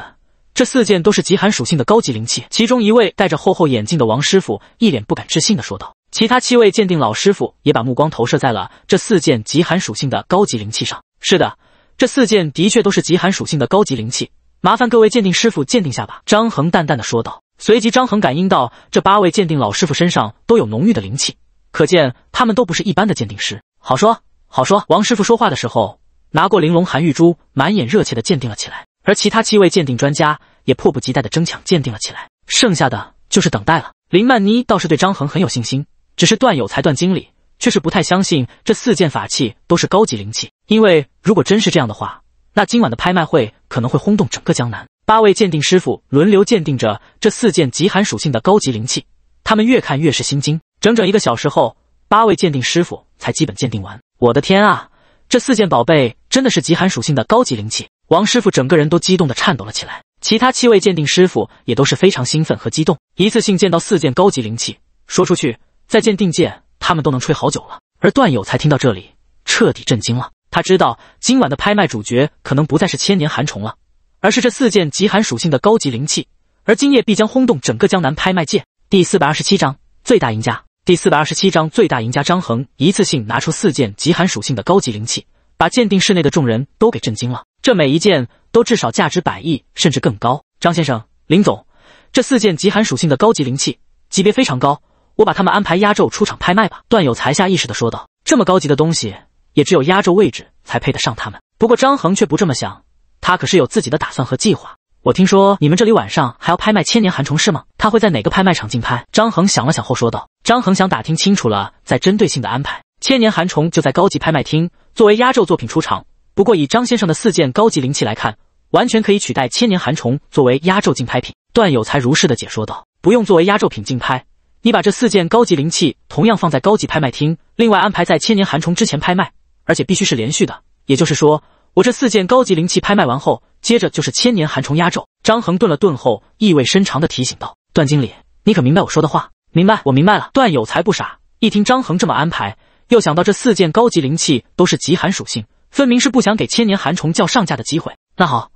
这四件都是极寒属性的高级灵器。其中一位戴着厚厚眼镜的王师傅一脸不敢置信的说道。其他七位鉴定老师傅也把目光投射在了这四件极寒属性的高级灵器上。是的。这四件的确都是极寒属性的高级灵器，麻烦各位鉴定师傅鉴定下吧。”张恒淡淡的说道。随即，张恒感应到这八位鉴定老师傅身上都有浓郁的灵气，可见他们都不是一般的鉴定师。好说，好说。王师傅说话的时候，拿过玲珑寒玉珠，满眼热切的鉴定了起来。而其他七位鉴定专家也迫不及待的争抢鉴定了起来。剩下的就是等待了。林曼妮倒是对张恒很有信心，只是段有才、段经理却是不太相信这四件法器都是高级灵器。因为如果真是这样的话，那今晚的拍卖会可能会轰动整个江南。八位鉴定师傅轮流鉴定着这四件极寒属性的高级灵器，他们越看越是心惊。整整一个小时后，八位鉴定师傅才基本鉴定完。我的天啊，这四件宝贝真的是极寒属性的高级灵器！王师傅整个人都激动的颤抖了起来，其他七位鉴定师傅也都是非常兴奋和激动。一次性见到四件高级灵器，说出去在鉴定界他们都能吹好久了。而段友才听到这里，彻底震惊了。他知道今晚的拍卖主角可能不再是千年寒虫了，而是这四件极寒属性的高级灵器，而今夜必将轰动整个江南拍卖界。第四百二十七章最大赢家。第四百二十七章最大赢家。张恒一次性拿出四件极寒属性的高级灵器，把鉴定室内的众人都给震惊了。这每一件都至少价值百亿，甚至更高。张先生，林总，这四件极寒属性的高级灵器级别非常高，我把他们安排压轴出场拍卖吧。段有才下意识的说道：“这么高级的东西。”也只有压轴位置才配得上他们。不过张恒却不这么想，他可是有自己的打算和计划。我听说你们这里晚上还要拍卖千年寒虫，是吗？他会在哪个拍卖场竞拍？张恒想了想后说道：“张恒想打听清楚了，再针对性的安排。千年寒虫就在高级拍卖厅作为压轴作品出场。不过以张先生的四件高级灵器来看，完全可以取代千年寒虫作为压轴竞拍品。”段有才如是的解说道：“不用作为压轴品竞拍，你把这四件高级灵器同样放在高级拍卖厅，另外安排在千年寒虫之前拍卖。”而且必须是连续的，也就是说，我这四件高级灵器拍卖完后，接着就是千年寒虫压轴。张恒顿了顿后，意味深长地提醒道：“段经理，你可明白我说的话？明白，我明白了。”段有才不傻，一听张恒这么安排，又想到这四件高级灵器都是极寒属性，分明是不想给千年寒虫叫上架的机会。那好，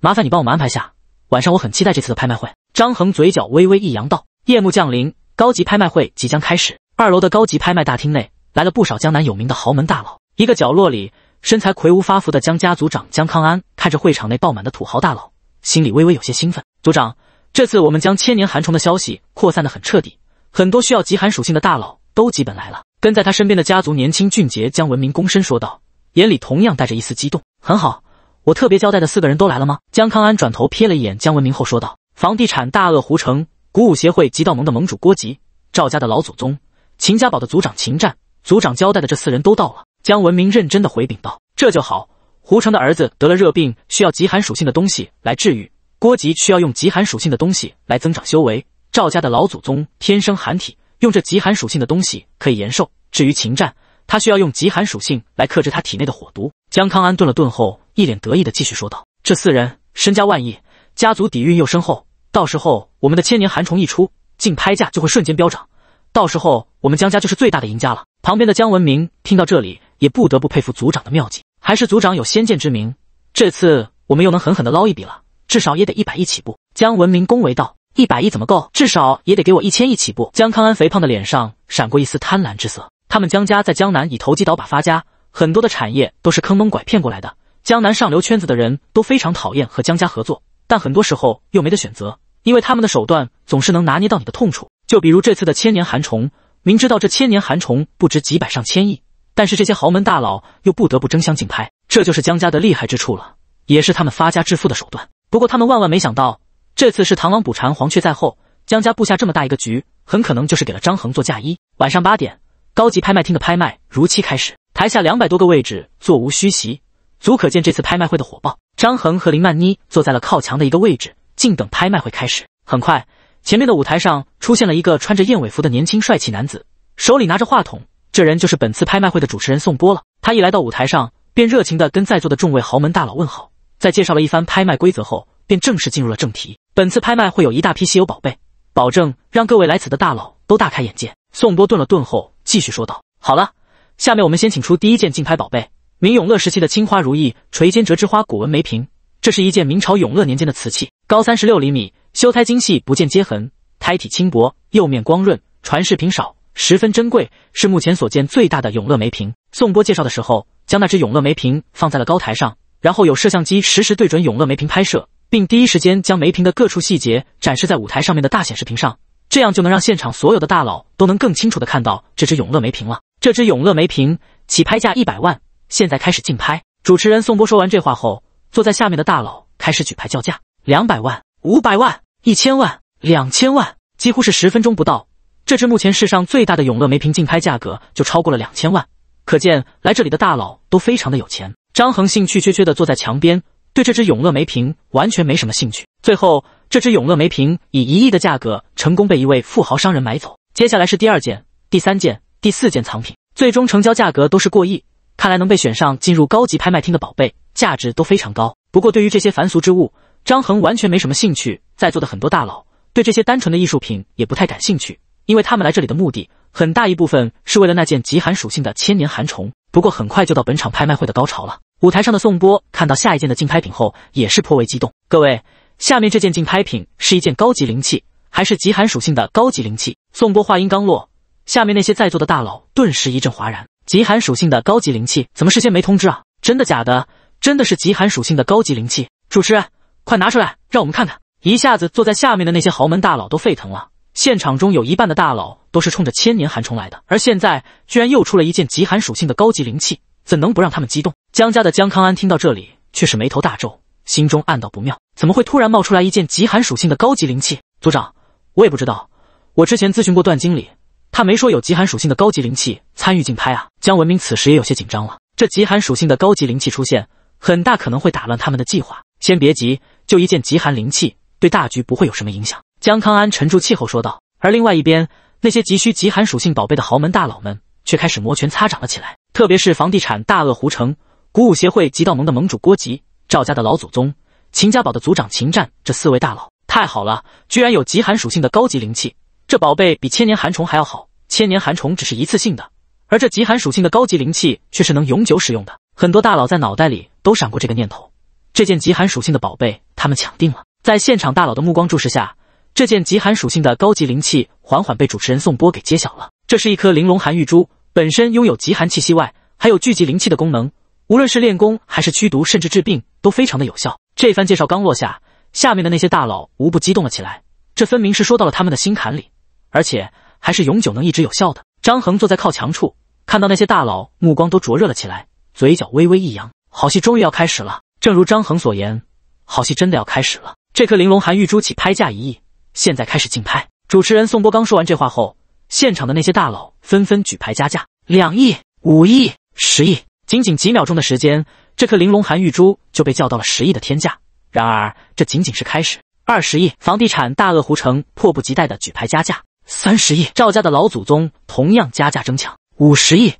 麻烦你帮我们安排下，晚上我很期待这次的拍卖会。张恒嘴角微微一扬道：“夜幕降临，高级拍卖会即将开始。二楼的高级拍卖大厅内，来了不少江南有名的豪门大佬。”一个角落里，身材魁梧发福的江家族长江康安看着会场内爆满的土豪大佬，心里微微有些兴奋。族长，这次我们将千年寒虫的消息扩散的很彻底，很多需要极寒属性的大佬都基本来了。跟在他身边的家族年轻俊杰江文明躬身说道，眼里同样带着一丝激动。很好，我特别交代的四个人都来了吗？江康安转头瞥了一眼江文明后说道。房地产大鳄胡成，鼓舞协会极道盟的盟主郭吉，赵家的老祖宗，秦家堡的族长秦战，族长交代的这四人都到了。江文明认真的回禀道：“这就好。胡成的儿子得了热病，需要极寒属性的东西来治愈。郭吉需要用极寒属性的东西来增长修为。赵家的老祖宗天生寒体，用这极寒属性的东西可以延寿。至于秦战，他需要用极寒属性来克制他体内的火毒。”江康安顿了顿后，一脸得意的继续说道：“这四人身家万亿，家族底蕴又深厚，到时候我们的千年寒虫一出，竞拍价就会瞬间飙涨。到时候我们江家就是最大的赢家了。”旁边的江文明听到这里。也不得不佩服族长的妙计，还是族长有先见之明。这次我们又能狠狠的捞一笔了，至少也得一百亿起步。姜文明恭维道：“一百亿怎么够？至少也得给我一千亿起步。”姜康安肥胖的脸上闪过一丝贪婪之色。他们姜家在江南以投机倒把发家，很多的产业都是坑蒙拐骗过来的。江南上流圈子的人都非常讨厌和姜家合作，但很多时候又没得选择，因为他们的手段总是能拿捏到你的痛处。就比如这次的千年寒虫，明知道这千年寒虫不值几百上千亿。但是这些豪门大佬又不得不争相竞拍，这就是江家的厉害之处了，也是他们发家致富的手段。不过他们万万没想到，这次是螳螂捕蝉，黄雀在后。江家布下这么大一个局，很可能就是给了张恒做嫁衣。晚上八点，高级拍卖厅的拍卖如期开始，台下两百多个位置座无虚席，足可见这次拍卖会的火爆。张恒和林曼妮坐在了靠墙的一个位置，静等拍卖会开始。很快，前面的舞台上出现了一个穿着燕尾服的年轻帅气男子，手里拿着话筒。这人就是本次拍卖会的主持人宋波了。他一来到舞台上，便热情地跟在座的众位豪门大佬问好。在介绍了一番拍卖规则后，便正式进入了正题。本次拍卖会有一大批稀有宝贝，保证让各位来此的大佬都大开眼界。宋波顿了顿后，继续说道：“好了，下面我们先请出第一件竞拍宝贝——明永乐时期的青花如意垂肩折枝花古纹梅瓶。这是一件明朝永乐年间的瓷器，高三十六厘米，修胎精细，不见接痕，胎体轻薄，釉面光润，传世品少。”十分珍贵，是目前所见最大的永乐梅瓶。宋波介绍的时候，将那只永乐梅瓶放在了高台上，然后有摄像机实时对准永乐梅瓶拍摄，并第一时间将梅瓶的各处细节展示在舞台上面的大显示屏上，这样就能让现场所有的大佬都能更清楚的看到这只永乐梅瓶了。这只永乐梅瓶起拍价一百万，现在开始竞拍。主持人宋波说完这话后，坐在下面的大佬开始举牌叫价：两百万、五百万、一千万、两千万，几乎是十分钟不到。这只目前世上最大的永乐梅瓶，竞拍价格就超过了两千万，可见来这里的大佬都非常的有钱。张恒兴趣缺缺的坐在墙边，对这只永乐梅瓶完全没什么兴趣。最后，这只永乐梅瓶以一亿的价格成功被一位富豪商人买走。接下来是第二件、第三件、第四件藏品，最终成交价格都是过亿。看来能被选上进入高级拍卖厅的宝贝，价值都非常高。不过对于这些凡俗之物，张恒完全没什么兴趣。在座的很多大佬对这些单纯的艺术品也不太感兴趣。因为他们来这里的目的很大一部分是为了那件极寒属性的千年寒虫。不过很快就到本场拍卖会的高潮了。舞台上的宋波看到下一件的竞拍品后，也是颇为激动。各位，下面这件竞拍品是一件高级灵器，还是极寒属性的高级灵器？宋波话音刚落，下面那些在座的大佬顿时一阵哗然。极寒属性的高级灵器，怎么事先没通知啊？真的假的？真的是极寒属性的高级灵器？主持人，快拿出来让我们看看！一下子坐在下面的那些豪门大佬都沸腾了。现场中有一半的大佬都是冲着千年寒虫来的，而现在居然又出了一件极寒属性的高级灵器，怎能不让他们激动？江家的江康安听到这里，却是眉头大皱，心中暗道不妙：怎么会突然冒出来一件极寒属性的高级灵器？组长，我也不知道，我之前咨询过段经理，他没说有极寒属性的高级灵器参与竞拍啊。江文明此时也有些紧张了，这极寒属性的高级灵器出现，很大可能会打乱他们的计划。先别急，就一件极寒灵器，对大局不会有什么影响。江康安沉住气后说道，而另外一边，那些急需极寒属性宝贝的豪门大佬们却开始摩拳擦掌了起来。特别是房地产大鳄胡成、古舞协会极道盟的盟主郭吉、赵家的老祖宗、秦家堡的族长秦战这四位大佬，太好了，居然有极寒属性的高级灵气。这宝贝比千年寒虫还要好。千年寒虫只是一次性的，而这极寒属性的高级灵气却是能永久使用的。很多大佬在脑袋里都闪过这个念头，这件极寒属性的宝贝他们抢定了。在现场大佬的目光注视下。这件极寒属性的高级灵器，缓缓被主持人宋波给揭晓了。这是一颗玲珑寒玉珠，本身拥有极寒气息外，还有聚集灵气的功能。无论是练功还是驱毒，甚至治病，都非常的有效。这番介绍刚落下，下面的那些大佬无不激动了起来。这分明是说到了他们的心坎里，而且还是永久能一直有效的。张恒坐在靠墙处，看到那些大佬目光都灼热了起来，嘴角微微一扬，好戏终于要开始了。正如张恒所言，好戏真的要开始了。这颗玲珑寒玉珠起拍价一亿。现在开始竞拍。主持人宋波刚说完这话后，现场的那些大佬纷纷举牌加价，两亿、五亿、十亿。仅仅几秒钟的时间，这颗玲珑寒玉珠就被叫到了十亿的天价。然而，这仅仅是开始。二十亿，房地产大鳄胡成迫不及待的举牌加价；三十亿，赵家的老祖宗同样加价争抢；五十亿，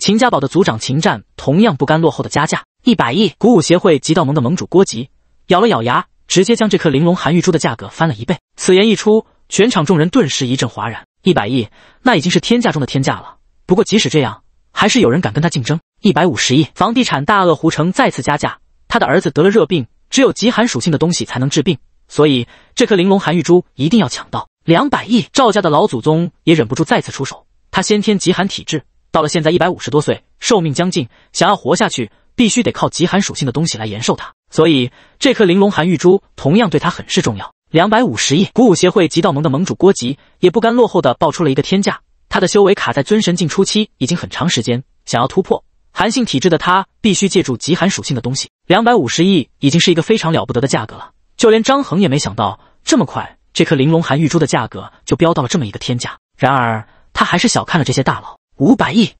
秦家堡的族长秦战同样不甘落后的加价；一百亿，鼓舞协会极道盟的盟主郭吉咬了咬牙。直接将这颗玲珑寒玉珠的价格翻了一倍。此言一出，全场众人顿时一阵哗然。一百亿，那已经是天价中的天价了。不过即使这样，还是有人敢跟他竞争。一百五十亿，房地产大鳄胡成再次加价。他的儿子得了热病，只有极寒属性的东西才能治病，所以这颗玲珑寒玉珠一定要抢到。两百亿，赵家的老祖宗也忍不住再次出手。他先天极寒体质，到了现在一百五十多岁，寿命将近，想要活下去，必须得靠极寒属性的东西来延寿他。所以，这颗玲珑寒玉珠同样对他很是重要。两百五十亿，古武协会极道盟的盟主郭吉也不甘落后的报出了一个天价。他的修为卡在尊神境初期已经很长时间，想要突破寒性体质的他必须借助极寒属性的东西。两百五十亿已经是一个非常了不得的价格了，就连张恒也没想到这么快这颗玲珑寒玉珠的价格就飙到了这么一个天价。然而，他还是小看了这些大佬。五百亿，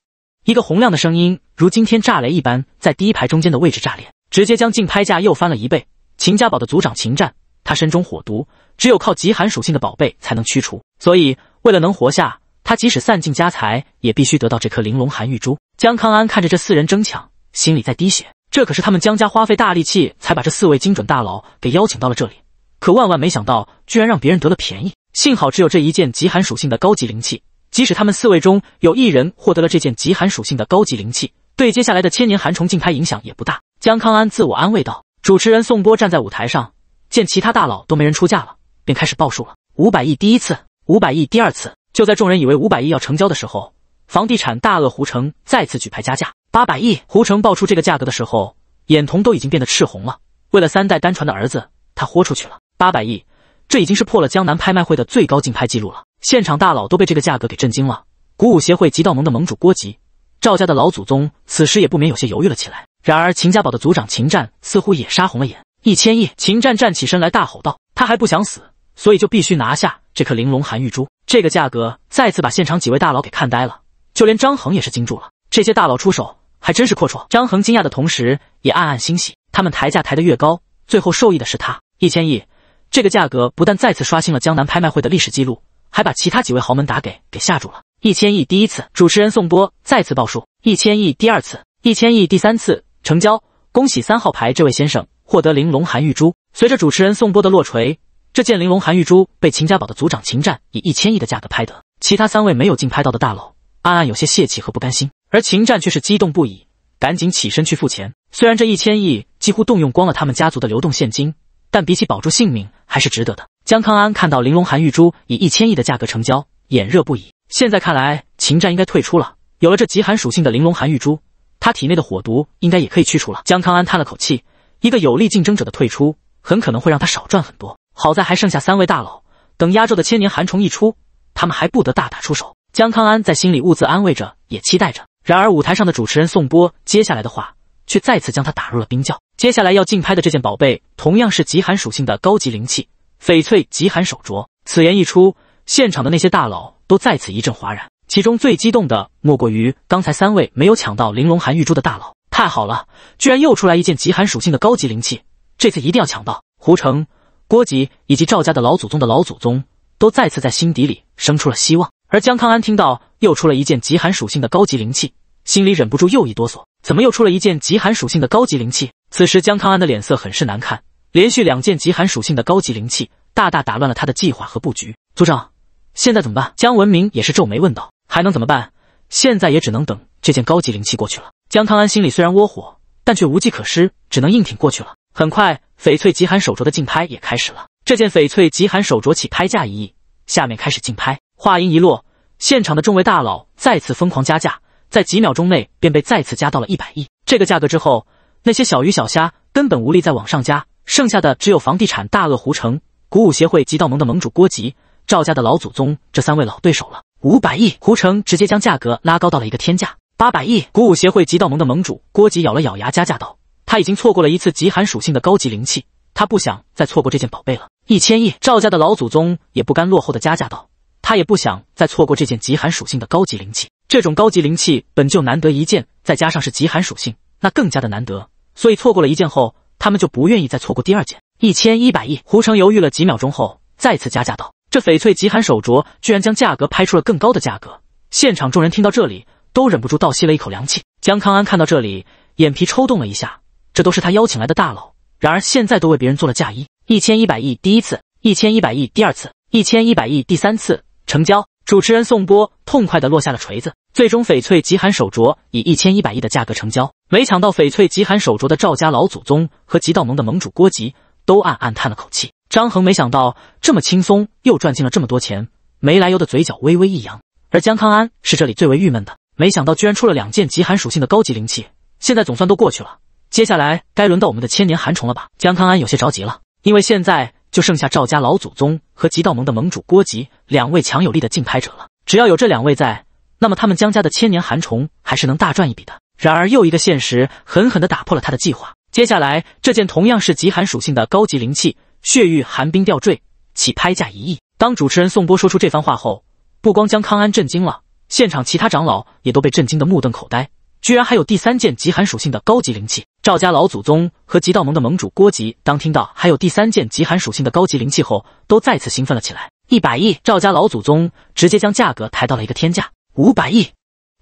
一个洪亮的声音如惊天炸雷一般在第一排中间的位置炸裂。直接将竞拍价又翻了一倍。秦家堡的族长秦战，他身中火毒，只有靠极寒属性的宝贝才能驱除。所以，为了能活下，他即使散尽家财，也必须得到这颗玲珑寒玉珠。江康安看着这四人争抢，心里在滴血。这可是他们江家花费大力气才把这四位精准大佬给邀请到了这里，可万万没想到，居然让别人得了便宜。幸好只有这一件极寒属性的高级灵器，即使他们四位中有一人获得了这件极寒属性的高级灵器，对接下来的千年寒虫竞拍影响也不大。江康安自我安慰道：“主持人宋波站在舞台上，见其他大佬都没人出价了，便开始报数了。五百亿第一次，五百亿第二次。就在众人以为五百亿要成交的时候，房地产大鳄胡城再次举牌加价八百亿。胡城报出这个价格的时候，眼瞳都已经变得赤红了。为了三代单传的儿子，他豁出去了。八百亿，这已经是破了江南拍卖会的最高竞拍记录了。现场大佬都被这个价格给震惊了。古武协会极道盟的盟主郭吉，赵家的老祖宗此时也不免有些犹豫了起来。”然而，秦家堡的族长秦战似乎也杀红了眼，一千亿！秦战站起身来，大吼道：“他还不想死，所以就必须拿下这颗玲珑寒玉珠。”这个价格再次把现场几位大佬给看呆了，就连张恒也是惊住了。这些大佬出手还真是阔绰。张恒惊讶的同时，也暗暗欣喜，他们抬价抬得越高，最后受益的是他。一千亿，这个价格不但再次刷新了江南拍卖会的历史记录，还把其他几位豪门打给给吓住了。一千亿，第一次，主持人宋波再次报数，一千亿，第二次，一千亿，第三次。成交！恭喜三号牌这位先生获得玲珑寒玉珠。随着主持人宋波的落锤，这件玲珑寒玉珠被秦家堡的族长秦战以一千亿的价格拍得。其他三位没有竞拍到的大佬暗暗有些泄气和不甘心，而秦战却是激动不已，赶紧起身去付钱。虽然这一千亿几乎动用光了他们家族的流动现金，但比起保住性命还是值得的。江康安看到玲珑寒玉珠以一千亿的价格成交，眼热不已。现在看来，秦战应该退出了。有了这极寒属性的玲珑寒玉珠。他体内的火毒应该也可以去除了。江康安叹了口气，一个有力竞争者的退出，很可能会让他少赚很多。好在还剩下三位大佬，等压轴的千年寒虫一出，他们还不得大打出手？江康安在心里兀自安慰着，也期待着。然而舞台上的主持人宋波接下来的话，却再次将他打入了冰窖。接下来要竞拍的这件宝贝，同样是极寒属性的高级灵器——翡翠极寒手镯。此言一出，现场的那些大佬都再次一阵哗然。其中最激动的莫过于刚才三位没有抢到玲珑寒玉珠的大佬，太好了，居然又出来一件极寒属性的高级灵器，这次一定要抢到！胡成、郭吉以及赵家的老祖宗的老祖宗都再次在心底里生出了希望。而江康安听到又出了一件极寒属性的高级灵器，心里忍不住又一哆嗦，怎么又出了一件极寒属性的高级灵器？此时江康安的脸色很是难看，连续两件极寒属性的高级灵器，大大打乱了他的计划和布局。组长，现在怎么办？江文明也是皱眉问道。还能怎么办？现在也只能等这件高级灵器过去了。江康安心里虽然窝火，但却无计可施，只能硬挺过去了。很快，翡翠极寒手镯的竞拍也开始了。这件翡翠极寒手镯起拍价一亿，下面开始竞拍。话音一落，现场的众位大佬再次疯狂加价，在几秒钟内便被再次加到了一百亿。这个价格之后，那些小鱼小虾根本无力再往上加，剩下的只有房地产大鳄胡成、鼓舞协会极道盟的盟主郭吉、赵家的老祖宗这三位老对手了。五百亿，胡成直接将价格拉高到了一个天价，八百亿。鼓舞协会极道盟的盟主郭吉咬了咬牙，加价道：“他已经错过了一次极寒属性的高级灵气，他不想再错过这件宝贝了。”一千亿，赵家的老祖宗也不甘落后的加价道：“他也不想再错过这件极寒属性的高级灵气，这种高级灵气本就难得一见，再加上是极寒属性，那更加的难得。所以错过了一件后，他们就不愿意再错过第二件。”一千一百亿，胡成犹豫了几秒钟后，再次加价道。这翡翠极寒手镯居然将价格拍出了更高的价格，现场众人听到这里都忍不住倒吸了一口凉气。江康安看到这里，眼皮抽动了一下，这都是他邀请来的大佬，然而现在都为别人做了嫁衣。一千一百亿，第一次；一千一百亿，第二次；一千一百亿，第三次，成交。主持人宋波痛快地落下了锤子，最终翡翠极寒手镯以一千一百亿的价格成交。没抢到翡翠极寒手镯的赵家老祖宗和极道盟的盟主郭吉都暗暗叹了口气。张恒没想到这么轻松又赚进了这么多钱，没来由的嘴角微微一扬。而江康安是这里最为郁闷的，没想到居然出了两件极寒属性的高级灵器，现在总算都过去了。接下来该轮到我们的千年寒虫了吧？江康安有些着急了，因为现在就剩下赵家老祖宗和极道盟的盟主郭吉两位强有力的竞拍者了。只要有这两位在，那么他们江家的千年寒虫还是能大赚一笔的。然而又一个现实狠狠的打破了他的计划。接下来这件同样是极寒属性的高级灵器。血玉寒冰吊坠起拍价一亿。当主持人宋波说出这番话后，不光将康安震惊了，现场其他长老也都被震惊得目瞪口呆。居然还有第三件极寒属性的高级灵器！赵家老祖宗和极道盟的盟主郭吉，当听到还有第三件极寒属性的高级灵器后，都再次兴奋了起来。一百亿！赵家老祖宗直接将价格抬到了一个天价。五百亿！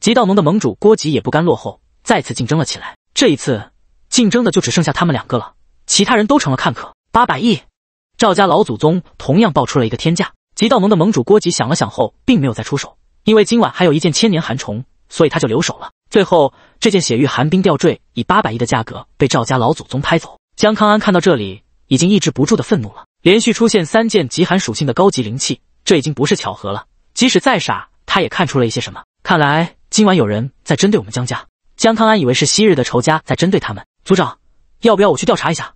极道盟的盟主郭吉也不甘落后，再次竞争了起来。这一次竞争的就只剩下他们两个了，其他人都成了看客。八百亿！赵家老祖宗同样爆出了一个天价，极道盟的盟主郭吉想了想后，并没有再出手，因为今晚还有一件千年寒虫，所以他就留守了。最后，这件血玉寒冰吊坠以八百亿的价格被赵家老祖宗拍走。江康安看到这里，已经抑制不住的愤怒了。连续出现三件极寒属性的高级灵器，这已经不是巧合了。即使再傻，他也看出了一些什么。看来今晚有人在针对我们江家。江康安以为是昔日的仇家在针对他们。组长，要不要我去调查一下？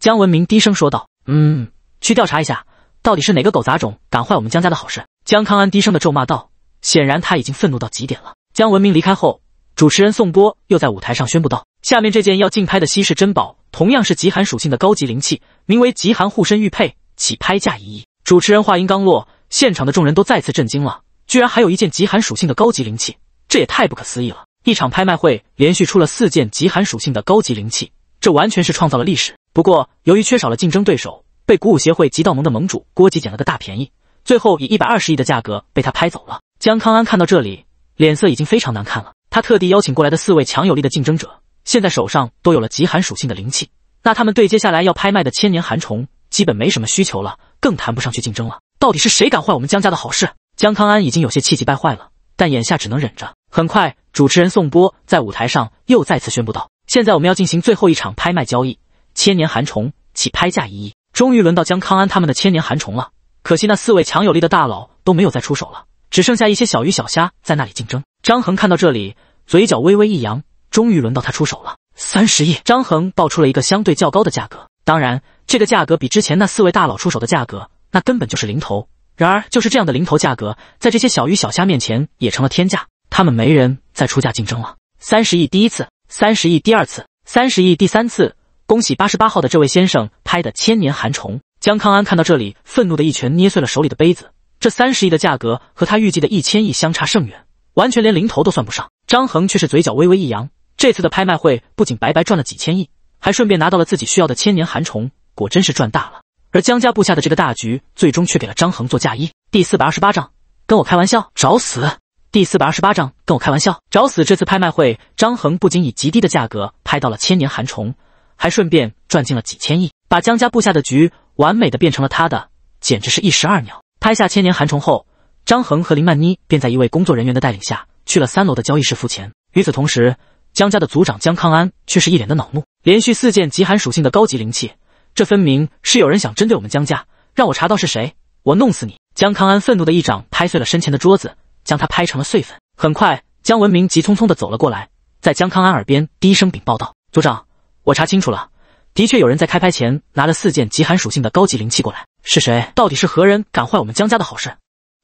江文明低声说道。嗯。去调查一下，到底是哪个狗杂种敢坏我们江家的好事？江康安低声的咒骂道，显然他已经愤怒到极点了。江文明离开后，主持人宋波又在舞台上宣布道：“下面这件要竞拍的稀世珍宝，同样是极寒属性的高级灵器，名为极寒护身玉佩，起拍价一亿。”主持人话音刚落，现场的众人都再次震惊了，居然还有一件极寒属性的高级灵器，这也太不可思议了！一场拍卖会连续出了四件极寒属性的高级灵器，这完全是创造了历史。不过，由于缺少了竞争对手。被鼓舞协会极道盟的盟主郭吉捡了个大便宜，最后以一百二十亿的价格被他拍走了。江康安看到这里，脸色已经非常难看了。他特地邀请过来的四位强有力的竞争者，现在手上都有了极寒属性的灵气，那他们对接下来要拍卖的千年寒虫基本没什么需求了，更谈不上去竞争了。到底是谁敢坏我们江家的好事？江康安已经有些气急败坏了，但眼下只能忍着。很快，主持人宋波在舞台上又再次宣布道：“现在我们要进行最后一场拍卖交易，千年寒虫起拍价一亿。”终于轮到江康安他们的千年寒虫了，可惜那四位强有力的大佬都没有再出手了，只剩下一些小鱼小虾在那里竞争。张恒看到这里，嘴角微微一扬，终于轮到他出手了。三十亿，张恒报出了一个相对较高的价格，当然，这个价格比之前那四位大佬出手的价格，那根本就是零头。然而，就是这样的零头价格，在这些小鱼小虾面前也成了天价，他们没人再出价竞争了。三十亿，第一次；三十亿，第二次；三十亿，第三次。恭喜八十八号的这位先生拍的千年寒虫。江康安看到这里，愤怒的一拳捏碎了手里的杯子。这三十亿的价格和他预计的一千亿相差甚远，完全连零头都算不上。张恒却是嘴角微微一扬，这次的拍卖会不仅白白赚了几千亿，还顺便拿到了自己需要的千年寒虫，果真是赚大了。而江家布下的这个大局，最终却给了张恒做嫁衣。第四百二十八章，跟我开玩笑找死。第四百二十八章，跟我开玩笑找死。这次拍卖会，张恒不仅以极低的价格拍到了千年寒虫。还顺便赚进了几千亿，把江家布下的局完美的变成了他的，简直是一石二鸟。拍下千年寒虫后，张恒和林曼妮便在一位工作人员的带领下，去了三楼的交易室付钱。与此同时，江家的族长江康安却是一脸的恼怒，连续四件极寒属性的高级灵器，这分明是有人想针对我们江家，让我查到是谁，我弄死你！江康安愤怒的一掌拍碎了身前的桌子，将他拍成了碎粉。很快，江文明急匆匆的走了过来，在江康安耳边低声禀报道：“族长。”我查清楚了，的确有人在开拍前拿了四件极寒属性的高级灵器过来。是谁？到底是何人敢坏我们江家的好事？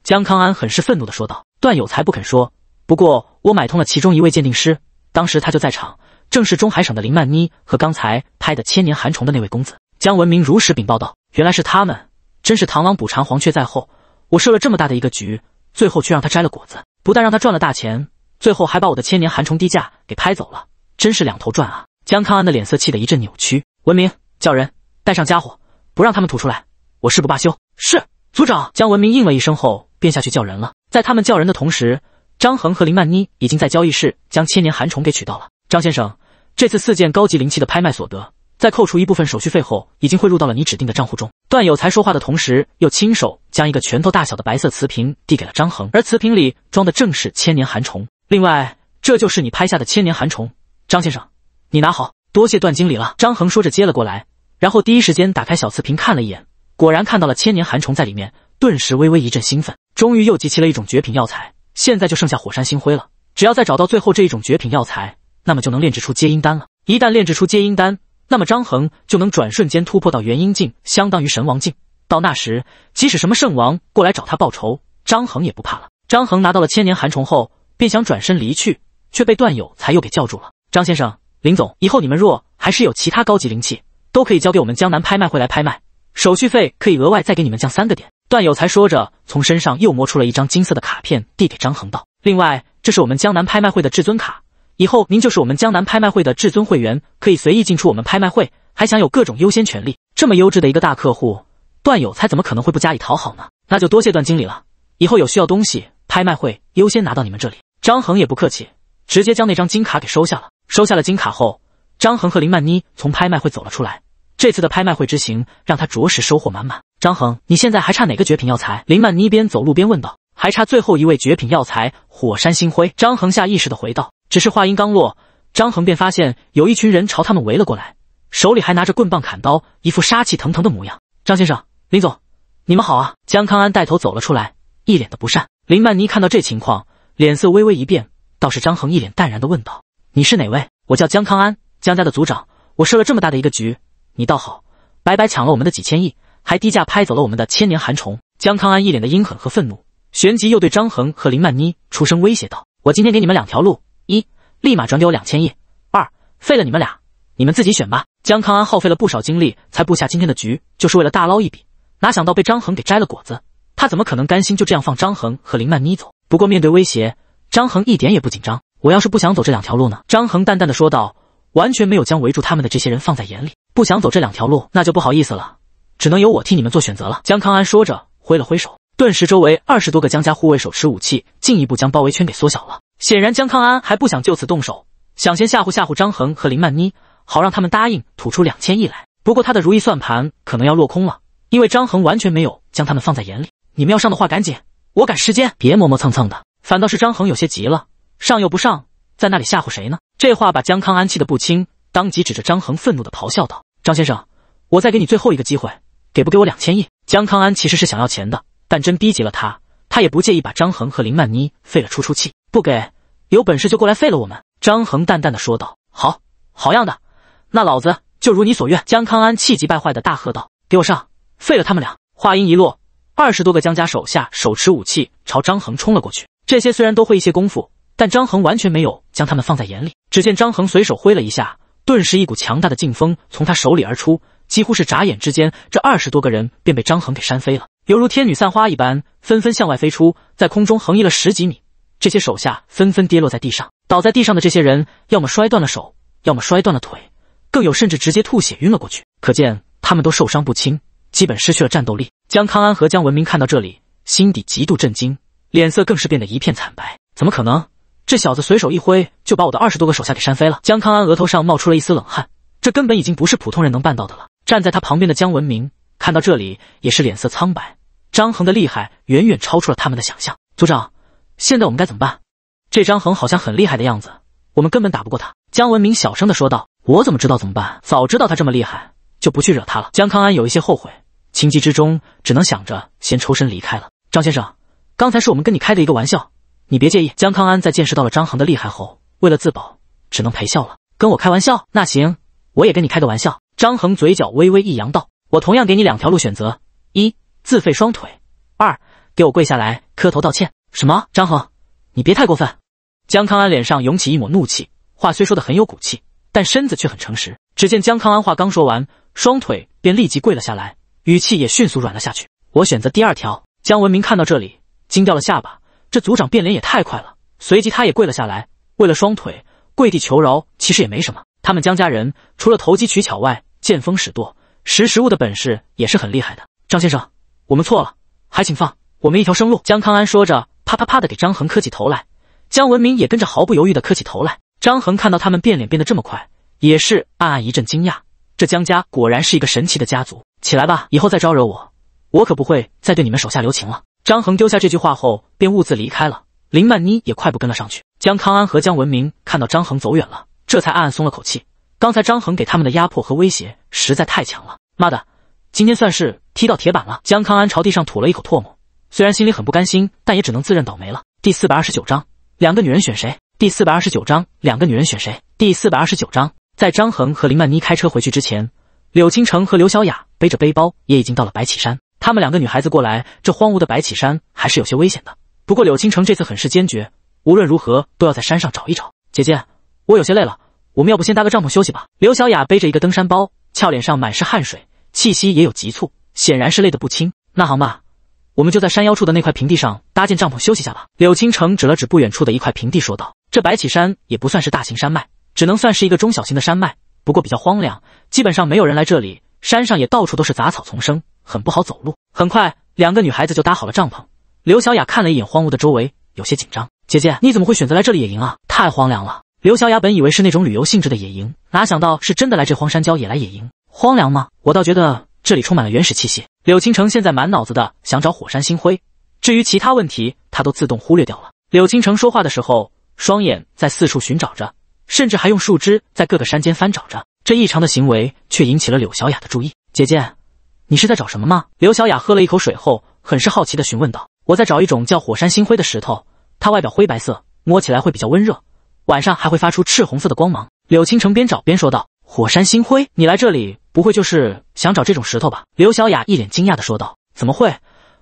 江康安很是愤怒的说道。段有才不肯说，不过我买通了其中一位鉴定师，当时他就在场，正是中海省的林曼妮和刚才拍的千年寒虫的那位公子。江文明如实禀报道，原来是他们，真是螳螂捕蝉，黄雀在后。我设了这么大的一个局，最后却让他摘了果子，不但让他赚了大钱，最后还把我的千年寒虫低价给拍走了，真是两头赚啊。江康安的脸色气得一阵扭曲，文明叫人带上家伙，不让他们吐出来，我誓不罢休。是族长江文明应了一声后，便下去叫人了。在他们叫人的同时，张恒和林曼妮已经在交易室将千年寒虫给取到了。张先生，这次四件高级灵器的拍卖所得，在扣除一部分手续费后，已经汇入到了你指定的账户中。段有才说话的同时，又亲手将一个拳头大小的白色瓷瓶递给了张恒，而瓷瓶里装的正是千年寒虫。另外，这就是你拍下的千年寒虫，张先生。你拿好，多谢段经理了。张恒说着接了过来，然后第一时间打开小瓷瓶看了一眼，果然看到了千年寒虫在里面，顿时微微一阵兴奋。终于又集齐了一种绝品药材，现在就剩下火山星辉了。只要再找到最后这一种绝品药材，那么就能炼制出接阴丹了。一旦炼制出接阴丹，那么张恒就能转瞬间突破到元婴境，相当于神王境。到那时，即使什么圣王过来找他报仇，张恒也不怕了。张恒拿到了千年寒虫后，便想转身离去，却被段有才又给叫住了。张先生。林总，以后你们若还是有其他高级灵器，都可以交给我们江南拍卖会来拍卖，手续费可以额外再给你们降三个点。段有才说着，从身上又摸出了一张金色的卡片，递给张恒道：“另外，这是我们江南拍卖会的至尊卡，以后您就是我们江南拍卖会的至尊会员，可以随意进出我们拍卖会，还享有各种优先权利。”这么优质的一个大客户，段有才怎么可能会不加以讨好呢？那就多谢段经理了，以后有需要东西，拍卖会优先拿到你们这里。张恒也不客气，直接将那张金卡给收下了。收下了金卡后，张恒和林曼妮从拍卖会走了出来。这次的拍卖会之行，让他着实收获满满。张恒，你现在还差哪个绝品药材？林曼妮边走路边问道。还差最后一位绝品药材——火山星辉。张恒下意识的回道。只是话音刚落，张恒便发现有一群人朝他们围了过来，手里还拿着棍棒、砍刀，一副杀气腾腾的模样。张先生，林总，你们好啊！江康安带头走了出来，一脸的不善。林曼妮看到这情况，脸色微微一变。倒是张恒一脸淡然的问道。你是哪位？我叫江康安，江家的族长。我设了这么大的一个局，你倒好，白白抢了我们的几千亿，还低价拍走了我们的千年寒虫。江康安一脸的阴狠和愤怒，旋即又对张恒和林曼妮出声威胁道：“我今天给你们两条路：一，立马转给我两千亿；二，废了你们俩。你们自己选吧。”江康安耗费了不少精力才布下今天的局，就是为了大捞一笔，哪想到被张恒给摘了果子。他怎么可能甘心就这样放张恒和林曼妮走？不过面对威胁，张恒一点也不紧张。我要是不想走这两条路呢？张恒淡淡的说道，完全没有将围住他们的这些人放在眼里。不想走这两条路，那就不好意思了，只能由我替你们做选择了。江康安说着，挥了挥手，顿时周围二十多个江家护卫手持武器，进一步将包围圈给缩小了。显然，江康安还不想就此动手，想先吓唬吓唬张恒和林曼妮，好让他们答应吐出两千亿来。不过他的如意算盘可能要落空了，因为张恒完全没有将他们放在眼里。你们要上的话，赶紧，我赶时间，别磨磨蹭蹭的。反倒是张恒有些急了。上又不上，在那里吓唬谁呢？这话把江康安气得不轻，当即指着张恒愤怒的咆哮道：“张先生，我再给你最后一个机会，给不给我两千亿？”江康安其实是想要钱的，但真逼急了他，他也不介意把张恒和林曼妮废了出出气。不给，有本事就过来废了我们。”张恒淡淡的说道。“好，好样的，那老子就如你所愿。”江康安气急败坏的大喝道：“给我上，废了他们俩！”话音一落，二十多个江家手下手持武器朝张恒冲了过去。这些虽然都会一些功夫。但张恒完全没有将他们放在眼里。只见张恒随手挥了一下，顿时一股强大的劲风从他手里而出，几乎是眨眼之间，这二十多个人便被张恒给扇飞了，犹如天女散花一般，纷纷向外飞出，在空中横移了十几米。这些手下纷纷跌落在地上，倒在地上的这些人，要么摔断了手，要么摔断了腿，更有甚至直接吐血晕了过去。可见他们都受伤不轻，基本失去了战斗力。江康安和江文明看到这里，心底极度震惊，脸色更是变得一片惨白。怎么可能？这小子随手一挥，就把我的二十多个手下给扇飞了。江康安额头上冒出了一丝冷汗，这根本已经不是普通人能办到的了。站在他旁边的江文明看到这里，也是脸色苍白。张恒的厉害远远超出了他们的想象。组长，现在我们该怎么办？这张恒好像很厉害的样子，我们根本打不过他。江文明小声的说道：“我怎么知道怎么办？早知道他这么厉害，就不去惹他了。”江康安有一些后悔，情急之中只能想着先抽身离开了。张先生，刚才是我们跟你开的一个玩笑。你别介意，江康安在见识到了张恒的厉害后，为了自保，只能陪笑了。跟我开玩笑？那行，我也跟你开个玩笑。张恒嘴角微微一扬，道：“我同样给你两条路选择：一自废双腿；二给我跪下来磕头道歉。”什么？张恒，你别太过分！江康安脸上涌起一抹怒气，话虽说的很有骨气，但身子却很诚实。只见江康安话刚说完，双腿便立即跪了下来，语气也迅速软了下去。我选择第二条。江文明看到这里，惊掉了下巴。这族长变脸也太快了，随即他也跪了下来，为了双腿跪地求饶，其实也没什么。他们江家人除了投机取巧外，见风使舵、识时务的本事也是很厉害的。张先生，我们错了，还请放我们一条生路。江康安说着，啪啪啪的给张恒磕起头来，江文明也跟着毫不犹豫的磕起头来。张恒看到他们变脸变得这么快，也是暗暗一阵惊讶。这江家果然是一个神奇的家族。起来吧，以后再招惹我，我可不会再对你们手下留情了。张恒丢下这句话后，便兀自离开了。林曼妮也快步跟了上去。江康安和江文明看到张恒走远了，这才暗暗松了口气。刚才张恒给他们的压迫和威胁实在太强了，妈的，今天算是踢到铁板了。江康安朝地上吐了一口唾沫，虽然心里很不甘心，但也只能自认倒霉了。第四百二十九章两个女人选谁？第四百二十九章两个女人选谁？第四百二十九章在张恒和林曼妮开车回去之前，柳倾城和刘小雅背着背包也已经到了白起山。他们两个女孩子过来，这荒芜的白起山还是有些危险的。不过柳青城这次很是坚决，无论如何都要在山上找一找。姐姐，我有些累了，我们要不先搭个帐篷休息吧？刘小雅背着一个登山包，俏脸上满是汗水，气息也有急促，显然是累得不轻。那行吧，我们就在山腰处的那块平地上搭建帐篷休息下吧。柳青城指了指不远处的一块平地，说道：“这白起山也不算是大型山脉，只能算是一个中小型的山脉。不过比较荒凉，基本上没有人来这里。山上也到处都是杂草丛生。”很不好走路，很快两个女孩子就搭好了帐篷。刘小雅看了一眼荒芜的周围，有些紧张。姐姐，你怎么会选择来这里野营啊？太荒凉了。刘小雅本以为是那种旅游性质的野营，哪想到是真的来这荒山郊野来野营。荒凉吗？我倒觉得这里充满了原始气息。柳青城现在满脑子的想找火山星辉，至于其他问题，他都自动忽略掉了。柳青城说话的时候，双眼在四处寻找着，甚至还用树枝在各个山间翻找着。这异常的行为却引起了柳小雅的注意。姐姐。你是在找什么吗？刘小雅喝了一口水后，很是好奇的询问道：“我在找一种叫火山星辉的石头，它外表灰白色，摸起来会比较温热，晚上还会发出赤红色的光芒。”柳青城边找边说道：“火山星辉？你来这里不会就是想找这种石头吧？”刘小雅一脸惊讶的说道：“怎么会？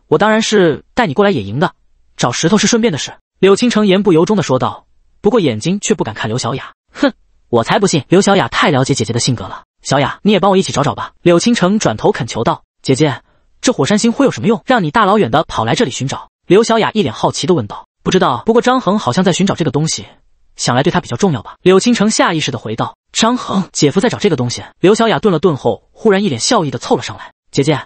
我当然是带你过来野营的，找石头是顺便的事。”柳青城言不由衷的说道，不过眼睛却不敢看刘小雅。哼，我才不信！刘小雅太了解姐姐的性格了。小雅，你也帮我一起找找吧。”柳倾城转头恳求道，“姐姐，这火山星会有什么用？让你大老远的跑来这里寻找？”刘小雅一脸好奇的问道，“不知道，不过张恒好像在寻找这个东西，想来对他比较重要吧？”柳倾城下意识的回道，“张恒，姐夫在找这个东西？”刘小雅顿了顿后，忽然一脸笑意的凑了上来，“姐姐，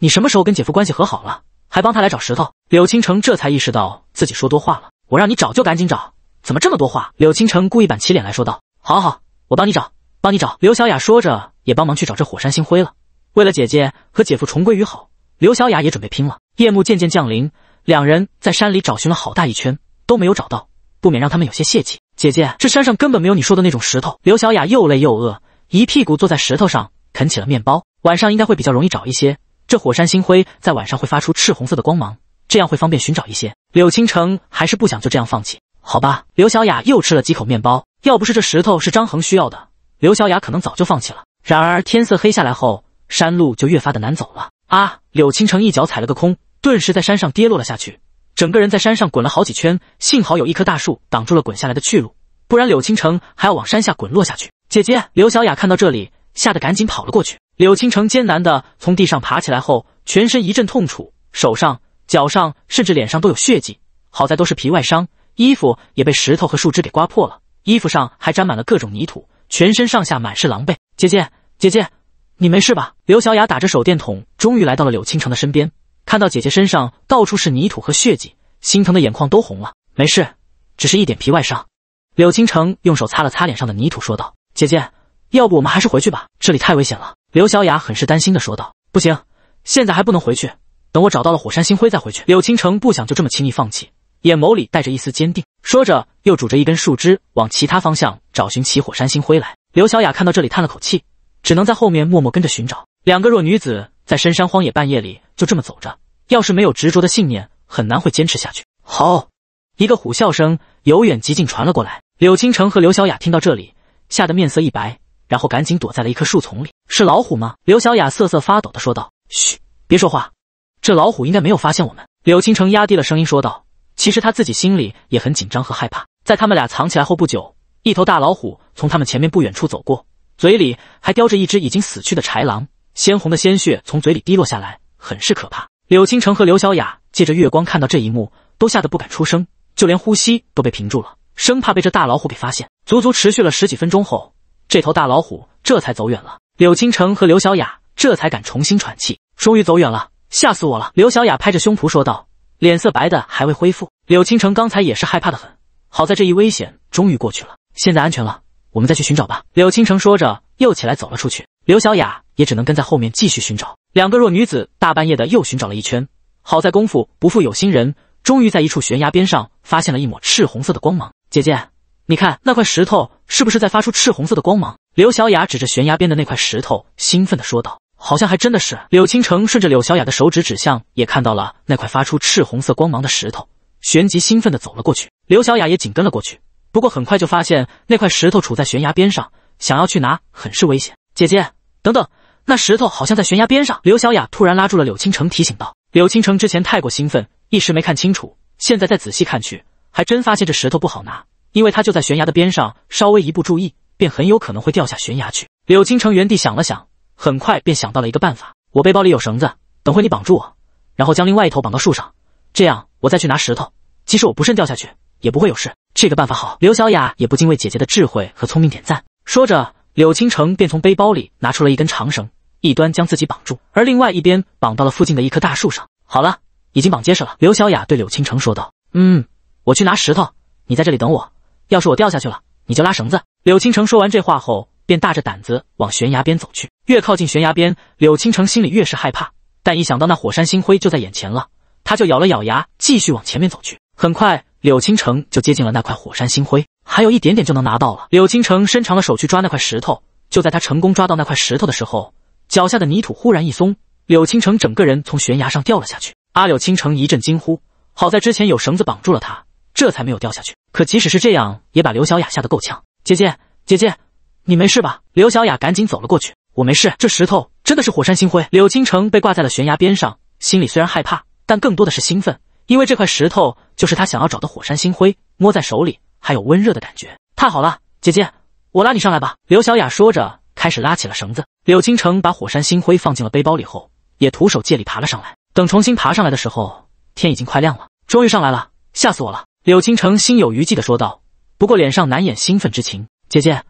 你什么时候跟姐夫关系和好了，还帮他来找石头？”柳倾城这才意识到自己说多话了，“我让你找就赶紧找，怎么这么多话？”柳倾城故意板起脸来说道，“好好，我帮你找。”帮你找，刘小雅说着，也帮忙去找这火山星辉了。为了姐姐和姐夫重归于好，刘小雅也准备拼了。夜幕渐渐降临，两人在山里找寻了好大一圈，都没有找到，不免让他们有些泄气。姐姐，这山上根本没有你说的那种石头。刘小雅又累又饿，一屁股坐在石头上啃起了面包。晚上应该会比较容易找一些，这火山星辉在晚上会发出赤红色的光芒，这样会方便寻找一些。柳倾城还是不想就这样放弃。好吧，刘小雅又吃了几口面包。要不是这石头是张恒需要的。刘小雅可能早就放弃了。然而天色黑下来后，山路就越发的难走了。啊！柳青城一脚踩了个空，顿时在山上跌落了下去，整个人在山上滚了好几圈。幸好有一棵大树挡住了滚下来的去路，不然柳青城还要往山下滚落下去。姐姐，刘小雅看到这里，吓得赶紧跑了过去。柳青城艰难的从地上爬起来后，全身一阵痛楚，手上、脚上，甚至脸上都有血迹。好在都是皮外伤，衣服也被石头和树枝给刮破了，衣服上还沾满了各种泥土。全身上下满是狼狈，姐姐，姐姐，你没事吧？刘小雅打着手电筒，终于来到了柳倾城的身边，看到姐姐身上到处是泥土和血迹，心疼的眼眶都红了。没事，只是一点皮外伤。柳倾城用手擦了擦脸上的泥土，说道：“姐姐，要不我们还是回去吧，这里太危险了。”刘小雅很是担心的说道：“不行，现在还不能回去，等我找到了火山星辉再回去。”柳倾城不想就这么轻易放弃。眼眸里带着一丝坚定，说着又拄着一根树枝往其他方向找寻起火山星辉来。刘小雅看到这里叹了口气，只能在后面默默跟着寻找。两个弱女子在深山荒野半夜里就这么走着，要是没有执着的信念，很难会坚持下去。好，一个虎啸声由远及近传了过来，柳青城和刘小雅听到这里，吓得面色一白，然后赶紧躲在了一棵树丛里。是老虎吗？刘小雅瑟瑟发抖的说道：“嘘，别说话，这老虎应该没有发现我们。”柳青城压低了声音说道。其实他自己心里也很紧张和害怕。在他们俩藏起来后不久，一头大老虎从他们前面不远处走过，嘴里还叼着一只已经死去的豺狼，鲜红的鲜血从嘴里滴落下来，很是可怕。柳青城和刘小雅借着月光看到这一幕，都吓得不敢出声，就连呼吸都被屏住了，生怕被这大老虎给发现。足足持续了十几分钟后，这头大老虎这才走远了。柳青城和刘小雅这才敢重新喘气，终于走远了，吓死我了！刘小雅拍着胸脯说道，脸色白的还未恢复。柳青城刚才也是害怕的很，好在这一危险终于过去了，现在安全了，我们再去寻找吧。柳青城说着，又起来走了出去。刘小雅也只能跟在后面继续寻找。两个弱女子大半夜的又寻找了一圈，好在功夫不负有心人，终于在一处悬崖边上发现了一抹赤红色的光芒。姐姐，你看那块石头是不是在发出赤红色的光芒？刘小雅指着悬崖边的那块石头，兴奋地说道：“好像还真的是。”柳青城顺着柳小雅的手指指向，也看到了那块发出赤红色光芒的石头。旋即兴奋地走了过去，刘小雅也紧跟了过去。不过很快就发现那块石头处在悬崖边上，想要去拿很是危险。姐姐，等等，那石头好像在悬崖边上。刘小雅突然拉住了柳青城，提醒道：“柳青城之前太过兴奋，一时没看清楚。现在再仔细看去，还真发现这石头不好拿，因为它就在悬崖的边上，稍微一不注意，便很有可能会掉下悬崖去。”柳青城原地想了想，很快便想到了一个办法：“我背包里有绳子，等会你绑住我，然后将另外一头绑到树上，这样我再去拿石头。”即使我不慎掉下去，也不会有事。这个办法好。刘小雅也不禁为姐姐的智慧和聪明点赞。说着，柳青城便从背包里拿出了一根长绳，一端将自己绑住，而另外一边绑到了附近的一棵大树上。好了，已经绑结实了。刘小雅对柳青城说道：“嗯，我去拿石头，你在这里等我。要是我掉下去了，你就拉绳子。”柳青城说完这话后，便大着胆子往悬崖边走去。越靠近悬崖边，柳青城心里越是害怕，但一想到那火山星辉就在眼前了，他就咬了咬牙，继续往前面走去。很快，柳倾城就接近了那块火山星辉，还有一点点就能拿到了。柳倾城伸长了手去抓那块石头，就在他成功抓到那块石头的时候，脚下的泥土忽然一松，柳倾城整个人从悬崖上掉了下去。阿柳倾城一阵惊呼，好在之前有绳子绑住了他，这才没有掉下去。可即使是这样，也把刘小雅吓得够呛。姐姐，姐姐，你没事吧？刘小雅赶紧走了过去。我没事，这石头真的是火山星辉。柳倾城被挂在了悬崖边上，心里虽然害怕，但更多的是兴奋。因为这块石头就是他想要找的火山星辉，摸在手里还有温热的感觉，太好了！姐姐，我拉你上来吧。”刘小雅说着，开始拉起了绳子。柳青城把火山星辉放进了背包里后，也徒手借力爬了上来。等重新爬上来的时候，天已经快亮了，终于上来了，吓死我了！”柳青城心有余悸的说道，不过脸上难掩兴奋之情。“姐姐，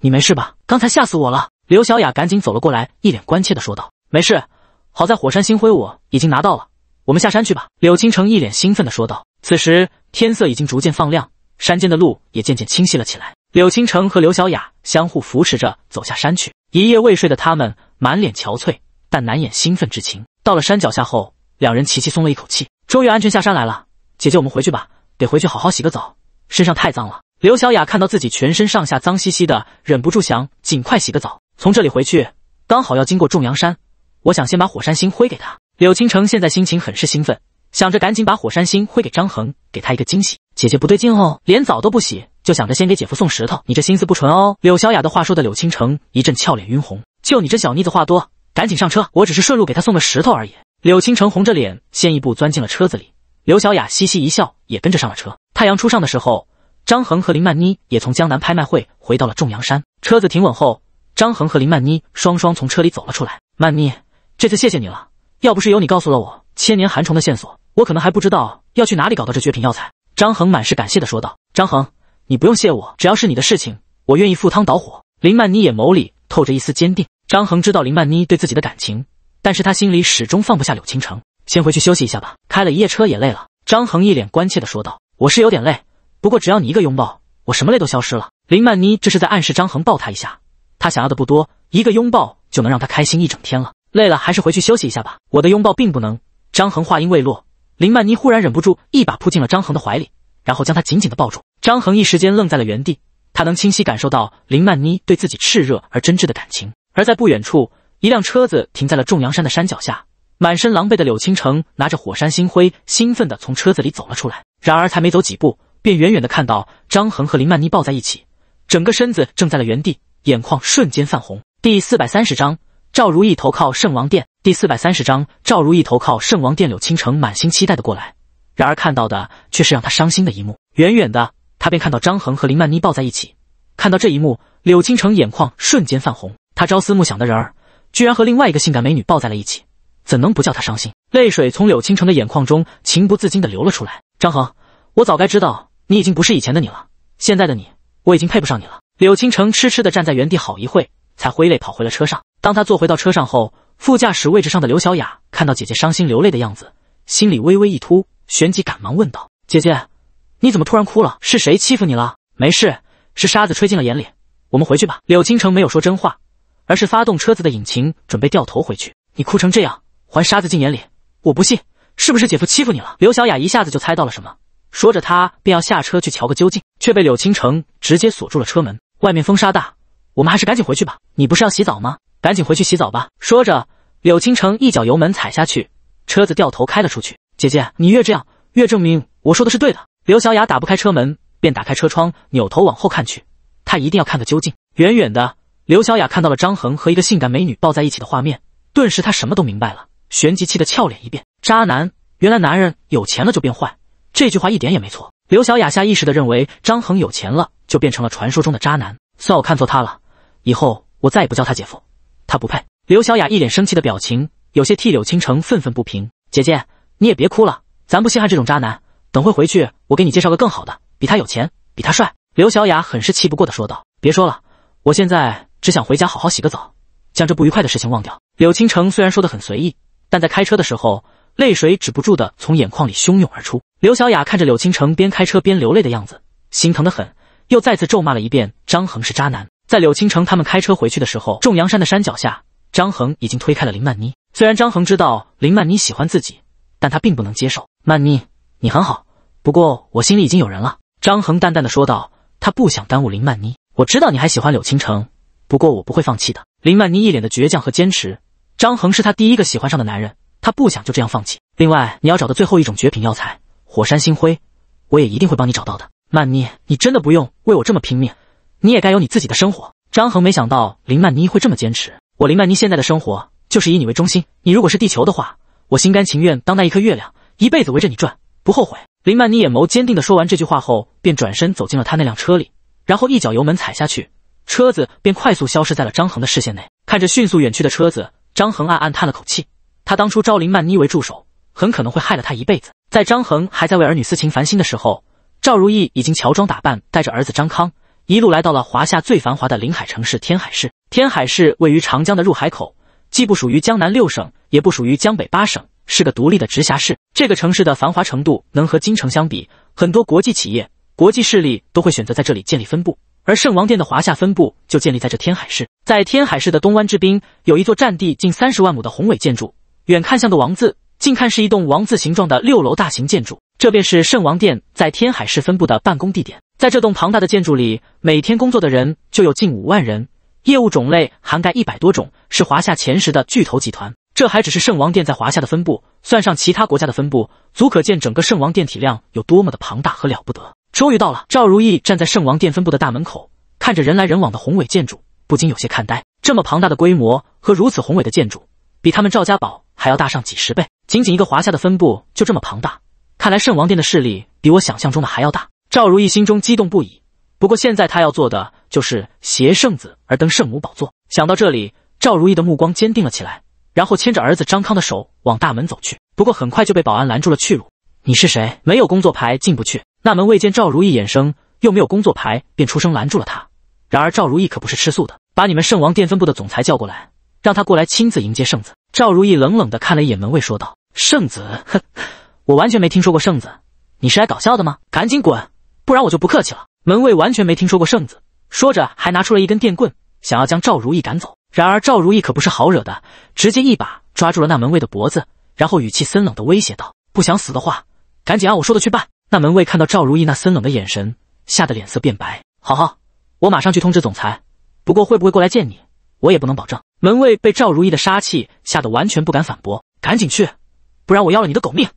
你没事吧？刚才吓死我了！”刘小雅赶紧走了过来，一脸关切的说道：“没事，好在火山星辉我已经拿到了。”我们下山去吧！柳青城一脸兴奋地说道。此时天色已经逐渐放亮，山间的路也渐渐清晰了起来。柳青城和刘小雅相互扶持着走下山去。一夜未睡的他们满脸憔悴，但难掩兴奋之情。到了山脚下后，两人齐齐松了一口气，终于安全下山来了。姐姐，我们回去吧，得回去好好洗个澡，身上太脏了。刘小雅看到自己全身上下脏兮兮的，忍不住想尽快洗个澡。从这里回去，刚好要经过重阳山，我想先把火山星挥给他。柳青城现在心情很是兴奋，想着赶紧把火山星挥给张恒，给他一个惊喜。姐姐不对劲哦，连澡都不洗，就想着先给姐夫送石头，你这心思不纯哦。柳小雅的话说的柳青城一阵俏脸晕红，就你这小妮子话多，赶紧上车，我只是顺路给他送个石头而已。柳青城红着脸先一步钻进了车子里，柳小雅嘻嘻一笑，也跟着上了车。太阳初上的时候，张恒和林曼妮也从江南拍卖会回到了重阳山。车子停稳后，张恒和林曼妮双双从车里走了出来。曼妮，这次谢谢你了。要不是有你告诉了我千年寒虫的线索，我可能还不知道要去哪里搞到这绝品药材。张恒满是感谢的说道：“张恒，你不用谢我，只要是你的事情，我愿意赴汤蹈火。”林曼妮眼眸里透着一丝坚定。张恒知道林曼妮对自己的感情，但是他心里始终放不下柳倾城。先回去休息一下吧，开了一夜车也累了。张恒一脸关切的说道：“我是有点累，不过只要你一个拥抱，我什么累都消失了。”林曼妮这是在暗示张恒抱她一下，她想要的不多，一个拥抱就能让她开心一整天了。累了，还是回去休息一下吧。我的拥抱并不能……张恒话音未落，林曼妮忽然忍不住一把扑进了张恒的怀里，然后将他紧紧的抱住。张恒一时间愣在了原地，他能清晰感受到林曼妮对自己炽热而真挚的感情。而在不远处，一辆车子停在了重阳山的山脚下，满身狼狈的柳青城拿着火山星辉，兴奋的从车子里走了出来。然而才没走几步，便远远的看到张恒和林曼妮抱在一起，整个身子正在了原地，眼眶瞬间泛红。第四百三十章。赵如意投靠圣王殿第四百三十章。赵如意投靠圣王殿，柳倾城满心期待的过来，然而看到的却是让他伤心的一幕。远远的，他便看到张恒和林曼妮抱在一起。看到这一幕，柳倾城眼眶瞬间泛红。他朝思暮想的人儿，居然和另外一个性感美女抱在了一起，怎能不叫他伤心？泪水从柳倾城的眼眶中情不自禁的流了出来。张恒，我早该知道你已经不是以前的你了。现在的你，我已经配不上你了。柳倾城痴痴的站在原地好一会，才挥泪跑回了车上。当他坐回到车上后，副驾驶位置上的刘小雅看到姐姐伤心流泪的样子，心里微微一突，旋即赶忙问道：“姐姐，你怎么突然哭了？是谁欺负你了？”“没事，是沙子吹进了眼里。”“我们回去吧。”柳青城没有说真话，而是发动车子的引擎，准备掉头回去。“你哭成这样，还沙子进眼里，我不信，是不是姐夫欺负你了？”刘小雅一下子就猜到了什么，说着她便要下车去瞧个究竟，却被柳青城直接锁住了车门。“外面风沙大，我们还是赶紧回去吧。”“你不是要洗澡吗？”赶紧回去洗澡吧！说着，柳倾城一脚油门踩下去，车子掉头开了出去。姐姐，你越这样，越证明我说的是对的。刘小雅打不开车门，便打开车窗，扭头往后看去。她一定要看个究竟。远远的，刘小雅看到了张恒和一个性感美女抱在一起的画面，顿时她什么都明白了。旋即气得俏脸一变，渣男！原来男人有钱了就变坏，这句话一点也没错。刘小雅下意识的认为张恒有钱了就变成了传说中的渣男，算我看错他了。以后我再也不叫他姐夫。他不配。刘小雅一脸生气的表情，有些替柳倾城愤愤不平。姐姐，你也别哭了，咱不稀罕这种渣男。等会回去，我给你介绍个更好的，比他有钱，比他帅。刘小雅很是气不过的说道：“别说了，我现在只想回家好好洗个澡，将这不愉快的事情忘掉。”柳倾城虽然说的很随意，但在开车的时候，泪水止不住的从眼眶里汹涌而出。刘小雅看着柳倾城边开车边流泪的样子，心疼的很，又再次咒骂了一遍：“张恒是渣男。”在柳青城他们开车回去的时候，众阳山的山脚下，张恒已经推开了林曼妮。虽然张恒知道林曼妮喜欢自己，但他并不能接受。曼妮，你很好，不过我心里已经有人了。张恒淡淡的说道，他不想耽误林曼妮。我知道你还喜欢柳青城，不过我不会放弃的。林曼妮一脸的倔强和坚持。张恒是他第一个喜欢上的男人，他不想就这样放弃。另外，你要找的最后一种绝品药材——火山星辉，我也一定会帮你找到的。曼妮，你真的不用为我这么拼命。你也该有你自己的生活。张恒没想到林曼妮会这么坚持。我林曼妮现在的生活就是以你为中心。你如果是地球的话，我心甘情愿当那一颗月亮，一辈子围着你转，不后悔。林曼妮眼眸坚定地说完这句话后，便转身走进了他那辆车里，然后一脚油门踩下去，车子便快速消失在了张恒的视线内。看着迅速远去的车子，张恒暗暗叹了口气。他当初招林曼妮为助手，很可能会害了她一辈子。在张恒还在为儿女私情烦心的时候，赵如意已经乔装打扮，带着儿子张康。一路来到了华夏最繁华的临海城市天海市。天海市位于长江的入海口，既不属于江南六省，也不属于江北八省，是个独立的直辖市。这个城市的繁华程度能和京城相比，很多国际企业、国际势力都会选择在这里建立分部。而圣王殿的华夏分部就建立在这天海市。在天海市的东湾之滨，有一座占地近三十万亩的宏伟建筑，远看像个王字，近看是一栋王字形状的六楼大型建筑。这便是圣王殿在天海市分布的办公地点。在这栋庞大的建筑里，每天工作的人就有近五万人，业务种类涵盖一百多种，是华夏前十的巨头集团。这还只是圣王殿在华夏的分布，算上其他国家的分布，足可见整个圣王殿体量有多么的庞大和了不得。终于到了，赵如意站在圣王殿分布的大门口，看着人来人往的宏伟建筑，不禁有些看呆。这么庞大的规模和如此宏伟的建筑，比他们赵家堡还要大上几十倍。仅仅一个华夏的分布就这么庞大。看来圣王殿的势力比我想象中的还要大。赵如意心中激动不已，不过现在他要做的就是携圣子而登圣母宝座。想到这里，赵如意的目光坚定了起来，然后牵着儿子张康的手往大门走去。不过很快就被保安拦住了去路：“你是谁？没有工作牌进不去。”那门卫见赵如意眼生，又没有工作牌，便出声拦住了他。然而赵如意可不是吃素的，把你们圣王殿分部的总裁叫过来，让他过来亲自迎接圣子。赵如意冷冷的看了一眼门卫，说道：“圣子，哼。”我完全没听说过圣子，你是来搞笑的吗？赶紧滚，不然我就不客气了。门卫完全没听说过圣子，说着还拿出了一根电棍，想要将赵如意赶走。然而赵如意可不是好惹的，直接一把抓住了那门卫的脖子，然后语气森冷的威胁道：“不想死的话，赶紧按我说的去办。”那门卫看到赵如意那森冷的眼神，吓得脸色变白。好好，我马上去通知总裁。不过会不会过来见你，我也不能保证。门卫被赵如意的杀气吓得完全不敢反驳，赶紧去，不然我要了你的狗命。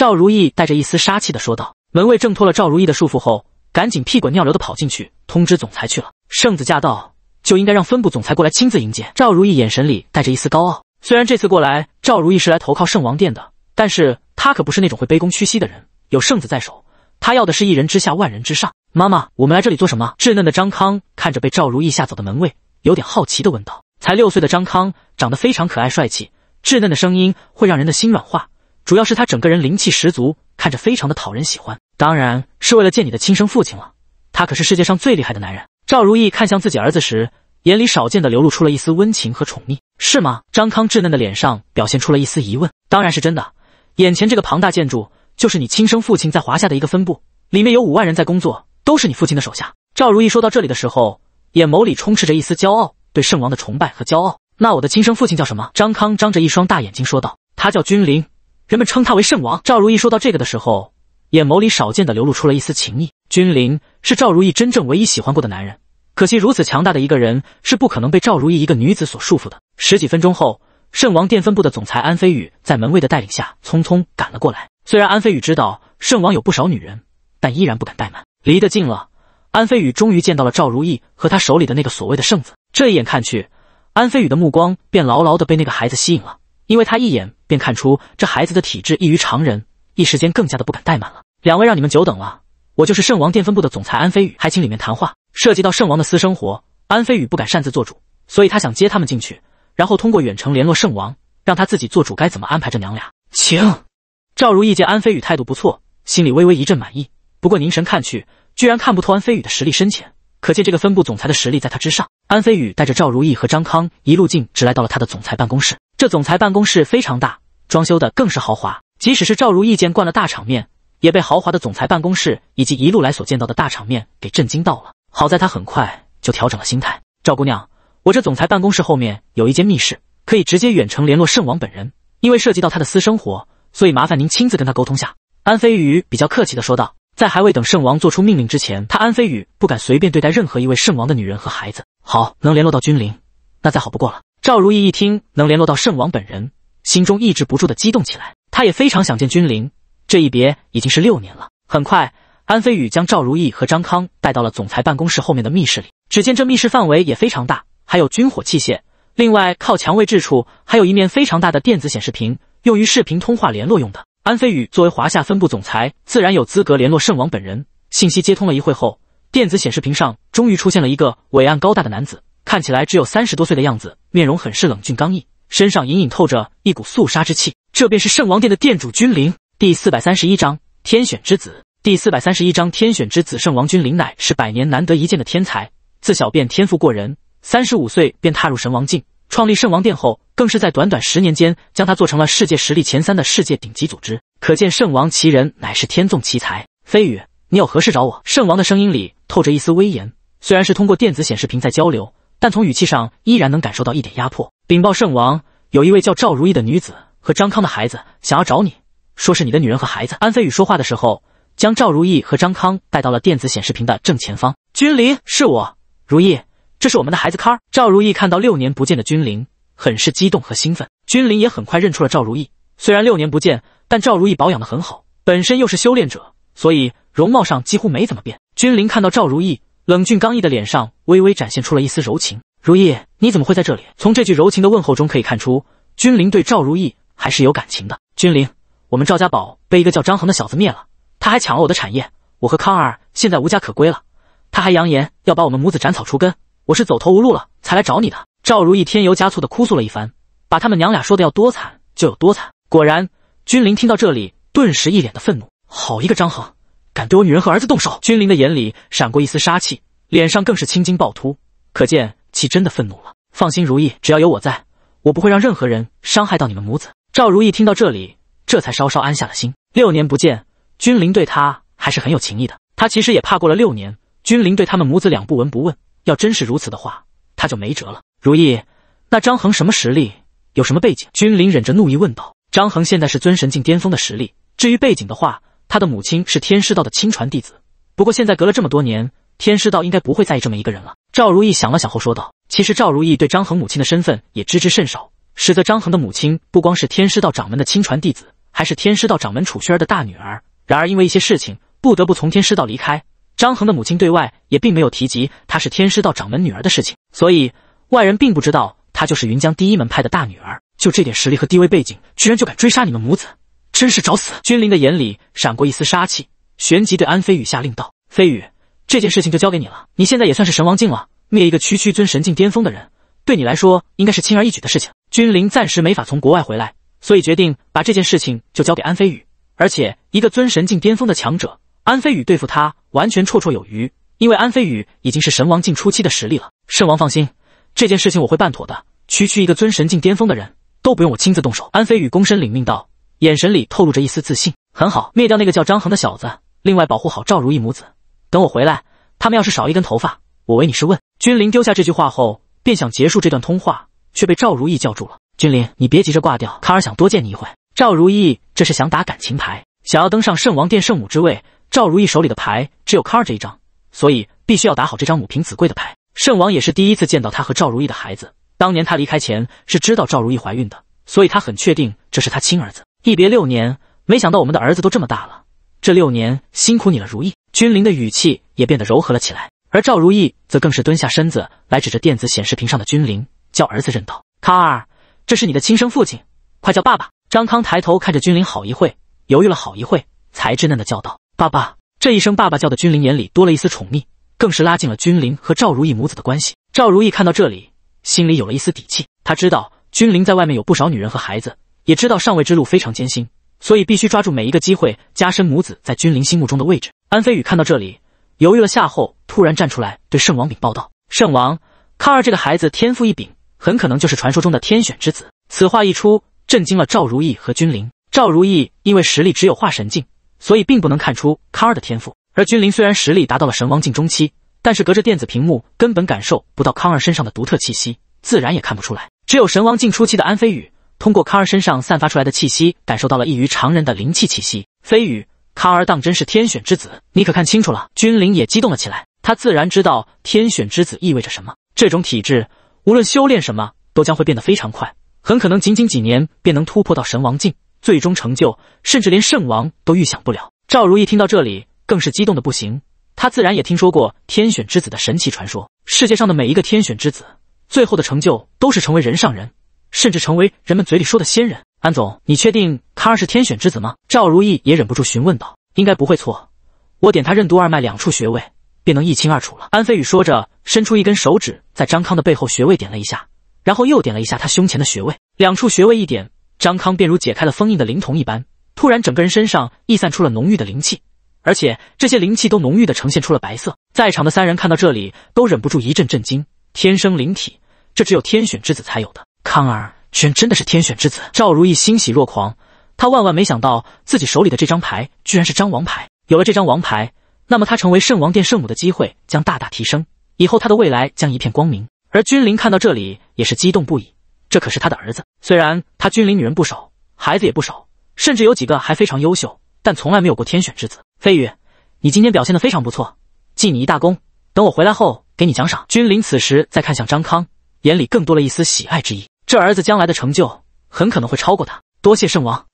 赵如意带着一丝杀气的说道：“门卫挣脱了赵如意的束缚后，赶紧屁滚尿流的跑进去通知总裁去了。圣子驾到，就应该让分部总裁过来亲自迎接。”赵如意眼神里带着一丝高傲，虽然这次过来赵如意是来投靠圣王殿的，但是他可不是那种会卑躬屈膝的人。有圣子在手，他要的是一人之下，万人之上。妈妈，我们来这里做什么？”稚嫩的张康看着被赵如意吓走的门卫，有点好奇的问道。才六岁的张康长得非常可爱帅气，稚嫩的声音会让人的心软化。主要是他整个人灵气十足，看着非常的讨人喜欢。当然是为了见你的亲生父亲了，他可是世界上最厉害的男人。赵如意看向自己儿子时，眼里少见的流露出了一丝温情和宠溺，是吗？张康稚嫩的脸上表现出了一丝疑问。当然是真的，眼前这个庞大建筑就是你亲生父亲在华夏的一个分部，里面有五万人在工作，都是你父亲的手下。赵如意说到这里的时候，眼眸里充斥着一丝骄傲，对圣王的崇拜和骄傲。那我的亲生父亲叫什么？张康张着一双大眼睛说道：“他叫君临。”人们称他为圣王。赵如意说到这个的时候，眼眸里少见的流露出了一丝情意。君临是赵如意真正唯一喜欢过的男人，可惜如此强大的一个人，是不可能被赵如意一个女子所束缚的。十几分钟后，圣王殿分部的总裁安飞宇在门卫的带领下匆匆赶了过来。虽然安飞宇知道圣王有不少女人，但依然不敢怠慢。离得近了，安飞宇终于见到了赵如意和他手里的那个所谓的圣子。这一眼看去，安飞宇的目光便牢牢的被那个孩子吸引了。因为他一眼便看出这孩子的体质异于常人，一时间更加的不敢怠慢了。两位让你们久等了，我就是圣王殿分部的总裁安飞宇，还请里面谈话。涉及到圣王的私生活，安飞宇不敢擅自做主，所以他想接他们进去，然后通过远程联络圣王，让他自己做主该怎么安排这娘俩。请。赵如意见安飞宇态度不错，心里微微一阵满意。不过凝神看去，居然看不透安飞宇的实力深浅，可见这个分部总裁的实力在他之上。安飞宇带着赵如意和张康一路径直来到了他的总裁办公室。这总裁办公室非常大，装修的更是豪华。即使是赵如意见惯了大场面，也被豪华的总裁办公室以及一路来所见到的大场面给震惊到了。好在她很快就调整了心态。赵姑娘，我这总裁办公室后面有一间密室，可以直接远程联络圣王本人。因为涉及到他的私生活，所以麻烦您亲自跟他沟通下。安飞宇比较客气的说道。在还未等圣王做出命令之前，他安飞宇不敢随便对待任何一位圣王的女人和孩子。好，能联络到君临，那再好不过了。赵如意一听能联络到圣王本人，心中抑制不住的激动起来。他也非常想见君临，这一别已经是六年了。很快，安飞宇将赵如意和张康带到了总裁办公室后面的密室里。只见这密室范围也非常大，还有军火器械。另外，靠墙位置处还有一面非常大的电子显示屏，用于视频通话联络用的。安飞宇作为华夏分部总裁，自然有资格联络圣王本人。信息接通了一会后，电子显示屏上终于出现了一个伟岸高大的男子，看起来只有三十多岁的样子。面容很是冷峻刚毅，身上隐隐透着一股肃杀之气。这便是圣王殿的殿主君灵。第四百三十一章天选之子。第四百三十一章天选之子。圣王君灵乃是百年难得一见的天才，自小便天赋过人，三十五岁便踏入神王境，创立圣王殿后，更是在短短十年间将他做成了世界实力前三的世界顶级组织，可见圣王其人乃是天纵奇才。飞宇，你有何事找我？圣王的声音里透着一丝威严，虽然是通过电子显示屏在交流。但从语气上依然能感受到一点压迫。禀报圣王，有一位叫赵如意的女子和张康的孩子想要找你，说是你的女人和孩子。安飞宇说话的时候，将赵如意和张康带到了电子显示屏的正前方。君临，是我，如意，这是我们的孩子康儿。赵如意看到六年不见的君临，很是激动和兴奋。君临也很快认出了赵如意，虽然六年不见，但赵如意保养的很好，本身又是修炼者，所以容貌上几乎没怎么变。君临看到赵如意。冷峻刚毅的脸上微微展现出了一丝柔情。如意，你怎么会在这里？从这句柔情的问候中可以看出，君临对赵如意还是有感情的。君临，我们赵家堡被一个叫张恒的小子灭了，他还抢了我的产业，我和康儿现在无家可归了，他还扬言要把我们母子斩草除根，我是走投无路了才来找你的。赵如意添油加醋的哭诉了一番，把他们娘俩说的要多惨就有多惨。果然，君临听到这里，顿时一脸的愤怒。好一个张恒！敢对我女人和儿子动手！君临的眼里闪过一丝杀气，脸上更是青筋暴突，可见其真的愤怒了。放心，如意，只要有我在，我不会让任何人伤害到你们母子。赵如意听到这里，这才稍稍安下了心。六年不见，君临对他还是很有情意的。他其实也怕，过了六年，君临对他们母子俩不闻不问。要真是如此的话，他就没辙了。如意，那张恒什么实力？有什么背景？君临忍着怒意问道。张恒现在是尊神境巅峰的实力，至于背景的话。他的母亲是天师道的亲传弟子，不过现在隔了这么多年，天师道应该不会在意这么一个人了。赵如意想了想后说道：“其实赵如意对张恒母亲的身份也知之甚少。实则张恒的母亲不光是天师道掌门的亲传弟子，还是天师道掌门楚轩儿的大女儿。然而因为一些事情，不得不从天师道离开。张恒的母亲对外也并没有提及她是天师道掌门女儿的事情，所以外人并不知道她就是云江第一门派的大女儿。就这点实力和地位背景，居然就敢追杀你们母子？”真是找死！君临的眼里闪过一丝杀气，旋即对安飞宇下令道：“飞宇，这件事情就交给你了。你现在也算是神王境了，灭一个区区尊神境巅峰的人，对你来说应该是轻而易举的事情。”君临暂时没法从国外回来，所以决定把这件事情就交给安飞宇。而且，一个尊神境巅峰的强者，安飞宇对付他完全绰绰有余，因为安飞宇已经是神王境初期的实力了。圣王放心，这件事情我会办妥的。区区一个尊神境巅峰的人，都不用我亲自动手。安飞宇躬身领命道。眼神里透露着一丝自信，很好，灭掉那个叫张恒的小子，另外保护好赵如意母子。等我回来，他们要是少一根头发，我唯你是问。君临丢下这句话后，便想结束这段通话，却被赵如意叫住了。君临，你别急着挂掉，卡尔想多见你一会。赵如意这是想打感情牌，想要登上圣王殿圣母之位。赵如意手里的牌只有卡尔这一张，所以必须要打好这张母凭子贵的牌。圣王也是第一次见到他和赵如意的孩子，当年他离开前是知道赵如意怀孕的，所以他很确定这是他亲儿子。一别六年，没想到我们的儿子都这么大了。这六年辛苦你了，如意。君临的语气也变得柔和了起来，而赵如意则更是蹲下身子来指着电子显示屏上的君临，叫儿子认道：“康儿，这是你的亲生父亲，快叫爸爸。”张康抬头看着君临，好一会，犹豫了好一会，才稚嫩的叫道：“爸爸。”这一声“爸爸”叫的君临眼里多了一丝宠溺，更是拉近了君临和赵如意母子的关系。赵如意看到这里，心里有了一丝底气。他知道君临在外面有不少女人和孩子。也知道上位之路非常艰辛，所以必须抓住每一个机会加深母子在君灵心目中的位置。安飞宇看到这里，犹豫了下后，突然站出来对圣王禀报道：“圣王，康二这个孩子天赋异禀，很可能就是传说中的天选之子。”此话一出，震惊了赵如意和君灵。赵如意因为实力只有化神境，所以并不能看出康二的天赋；而君灵虽然实力达到了神王境中期，但是隔着电子屏幕，根本感受不到康二身上的独特气息，自然也看不出来。只有神王境初期的安飞宇。通过卡尔身上散发出来的气息，感受到了异于常人的灵气气息。飞羽，卡尔当真是天选之子，你可看清楚了。君临也激动了起来，他自然知道天选之子意味着什么。这种体质，无论修炼什么，都将会变得非常快，很可能仅仅几年便能突破到神王境，最终成就，甚至连圣王都预想不了。赵如意听到这里，更是激动的不行。他自然也听说过天选之子的神奇传说，世界上的每一个天选之子，最后的成就都是成为人上人。甚至成为人们嘴里说的仙人。安总，你确定康儿是天选之子吗？赵如意也忍不住询问道：“应该不会错，我点他任督二脉两处穴位，便能一清二楚了。”安飞宇说着，伸出一根手指，在张康的背后穴位点了一下，然后又点了一下他胸前的穴位。两处穴位一点，张康便如解开了封印的灵童一般，突然整个人身上溢散出了浓郁的灵气，而且这些灵气都浓郁的呈现出了白色。在场的三人看到这里，都忍不住一阵震惊：天生灵体，这只有天选之子才有的。康儿居然真的是天选之子！赵如意欣喜若狂，他万万没想到自己手里的这张牌居然是张王牌。有了这张王牌，那么他成为圣王殿圣母的机会将大大提升，以后他的未来将一片光明。而君临看到这里也是激动不已，这可是他的儿子。虽然他君临女人不少，孩子也不少，甚至有几个还非常优秀，但从来没有过天选之子。飞宇，你今天表现的非常不错，记你一大功，等我回来后给你奖赏。君临此时再看向张康，眼里更多了一丝喜爱之意。这儿子将来的成就很可能会超过他。多谢圣王，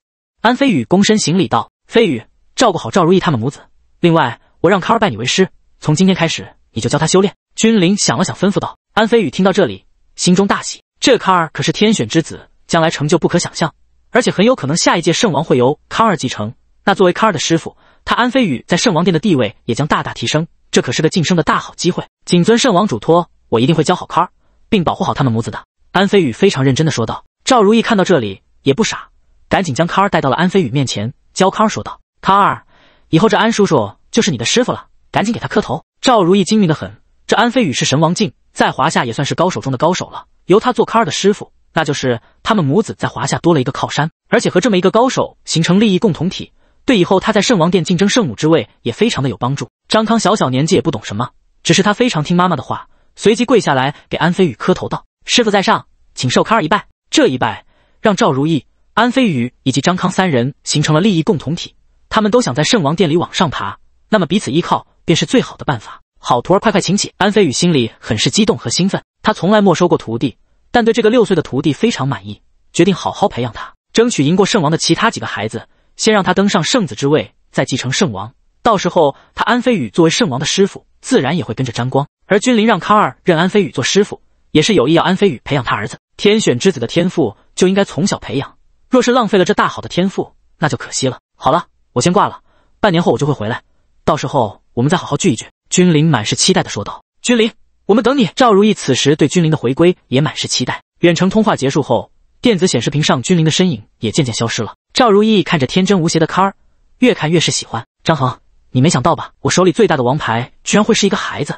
安飞宇躬身行礼道：“飞宇，照顾好赵如意他们母子。另外，我让卡尔拜你为师，从今天开始你就教他修炼。”君临想了想，吩咐道：“安飞宇，听到这里，心中大喜。这卡尔可是天选之子，将来成就不可想象。而且很有可能下一届圣王会由卡尔继承。那作为卡尔的师傅，他安飞宇在圣王殿的地位也将大大提升。这可是个晋升的大好机会。谨遵圣王嘱托，我一定会教好康儿，并保护好他们母子的。”安飞宇非常认真的说道。赵如意看到这里也不傻，赶紧将康儿带到了安飞宇面前，教康儿说道：“康儿，以后这安叔叔就是你的师傅了，赶紧给他磕头。”赵如意精明的很，这安飞宇是神王境，在华夏也算是高手中的高手了。由他做康儿的师傅，那就是他们母子在华夏多了一个靠山，而且和这么一个高手形成利益共同体，对以后他在圣王殿竞争圣母之位也非常的有帮助。张康小小年纪也不懂什么，只是他非常听妈妈的话，随即跪下来给安飞宇磕头道。师傅在上，请受康儿一拜。这一拜让赵如意、安飞宇以及张康三人形成了利益共同体。他们都想在圣王殿里往上爬，那么彼此依靠便是最好的办法。好徒儿，快快请起！安飞宇心里很是激动和兴奋。他从来没收过徒弟，但对这个六岁的徒弟非常满意，决定好好培养他，争取赢过圣王的其他几个孩子，先让他登上圣子之位，再继承圣王。到时候，他安飞宇作为圣王的师傅，自然也会跟着沾光。而君临让康二认安飞宇做师傅。也是有意要安飞宇培养他儿子，天选之子的天赋就应该从小培养，若是浪费了这大好的天赋，那就可惜了。好了，我先挂了，半年后我就会回来，到时候我们再好好聚一聚。君临满是期待的说道：“君临，我们等你。”赵如意此时对君临的回归也满是期待。远程通话结束后，电子显示屏上君临的身影也渐渐消失了。赵如意看着天真无邪的康儿，越看越是喜欢。张恒，你没想到吧？我手里最大的王牌居然会是一个孩子。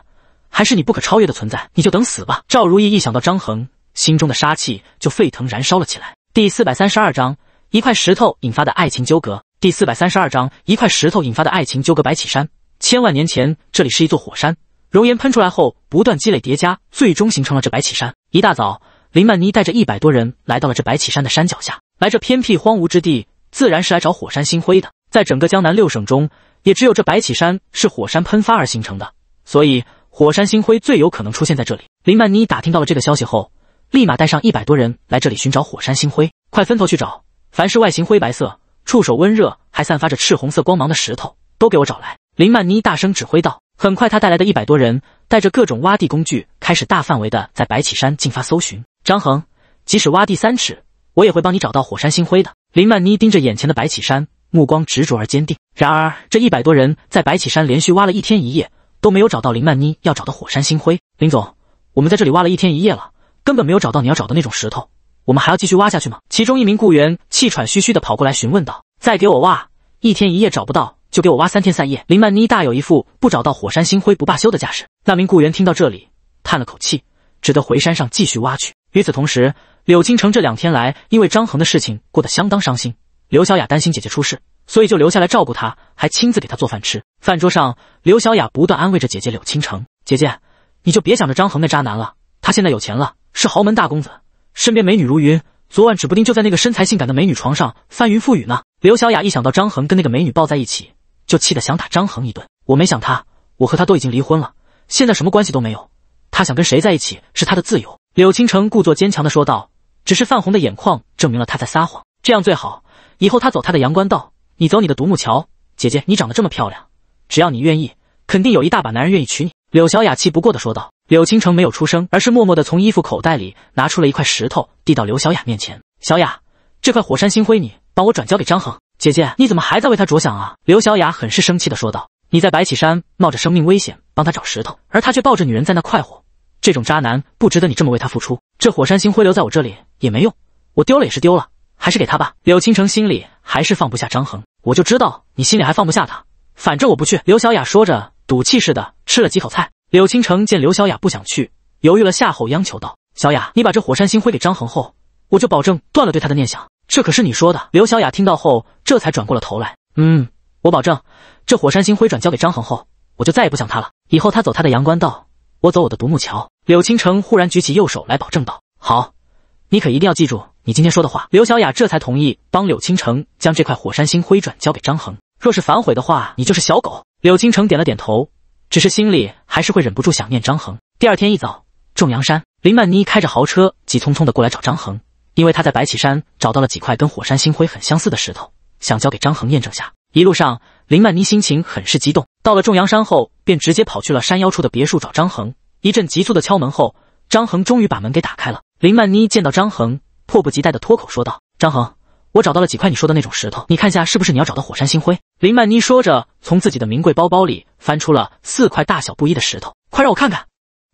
还是你不可超越的存在，你就等死吧！赵如意一想到张恒，心中的杀气就沸腾燃烧了起来。第四百三十二章：一块石头引发的爱情纠葛。第四百三十二章：一块石头引发的爱情纠葛。白起山，千万年前这里是一座火山，熔岩喷出来后不断积累叠加，最终形成了这白起山。一大早，林曼妮带着一百多人来到了这白起山的山脚下。来这偏僻荒芜之地，自然是来找火山星辉的。在整个江南六省中，也只有这白起山是火山喷发而形成的，所以。火山星辉最有可能出现在这里。林曼妮打听到了这个消息后，立马带上一百多人来这里寻找火山星辉。快分头去找，凡是外形灰白色、触手温热、还散发着赤红色光芒的石头，都给我找来！林曼妮大声指挥道。很快，她带来的一百多人带着各种挖地工具，开始大范围的在白起山进发搜寻。张恒，即使挖地三尺，我也会帮你找到火山星辉的。林曼妮盯着眼前的白起山，目光执着而坚定。然而，这一百多人在白起山连续挖了一天一夜。都没有找到林曼妮要找的火山星辉。林总，我们在这里挖了一天一夜了，根本没有找到你要找的那种石头。我们还要继续挖下去吗？其中一名雇员气喘吁吁地跑过来询问道：“再给我挖一天一夜找不到，就给我挖三天三夜。”林曼妮大有一副不找到火山星辉不罢休的架势。那名雇员听到这里，叹了口气，只得回山上继续挖去。与此同时，柳青城这两天来，因为张恒的事情，过得相当伤心。刘小雅担心姐姐出事。所以就留下来照顾她，还亲自给她做饭吃。饭桌上，刘小雅不断安慰着姐姐柳倾城：“姐姐，你就别想着张恒那渣男了。他现在有钱了，是豪门大公子，身边美女如云。昨晚指不定就在那个身材性感的美女床上翻云覆雨呢。”刘小雅一想到张恒跟那个美女抱在一起，就气得想打张恒一顿。我没想他，我和他都已经离婚了，现在什么关系都没有。他想跟谁在一起是他的自由。”柳倾城故作坚强地说道，只是泛红的眼眶证明了他在撒谎。这样最好，以后他走他的阳关道。你走你的独木桥，姐姐，你长得这么漂亮，只要你愿意，肯定有一大把男人愿意娶你。柳小雅气不过的说道。柳倾城没有出声，而是默默的从衣服口袋里拿出了一块石头，递到柳小雅面前。小雅，这块火山星辉，你帮我转交给张恒。姐姐，你怎么还在为他着想啊？柳小雅很是生气的说道。你在白起山冒着生命危险帮他找石头，而他却抱着女人在那快活，这种渣男不值得你这么为他付出。这火山星辉留在我这里也没用，我丢了也是丢了，还是给他吧。柳倾城心里。还是放不下张恒，我就知道你心里还放不下他。反正我不去。刘小雅说着，赌气似的吃了几口菜。柳倾城见刘小雅不想去，犹豫了下后，央求道：“小雅，你把这火山星挥给张恒后，我就保证断了对他的念想。这可是你说的。”刘小雅听到后，这才转过了头来。嗯，我保证，这火山星挥转交给张恒后，我就再也不想他了。以后他走他的阳关道，我走我的独木桥。柳倾城忽然举起右手来保证道：“好，你可一定要记住。”你今天说的话，刘小雅这才同意帮柳青城将这块火山星辉转交给张恒。若是反悔的话，你就是小狗。柳青城点了点头，只是心里还是会忍不住想念张恒。第二天一早，重阳山，林曼妮开着豪车急匆匆的过来找张恒，因为他在白起山找到了几块跟火山星辉很相似的石头，想交给张恒验证下。一路上，林曼妮心情很是激动。到了重阳山后，便直接跑去了山腰处的别墅找张恒。一阵急促的敲门后，张恒终于把门给打开了。林曼妮见到张恒。迫不及待的脱口说道：“张恒，我找到了几块你说的那种石头，你看下是不是你要找的火山星辉？”林曼妮说着，从自己的名贵包包里翻出了四块大小不一的石头，快让我看看！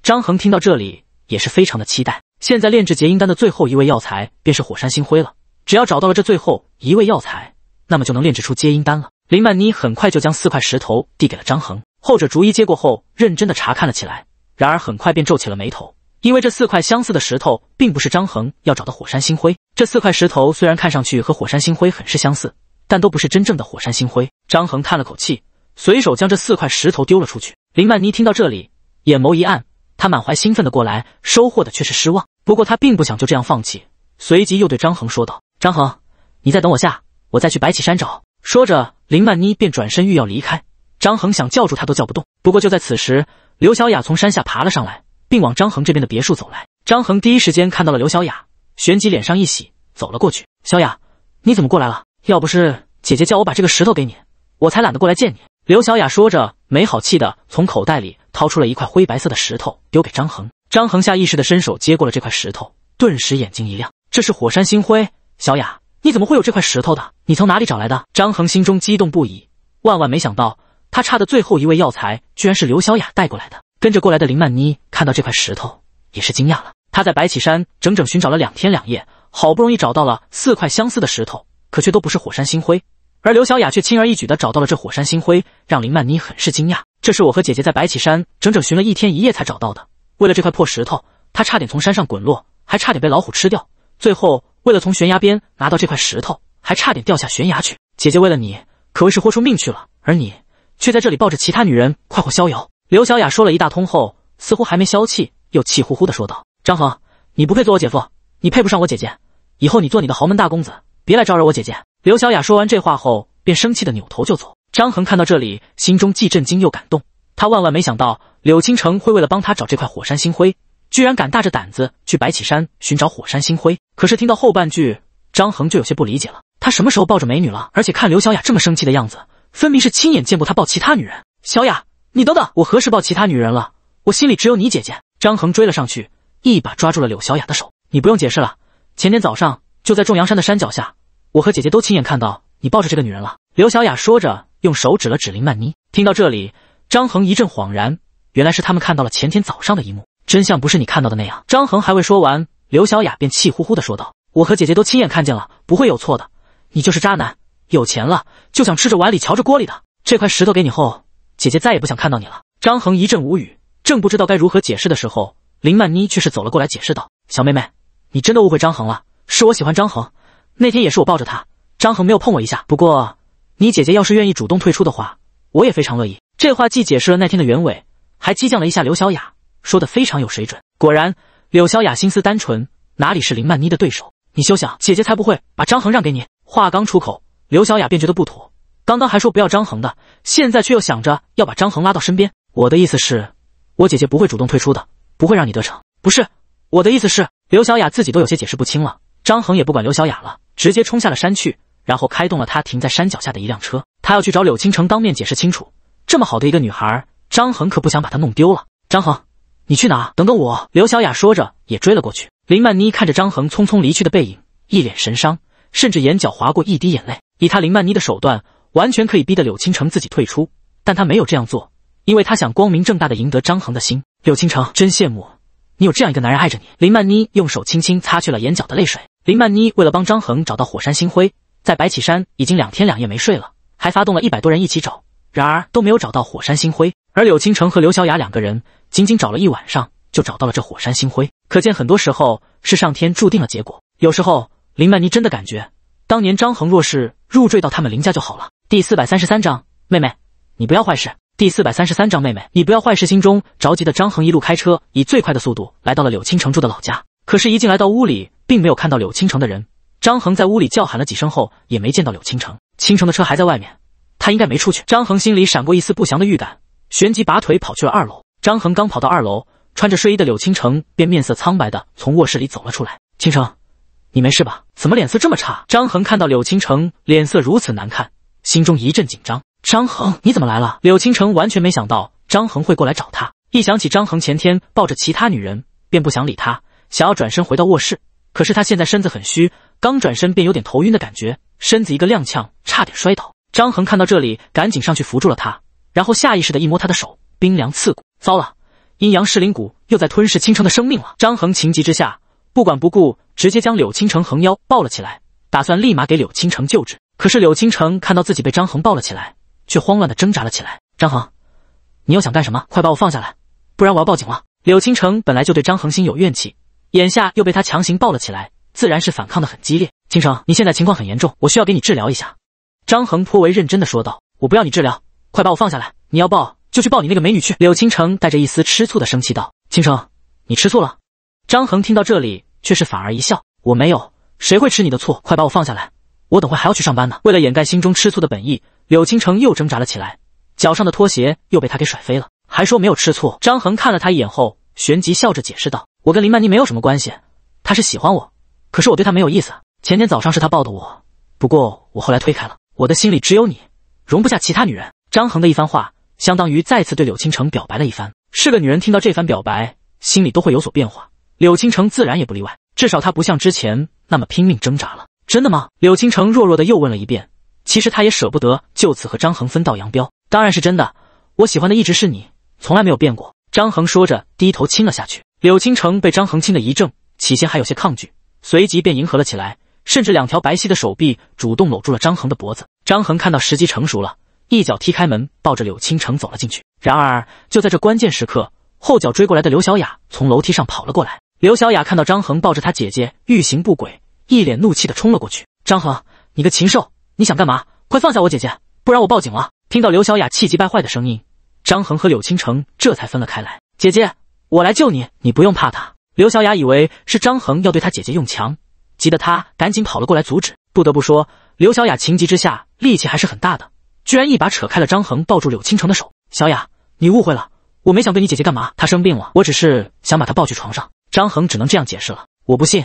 张恒听到这里也是非常的期待，现在炼制结阴丹的最后一位药材便是火山星辉了，只要找到了这最后一位药材，那么就能炼制出结阴丹了。林曼妮很快就将四块石头递给了张恒，后者逐一接过后，认真的查看了起来，然而很快便皱起了眉头。因为这四块相似的石头并不是张恒要找的火山星辉。这四块石头虽然看上去和火山星辉很是相似，但都不是真正的火山星辉。张恒叹了口气，随手将这四块石头丢了出去。林曼妮听到这里，眼眸一暗，她满怀兴奋地过来，收获的却是失望。不过她并不想就这样放弃，随即又对张恒说道：“张恒，你再等我下，我再去白起山找。”说着，林曼妮便转身欲要离开，张恒想叫住她都叫不动。不过就在此时，刘小雅从山下爬了上来。并往张恒这边的别墅走来。张恒第一时间看到了刘小雅，旋即脸上一喜，走了过去。小雅，你怎么过来了？要不是姐姐叫我把这个石头给你，我才懒得过来见你。刘小雅说着，没好气的从口袋里掏出了一块灰白色的石头，丢给张恒。张恒下意识的伸手接过了这块石头，顿时眼睛一亮。这是火山星辉。小雅，你怎么会有这块石头的？你从哪里找来的？张恒心中激动不已，万万没想到他差的最后一位药材居然是刘小雅带过来的。跟着过来的林曼妮看到这块石头也是惊讶了。她在白起山整整寻找了两天两夜，好不容易找到了四块相似的石头，可却都不是火山星辉。而刘小雅却轻而易举地找到了这火山星辉，让林曼妮很是惊讶。这是我和姐姐在白起山整整寻了一天一夜才找到的。为了这块破石头，她差点从山上滚落，还差点被老虎吃掉。最后为了从悬崖边拿到这块石头，还差点掉下悬崖去。姐姐为了你可谓是豁出命去了，而你却在这里抱着其他女人快活逍遥。刘小雅说了一大通后，似乎还没消气，又气呼呼地说道：“张恒，你不配做我姐夫，你配不上我姐姐。以后你做你的豪门大公子，别来招惹我姐姐。”刘小雅说完这话后，便生气地扭头就走。张恒看到这里，心中既震惊又感动。他万万没想到，柳青城会为了帮他找这块火山星辉，居然敢大着胆子去白起山寻找火山星辉。可是听到后半句，张恒就有些不理解了：他什么时候抱着美女了？而且看刘小雅这么生气的样子，分明是亲眼见过他抱其他女人。小雅。你等等，我何时抱其他女人了？我心里只有你姐姐。张恒追了上去，一把抓住了柳小雅的手。你不用解释了，前天早上就在重阳山的山脚下，我和姐姐都亲眼看到你抱着这个女人了。柳小雅说着，用手指了指林曼妮。听到这里，张恒一阵恍然，原来是他们看到了前天早上的一幕。真相不是你看到的那样。张恒还未说完，柳小雅便气呼呼地说道：“我和姐姐都亲眼看见了，不会有错的。你就是渣男，有钱了就想吃着碗里瞧着锅里的。这块石头给你后。”姐姐再也不想看到你了。张恒一阵无语，正不知道该如何解释的时候，林曼妮却是走了过来，解释道：“小妹妹，你真的误会张恒了，是我喜欢张恒。那天也是我抱着他，张恒没有碰我一下。不过，你姐姐要是愿意主动退出的话，我也非常乐意。”这话既解释了那天的原委，还激将了一下刘小雅，说的非常有水准。果然，柳小雅心思单纯，哪里是林曼妮的对手？你休想，姐姐才不会把张恒让给你。话刚出口，刘小雅便觉得不妥。刚刚还说不要张恒的，现在却又想着要把张恒拉到身边。我的意思是，我姐姐不会主动退出的，不会让你得逞。不是，我的意思是……刘小雅自己都有些解释不清了。张恒也不管刘小雅了，直接冲下了山去，然后开动了他停在山脚下的一辆车，他要去找柳倾城当面解释清楚。这么好的一个女孩，张恒可不想把她弄丢了。张恒，你去哪？等等我！刘小雅说着也追了过去。林曼妮看着张恒匆匆离去的背影，一脸神伤，甚至眼角划过一滴眼泪。以她林曼妮的手段。完全可以逼得柳倾城自己退出，但他没有这样做，因为他想光明正大的赢得张恒的心。柳倾城真羡慕你有这样一个男人爱着你。林曼妮用手轻轻擦去了眼角的泪水。林曼妮为了帮张恒找到火山星辉，在白起山已经两天两夜没睡了，还发动了一百多人一起找，然而都没有找到火山星辉。而柳倾城和刘小雅两个人仅仅找了一晚上就找到了这火山星辉，可见很多时候是上天注定了结果。有时候林曼妮真的感觉，当年张恒若是入赘到他们林家就好了。第四百三十三章，妹妹，你不要坏事。第四百三十三章，妹妹，你不要坏事。心中着急的张恒一路开车，以最快的速度来到了柳青城住的老家。可是，一进来到屋里，并没有看到柳青城的人。张恒在屋里叫喊了几声后，也没见到柳青城。青城的车还在外面，他应该没出去。张恒心里闪过一丝不祥的预感，旋即拔腿跑去了二楼。张恒刚跑到二楼，穿着睡衣的柳青城便面色苍白的从卧室里走了出来。青城，你没事吧？怎么脸色这么差？张恒看到柳青城脸色如此难看。心中一阵紧张，张恒，你怎么来了？柳倾城完全没想到张恒会过来找他，一想起张恒前天抱着其他女人，便不想理他，想要转身回到卧室。可是他现在身子很虚，刚转身便有点头晕的感觉，身子一个踉跄，差点摔倒。张恒看到这里，赶紧上去扶住了他，然后下意识的一摸他的手，冰凉刺骨，糟了，阴阳噬灵骨又在吞噬倾城的生命了。张恒情急之下，不管不顾，直接将柳倾城横腰抱了起来，打算立马给柳倾城救治。可是柳倾城看到自己被张恒抱了起来，却慌乱的挣扎了起来。张恒，你又想干什么？快把我放下来，不然我要报警了！柳倾城本来就对张恒心有怨气，眼下又被他强行抱了起来，自然是反抗的很激烈。倾城，你现在情况很严重，我需要给你治疗一下。张恒颇为认真的说道。我不要你治疗，快把我放下来！你要抱就去抱你那个美女去！柳倾城带着一丝吃醋的生气道。倾城，你吃醋了？张恒听到这里却是反而一笑，我没有，谁会吃你的醋？快把我放下来！我等会还要去上班呢。为了掩盖心中吃醋的本意，柳倾城又挣扎了起来，脚上的拖鞋又被他给甩飞了，还说没有吃醋。张恒看了他一眼后，旋即笑着解释道：“我跟林曼妮没有什么关系，她是喜欢我，可是我对她没有意思。前天早上是她抱的我，不过我后来推开了。我的心里只有你，容不下其他女人。”张恒的一番话，相当于再次对柳倾城表白了一番。是个女人听到这番表白，心里都会有所变化，柳倾城自然也不例外。至少她不像之前那么拼命挣扎了。真的吗？柳倾城弱弱的又问了一遍。其实他也舍不得就此和张恒分道扬镳。当然是真的，我喜欢的一直是你，从来没有变过。张恒说着，低头亲了下去。柳倾城被张恒亲的一怔，起先还有些抗拒，随即便迎合了起来，甚至两条白皙的手臂主动搂住了张恒的脖子。张恒看到时机成熟了，一脚踢开门，抱着柳倾城走了进去。然而就在这关键时刻，后脚追过来的刘小雅从楼梯上跑了过来。刘小雅看到张恒抱着她姐姐欲行不轨。一脸怒气地冲了过去。张恒，你个禽兽，你想干嘛？快放下我姐姐，不然我报警了！听到刘小雅气急败坏的声音，张恒和柳倾城这才分了开来。姐姐，我来救你，你不用怕他。刘小雅以为是张恒要对他姐姐用强，急得他赶紧跑了过来阻止。不得不说，刘小雅情急之下力气还是很大的，居然一把扯开了张恒抱住柳倾城的手。小雅，你误会了，我没想对你姐姐干嘛。她生病了，我只是想把她抱去床上。张恒只能这样解释了。我不信。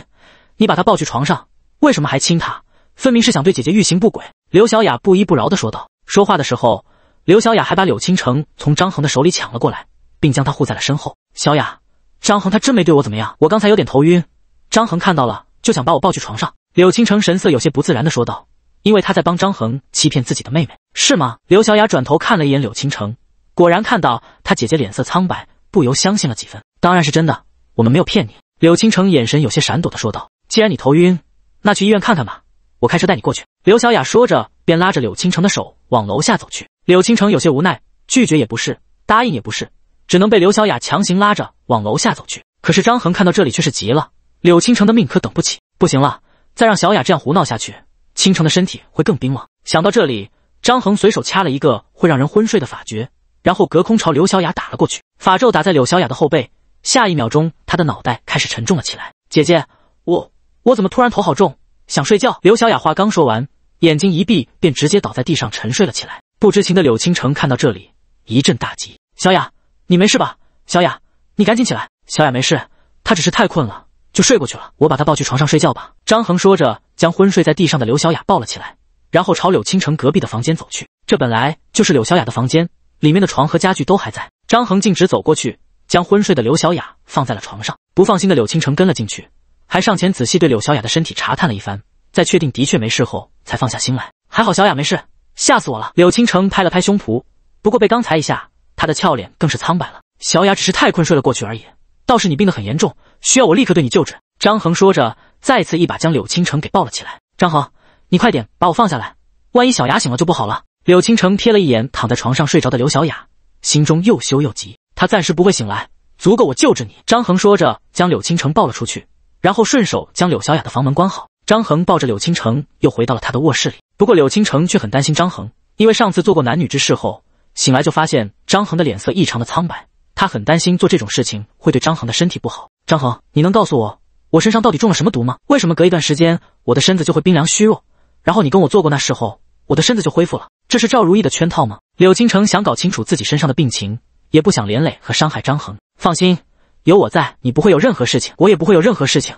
你把她抱去床上，为什么还亲她？分明是想对姐姐欲行不轨。”刘小雅不依不饶地说道。说话的时候，刘小雅还把柳倾城从张恒的手里抢了过来，并将他护在了身后。“小雅，张恒他真没对我怎么样，我刚才有点头晕。”张恒看到了就想把我抱去床上。”柳倾城神色有些不自然地说道，“因为他在帮张恒欺骗自己的妹妹，是吗？”刘小雅转头看了一眼柳倾城，果然看到他姐姐脸色苍白，不由相信了几分。“当然是真的，我们没有骗你。”柳倾城眼神有些闪躲地说道。既然你头晕，那去医院看看吧，我开车带你过去。刘小雅说着，便拉着柳倾城的手往楼下走去。柳倾城有些无奈，拒绝也不是，答应也不是，只能被刘小雅强行拉着往楼下走去。可是张恒看到这里却是急了，柳倾城的命可等不起，不行了，再让小雅这样胡闹下去，倾城的身体会更冰冷。想到这里，张恒随手掐了一个会让人昏睡的法诀，然后隔空朝刘小雅打了过去。法咒打在柳小雅的后背，下一秒钟，她的脑袋开始沉重了起来。姐姐，我。我怎么突然头好重，想睡觉。刘小雅话刚说完，眼睛一闭，便直接倒在地上沉睡了起来。不知情的柳倾城看到这里，一阵大急：“小雅，你没事吧？小雅，你赶紧起来。”“小雅没事，她只是太困了，就睡过去了。我把她抱去床上睡觉吧。”张恒说着，将昏睡在地上的刘小雅抱了起来，然后朝柳倾城隔壁的房间走去。这本来就是柳小雅的房间，里面的床和家具都还在。张恒径直走过去，将昏睡的刘小雅放在了床上。不放心的柳倾城跟了进去。还上前仔细对柳小雅的身体查探了一番，在确定的确没事后，才放下心来。还好小雅没事，吓死我了！柳倾城拍了拍胸脯，不过被刚才一下，他的俏脸更是苍白了。小雅只是太困睡了过去而已，倒是你病得很严重，需要我立刻对你救治。张恒说着，再次一把将柳倾城给抱了起来。张恒，你快点把我放下来，万一小雅醒了就不好了。柳倾城瞥了一眼躺在床上睡着的柳小雅，心中又羞又急。他暂时不会醒来，足够我救治你。张恒说着，将柳倾城抱了出去。然后顺手将柳小雅的房门关好，张恒抱着柳倾城又回到了他的卧室里。不过柳倾城却很担心张恒，因为上次做过男女之事后，醒来就发现张恒的脸色异常的苍白。他很担心做这种事情会对张恒的身体不好。张恒，你能告诉我我身上到底中了什么毒吗？为什么隔一段时间我的身子就会冰凉虚弱？然后你跟我做过那事后，我的身子就恢复了。这是赵如意的圈套吗？柳倾城想搞清楚自己身上的病情，也不想连累和伤害张恒。放心。有我在，你不会有任何事情，我也不会有任何事情。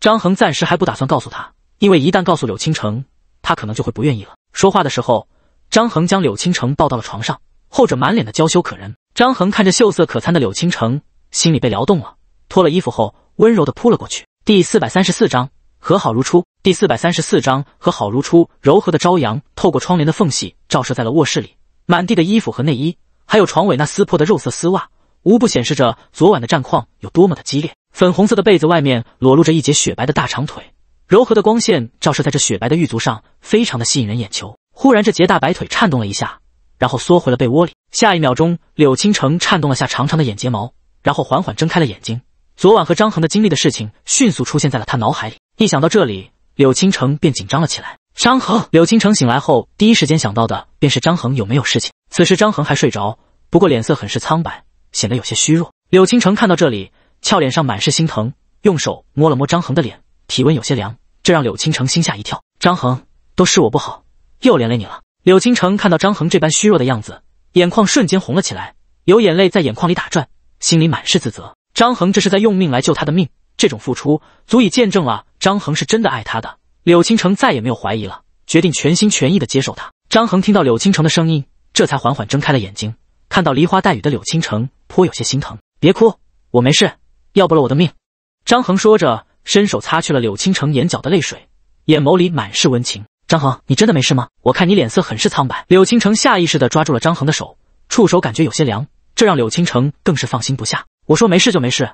张恒暂时还不打算告诉他，因为一旦告诉柳倾城，他可能就会不愿意了。说话的时候，张恒将柳倾城抱到了床上，后者满脸的娇羞可人。张恒看着秀色可餐的柳倾城，心里被撩动了。脱了衣服后，温柔的扑了过去。第四百三十四章和好如初。第四百三十四章和好如初。柔和的朝阳透过窗帘的缝隙照射在了卧室里，满地的衣服和内衣，还有床尾那撕破的肉色丝袜。无不显示着昨晚的战况有多么的激烈。粉红色的被子外面裸露着一截雪白的大长腿，柔和的光线照射在这雪白的玉足上，非常的吸引人眼球。忽然，这截大白腿颤动了一下，然后缩回了被窝里。下一秒钟，柳倾城颤动了下长长的眼睫毛，然后缓缓睁开了眼睛。昨晚和张恒的经历的事情迅速出现在了他脑海里。一想到这里，柳倾城便紧张了起来。张恒，柳倾城醒来后第一时间想到的便是张恒有没有事情。此时张恒还睡着，不过脸色很是苍白。显得有些虚弱。柳青城看到这里，俏脸上满是心疼，用手摸了摸张恒的脸，体温有些凉，这让柳青城心下一跳。张恒，都是我不好，又连累你了。柳青城看到张恒这般虚弱的样子，眼眶瞬间红了起来，有眼泪在眼眶里打转，心里满是自责。张恒这是在用命来救他的命，这种付出足以见证了张恒是真的爱他的。柳青城再也没有怀疑了，决定全心全意的接受他。张恒听到柳青城的声音，这才缓缓睁开了眼睛。看到梨花带雨的柳倾城，颇有些心疼。别哭，我没事，要不了我的命。张恒说着，伸手擦去了柳倾城眼角的泪水，眼眸里满是温情。张恒，你真的没事吗？我看你脸色很是苍白。柳倾城下意识的抓住了张恒的手，触手感觉有些凉，这让柳倾城更是放心不下。我说没事就没事，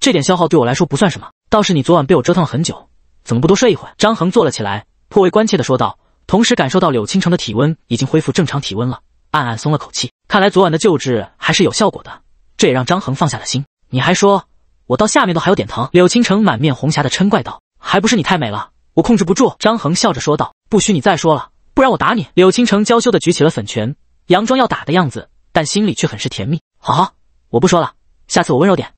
这点消耗对我来说不算什么。倒是你昨晚被我折腾了很久，怎么不多睡一会儿？张恒坐了起来，颇为关切的说道，同时感受到柳倾城的体温已经恢复正常体温了。暗暗松了口气，看来昨晚的救治还是有效果的，这也让张恒放下了心。你还说，我到下面都还有点疼。柳倾城满面红霞的嗔怪道：“还不是你太美了，我控制不住。”张恒笑着说道：“不许你再说了，不然我打你。”柳倾城娇羞的举起了粉拳，佯装要打的样子，但心里却很是甜蜜。好，我不说了，下次我温柔点。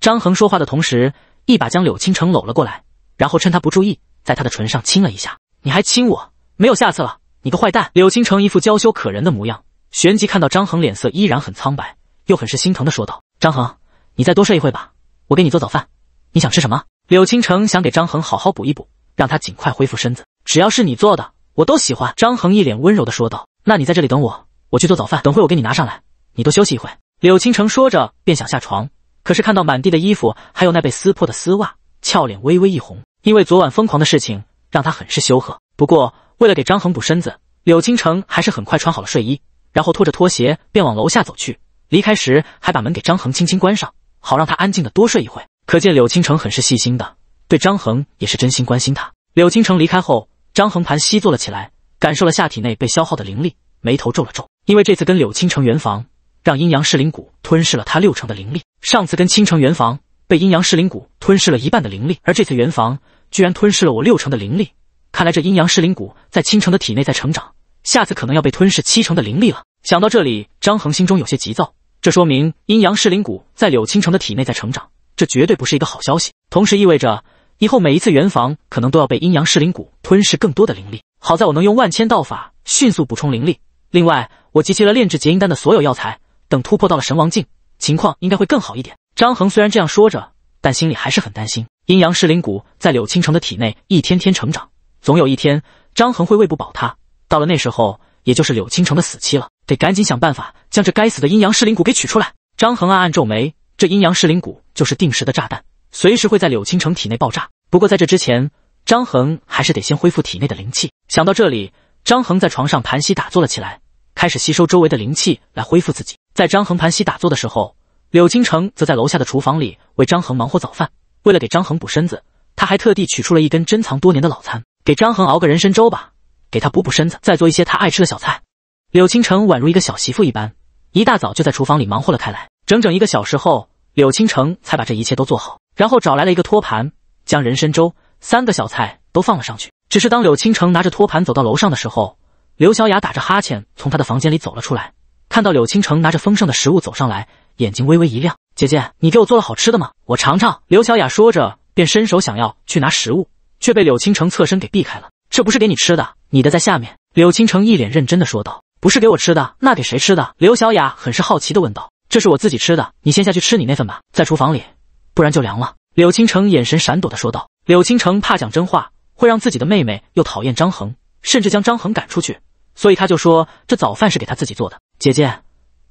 张恒说话的同时，一把将柳倾城搂了过来，然后趁他不注意，在他的唇上亲了一下。你还亲我，没有下次了，你个坏蛋！柳倾城一副娇羞可人的模样。旋即看到张恒脸色依然很苍白，又很是心疼的说道：“张恒，你再多睡一会吧，我给你做早饭。你想吃什么？”柳倾城想给张恒好好补一补，让他尽快恢复身子。只要是你做的，我都喜欢。”张恒一脸温柔的说道：“那你在这里等我，我去做早饭，等会我给你拿上来。你多休息一会。”柳倾城说着便想下床，可是看到满地的衣服，还有那被撕破的丝袜，俏脸微微一红，因为昨晚疯狂的事情让他很是羞涩。不过为了给张恒补身子，柳倾城还是很快穿好了睡衣。然后拖着拖鞋便往楼下走去，离开时还把门给张恒轻轻关上，好让他安静的多睡一会。可见柳青城很是细心的，对张恒也是真心关心他。柳青城离开后，张恒盘膝坐了起来，感受了下体内被消耗的灵力，眉头皱了皱，因为这次跟柳青城圆房，让阴阳噬灵骨吞噬了他六成的灵力。上次跟青城圆房，被阴阳噬灵骨吞噬了一半的灵力，而这次圆房居然吞噬了我六成的灵力，看来这阴阳噬灵骨在青城的体内在成长。下次可能要被吞噬七成的灵力了。想到这里，张恒心中有些急躁。这说明阴阳噬灵骨在柳青城的体内在成长，这绝对不是一个好消息。同时意味着以后每一次圆房可能都要被阴阳噬灵骨吞噬更多的灵力。好在我能用万千道法迅速补充灵力。另外，我集齐了炼制结阴丹的所有药材，等突破到了神王境，情况应该会更好一点。张恒虽然这样说着，但心里还是很担心。阴阳噬灵骨在柳青城的体内一天天成长，总有一天张恒会喂不饱它，到了那时候，也就是柳青城的死期了，得赶紧想办法将这该死的阴阳噬灵骨给取出来。张恒暗暗皱眉，这阴阳噬灵骨就是定时的炸弹，随时会在柳青城体内爆炸。不过在这之前，张恒还是得先恢复体内的灵气。想到这里，张恒在床上盘膝打坐了起来，开始吸收周围的灵气来恢复自己。在张恒盘膝打坐的时候，柳青城则在楼下的厨房里为张恒忙活早饭。为了给张恒补身子，他还特地取出了一根珍藏多年的老参，给张恒熬个人参粥吧。给他补补身子，再做一些他爱吃的小菜。柳倾城宛如一个小媳妇一般，一大早就在厨房里忙活了开来。整整一个小时后，柳倾城才把这一切都做好，然后找来了一个托盘，将人参粥、三个小菜都放了上去。只是当柳倾城拿着托盘走到楼上的时候，刘小雅打着哈欠从她的房间里走了出来，看到柳倾城拿着丰盛的食物走上来，眼睛微微一亮：“姐姐，你给我做了好吃的吗？我尝尝。”刘小雅说着便伸手想要去拿食物，却被柳倾城侧身给避开了。这不是给你吃的，你的在下面。”柳青城一脸认真的说道。“不是给我吃的，那给谁吃的？”刘小雅很是好奇的问道。“这是我自己吃的，你先下去吃你那份吧，在厨房里，不然就凉了。”柳青城眼神闪躲的说道。柳青城怕讲真话会让自己的妹妹又讨厌张恒，甚至将张恒赶出去，所以他就说这早饭是给他自己做的。姐姐，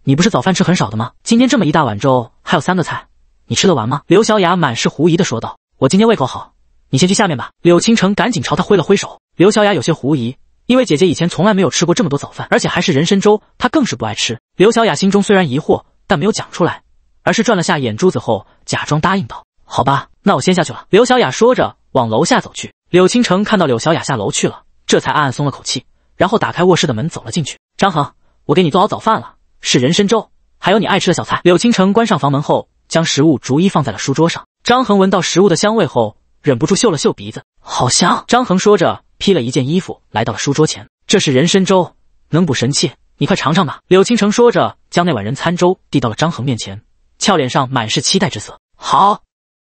你不是早饭吃很少的吗？今天这么一大碗粥，还有三个菜，你吃得完吗？”刘小雅满是狐疑的说道。“我今天胃口好，你先去下面吧。”柳青城赶紧朝他挥了挥手。刘小雅有些狐疑，因为姐姐以前从来没有吃过这么多早饭，而且还是人参粥，她更是不爱吃。刘小雅心中虽然疑惑，但没有讲出来，而是转了下眼珠子后，假装答应道：“好吧，那我先下去了。”刘小雅说着往楼下走去。柳青城看到柳小雅下楼去了，这才暗暗松了口气，然后打开卧室的门走了进去。张恒，我给你做好早饭了，是人参粥，还有你爱吃的小菜。柳青城关上房门后，将食物逐一放在了书桌上。张恒闻到食物的香味后，忍不住嗅了嗅鼻子，好香。张恒说着。披了一件衣服，来到了书桌前。这是人参粥，能补神气，你快尝尝吧。柳青城说着，将那碗人参粥递到了张恒面前，俏脸上满是期待之色。好，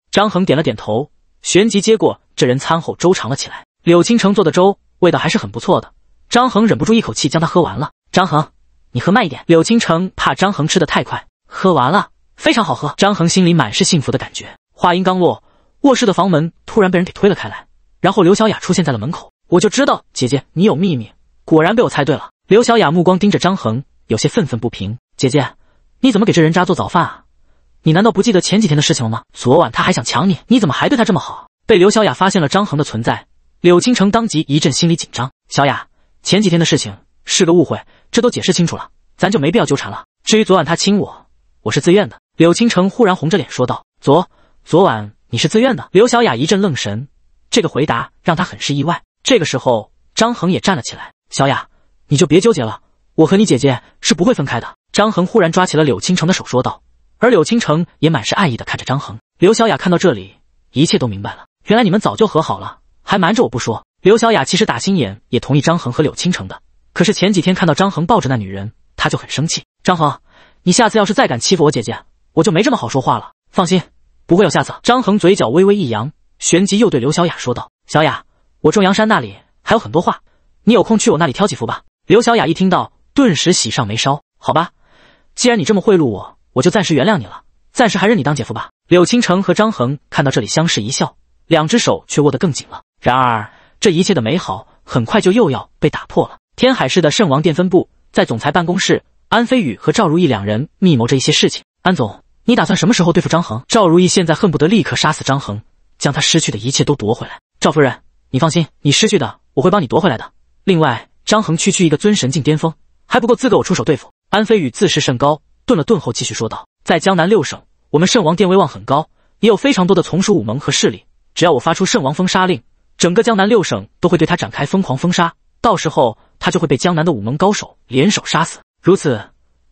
张恒点了点头，旋即接过这人参后粥尝了起来。柳青城做的粥味道还是很不错的，张恒忍不住一口气将它喝完了。张恒，你喝慢一点。柳青城怕张恒吃的太快，喝完了，非常好喝。张恒心里满是幸福的感觉。话音刚落，卧室的房门突然被人给推了开来，然后刘小雅出现在了门口。我就知道，姐姐你有秘密，果然被我猜对了。刘小雅目光盯着张恒，有些愤愤不平：“姐姐，你怎么给这人渣做早饭啊？你难道不记得前几天的事情了吗？昨晚他还想抢你，你怎么还对他这么好？”被刘小雅发现了张恒的存在，柳倾城当即一阵心里紧张。小雅，前几天的事情是个误会，这都解释清楚了，咱就没必要纠缠了。至于昨晚他亲我，我是自愿的。柳倾城忽然红着脸说道：“昨昨晚你是自愿的？”刘小雅一阵愣神，这个回答让她很是意外。这个时候，张恒也站了起来。小雅，你就别纠结了，我和你姐姐是不会分开的。张恒忽然抓起了柳倾城的手，说道。而柳倾城也满是爱意的看着张恒。刘小雅看到这里，一切都明白了。原来你们早就和好了，还瞒着我不说。刘小雅其实打心眼也同意张恒和柳倾城的，可是前几天看到张恒抱着那女人，她就很生气。张恒，你下次要是再敢欺负我姐姐，我就没这么好说话了。放心，不会有下次。张恒嘴角微微一扬，旋即又对刘小雅说道：“小雅。”我重阳山那里还有很多画，你有空去我那里挑几幅吧。刘小雅一听到，顿时喜上眉梢。好吧，既然你这么贿赂我，我就暂时原谅你了，暂时还认你当姐夫吧。柳青城和张恒看到这里，相视一笑，两只手却握得更紧了。然而，这一切的美好很快就又要被打破了。天海市的圣王殿分部在总裁办公室，安飞宇和赵如意两人密谋着一些事情。安总，你打算什么时候对付张恒？赵如意现在恨不得立刻杀死张恒，将他失去的一切都夺回来。赵夫人。你放心，你失去的我会帮你夺回来的。另外，张衡区区一个尊神境巅峰，还不够资格我出手对付。安飞宇自视甚高，顿了顿后继续说道：“在江南六省，我们圣王殿威望很高，也有非常多的从属武盟和势力。只要我发出圣王封杀令，整个江南六省都会对他展开疯狂封杀，到时候他就会被江南的武盟高手联手杀死。如此，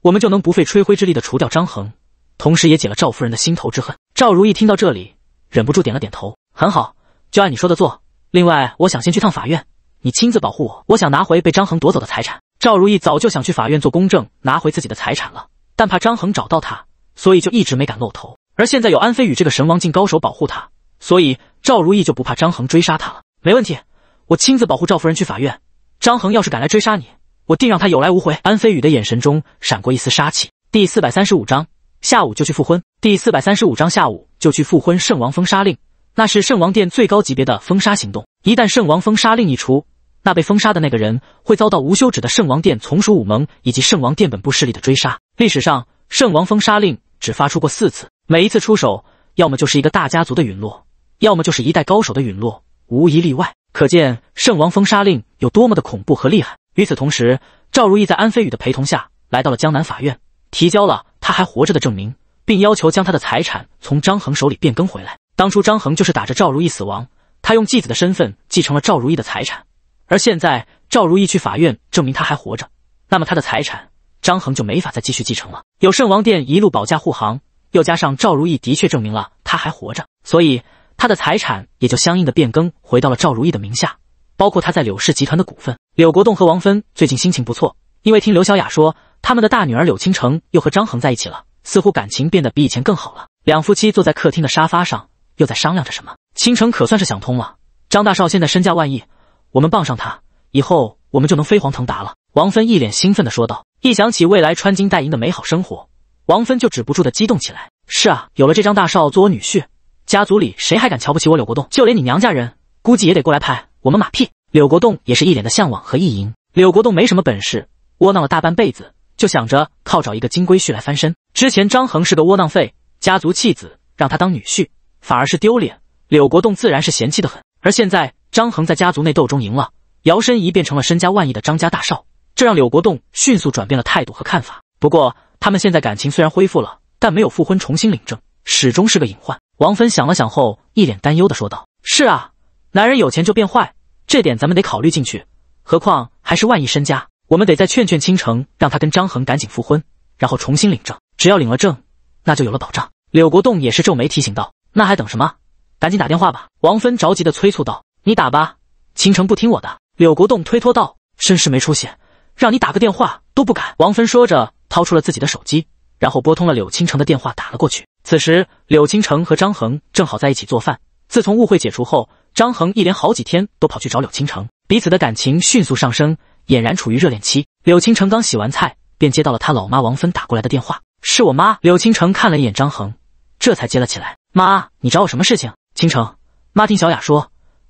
我们就能不费吹灰之力的除掉张衡，同时也解了赵夫人的心头之恨。”赵如意听到这里，忍不住点了点头：“很好，就按你说的做。”另外，我想先去趟法院，你亲自保护我。我想拿回被张恒夺走的财产。赵如意早就想去法院做公证，拿回自己的财产了，但怕张恒找到他，所以就一直没敢露头。而现在有安飞宇这个神王境高手保护他，所以赵如意就不怕张恒追杀他了。没问题，我亲自保护赵夫人去法院。张恒要是敢来追杀你，我定让他有来无回。安飞宇的眼神中闪过一丝杀气。第四百三十五章下午就去复婚。第四百三十五章下午就去复婚。圣王封杀令。那是圣王殿最高级别的封杀行动，一旦圣王封杀令一出，那被封杀的那个人会遭到无休止的圣王殿从属武盟以及圣王殿本部势力的追杀。历史上，圣王封杀令只发出过四次，每一次出手，要么就是一个大家族的陨落，要么就是一代高手的陨落，无一例外。可见圣王封杀令有多么的恐怖和厉害。与此同时，赵如意在安飞宇的陪同下来到了江南法院，提交了他还活着的证明，并要求将他的财产从张恒手里变更回来。当初张恒就是打着赵如意死亡，他用继子的身份继承了赵如意的财产。而现在赵如意去法院证明他还活着，那么他的财产张恒就没法再继续继承了。有圣王殿一路保驾护航，又加上赵如意的确证明了他还活着，所以他的财产也就相应的变更回到了赵如意的名下，包括他在柳氏集团的股份。柳国栋和王芬最近心情不错，因为听刘小雅说，他们的大女儿柳倾城又和张恒在一起了，似乎感情变得比以前更好了。两夫妻坐在客厅的沙发上。又在商量着什么？倾城可算是想通了。张大少现在身价万亿，我们傍上他以后，我们就能飞黄腾达了。王芬一脸兴奋地说道。一想起未来穿金戴银的美好生活，王芬就止不住的激动起来。是啊，有了这张大少做我女婿，家族里谁还敢瞧不起我柳国栋？就连你娘家人，估计也得过来拍我们马屁。柳国栋也是一脸的向往和意淫。柳国栋没什么本事，窝囊了大半辈子，就想着靠找一个金龟婿来翻身。之前张恒是个窝囊废，家族弃子，让他当女婿。反而是丢脸，柳国栋自然是嫌弃的很。而现在张恒在家族内斗中赢了，姚申仪变成了身家万亿的张家大少，这让柳国栋迅速转变了态度和看法。不过，他们现在感情虽然恢复了，但没有复婚重新领证，始终是个隐患。王芬想了想后，一脸担忧的说道：“是啊，男人有钱就变坏，这点咱们得考虑进去。何况还是万亿身家，我们得再劝劝倾城，让他跟张恒赶紧复婚，然后重新领证。只要领了证，那就有了保障。”柳国栋也是皱眉提醒道。那还等什么？赶紧打电话吧！王芬着急的催促道：“你打吧。”秦城不听我的，柳国栋推脱道：“真是没出息，让你打个电话都不敢。”王芬说着，掏出了自己的手机，然后拨通了柳倾城的电话，打了过去。此时，柳倾城和张恒正好在一起做饭。自从误会解除后，张恒一连好几天都跑去找柳倾城，彼此的感情迅速上升，俨然处于热恋期。柳倾城刚洗完菜，便接到了他老妈王芬打过来的电话：“是我妈。”柳倾城看了一眼张恒，这才接了起来。妈，你找我什么事情？倾城，妈听小雅说，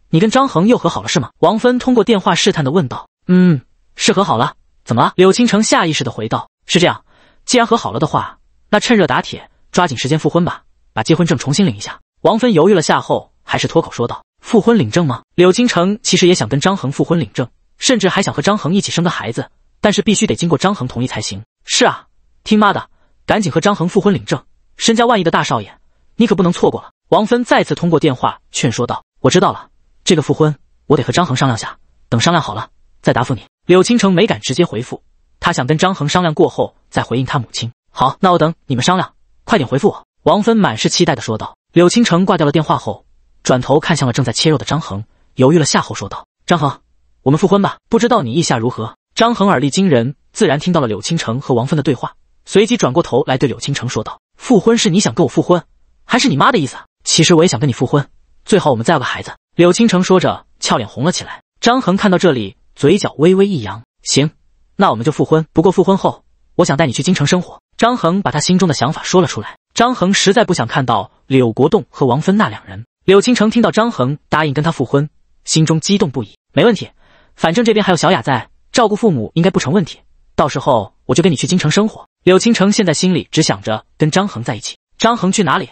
你跟张恒又和好了是吗？王芬通过电话试探的问道。嗯，是和好了。怎么了？柳倾城下意识的回道。是这样，既然和好了的话，那趁热打铁，抓紧时间复婚吧，把结婚证重新领一下。王芬犹豫了下后，还是脱口说道。复婚领证吗？柳倾城其实也想跟张恒复婚领证，甚至还想和张恒一起生个孩子，但是必须得经过张恒同意才行。是啊，听妈的，赶紧和张恒复婚领证。身家万亿的大少爷。你可不能错过了！王芬再次通过电话劝说道：“我知道了，这个复婚我得和张恒商量下，等商量好了再答复你。”柳青城没敢直接回复，他想跟张恒商量过后再回应他母亲。好，那我等你们商量，快点回复我。”王芬满是期待的说道。柳青城挂掉了电话后，转头看向了正在切肉的张恒，犹豫了下后说道：“张恒，我们复婚吧，不知道你意下如何？”张恒耳力惊人，自然听到了柳青城和王芬的对话，随即转过头来对柳青城说道：“复婚是你想跟我复婚？”还是你妈的意思。其实我也想跟你复婚，最好我们再要个孩子。柳青城说着，俏脸红了起来。张恒看到这里，嘴角微微一扬。行，那我们就复婚。不过复婚后，我想带你去京城生活。张恒把他心中的想法说了出来。张恒实在不想看到柳国栋和王芬那两人。柳青城听到张恒答应跟他复婚，心中激动不已。没问题，反正这边还有小雅在照顾父母，应该不成问题。到时候我就跟你去京城生活。柳青城现在心里只想着跟张恒在一起。张恒去哪里？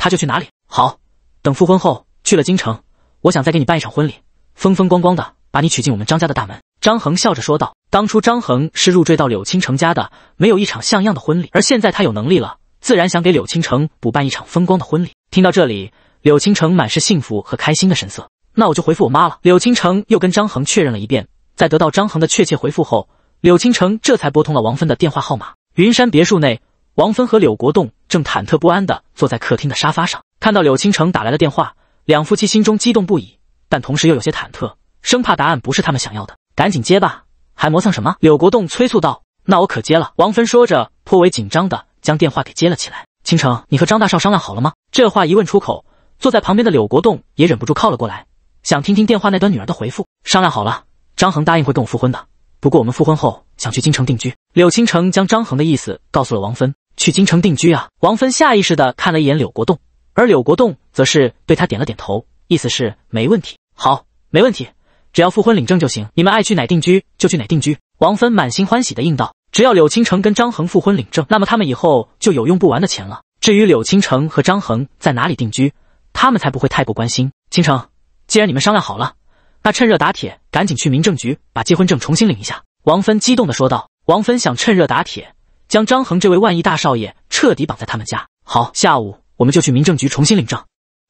他就去哪里好，等复婚后去了京城，我想再给你办一场婚礼，风风光光的把你娶进我们张家的大门。张恒笑着说道。当初张恒是入赘到柳青城家的，没有一场像样的婚礼，而现在他有能力了，自然想给柳青城补办一场风光的婚礼。听到这里，柳青城满是幸福和开心的神色。那我就回复我妈了。柳青城又跟张恒确认了一遍，在得到张恒的确切回复后，柳青城这才拨通了王芬的电话号码。云山别墅内，王芬和柳国栋。正忐忑不安地坐在客厅的沙发上，看到柳青城打来了电话，两夫妻心中激动不已，但同时又有些忐忑，生怕答案不是他们想要的，赶紧接吧，还磨蹭什么？柳国栋催促道：“那我可接了。”王芬说着，颇为紧张地将电话给接了起来。“青城，你和张大少商量好了吗？”这话一问出口，坐在旁边的柳国栋也忍不住靠了过来，想听听电话那端女儿的回复。“商量好了，张恒答应会跟我复婚的，不过我们复婚后想去京城定居。”柳青城将张恒的意思告诉了王芬。去京城定居啊！王芬下意识的看了一眼柳国栋，而柳国栋则是对他点了点头，意思是没问题。好，没问题，只要复婚领证就行。你们爱去哪定居就去哪定居。王芬满心欢喜的应道：“只要柳倾城跟张恒复婚领证，那么他们以后就有用不完的钱了。至于柳倾城和张恒在哪里定居，他们才不会太过关心。”倾城，既然你们商量好了，那趁热打铁，赶紧去民政局把结婚证重新领一下。”王芬激动的说道。王芬想趁热打铁。将张恒这位万亿大少爷彻底绑在他们家。好，下午我们就去民政局重新领证。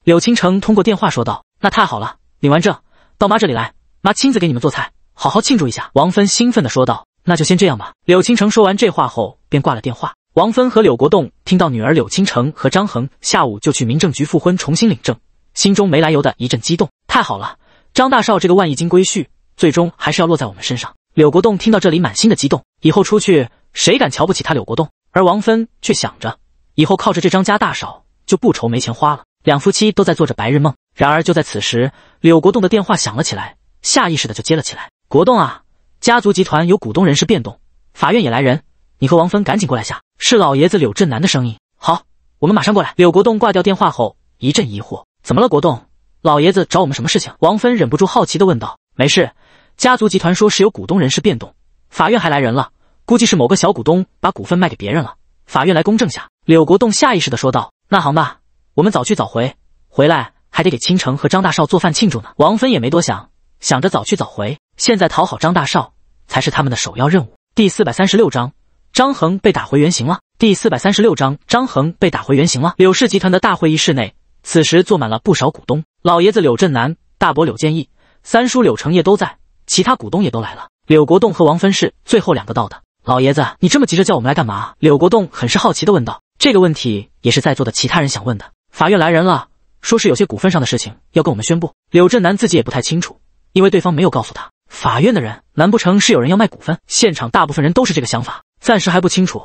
柳青城通过电话说道：“那太好了，领完证到妈这里来，妈亲自给你们做菜，好好庆祝一下。”王芬兴奋地说道：“那就先这样吧。”柳青城说完这话后便挂了电话。王芬和柳国栋听到女儿柳青城和张恒下午就去民政局复婚、重新领证，心中没来由的一阵激动。太好了，张大少这个万亿金龟婿最终还是要落在我们身上。柳国栋听到这里，满心的激动。以后出去，谁敢瞧不起他？柳国栋，而王芬却想着以后靠着这张家大少，就不愁没钱花了。两夫妻都在做着白日梦。然而就在此时，柳国栋的电话响了起来，下意识的就接了起来。“国栋啊，家族集团有股东人事变动，法院也来人，你和王芬赶紧过来下。”是老爷子柳振南的声音。“好，我们马上过来。”柳国栋挂掉电话后一阵疑惑：“怎么了，国栋？老爷子找我们什么事情？”王芬忍不住好奇的问道：“没事，家族集团说是有股东人事变动。”法院还来人了，估计是某个小股东把股份卖给别人了，法院来公证下。柳国栋下意识的说道：“那行吧，我们早去早回，回来还得给倾城和张大少做饭庆祝呢。”王芬也没多想，想着早去早回，现在讨好张大少才是他们的首要任务。第四百三十六章，张恒被打回原形了。第四百三十六章，张恒被打回原形了。柳氏集团的大会议室内，此时坐满了不少股东，老爷子柳振南、大伯柳建义、三叔柳成业都在，其他股东也都来了。柳国栋和王芬是最后两个到的。老爷子，你这么急着叫我们来干嘛？柳国栋很是好奇的问道。这个问题也是在座的其他人想问的。法院来人了，说是有些股份上的事情要跟我们宣布。柳振南自己也不太清楚，因为对方没有告诉他。法院的人，难不成是有人要卖股份？现场大部分人都是这个想法。暂时还不清楚，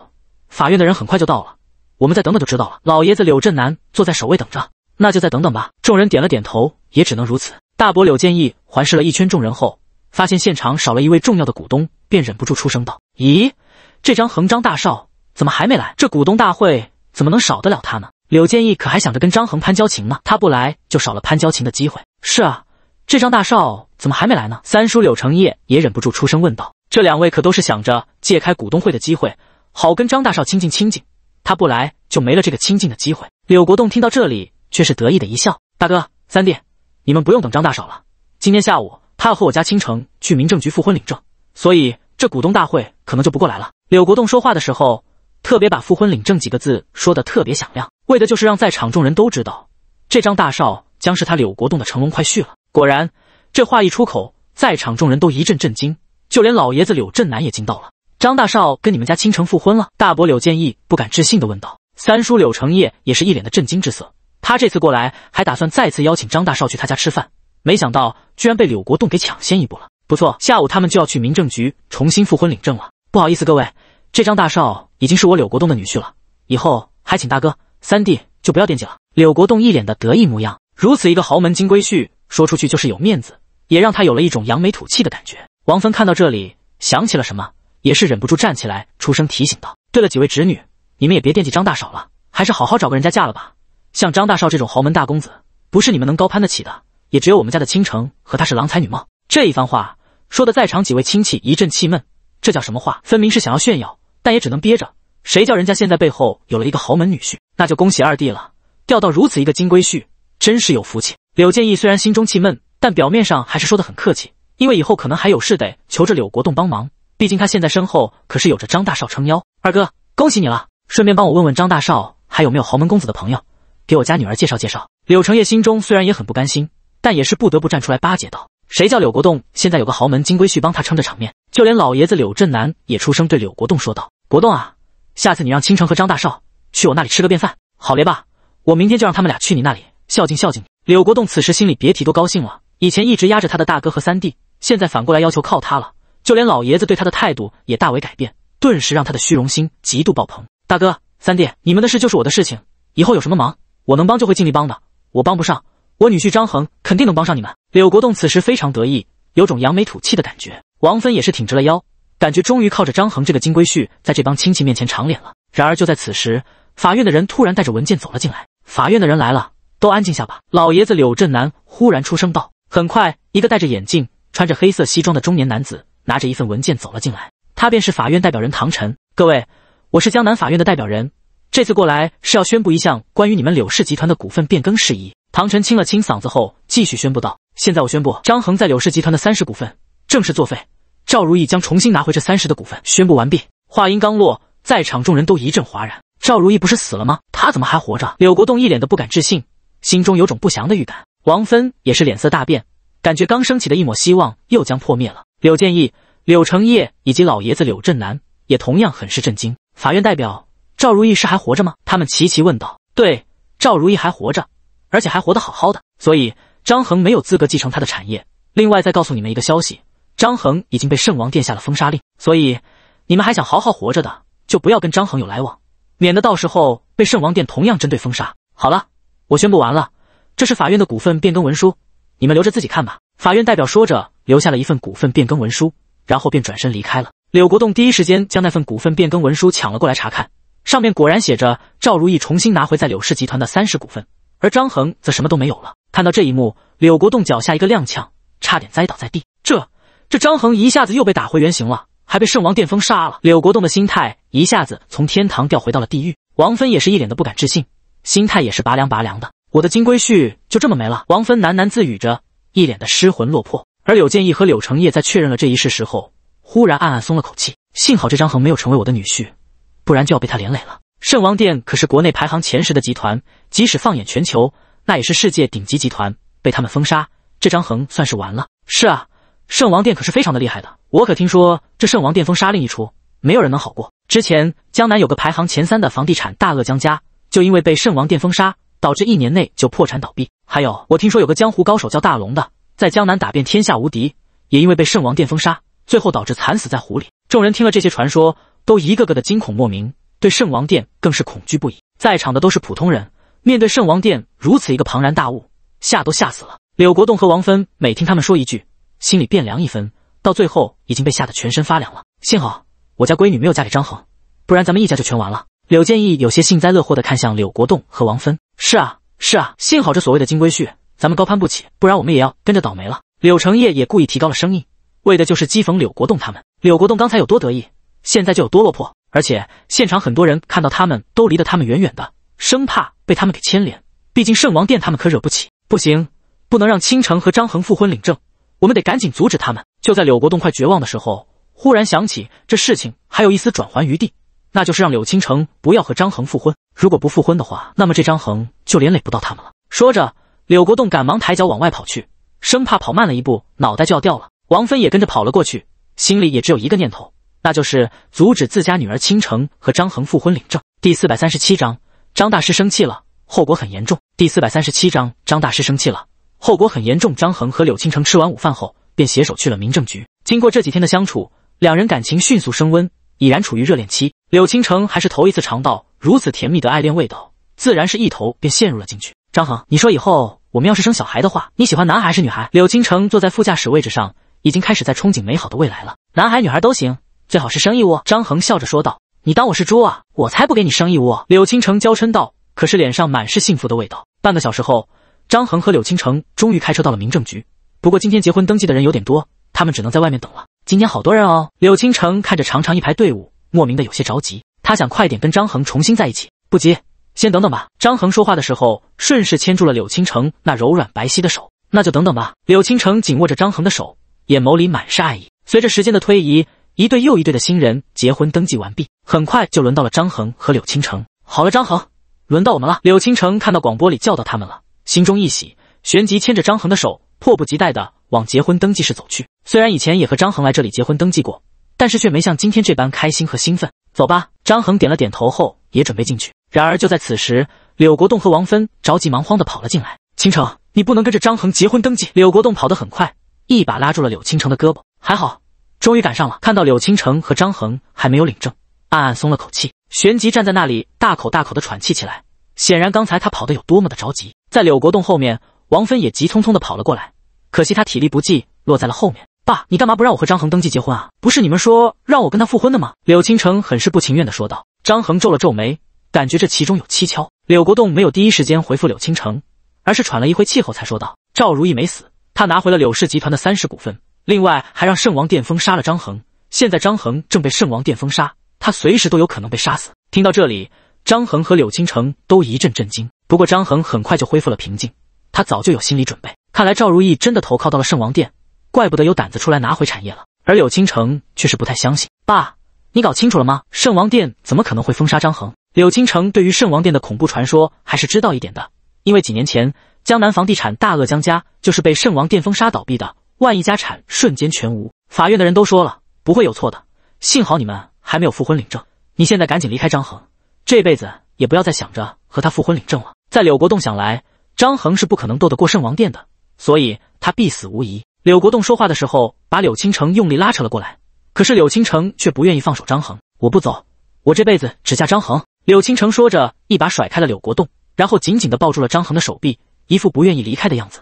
法院的人很快就到了，我们再等等就知道了。老爷子柳振南坐在首位等着，那就再等等吧。众人点了点头，也只能如此。大伯柳建义环视了一圈众人后。发现现场少了一位重要的股东，便忍不住出声道：“咦，这张恒张大少怎么还没来？这股东大会怎么能少得了他呢？”柳建义可还想着跟张恒攀交情呢，他不来就少了攀交情的机会。是啊，这张大少怎么还没来呢？三叔柳成业也忍不住出声问道：“这两位可都是想着借开股东会的机会，好跟张大少亲近亲近，他不来就没了这个亲近的机会。”柳国栋听到这里，却是得意的一笑：“大哥、三弟，你们不用等张大少了，今天下午。”他要和我家倾城去民政局复婚领证，所以这股东大会可能就不过来了。柳国栋说话的时候，特别把复婚领证几个字说的特别响亮，为的就是让在场众人都知道，这张大少将是他柳国栋的乘龙快婿了。果然，这话一出口，在场众人都一阵震惊，就连老爷子柳振南也惊到了。张大少跟你们家倾城复婚了？大伯柳建义不敢置信的问道。三叔柳成业也是一脸的震惊之色，他这次过来还打算再次邀请张大少去他家吃饭。没想到居然被柳国栋给抢先一步了。不错，下午他们就要去民政局重新复婚领证了。不好意思，各位，这张大少已经是我柳国栋的女婿了，以后还请大哥、三弟就不要惦记了。柳国栋一脸的得意模样，如此一个豪门金龟婿，说出去就是有面子，也让他有了一种扬眉吐气的感觉。王芬看到这里，想起了什么，也是忍不住站起来，出声提醒道：“对了，几位侄女，你们也别惦记张大少了，还是好好找个人家嫁了吧。像张大少这种豪门大公子，不是你们能高攀得起的。”也只有我们家的倾城和他是郎才女貌。这一番话说的，在场几位亲戚一阵气闷。这叫什么话？分明是想要炫耀，但也只能憋着。谁叫人家现在背后有了一个豪门女婿？那就恭喜二弟了，钓到如此一个金龟婿，真是有福气。柳建义虽然心中气闷，但表面上还是说的很客气，因为以后可能还有事得求着柳国栋帮忙，毕竟他现在身后可是有着张大少撑腰。二哥，恭喜你了！顺便帮我问问张大少，还有没有豪门公子的朋友，给我家女儿介绍介绍。柳成业心中虽然也很不甘心。但也是不得不站出来巴结道：“谁叫柳国栋现在有个豪门金龟婿帮他撑着场面？”就连老爷子柳振南也出声对柳国栋说道：“国栋啊，下次你让倾城和张大少去我那里吃个便饭，好嘞吧？我明天就让他们俩去你那里孝敬孝敬你。”柳国栋此时心里别提多高兴了。以前一直压着他的大哥和三弟，现在反过来要求靠他了。就连老爷子对他的态度也大为改变，顿时让他的虚荣心极度爆棚。大哥、三弟，你们的事就是我的事情，以后有什么忙我能帮就会尽力帮的，我帮不上。我女婿张恒肯定能帮上你们。柳国栋此时非常得意，有种扬眉吐气的感觉。王芬也是挺直了腰，感觉终于靠着张恒这个金龟婿，在这帮亲戚面前长脸了。然而就在此时，法院的人突然带着文件走了进来。法院的人来了，都安静下吧。老爷子柳振南忽然出声道。很快，一个戴着眼镜、穿着黑色西装的中年男子拿着一份文件走了进来。他便是法院代表人唐晨。各位，我是江南法院的代表人，这次过来是要宣布一项关于你们柳氏集团的股份变更事宜。唐晨清了清嗓子后，继续宣布道：“现在我宣布，张恒在柳氏集团的三十股份正式作废，赵如意将重新拿回这三十的股份。”宣布完毕，话音刚落，在场众人都一阵哗然。赵如意不是死了吗？他怎么还活着？柳国栋一脸的不敢置信，心中有种不祥的预感。王芬也是脸色大变，感觉刚升起的一抹希望又将破灭了。柳建义、柳成业以及老爷子柳振南也同样很是震惊。法院代表赵如意是还活着吗？他们齐齐问道。对，赵如意还活着。而且还活得好好的，所以张恒没有资格继承他的产业。另外，再告诉你们一个消息，张恒已经被圣王殿下了封杀令。所以，你们还想好好活着的，就不要跟张恒有来往，免得到时候被圣王殿同样针对封杀。好了，我宣布完了，这是法院的股份变更文书，你们留着自己看吧。法院代表说着，留下了一份股份变更文书，然后便转身离开了。柳国栋第一时间将那份股份变更文书抢了过来查看，上面果然写着赵如意重新拿回在柳氏集团的三十股份。而张恒则什么都没有了。看到这一幕，柳国栋脚下一个踉跄，差点栽倒在地。这，这张恒一下子又被打回原形了，还被圣王电封杀了。柳国栋的心态一下子从天堂掉回到了地狱。王芬也是一脸的不敢置信，心态也是拔凉拔凉的。我的金龟婿就这么没了。王芬喃喃自语着，一脸的失魂落魄。而柳建义和柳成业在确认了这一事时候，忽然暗暗松了口气。幸好这张恒没有成为我的女婿，不然就要被他连累了。圣王殿可是国内排行前十的集团，即使放眼全球，那也是世界顶级集团。被他们封杀，这张衡算是完了。是啊，圣王殿可是非常的厉害的。我可听说，这圣王殿封杀令一出，没有人能好过。之前江南有个排行前三的房地产大鳄江家，就因为被圣王殿封杀，导致一年内就破产倒闭。还有，我听说有个江湖高手叫大龙的，在江南打遍天下无敌，也因为被圣王殿封杀，最后导致惨死在湖里。众人听了这些传说，都一个个的惊恐莫名。对圣王殿更是恐惧不已，在场的都是普通人，面对圣王殿如此一个庞然大物，吓都吓死了。柳国栋和王芬每听他们说一句，心里变凉一分，到最后已经被吓得全身发凉了。幸好我家闺女没有嫁给张衡，不然咱们一家就全完了。柳建义有些幸灾乐祸地看向柳国栋和王芬：“是啊，是啊，幸好这所谓的金龟婿咱们高攀不起，不然我们也要跟着倒霉了。”柳成业也故意提高了声音，为的就是讥讽柳国栋他们。柳国栋刚才有多得意，现在就有多落魄。而且现场很多人看到他们都离得他们远远的，生怕被他们给牵连。毕竟圣王殿他们可惹不起。不行，不能让倾城和张恒复婚领证，我们得赶紧阻止他们。就在柳国栋快绝望的时候，忽然想起这事情还有一丝转圜余地，那就是让柳倾城不要和张恒复婚。如果不复婚的话，那么这张恒就连累不到他们了。说着，柳国栋赶忙抬脚往外跑去，生怕跑慢了一步脑袋就要掉了。王芬也跟着跑了过去，心里也只有一个念头。那就是阻止自家女儿倾城和张恒复婚领证。第四百三十七章，张大师生气了，后果很严重。第四百三十七章，张大师生气了，后果很严重。张恒和柳倾城吃完午饭后，便携手去了民政局。经过这几天的相处，两人感情迅速升温，已然处于热恋期。柳倾城还是头一次尝到如此甜蜜的爱恋味道，自然是一头便陷入了进去。张恒，你说以后我们要是生小孩的话，你喜欢男孩还是女孩？柳倾城坐在副驾驶位置上，已经开始在憧憬美好的未来了。男孩女孩都行。最好是生一窝。”张恒笑着说道，“你当我是猪啊？我才不给你生一窝！”柳倾城娇嗔道，可是脸上满是幸福的味道。半个小时后，张恒和柳倾城终于开车到了民政局。不过今天结婚登记的人有点多，他们只能在外面等了。今天好多人哦！柳倾城看着长长一排队伍，莫名的有些着急。他想快点跟张恒重新在一起，不急，先等等吧。张恒说话的时候，顺势牵住了柳倾城那柔软白皙的手。“那就等等吧。”柳倾城紧握着张恒的手，眼眸里满是爱意。随着时间的推移。一对又一对的新人结婚登记完毕，很快就轮到了张恒和柳倾城。好了，张恒，轮到我们了。柳倾城看到广播里叫到他们了，心中一喜，旋即牵着张恒的手，迫不及待的往结婚登记室走去。虽然以前也和张恒来这里结婚登记过，但是却没像今天这般开心和兴奋。走吧。张恒点了点头后，也准备进去。然而就在此时，柳国栋和王芬着急忙慌地跑了进来。倾城，你不能跟着张恒结婚登记。柳国栋跑得很快，一把拉住了柳倾城的胳膊。还好。终于赶上了，看到柳青城和张恒还没有领证，暗暗松了口气，旋即站在那里大口大口的喘气起来。显然刚才他跑得有多么的着急。在柳国栋后面，王芬也急匆匆的跑了过来，可惜他体力不济，落在了后面。爸，你干嘛不让我和张恒登记结婚啊？不是你们说让我跟他复婚的吗？柳青城很是不情愿的说道。张恒皱了皱眉，感觉这其中有蹊跷。柳国栋没有第一时间回复柳青城，而是喘了一回气后才说道：“赵如意没死，他拿回了柳氏集团的三十股份。”另外还让圣王殿封杀了张衡，现在张衡正被圣王殿封杀，他随时都有可能被杀死。听到这里，张衡和柳青城都一阵震惊。不过张衡很快就恢复了平静，他早就有心理准备。看来赵如意真的投靠到了圣王殿，怪不得有胆子出来拿回产业了。而柳青城却是不太相信：“爸，你搞清楚了吗？圣王殿怎么可能会封杀张衡？”柳青城对于圣王殿的恐怖传说还是知道一点的，因为几年前江南房地产大鳄江家就是被圣王殿封杀倒闭的。万亿家产瞬间全无，法院的人都说了不会有错的。幸好你们还没有复婚领证，你现在赶紧离开张恒，这辈子也不要再想着和他复婚领证了。在柳国栋想来，张恒是不可能斗得过圣王殿的，所以他必死无疑。柳国栋说话的时候，把柳倾城用力拉扯了过来，可是柳倾城却不愿意放手。张恒，我不走，我这辈子只嫁张恒。柳倾城说着，一把甩开了柳国栋，然后紧紧地抱住了张恒的手臂，一副不愿意离开的样子。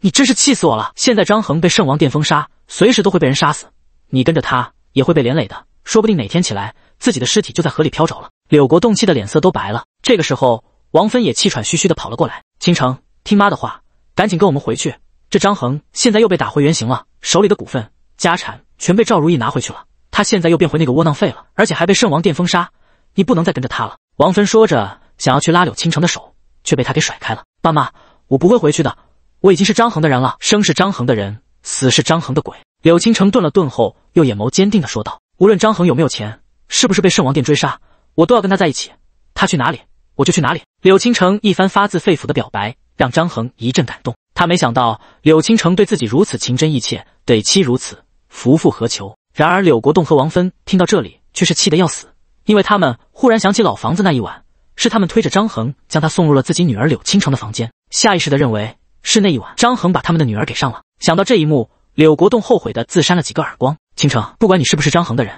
你真是气死我了！现在张恒被圣王殿封杀，随时都会被人杀死，你跟着他也会被连累的，说不定哪天起来自己的尸体就在河里漂着了。柳国栋气得脸色都白了。这个时候，王芬也气喘吁吁的跑了过来：“倾城，听妈的话，赶紧跟我们回去。这张恒现在又被打回原形了，手里的股份、家产全被赵如意拿回去了。他现在又变回那个窝囊废了，而且还被圣王殿封杀。你不能再跟着他了。”王芬说着，想要去拉柳倾城的手，却被他给甩开了。“爸妈，我不会回去的。”我已经是张恒的人了，生是张恒的人，死是张恒的鬼。柳青城顿了顿后，又眼眸坚定的说道：“无论张恒有没有钱，是不是被圣王殿追杀，我都要跟他在一起。他去哪里，我就去哪里。”柳青城一番发自肺腑的表白，让张恒一阵感动。他没想到柳青城对自己如此情真意切，得妻如此，夫复何求？然而柳国栋和王芬听到这里，却是气得要死，因为他们忽然想起老房子那一晚，是他们推着张恒，将他送入了自己女儿柳青城的房间，下意识的认为。是那一晚，张恒把他们的女儿给上了。想到这一幕，柳国栋后悔的自扇了几个耳光。青城，不管你是不是张恒的人，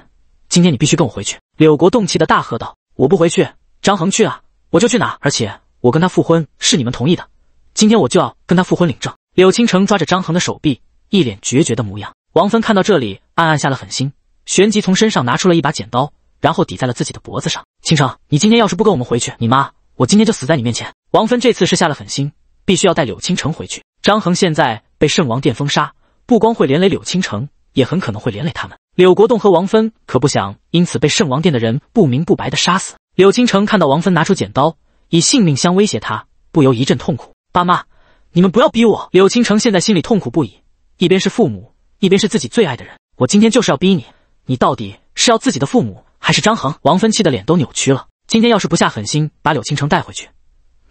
今天你必须跟我回去！柳国栋气得大喝道：“我不回去，张恒去啊，我就去哪！而且我跟他复婚是你们同意的，今天我就要跟他复婚领证！”柳倾城抓着张恒的手臂，一脸决绝的模样。王芬看到这里，暗暗下了狠心，旋即从身上拿出了一把剪刀，然后抵在了自己的脖子上。青城，你今天要是不跟我们回去，你妈，我今天就死在你面前！王芬这次是下了狠心。必须要带柳青城回去。张恒现在被圣王殿封杀，不光会连累柳青城，也很可能会连累他们。柳国栋和王芬可不想因此被圣王殿的人不明不白的杀死。柳青城看到王芬拿出剪刀，以性命相威胁，他不由一阵痛苦。爸妈，你们不要逼我！柳青城现在心里痛苦不已，一边是父母，一边是自己最爱的人。我今天就是要逼你，你到底是要自己的父母，还是张恒？王芬气得脸都扭曲了。今天要是不下狠心把柳青城带回去，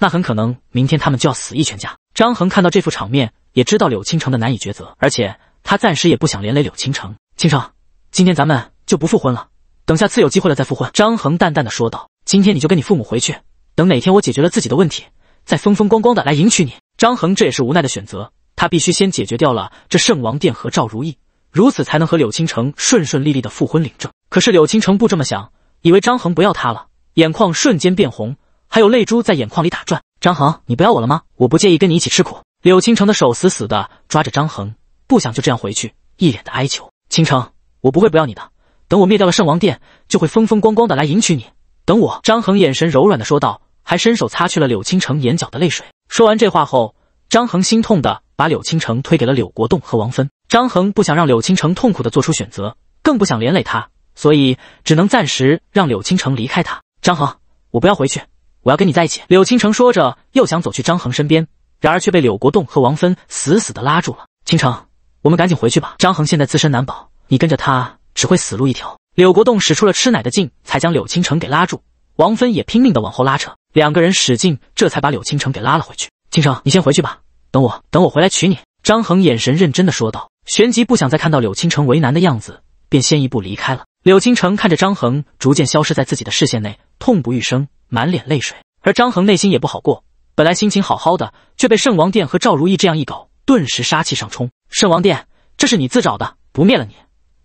那很可能明天他们就要死一全家。张恒看到这副场面，也知道柳倾城的难以抉择，而且他暂时也不想连累柳倾城。倾城，今天咱们就不复婚了，等下次有机会了再复婚。张恒淡淡的说道：“今天你就跟你父母回去，等哪天我解决了自己的问题，再风风光光的来迎娶你。”张恒这也是无奈的选择，他必须先解决掉了这圣王殿和赵如意，如此才能和柳倾城顺顺利利的复婚领证。可是柳倾城不这么想，以为张恒不要他了，眼眶瞬间变红。还有泪珠在眼眶里打转，张恒，你不要我了吗？我不介意跟你一起吃苦。柳倾城的手死死的抓着张恒，不想就这样回去，一脸的哀求。倾城，我不会不要你的。等我灭掉了圣王殿，就会风风光光的来迎娶你。等我。张恒眼神柔软的说道，还伸手擦去了柳倾城眼角的泪水。说完这话后，张恒心痛的把柳倾城推给了柳国栋和王芬。张恒不想让柳倾城痛苦的做出选择，更不想连累他，所以只能暂时让柳倾城离开他。张恒，我不要回去。我要跟你在一起。”柳倾城说着，又想走去张恒身边，然而却被柳国栋和王芬死死的拉住了。“倾城，我们赶紧回去吧。张恒现在自身难保，你跟着他只会死路一条。”柳国栋使出了吃奶的劲，才将柳倾城给拉住。王芬也拼命的往后拉扯，两个人使劲，这才把柳倾城给拉了回去。“倾城，你先回去吧，等我，等我回来娶你。”张恒眼神认真的说道，旋即不想再看到柳倾城为难的样子，便先一步离开了。柳倾城看着张恒逐渐消失在自己的视线内，痛不欲生。满脸泪水，而张恒内心也不好过。本来心情好好的，却被圣王殿和赵如意这样一搞，顿时杀气上冲。圣王殿，这是你自找的，不灭了你，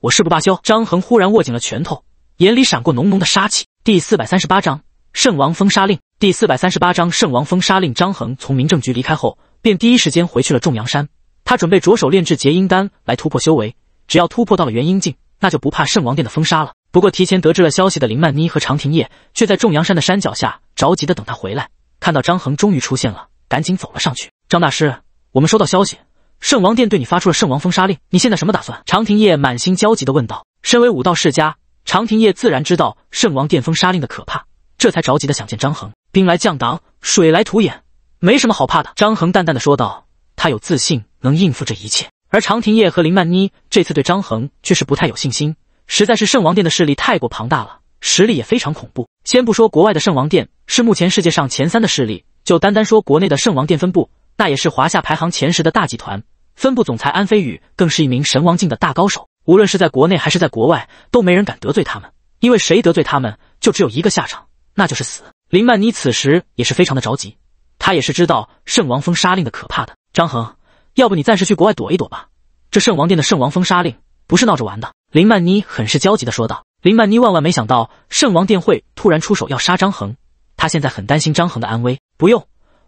我誓不罢休！张恒忽然握紧了拳头，眼里闪过浓浓的杀气。第四百三十八章圣王封杀令。第四百三十八章圣王封杀令。张恒从民政局离开后，便第一时间回去了重阳山。他准备着手炼制结阴丹来突破修为，只要突破到了元婴境，那就不怕圣王殿的封杀了。不过，提前得知了消息的林曼妮和长亭叶却在众阳山的山脚下着急的等他回来。看到张恒终于出现了，赶紧走了上去。张大师，我们收到消息，圣王殿对你发出了圣王封杀令，你现在什么打算？长亭叶满心焦急的问道。身为武道世家，长亭叶自然知道圣王殿封杀令的可怕，这才着急的想见张恒。兵来将挡，水来土掩，没什么好怕的。张恒淡淡的说道，他有自信能应付这一切。而长亭叶和林曼妮这次对张恒却是不太有信心。实在是圣王殿的势力太过庞大了，实力也非常恐怖。先不说国外的圣王殿是目前世界上前三的势力，就单单说国内的圣王殿分部，那也是华夏排行前十的大集团。分部总裁安飞宇更是一名神王境的大高手。无论是在国内还是在国外，都没人敢得罪他们，因为谁得罪他们，就只有一个下场，那就是死。林曼妮此时也是非常的着急，她也是知道圣王封杀令的可怕的。张恒，要不你暂时去国外躲一躲吧，这圣王殿的圣王封杀令不是闹着玩的。林曼妮很是焦急的说道：“林曼妮万万没想到圣王殿会突然出手要杀张恒，她现在很担心张恒的安危。不用，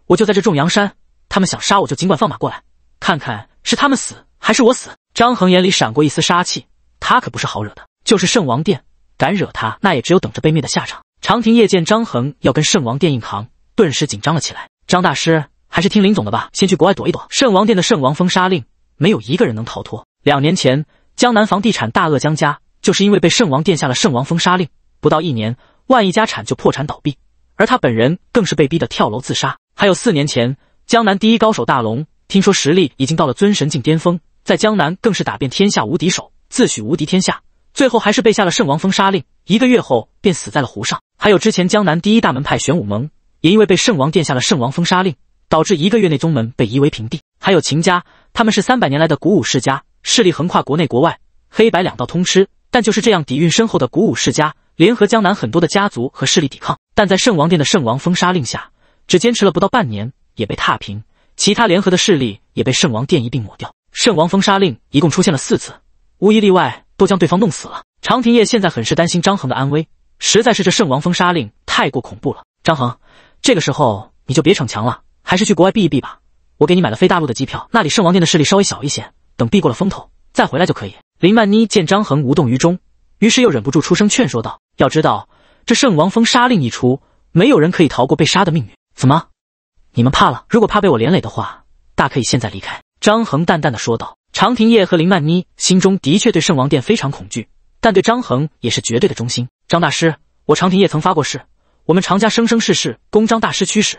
我就在这众阳山，他们想杀我就尽管放马过来，看看是他们死还是我死。”张恒眼里闪过一丝杀气，他可不是好惹的，就是圣王殿敢惹他，那也只有等着被灭的下场。长亭夜见张恒要跟圣王殿硬扛，顿时紧张了起来。张大师还是听林总的吧，先去国外躲一躲。圣王殿的圣王封杀令，没有一个人能逃脱。两年前。江南房地产大鳄江家，就是因为被圣王殿下了圣王封杀令，不到一年，万亿家产就破产倒闭，而他本人更是被逼得跳楼自杀。还有四年前，江南第一高手大龙，听说实力已经到了尊神境巅峰，在江南更是打遍天下无敌手，自诩无敌天下，最后还是被下了圣王封杀令，一个月后便死在了湖上。还有之前江南第一大门派玄武盟，也因为被圣王殿下了圣王封杀令，导致一个月内宗门被夷为平地。还有秦家，他们是三百年来的古武世家。势力横跨国内国外，黑白两道通吃。但就是这样底蕴深厚的古武世家，联合江南很多的家族和势力抵抗，但在圣王殿的圣王封杀令下，只坚持了不到半年，也被踏平。其他联合的势力也被圣王殿一并抹掉。圣王封杀令一共出现了四次，无一例外都将对方弄死了。长平夜现在很是担心张恒的安危，实在是这圣王封杀令太过恐怖了。张恒，这个时候你就别逞强了，还是去国外避一避吧。我给你买了飞大陆的机票，那里圣王殿的势力稍微小一些。等避过了风头，再回来就可以。林曼妮见张恒无动于衷，于是又忍不住出声劝说道：“要知道，这圣王封杀令一出，没有人可以逃过被杀的命运。怎么，你们怕了？如果怕被我连累的话，大可以现在离开。”张恒淡淡的说道。长亭叶和林曼妮心中的确对圣王殿非常恐惧，但对张恒也是绝对的忠心。张大师，我长亭叶曾发过誓，我们常家生生世世供张大师驱使，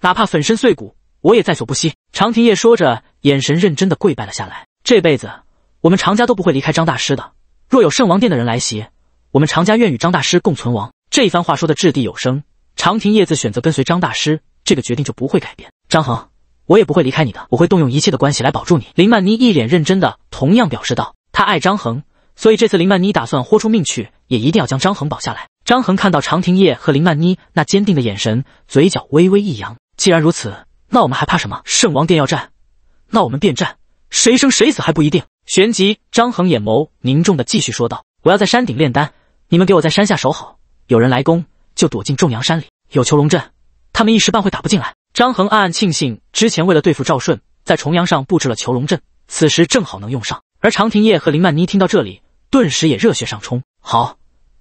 哪怕粉身碎骨，我也在所不惜。长亭叶说着，眼神认真的跪拜了下来。这辈子，我们常家都不会离开张大师的。若有圣王殿的人来袭，我们常家愿与张大师共存亡。这一番话说的掷地有声，长亭叶子选择跟随张大师，这个决定就不会改变。张恒，我也不会离开你的，我会动用一切的关系来保住你。林曼妮一脸认真的同样表示道：“她爱张恒，所以这次林曼妮打算豁出命去，也一定要将张恒保下来。”张恒看到长亭叶和林曼妮那坚定的眼神，嘴角微微一扬：“既然如此，那我们还怕什么？圣王殿要战，那我们便战。”谁生谁死还不一定。旋即，张恒眼眸凝重的继续说道：“我要在山顶炼丹，你们给我在山下守好，有人来攻就躲进重阳山里。有囚龙阵，他们一时半会打不进来。”张恒暗暗庆幸，之前为了对付赵顺，在重阳上布置了囚龙阵，此时正好能用上。而常廷烨和林曼妮听到这里，顿时也热血上冲。好，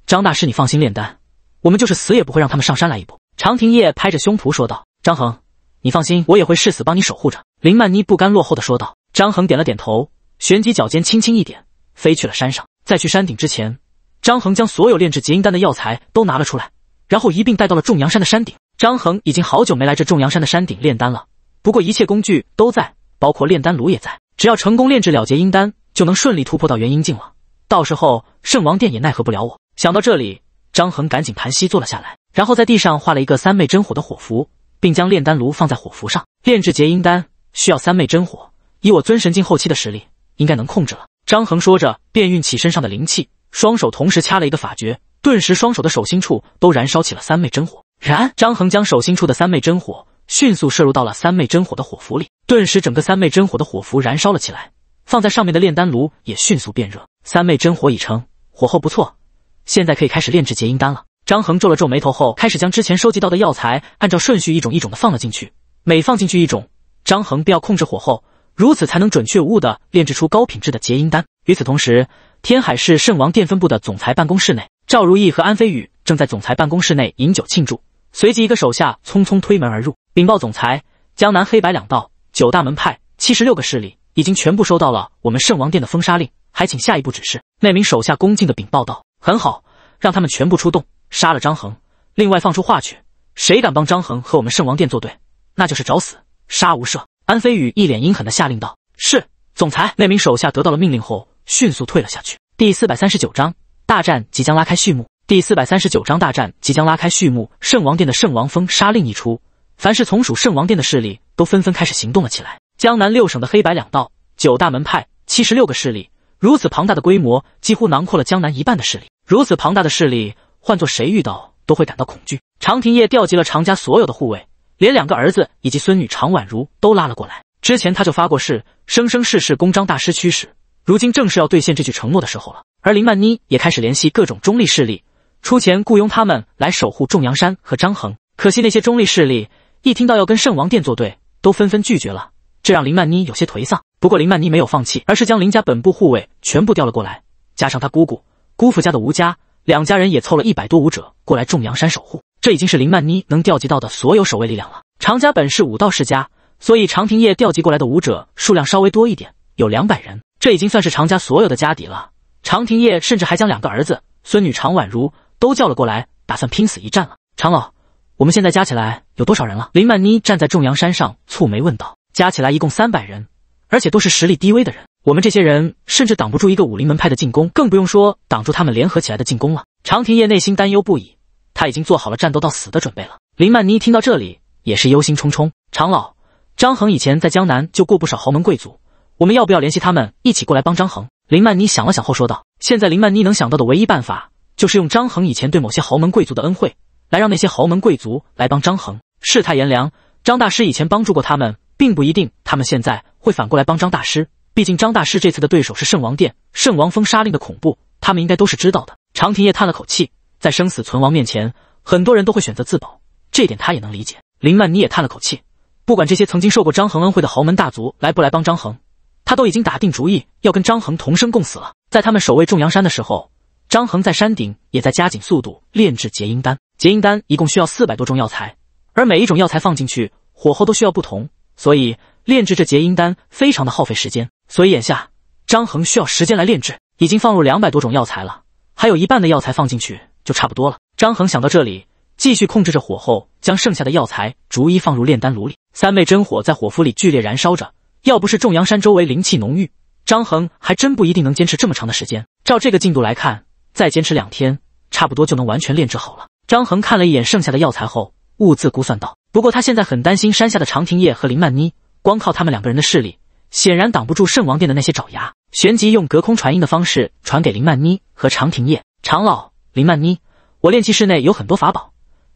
张大师你放心炼丹，我们就是死也不会让他们上山来一步。”常廷烨拍着胸脯说道：“张恒，你放心，我也会誓死帮你守护着。”林曼妮不甘落后的说道。张恒点了点头，旋即脚尖轻轻一点，飞去了山上。在去山顶之前，张恒将所有炼制结阴丹的药材都拿了出来，然后一并带到了重阳山的山顶。张恒已经好久没来这重阳山的山顶炼丹了，不过一切工具都在，包括炼丹炉也在。只要成功炼制了结阴丹，就能顺利突破到元婴境了。到时候圣王殿也奈何不了我。想到这里，张恒赶紧盘膝坐了下来，然后在地上画了一个三昧真火的火符，并将炼丹炉放在火符上。炼制结阴丹需要三昧真火。以我尊神境后期的实力，应该能控制了。张恒说着，便运起身上的灵气，双手同时掐了一个法诀，顿时双手的手心处都燃烧起了三昧真火。然，张恒将手心处的三昧真火迅速摄入到了三昧真火的火符里，顿时整个三昧真火的火符燃烧了起来，放在上面的炼丹炉也迅速变热。三昧真火已成，火候不错，现在可以开始炼制结阴丹了。张恒皱了皱眉头后，开始将之前收集到的药材按照顺序一种一种的放了进去，每放进去一种，张恒便要控制火候。如此才能准确无误地炼制出高品质的结阴丹。与此同时，天海市圣王殿分部的总裁办公室内，赵如意和安飞宇正在总裁办公室内饮酒庆祝。随即，一个手下匆匆推门而入，禀报总裁：“江南黑白两道九大门派七十六个势力，已经全部收到了我们圣王殿的封杀令，还请下一步指示。”那名手下恭敬的禀报道：“很好，让他们全部出动，杀了张恒。另外，放出话去，谁敢帮张恒和我们圣王殿作对，那就是找死，杀无赦。”安飞宇一脸阴狠的下令道：“是总裁。”那名手下得到了命令后，迅速退了下去。第四百三十九章大战即将拉开序幕。第四百三十九章大战即将拉开序幕。圣王殿的圣王封杀令一出，凡是从属圣王殿的势力，都纷纷开始行动了起来。江南六省的黑白两道，九大门派，七十六个势力，如此庞大的规模，几乎囊括了江南一半的势力。如此庞大的势力，换做谁遇到都会感到恐惧。长亭夜调集了常家所有的护卫。连两个儿子以及孙女常婉如都拉了过来。之前他就发过誓，生生世世供张大师驱使。如今正是要兑现这句承诺的时候了。而林曼妮也开始联系各种中立势力，出钱雇佣他们来守护重阳山和张衡。可惜那些中立势力一听到要跟圣王殿作对，都纷纷拒绝了，这让林曼妮有些颓丧。不过林曼妮没有放弃，而是将林家本部护卫全部调了过来，加上他姑姑、姑父家的吴家两家人也凑了一百多武者过来重阳山守护。这已经是林曼妮能调集到的所有守卫力量了。常家本是武道世家，所以常廷烨调集过来的武者数量稍微多一点，有两百人。这已经算是常家所有的家底了。常廷烨甚至还将两个儿子、孙女常宛如都叫了过来，打算拼死一战了。常老，我们现在加起来有多少人了？林曼妮站在重阳山上，蹙眉问道：“加起来一共三百人，而且都是实力低微的人。我们这些人甚至挡不住一个武林门派的进攻，更不用说挡住他们联合起来的进攻了。”常廷烨内心担忧不已。他已经做好了战斗到死的准备了。林曼妮听到这里也是忧心忡忡。长老，张恒以前在江南就过不少豪门贵族，我们要不要联系他们一起过来帮张恒？林曼妮想了想后说道：“现在林曼妮能想到的唯一办法，就是用张恒以前对某些豪门贵族的恩惠，来让那些豪门贵族来帮张恒。世态炎凉，张大师以前帮助过他们，并不一定他们现在会反过来帮张大师。毕竟张大师这次的对手是圣王殿，圣王封杀令的恐怖，他们应该都是知道的。”常廷烨叹了口气。在生死存亡面前，很多人都会选择自保，这点他也能理解。林曼妮也叹了口气。不管这些曾经受过张恒恩惠的豪门大族来不来帮张恒，他都已经打定主意要跟张恒同生共死了。在他们守卫重阳山的时候，张恒在山顶也在加紧速度炼制结阴丹。结阴丹一共需要四百多种药材，而每一种药材放进去火候都需要不同，所以炼制这结阴丹非常的耗费时间。所以眼下张恒需要时间来炼制，已经放入两百多种药材了，还有一半的药材放进去。就差不多了。张恒想到这里，继续控制着火候，将剩下的药材逐一放入炼丹炉里。三昧真火在火符里剧烈燃烧着。要不是重阳山周围灵气浓郁，张恒还真不一定能坚持这么长的时间。照这个进度来看，再坚持两天，差不多就能完全炼制好了。张恒看了一眼剩下的药材后，兀自估算道：“不过他现在很担心山下的长亭叶和林曼妮，光靠他们两个人的势力，显然挡不住圣王殿的那些爪牙。”旋即用隔空传音的方式传给林曼妮和长亭叶：“长老。”林曼妮，我炼器室内有很多法宝，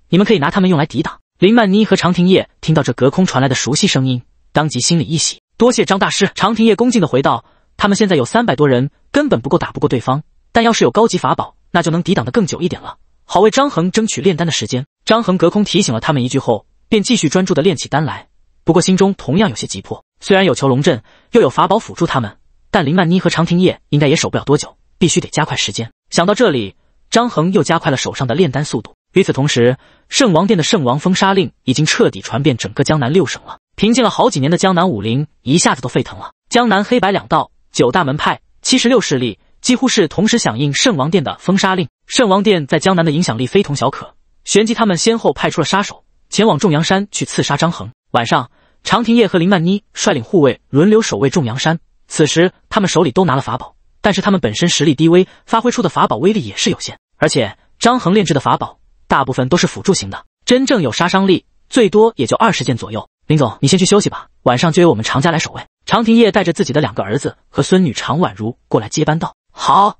你们可以拿他们用来抵挡。林曼妮和长亭叶听到这隔空传来的熟悉声音，当即心里一喜，多谢张大师。长亭叶恭敬的回道：“他们现在有三百多人，根本不够，打不过对方。但要是有高级法宝，那就能抵挡的更久一点了，好为张恒争取炼丹的时间。”张恒隔空提醒了他们一句后，便继续专注的炼起丹来。不过心中同样有些急迫，虽然有囚龙阵，又有法宝辅助他们，但林曼妮和长亭叶应该也守不了多久，必须得加快时间。想到这里。张衡又加快了手上的炼丹速度。与此同时，圣王殿的圣王封杀令已经彻底传遍整个江南六省了。平静了好几年的江南武林一下子都沸腾了。江南黑白两道，九大门派、七十六势力，几乎是同时响应圣王殿的封杀令。圣王殿在江南的影响力非同小可。旋即，他们先后派出了杀手前往重阳山去刺杀张衡。晚上，长亭夜和林曼妮率领护卫轮流守卫重阳山。此时，他们手里都拿了法宝。但是他们本身实力低微，发挥出的法宝威力也是有限。而且张衡炼制的法宝大部分都是辅助型的，真正有杀伤力，最多也就二十件左右。林总，你先去休息吧，晚上就由我们常家来守卫。常廷烨带着自己的两个儿子和孙女常宛如过来接班，道：“好。”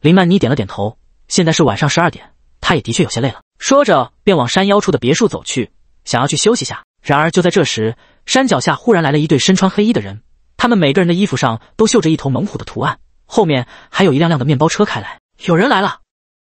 林曼妮点了点头。现在是晚上十二点，她也的确有些累了。说着便往山腰处的别墅走去，想要去休息下。然而就在这时，山脚下忽然来了一对身穿黑衣的人，他们每个人的衣服上都绣着一头猛虎的图案。后面还有一辆辆的面包车开来，有人来了。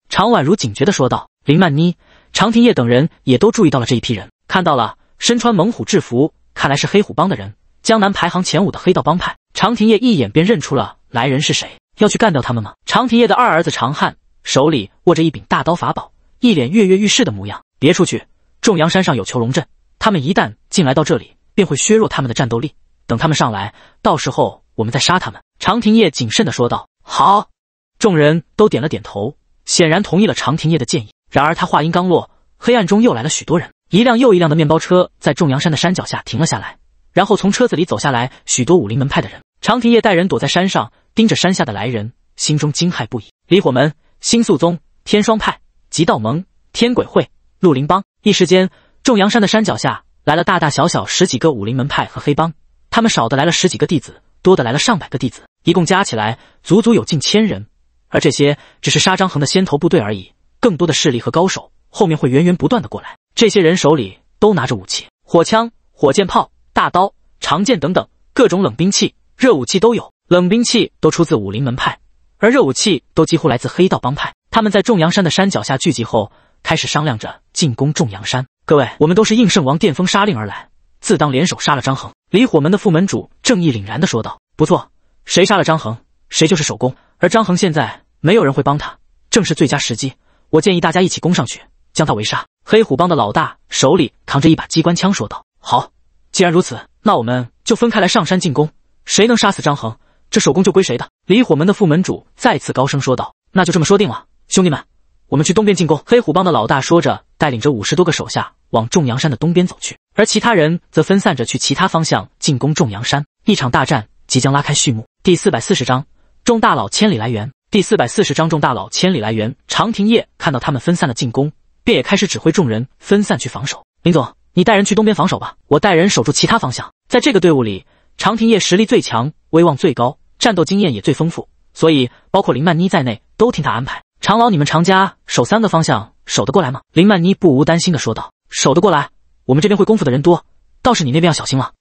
常宛如警觉地说道。林曼妮、常廷烨等人也都注意到了这一批人，看到了身穿猛虎制服，看来是黑虎帮的人。江南排行前五的黑道帮派。常廷烨一眼便认出了来人是谁。要去干掉他们吗？常廷烨的二儿子常汉手里握着一柄大刀法宝，一脸跃跃欲试的模样。别出去，众阳山上有囚龙阵，他们一旦进来到这里，便会削弱他们的战斗力。等他们上来，到时候我们再杀他们。长亭叶谨慎的说道：“好。”众人都点了点头，显然同意了长亭叶的建议。然而他话音刚落，黑暗中又来了许多人，一辆又一辆的面包车在众阳山的山脚下停了下来，然后从车子里走下来许多武林门派的人。长亭叶带人躲在山上，盯着山下的来人，心中惊骇不已。离火门、新宿宗、天霜派、极道盟、天鬼会、绿林帮……一时间，众阳山的山脚下来了大大小小十几个武林门派和黑帮，他们少的来了十几个弟子，多的来了上百个弟子。一共加起来足足有近千人，而这些只是杀张衡的先头部队而已。更多的势力和高手后面会源源不断的过来。这些人手里都拿着武器，火枪、火箭炮、大刀、长剑等等，各种冷兵器、热武器都有。冷兵器都出自武林门派，而热武器都几乎来自黑道帮派。他们在众阳山的山脚下聚集后，开始商量着进攻众阳山。各位，我们都是应圣王电封杀令而来，自当联手杀了张衡。离火门的副门主正义凛然地说道：“不错。”谁杀了张衡，谁就是首功。而张衡现在没有人会帮他，正是最佳时机。我建议大家一起攻上去，将他围杀。黑虎帮的老大手里扛着一把机关枪，说道：“好，既然如此，那我们就分开来上山进攻。谁能杀死张衡，这首功就归谁的。”离火门的副门主再次高声说道：“那就这么说定了，兄弟们，我们去东边进攻。”黑虎帮的老大说着，带领着五十多个手下往重阳山的东边走去，而其他人则分散着去其他方向进攻重阳山。一场大战。即将拉开序幕。第四百四十章，众大佬千里来援。第四百四十章，众大佬千里来援。长亭夜看到他们分散了进攻，便也开始指挥众人分散去防守。林总，你带人去东边防守吧，我带人守住其他方向。在这个队伍里，长亭夜实力最强，威望最高，战斗经验也最丰富，所以包括林曼妮在内都听他安排。长老，你们长家守三个方向，守得过来吗？林曼妮不无担心的说道：“守得过来，我们这边会功夫的人多，倒是你那边要小心了。”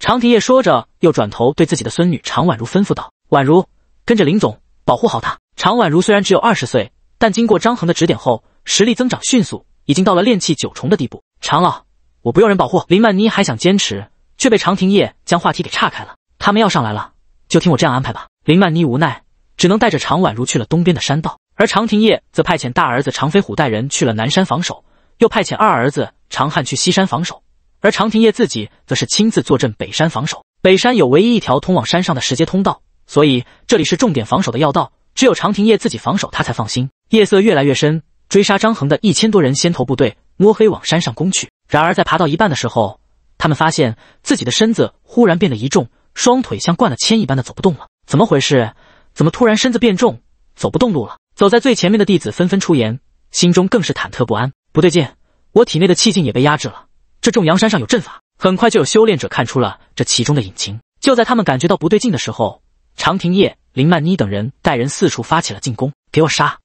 常廷烨说着，又转头对自己的孙女常宛如吩咐道：“宛如，跟着林总，保护好她。”常宛如虽然只有二十岁，但经过张恒的指点后，实力增长迅速，已经到了炼气九重的地步。常老，我不用人保护。林曼妮还想坚持，却被常廷烨将话题给岔开了：“他们要上来了，就听我这样安排吧。”林曼妮无奈，只能带着常宛如去了东边的山道，而常廷烨则派遣大儿子常飞虎带人去了南山防守，又派遣二儿子常汉去西山防守。而长亭夜自己则是亲自坐镇北山防守。北山有唯一一条通往山上的石阶通道，所以这里是重点防守的要道。只有长亭夜自己防守，他才放心。夜色越来越深，追杀张衡的一千多人先头部队摸黑往山上攻去。然而在爬到一半的时候，他们发现自己的身子忽然变得一重，双腿像灌了铅一般的走不动了。怎么回事？怎么突然身子变重，走不动路了？走在最前面的弟子纷纷出言，心中更是忐忑不安。不对劲，我体内的气劲也被压制了。这重阳山上有阵法，很快就有修炼者看出了这其中的隐情。就在他们感觉到不对劲的时候，长亭叶、林曼妮等人带人四处发起了进攻，给我杀！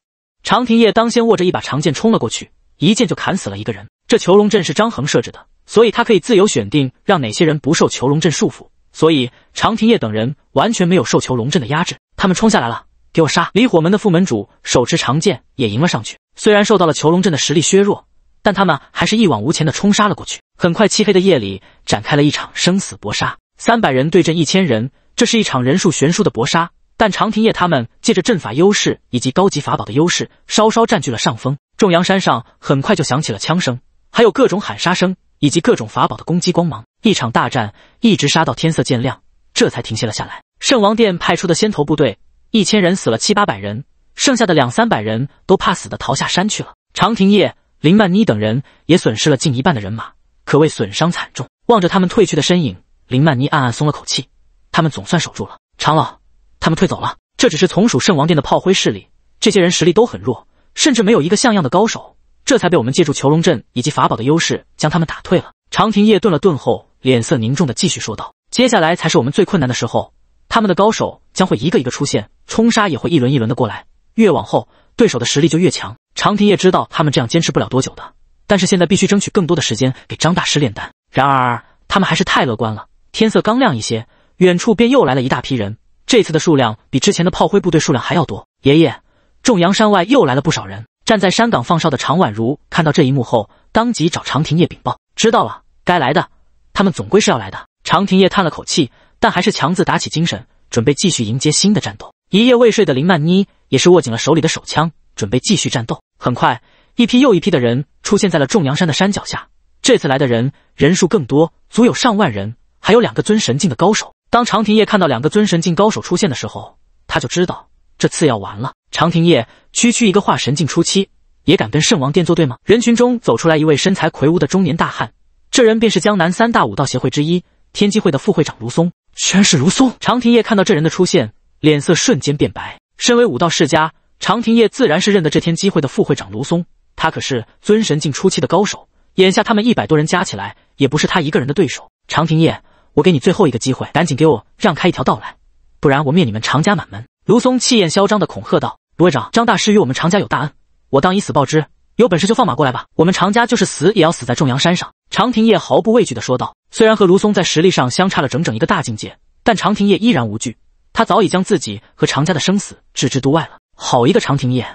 长亭叶当先握着一把长剑冲了过去，一剑就砍死了一个人。这囚龙阵是张衡设置的，所以他可以自由选定让哪些人不受囚龙阵束缚，所以长亭叶等人完全没有受囚龙阵的压制，他们冲下来了，给我杀！离火门的副门主手持长剑也迎了上去，虽然受到了囚龙阵的实力削弱。但他们还是一往无前的冲杀了过去。很快，漆黑的夜里展开了一场生死搏杀，三百人对阵一千人，这是一场人数悬殊的搏杀。但长亭夜他们借着阵法优势以及高级法宝的优势，稍稍占据了上风。重阳山上很快就响起了枪声，还有各种喊杀声以及各种法宝的攻击光芒。一场大战一直杀到天色渐亮，这才停歇了下来。圣王殿派出的先头部队一千人死了七八百人，剩下的两三百人都怕死的逃下山去了。长亭夜。林曼妮等人也损失了近一半的人马，可谓损伤惨重。望着他们退去的身影，林曼妮暗暗松了口气，他们总算守住了。长老，他们退走了。这只是从属圣王殿的炮灰势力，这些人实力都很弱，甚至没有一个像样的高手，这才被我们借助囚笼阵以及法宝的优势将他们打退了。长亭夜顿了顿后，脸色凝重的继续说道：“接下来才是我们最困难的时候，他们的高手将会一个一个出现，冲杀也会一轮一轮的过来，越往后，对手的实力就越强。”长亭也知道他们这样坚持不了多久的，但是现在必须争取更多的时间给张大师炼丹。然而他们还是太乐观了，天色刚亮一些，远处便又来了一大批人，这次的数量比之前的炮灰部队数量还要多。爷爷，重阳山外又来了不少人。站在山岗放哨的常宛如看到这一幕后，当即找长亭叶禀报。知道了，该来的，他们总归是要来的。长亭叶叹了口气，但还是强自打起精神，准备继续迎接新的战斗。一夜未睡的林曼妮也是握紧了手里的手枪，准备继续战斗。很快，一批又一批的人出现在了众阳山的山脚下。这次来的人人数更多，足有上万人，还有两个尊神境的高手。当长亭夜看到两个尊神境高手出现的时候，他就知道这次要完了。长亭夜，区区一个化神境初期，也敢跟圣王殿作对吗？人群中走出来一位身材魁梧的中年大汉，这人便是江南三大武道协会之一天机会的副会长卢松。居然是卢松！长亭夜看到这人的出现，脸色瞬间变白。身为武道世家。常廷烨自然是认得这天机会的副会长卢松，他可是尊神境初期的高手。眼下他们一百多人加起来，也不是他一个人的对手。常廷烨，我给你最后一个机会，赶紧给我让开一条道来，不然我灭你们常家满门！卢松气焰嚣张的恐吓道：“卢会长，张大师与我们常家有大恩，我当以死报之。有本事就放马过来吧，我们常家就是死也要死在重阳山上。”常廷烨毫不畏惧的说道：“虽然和卢松在实力上相差了整整一个大境界，但常廷烨依然无惧。他早已将自己和常家的生死置之度外了。”好一个长亭夜，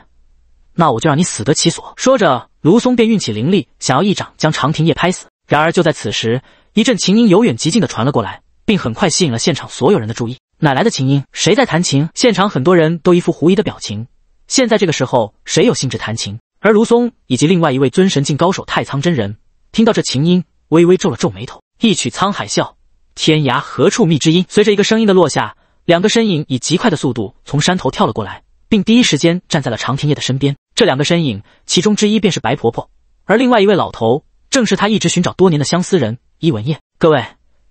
那我就让你死得其所！说着，卢松便运起灵力，想要一掌将长亭夜拍死。然而就在此时，一阵琴音由远及近的传了过来，并很快吸引了现场所有人的注意。哪来的琴音？谁在弹琴？现场很多人都一副狐疑的表情。现在这个时候，谁有兴致弹琴？而卢松以及另外一位尊神境高手太仓真人听到这琴音，微微皱了皱眉头。一曲沧海笑，天涯何处觅知音？随着一个声音的落下，两个身影以极快的速度从山头跳了过来。并第一时间站在了长亭夜的身边。这两个身影，其中之一便是白婆婆，而另外一位老头，正是他一直寻找多年的相思人伊文烨。各位，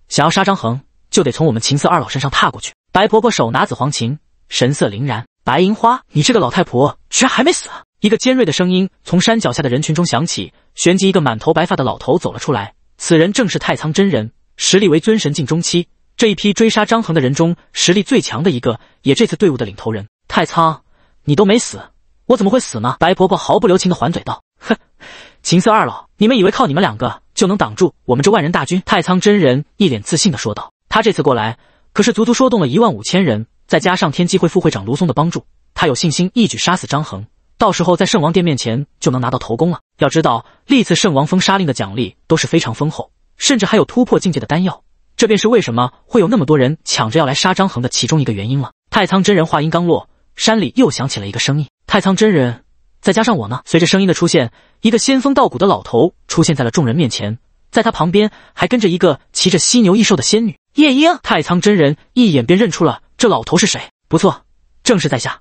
想要杀张恒，就得从我们琴瑟二老身上踏过去。白婆婆手拿紫黄琴，神色凛然。白银花，你这个老太婆居然还没死！一个尖锐的声音从山脚下的人群中响起。旋即，一个满头白发的老头走了出来。此人正是太仓真人，实力为尊神境中期。这一批追杀张恒的人中，实力最强的一个，也这次队伍的领头人太仓，你都没死，我怎么会死呢？白婆婆毫不留情的还嘴道：“哼，秦四二老，你们以为靠你们两个就能挡住我们这万人大军？”太仓真人一脸自信的说道：“他这次过来可是足足说动了一万五千人，再加上天机会副会长卢松的帮助，他有信心一举杀死张衡。到时候在圣王殿面前就能拿到头功了。要知道历次圣王封杀令的奖励都是非常丰厚，甚至还有突破境界的丹药，这便是为什么会有那么多人抢着要来杀张衡的其中一个原因了。”太仓真人话音刚落。山里又响起了一个声音：“太仓真人，再加上我呢。”随着声音的出现，一个仙风道骨的老头出现在了众人面前，在他旁边还跟着一个骑着犀牛异兽的仙女。夜莺，太仓真人一眼便认出了这老头是谁。不错，正是在下。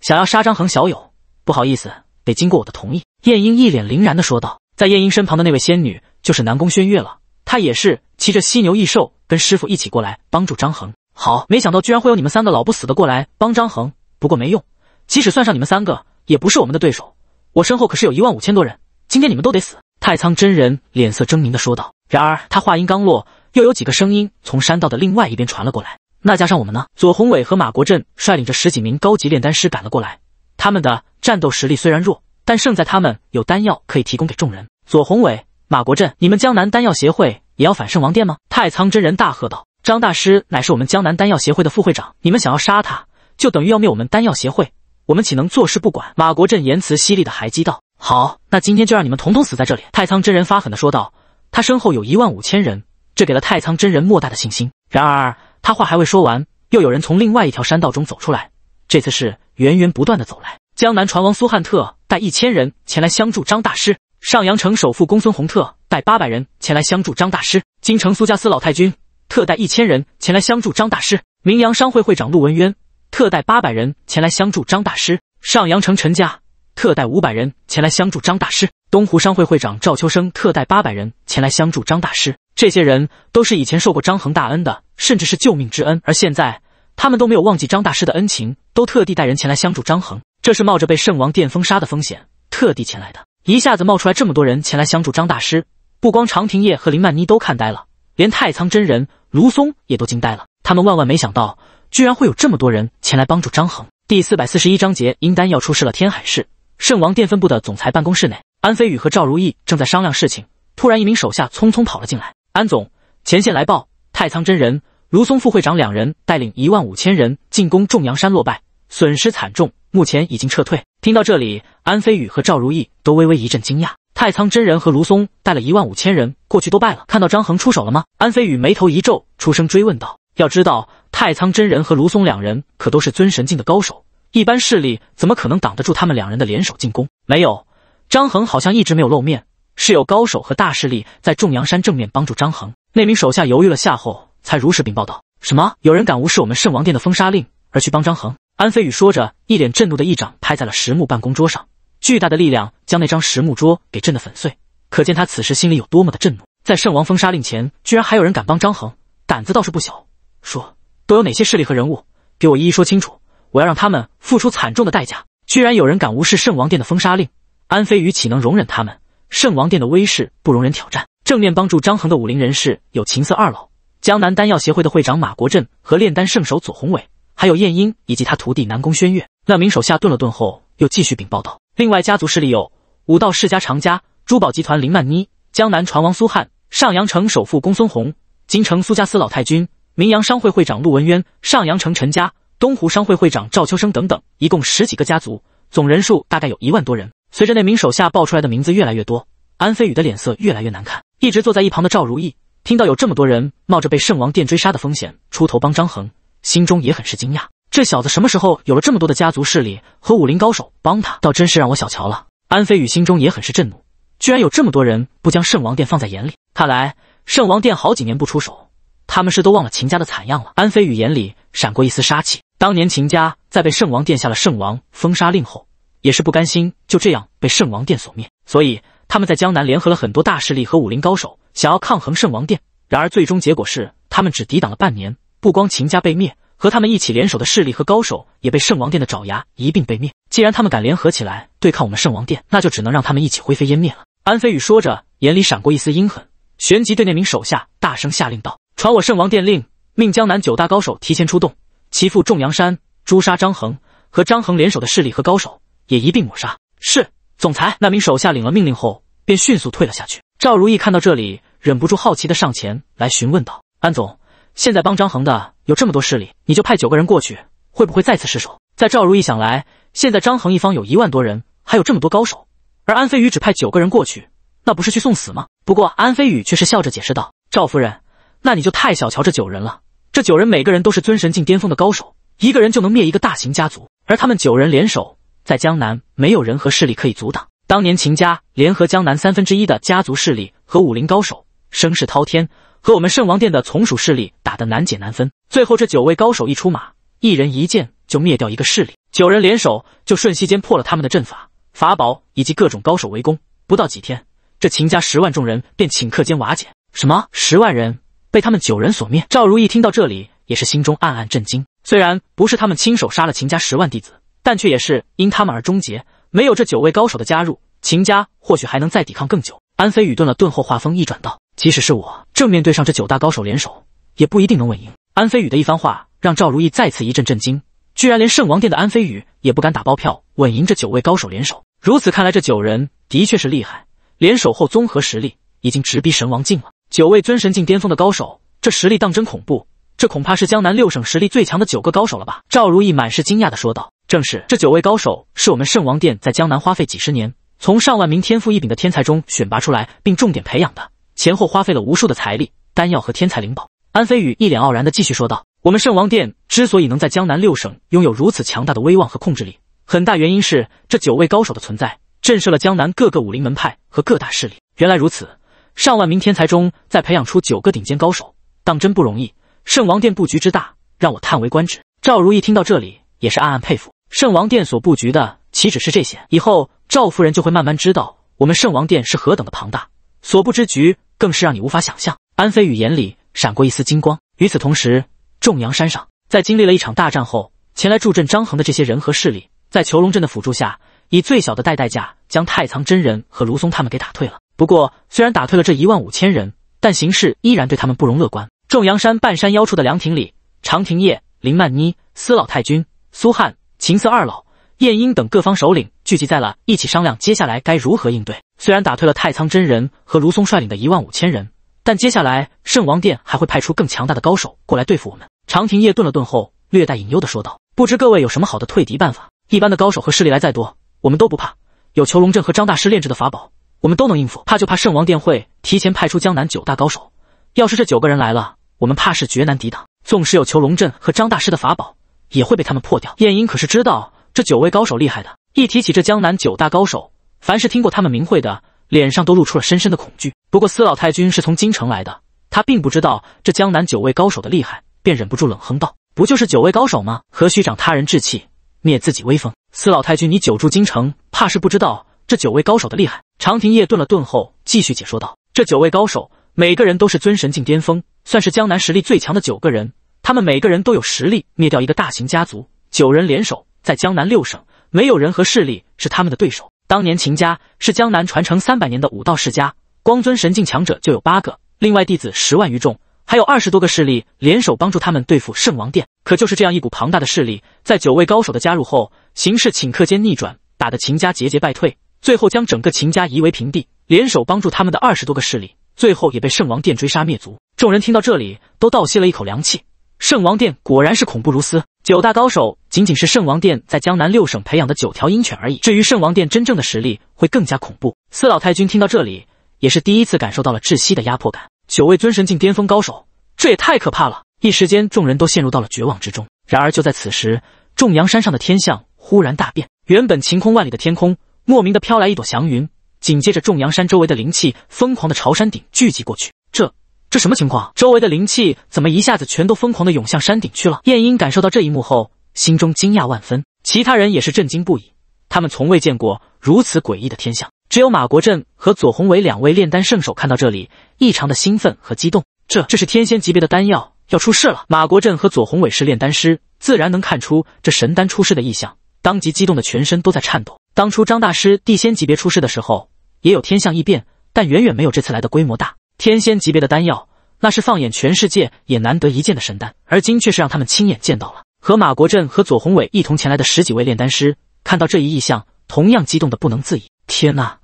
想要杀张衡小友，不好意思，得经过我的同意。”夜莺一脸凛然的说道。在夜莺身旁的那位仙女就是南宫轩月了，她也是骑着犀牛异兽跟师父一起过来帮助张衡。好，没想到居然会有你们三个老不死的过来帮张衡。不过没用，即使算上你们三个，也不是我们的对手。我身后可是有一万五千多人，今天你们都得死！”太仓真人脸色狰狞地说道。然而他话音刚落，又有几个声音从山道的另外一边传了过来。“那加上我们呢？”左宏伟和马国镇率领着十几名高级炼丹师赶了过来。他们的战斗实力虽然弱，但胜在他们有丹药可以提供给众人。左宏伟、马国镇，你们江南丹药协会也要反圣王殿吗？”太仓真人大喝道。“张大师乃是我们江南丹药协会的副会长，你们想要杀他？”就等于要灭我们丹药协会，我们岂能坐视不管？马国振言辞犀利的还击道：“好，那今天就让你们统统死在这里！”太仓真人发狠的说道。他身后有一万五千人，这给了太仓真人莫大的信心。然而他话还未说完，又有人从另外一条山道中走出来，这次是源源不断的走来。江南船王苏汉特带一千人前来相助张大师，上阳城首富公孙弘特带八百人前来相助张大师，京城苏家司老太君特带一千人前来相助张大师，名扬商会会长陆文渊。特带八百人前来相助张大师。上阳城陈家特带五百人前来相助张大师。东湖商会会长赵秋生特带八百人前来相助张大师。这些人都是以前受过张恒大恩的，甚至是救命之恩，而现在他们都没有忘记张大师的恩情，都特地带人前来相助张恒。这是冒着被圣王电封杀的风险，特地前来的。一下子冒出来这么多人前来相助张大师，不光长亭夜和林曼妮都看呆了，连太仓真人卢松也都惊呆了。他们万万没想到。居然会有这么多人前来帮助张恒。第四百四十一章节，阴丹要出事了。天海市圣王殿分部的总裁办公室内，安飞宇和赵如意正在商量事情。突然，一名手下匆匆跑了进来：“安总，前线来报，太仓真人卢松副会长两人带领一万五千人进攻重阳山，落败，损失惨重，目前已经撤退。”听到这里，安飞宇和赵如意都微微一阵惊讶。太仓真人和卢松带了一万五千人过去都败了，看到张恒出手了吗？安飞宇眉头一皱，出声追问道。要知道，太仓真人和卢松两人可都是尊神境的高手，一般势力怎么可能挡得住他们两人的联手进攻？没有，张衡好像一直没有露面，是有高手和大势力在众阳山正面帮助张衡。那名手下犹豫了下后，才如实禀报道：“什么？有人敢无视我们圣王殿的封杀令，而去帮张衡？”安飞宇说着，一脸震怒的一掌拍在了实木办公桌上，巨大的力量将那张实木桌给震得粉碎，可见他此时心里有多么的震怒。在圣王封杀令前，居然还有人敢帮张衡，胆子倒是不小。说都有哪些势力和人物，给我一一说清楚。我要让他们付出惨重的代价。居然有人敢无视圣王殿的封杀令，安飞宇岂能容忍他们？圣王殿的威势不容人挑战。正面帮助张衡的武林人士有秦瑟二老、江南丹药协会的会长马国振和炼丹圣手左宏伟，还有晏婴以及他徒弟南宫轩月。那名手下顿了顿后，又继续禀报道：另外家族势力有武道世家常家、珠宝集团林曼妮、江南船王苏汉、上阳城首富公孙弘、京城苏家司老太君。名扬商会会长陆文渊、上阳城陈家、东湖商会会长赵秋生等等，一共十几个家族，总人数大概有一万多人。随着那名手下报出来的名字越来越多，安飞宇的脸色越来越难看。一直坐在一旁的赵如意听到有这么多人冒着被圣王殿追杀的风险出头帮张恒，心中也很是惊讶。这小子什么时候有了这么多的家族势力和武林高手帮他？倒真是让我小瞧了。安飞宇心中也很是震怒，居然有这么多人不将圣王殿放在眼里。看来圣王殿好几年不出手。他们是都忘了秦家的惨样了。安飞宇眼里闪过一丝杀气。当年秦家在被圣王殿下了圣王封杀令后，也是不甘心就这样被圣王殿所灭，所以他们在江南联合了很多大势力和武林高手，想要抗衡圣王殿。然而最终结果是，他们只抵挡了半年，不光秦家被灭，和他们一起联手的势力和高手也被圣王殿的爪牙一并被灭。既然他们敢联合起来对抗我们圣王殿，那就只能让他们一起灰飞烟灭了。安飞宇说着，眼里闪过一丝阴狠，旋即对那名手下大声下令道。传我圣王殿令，命江南九大高手提前出动，齐父重阳山诛杀张衡，和张衡联手的势力和高手也一并抹杀。是总裁那名手下领了命令后，便迅速退了下去。赵如意看到这里，忍不住好奇的上前来询问道：“安总，现在帮张衡的有这么多势力，你就派九个人过去，会不会再次失手？”在赵如意想来，现在张衡一方有一万多人，还有这么多高手，而安飞宇只派九个人过去，那不是去送死吗？不过安飞宇却是笑着解释道：“赵夫人。”那你就太小瞧这九人了。这九人每个人都是尊神境巅峰的高手，一个人就能灭一个大型家族，而他们九人联手，在江南没有人和势力可以阻挡。当年秦家联合江南三分之一的家族势力和武林高手，声势滔天，和我们圣王殿的从属势力打得难解难分。最后这九位高手一出马，一人一剑就灭掉一个势力，九人联手就瞬息间破了他们的阵法、法宝以及各种高手围攻。不到几天，这秦家十万众人便顷刻间瓦解。什么十万人？被他们九人所灭。赵如意听到这里，也是心中暗暗震惊。虽然不是他们亲手杀了秦家十万弟子，但却也是因他们而终结。没有这九位高手的加入，秦家或许还能再抵抗更久。安飞宇顿了顿后，话锋一转道：“即使是我正面对上这九大高手联手，也不一定能稳赢。”安飞宇的一番话让赵如意再次一阵震惊，居然连圣王殿的安飞宇也不敢打包票稳赢这九位高手联手。如此看来，这九人的确是厉害，联手后综合实力已经直逼神王境了。九位尊神境巅峰的高手，这实力当真恐怖！这恐怕是江南六省实力最强的九个高手了吧？赵如意满是惊讶的说道：“正是，这九位高手是我们圣王殿在江南花费几十年，从上万名天赋异禀的天才中选拔出来，并重点培养的，前后花费了无数的财力、丹药和天才灵宝。”安飞宇一脸傲然的继续说道：“我们圣王殿之所以能在江南六省拥有如此强大的威望和控制力，很大原因是这九位高手的存在，震慑了江南各个武林门派和各大势力。”原来如此。上万名天才中，再培养出九个顶尖高手，当真不容易。圣王殿布局之大，让我叹为观止。赵如意听到这里，也是暗暗佩服。圣王殿所布局的，岂止是这些？以后赵夫人就会慢慢知道，我们圣王殿是何等的庞大，所布之局更是让你无法想象。安飞宇眼里闪过一丝金光。与此同时，众阳山上，在经历了一场大战后，前来助阵张衡的这些人和势力，在囚龙阵的辅助下，以最小的代代价将太仓真人和卢松他们给打退了。不过，虽然打退了这一万五千人，但形势依然对他们不容乐观。重阳山半山腰处的凉亭里，长廷烨、林曼妮、司老太君、苏汉、秦四二老、晏婴等各方首领聚集在了一起，商量接下来该如何应对。虽然打退了太仓真人和卢松率领的一万五千人，但接下来圣王殿还会派出更强大的高手过来对付我们。长廷夜顿了顿后，略带隐忧的说道：“不知各位有什么好的退敌办法？一般的高手和势力来再多，我们都不怕。有囚龙阵和张大师炼制的法宝。”我们都能应付，怕就怕圣王殿会提前派出江南九大高手。要是这九个人来了，我们怕是绝难抵挡。纵使有囚龙阵和张大师的法宝，也会被他们破掉。晏婴可是知道这九位高手厉害的。一提起这江南九大高手，凡是听过他们名讳的，脸上都露出了深深的恐惧。不过司老太君是从京城来的，他并不知道这江南九位高手的厉害，便忍不住冷哼道：“不就是九位高手吗？何须长他人志气，灭自己威风？”司老太君，你久住京城，怕是不知道。这九位高手的厉害，长亭夜顿了顿后继续解说道：“这九位高手，每个人都是尊神境巅峰，算是江南实力最强的九个人。他们每个人都有实力灭掉一个大型家族，九人联手，在江南六省，没有人和势力是他们的对手。当年秦家是江南传承三百年的武道世家，光尊神境强者就有八个，另外弟子十万余众，还有二十多个势力联手帮助他们对付圣王殿。可就是这样一股庞大的势力，在九位高手的加入后，形势顷刻间逆转，打得秦家节节败退。”最后将整个秦家夷为平地，联手帮助他们的二十多个势力，最后也被圣王殿追杀灭族。众人听到这里，都倒吸了一口凉气。圣王殿果然是恐怖如斯，九大高手仅仅是圣王殿在江南六省培养的九条鹰犬而已。至于圣王殿真正的实力，会更加恐怖。四老太君听到这里，也是第一次感受到了窒息的压迫感。九位尊神境巅峰高手，这也太可怕了！一时间，众人都陷入到了绝望之中。然而就在此时，重阳山上的天象忽然大变，原本晴空万里的天空。莫名的飘来一朵祥云，紧接着众阳山周围的灵气疯狂的朝山顶聚集过去。这这什么情况？周围的灵气怎么一下子全都疯狂的涌向山顶去了？晏婴感受到这一幕后，心中惊讶万分。其他人也是震惊不已，他们从未见过如此诡异的天象。只有马国正和左宏伟两位炼丹圣手看到这里，异常的兴奋和激动。这这是天仙级别的丹药要出世了！马国正和左宏伟是炼丹师，自然能看出这神丹出世的异象，当即激动的全身都在颤抖。当初张大师地仙级别出世的时候，也有天象异变，但远远没有这次来的规模大。天仙级别的丹药，那是放眼全世界也难得一见的神丹，而今却是让他们亲眼见到了。和马国振和左宏伟一同前来的十几位炼丹师，看到这一异象，同样激动的不能自已。天呐，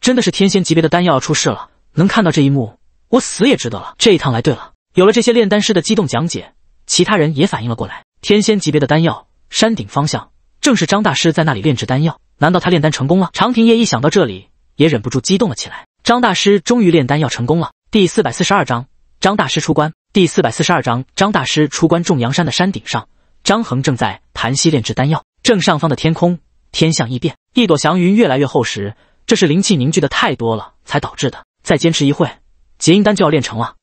真的是天仙级别的丹药要出世了！能看到这一幕，我死也值得了。这一趟来对了。有了这些炼丹师的激动讲解，其他人也反应了过来。天仙级别的丹药，山顶方向。正是张大师在那里炼制丹药，难道他炼丹成功了？长亭夜一想到这里，也忍不住激动了起来。张大师终于炼丹药成功了。第四百四十二章张大师出关。第四百四十二章张大师出关。重阳山的山顶上，张恒正在盘膝炼制丹药，正上方的天空天象异变，一朵祥云越来越厚实，这是灵气凝聚的太多了才导致的。再坚持一会结婴丹就要炼成了。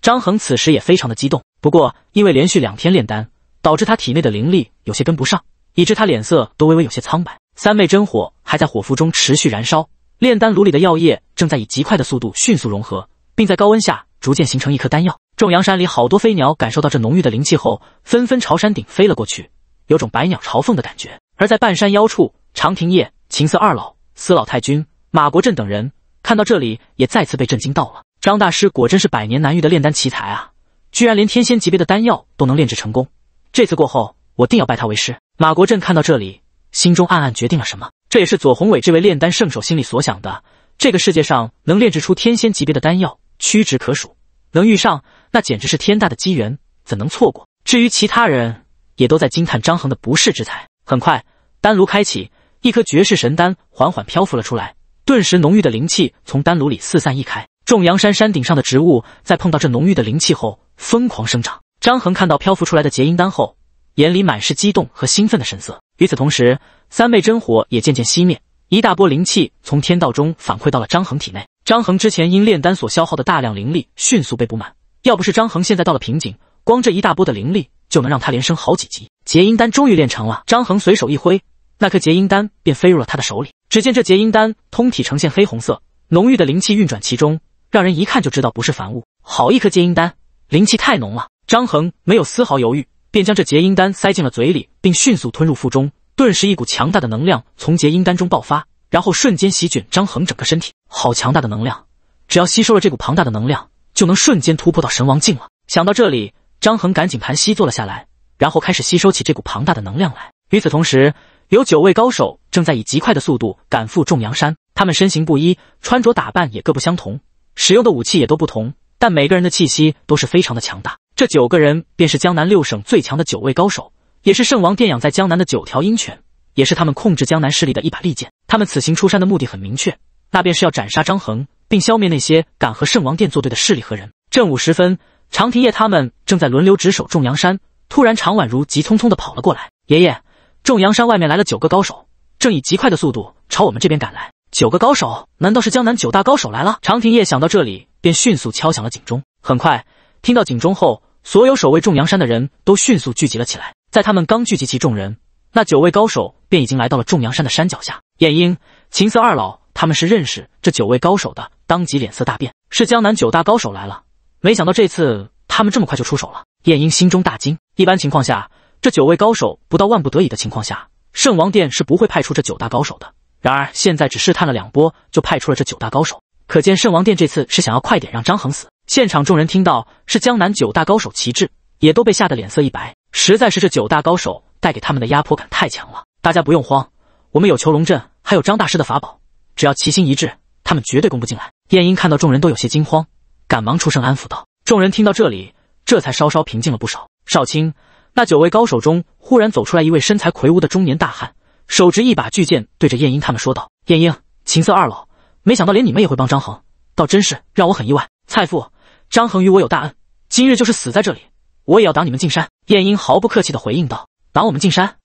张恒此时也非常的激动，不过因为连续两天炼丹，导致他体内的灵力有些跟不上。以致他脸色都微微有些苍白，三昧真火还在火符中持续燃烧，炼丹炉里的药液正在以极快的速度迅速融合，并在高温下逐渐形成一颗丹药。重阳山里好多飞鸟感受到这浓郁的灵气后，纷纷朝山顶飞了过去，有种百鸟朝凤的感觉。而在半山腰处，长廷烨、秦瑟二老、司老太君、马国镇等人看到这里，也再次被震惊到了。张大师果真是百年难遇的炼丹奇才啊！居然连天仙级别的丹药都能炼制成功。这次过后，我定要拜他为师。马国镇看到这里，心中暗暗决定了什么。这也是左宏伟这位炼丹圣手心里所想的。这个世界上能炼制出天仙级别的丹药，屈指可数，能遇上那简直是天大的机缘，怎能错过？至于其他人，也都在惊叹张衡的不世之才。很快，丹炉开启，一颗绝世神丹缓缓漂浮了出来。顿时，浓郁的灵气从丹炉里四散溢开，众阳山山顶上的植物在碰到这浓郁的灵气后，疯狂生长。张衡看到漂浮出来的结阴丹后。眼里满是激动和兴奋的神色。与此同时，三昧真火也渐渐熄灭，一大波灵气从天道中反馈到了张恒体内。张恒之前因炼丹所消耗的大量灵力迅速被补满。要不是张恒现在到了瓶颈，光这一大波的灵力就能让他连升好几级。结阴丹终于炼成了，张恒随手一挥，那颗结阴丹便飞入了他的手里。只见这结阴丹通体呈现黑红色，浓郁的灵气运转其中，让人一看就知道不是凡物。好一颗结阴丹，灵气太浓了。张恒没有丝毫犹豫。便将这结阴丹塞进了嘴里，并迅速吞入腹中。顿时，一股强大的能量从结阴丹中爆发，然后瞬间席卷张恒整个身体。好强大的能量！只要吸收了这股庞大的能量，就能瞬间突破到神王境了。想到这里，张恒赶紧盘膝坐了下来，然后开始吸收起这股庞大的能量来。与此同时，有九位高手正在以极快的速度赶赴重阳山。他们身形不一，穿着打扮也各不相同，使用的武器也都不同，但每个人的气息都是非常的强大。这九个人便是江南六省最强的九位高手，也是圣王殿养在江南的九条鹰犬，也是他们控制江南势力的一把利剑。他们此行出山的目的很明确，那便是要斩杀张衡，并消灭那些敢和圣王殿作对的势力和人。正午时分，常廷烨他们正在轮流值守重阳山，突然，常宛如急匆匆地跑了过来：“爷爷，重阳山外面来了九个高手，正以极快的速度朝我们这边赶来。”九个高手？难道是江南九大高手来了？常廷烨想到这里，便迅速敲响了警钟。很快。听到警钟后，所有守卫众阳山的人都迅速聚集了起来。在他们刚聚集起众人，那九位高手便已经来到了众阳山的山脚下。晏婴、秦四二老他们是认识这九位高手的，当即脸色大变。是江南九大高手来了！没想到这次他们这么快就出手了。晏婴心中大惊。一般情况下，这九位高手不到万不得已的情况下，圣王殿是不会派出这九大高手的。然而现在只试探了两波，就派出了这九大高手，可见圣王殿这次是想要快点让张衡死。现场众人听到是江南九大高手齐至，也都被吓得脸色一白。实在是这九大高手带给他们的压迫感太强了。大家不用慌，我们有囚龙阵，还有张大师的法宝，只要齐心一致，他们绝对攻不进来。晏婴看到众人都有些惊慌，赶忙出声安抚道：“众人听到这里，这才稍稍平静了不少。”少卿，那九位高手中忽然走出来一位身材魁梧的中年大汉，手执一把巨剑，对着晏婴他们说道：“晏婴、秦瑟二老，没想到连你们也会帮张衡，倒真是让我很意外。”蔡父，张衡与我有大恩，今日就是死在这里，我也要挡你们进山。晏婴毫不客气地回应道：“挡我们进山？”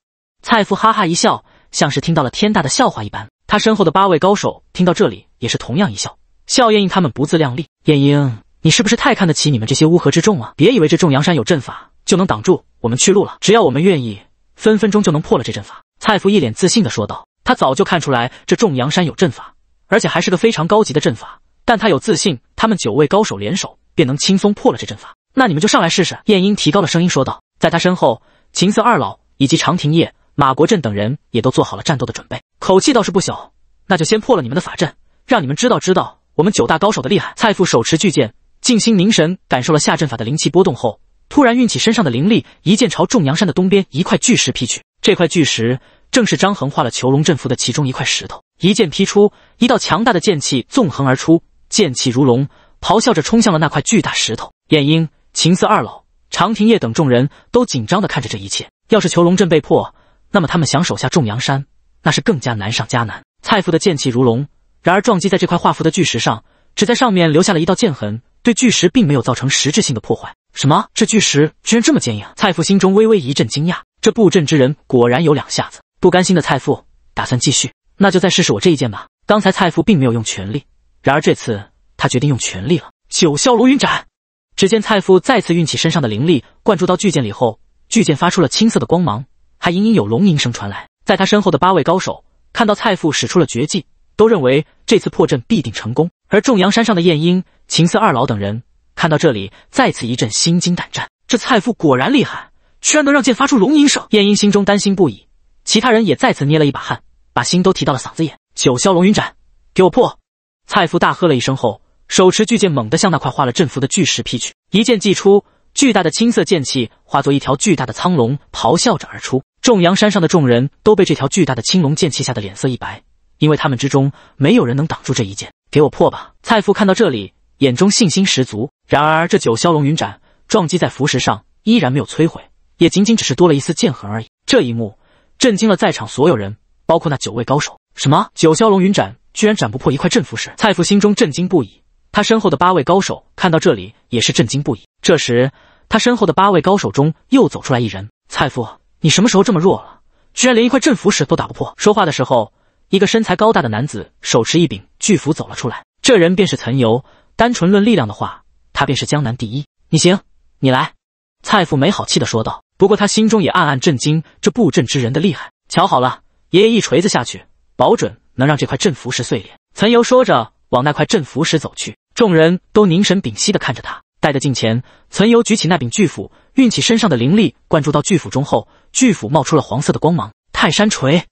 蔡父哈哈一笑，像是听到了天大的笑话一般。他身后的八位高手听到这里，也是同样一笑，笑晏婴他们不自量力。晏婴，你是不是太看得起你们这些乌合之众了？别以为这重阳山有阵法就能挡住我们去路了，只要我们愿意，分分钟就能破了这阵法。蔡父一脸自信地说道，他早就看出来这重阳山有阵法，而且还是个非常高级的阵法。但他有自信，他们九位高手联手便能轻松破了这阵法。那你们就上来试试。”晏婴提高了声音说道。在他身后，秦四二老以及长亭烨、马国振等人也都做好了战斗的准备，口气倒是不小。那就先破了你们的法阵，让你们知道知道我们九大高手的厉害。蔡父手持巨剑，静心凝神，感受了下阵法的灵气波动后，突然运起身上的灵力，一剑朝众阳山的东边一块巨石劈去。这块巨石正是张衡画了囚龙阵符的其中一块石头。一剑劈出，一道强大的剑气纵横而出。剑气如龙，咆哮着冲向了那块巨大石头。燕鹰、秦四二老、长廷烨等众人都紧张地看着这一切。要是囚龙阵被破，那么他们想守下重阳山，那是更加难上加难。蔡父的剑气如龙，然而撞击在这块画符的巨石上，只在上面留下了一道剑痕，对巨石并没有造成实质性的破坏。什么？这巨石居然这么坚硬？蔡父心中微微一阵惊讶。这布阵之人果然有两下子。不甘心的蔡父打算继续，那就再试试我这一剑吧。刚才蔡父并没有用全力。然而这次，他决定用全力了。九霄龙云斩！只见蔡父再次运起身上的灵力，灌注到巨剑里后，巨剑发出了青色的光芒，还隐隐有龙吟声传来。在他身后的八位高手看到蔡父使出了绝技，都认为这次破阵必定成功。而众阳山上的晏婴、秦四二老等人看到这里，再次一阵心惊胆战。这蔡父果然厉害，居然能让剑发出龙吟声！晏婴心中担心不已，其他人也再次捏了一把汗，把心都提到了嗓子眼。九霄龙云斩，给我破！蔡父大喝了一声后，手持巨剑猛地向那块画了阵符的巨石劈去，一剑祭出，巨大的青色剑气化作一条巨大的苍龙，咆哮着而出。重阳山上的众人都被这条巨大的青龙剑气吓得脸色一白，因为他们之中没有人能挡住这一剑。给我破吧！蔡父看到这里，眼中信心十足。然而，这九霄龙云斩撞击在符石上，依然没有摧毁，也仅仅只是多了一丝剑痕而已。这一幕震惊了在场所有人，包括那九位高手。什么？九霄龙云斩？居然斩不破一块镇符石，蔡父心中震惊不已。他身后的八位高手看到这里也是震惊不已。这时，他身后的八位高手中又走出来一人。蔡父，你什么时候这么弱了？居然连一块镇符石都打不破！说话的时候，一个身材高大的男子手持一柄巨斧走了出来。这人便是岑游。单纯论力量的话，他便是江南第一。你行，你来。蔡父没好气的说道。不过他心中也暗暗震惊这布阵之人的厉害。瞧好了，爷爷一锤子下去，保准。能让这块镇符石碎裂？岑游说着，往那块镇符石走去，众人都凝神屏息的看着他。待得近前，岑游举起那柄巨斧，运起身上的灵力灌注到巨斧中后，巨斧冒出了黄色的光芒。泰山锤！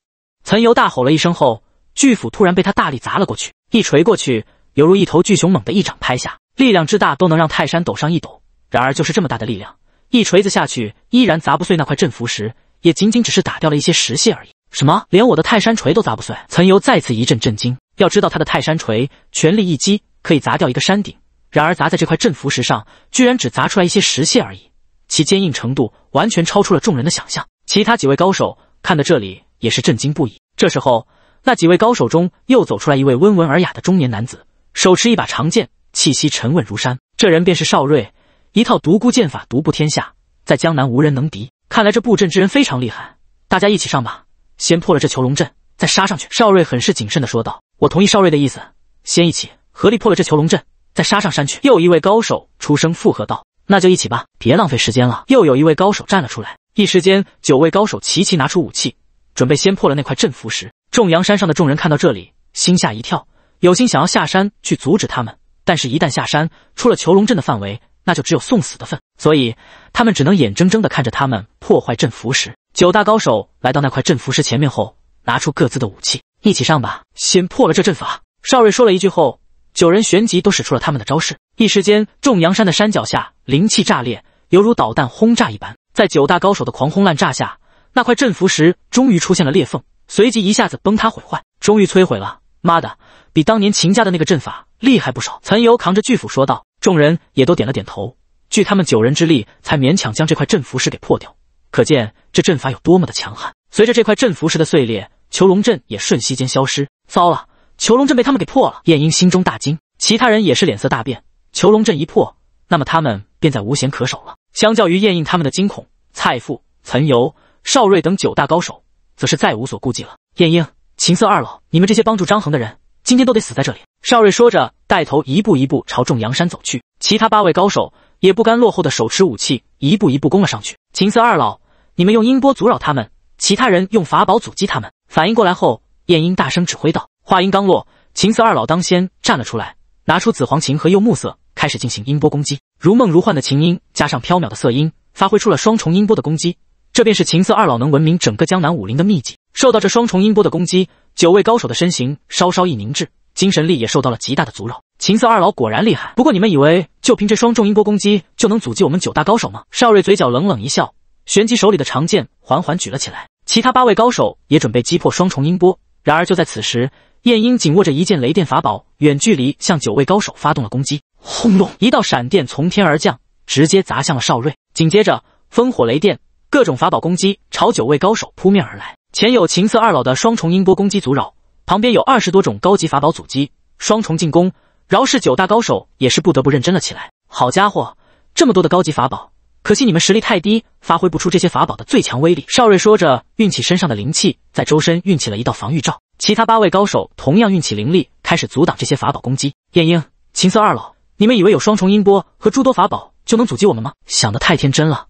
岑游大吼了一声后，巨斧突然被他大力砸了过去，一锤过去，犹如一头巨熊猛地一掌拍下，力量之大都能让泰山抖上一抖。然而就是这么大的力量，一锤子下去依然砸不碎那块镇符石，也仅仅只是打掉了一些石屑而已。什么？连我的泰山锤都砸不碎？岑游再次一阵震惊。要知道，他的泰山锤全力一击可以砸掉一个山顶，然而砸在这块镇符石上，居然只砸出来一些石屑而已，其坚硬程度完全超出了众人的想象。其他几位高手看到这里也是震惊不已。这时候，那几位高手中又走出来一位温文尔雅的中年男子，手持一把长剑，气息沉稳如山。这人便是邵瑞，一套独孤剑法独步天下，在江南无人能敌。看来这布阵之人非常厉害，大家一起上吧！先破了这囚龙阵，再杀上去。少瑞很是谨慎的说道：“我同意少瑞的意思，先一起合力破了这囚龙阵，再杀上山去。”又一位高手出声附和道：“那就一起吧，别浪费时间了。”又有一位高手站了出来。一时间，九位高手齐齐拿出武器，准备先破了那块镇符石。重阳山上的众人看到这里，心吓一跳，有心想要下山去阻止他们，但是，一旦下山出了囚龙阵的范围，那就只有送死的份，所以他们只能眼睁睁的看着他们破坏镇符石。九大高手来到那块镇符石前面后，拿出各自的武器，一起上吧！先破了这阵法。少瑞说了一句后，九人旋即都使出了他们的招式，一时间，众阳山的山脚下灵气炸裂，犹如导弹轰炸一般。在九大高手的狂轰滥炸下，那块镇符石终于出现了裂缝，随即一下子崩塌毁坏，终于摧毁了。妈的，比当年秦家的那个阵法厉害不少。岑游扛着巨斧说道，众人也都点了点头。据他们九人之力，才勉强将这块镇符石给破掉。可见这阵法有多么的强悍。随着这块镇符石的碎裂，囚龙阵也瞬息间消失。糟了，囚龙阵被他们给破了！燕婴心中大惊，其他人也是脸色大变。囚龙阵一破，那么他们便再无险可守了。相较于燕婴他们的惊恐，蔡父、岑游、邵瑞等九大高手则是再无所顾忌了。燕婴、秦瑟二老，你们这些帮助张衡的人，今天都得死在这里！邵瑞说着，带头一步一步朝众阳山走去，其他八位高手也不甘落后的，手持武器，一步一步攻了上去。秦瑟二老。你们用音波阻扰他们，其他人用法宝阻击他们。反应过来后，晏婴大声指挥道。话音刚落，琴瑟二老当先站了出来，拿出紫黄琴和柚木色，开始进行音波攻击。如梦如幻的琴音加上飘渺的色音，发挥出了双重音波的攻击。这便是琴瑟二老能闻名整个江南武林的秘籍。受到这双重音波的攻击，九位高手的身形稍稍一凝滞，精神力也受到了极大的阻扰。琴瑟二老果然厉害，不过你们以为就凭这双重音波攻击就能阻击我们九大高手吗？邵瑞嘴角冷冷一笑。旋即，手里的长剑缓缓举了起来。其他八位高手也准备击破双重音波。然而，就在此时，燕鹰紧握着一件雷电法宝，远距离向九位高手发动了攻击。轰隆！一道闪电从天而降，直接砸向了邵瑞。紧接着，烽火、雷电各种法宝攻击朝九位高手扑面而来。前有秦瑟二老的双重音波攻击阻扰，旁边有二十多种高级法宝阻击，双重进攻，饶氏九大高手也是不得不认真了起来。好家伙，这么多的高级法宝！可惜你们实力太低，发挥不出这些法宝的最强威力。少瑞说着，运起身上的灵气，在周身运起了一道防御罩。其他八位高手同样运起灵力，开始阻挡这些法宝攻击。晏婴、秦瑟二老，你们以为有双重音波和诸多法宝就能阻击我们吗？想得太天真了！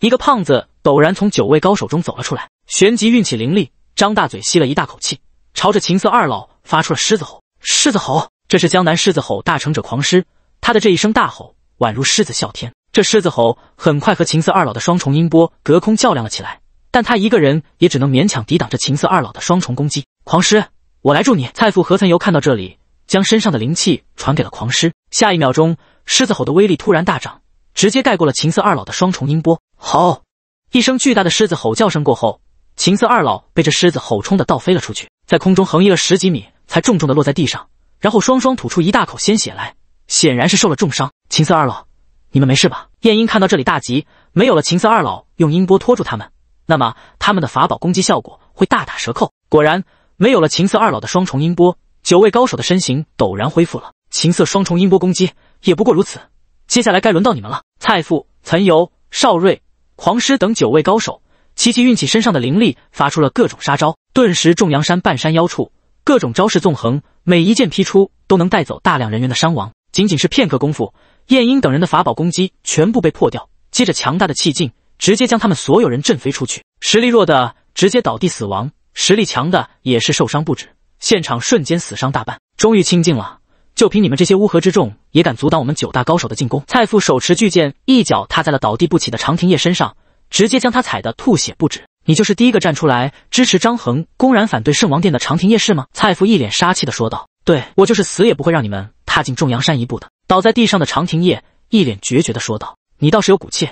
一个胖子陡然从九位高手中走了出来，旋即运起灵力，张大嘴吸了一大口气，朝着秦瑟二老发出了狮子吼。狮子吼，这是江南狮子吼大成者狂狮。他的这一声大吼，宛如狮子啸天。这狮子吼很快和秦四二老的双重音波隔空较量了起来，但他一个人也只能勉强抵挡着秦四二老的双重攻击。狂狮，我来助你！蔡父何曾由看到这里，将身上的灵气传给了狂狮。下一秒钟，狮子吼的威力突然大涨，直接盖过了秦四二老的双重音波。好，一声巨大的狮子吼叫声过后，秦四二老被这狮子吼冲的倒飞了出去，在空中横移了十几米，才重重的落在地上，然后双双吐出一大口鲜血来，显然是受了重伤。秦四二老。你们没事吧？燕婴看到这里大急，没有了秦瑟二老用音波拖住他们，那么他们的法宝攻击效果会大打折扣。果然，没有了秦瑟二老的双重音波，九位高手的身形陡然恢复了。秦瑟双重音波攻击也不过如此，接下来该轮到你们了。蔡父、岑游、邵瑞、狂狮等九位高手齐齐运起身上的灵力，发出了各种杀招。顿时，重阳山半山腰处各种招式纵横，每一剑劈出都能带走大量人员的伤亡。仅仅是片刻功夫。晏婴等人的法宝攻击全部被破掉，接着强大的气劲直接将他们所有人震飞出去，实力弱的直接倒地死亡，实力强的也是受伤不止，现场瞬间死伤大半，终于清静了。就凭你们这些乌合之众也敢阻挡我们九大高手的进攻？蔡父手持巨剑，一脚踏在了倒地不起的长亭叶身上，直接将他踩得吐血不止。你就是第一个站出来支持张衡，公然反对圣王殿的长亭夜是吗？蔡父一脸杀气的说道：“对我就是死也不会让你们踏进众阳山一步的。”倒在地上的长亭叶一脸决绝地说道：“你倒是有骨气，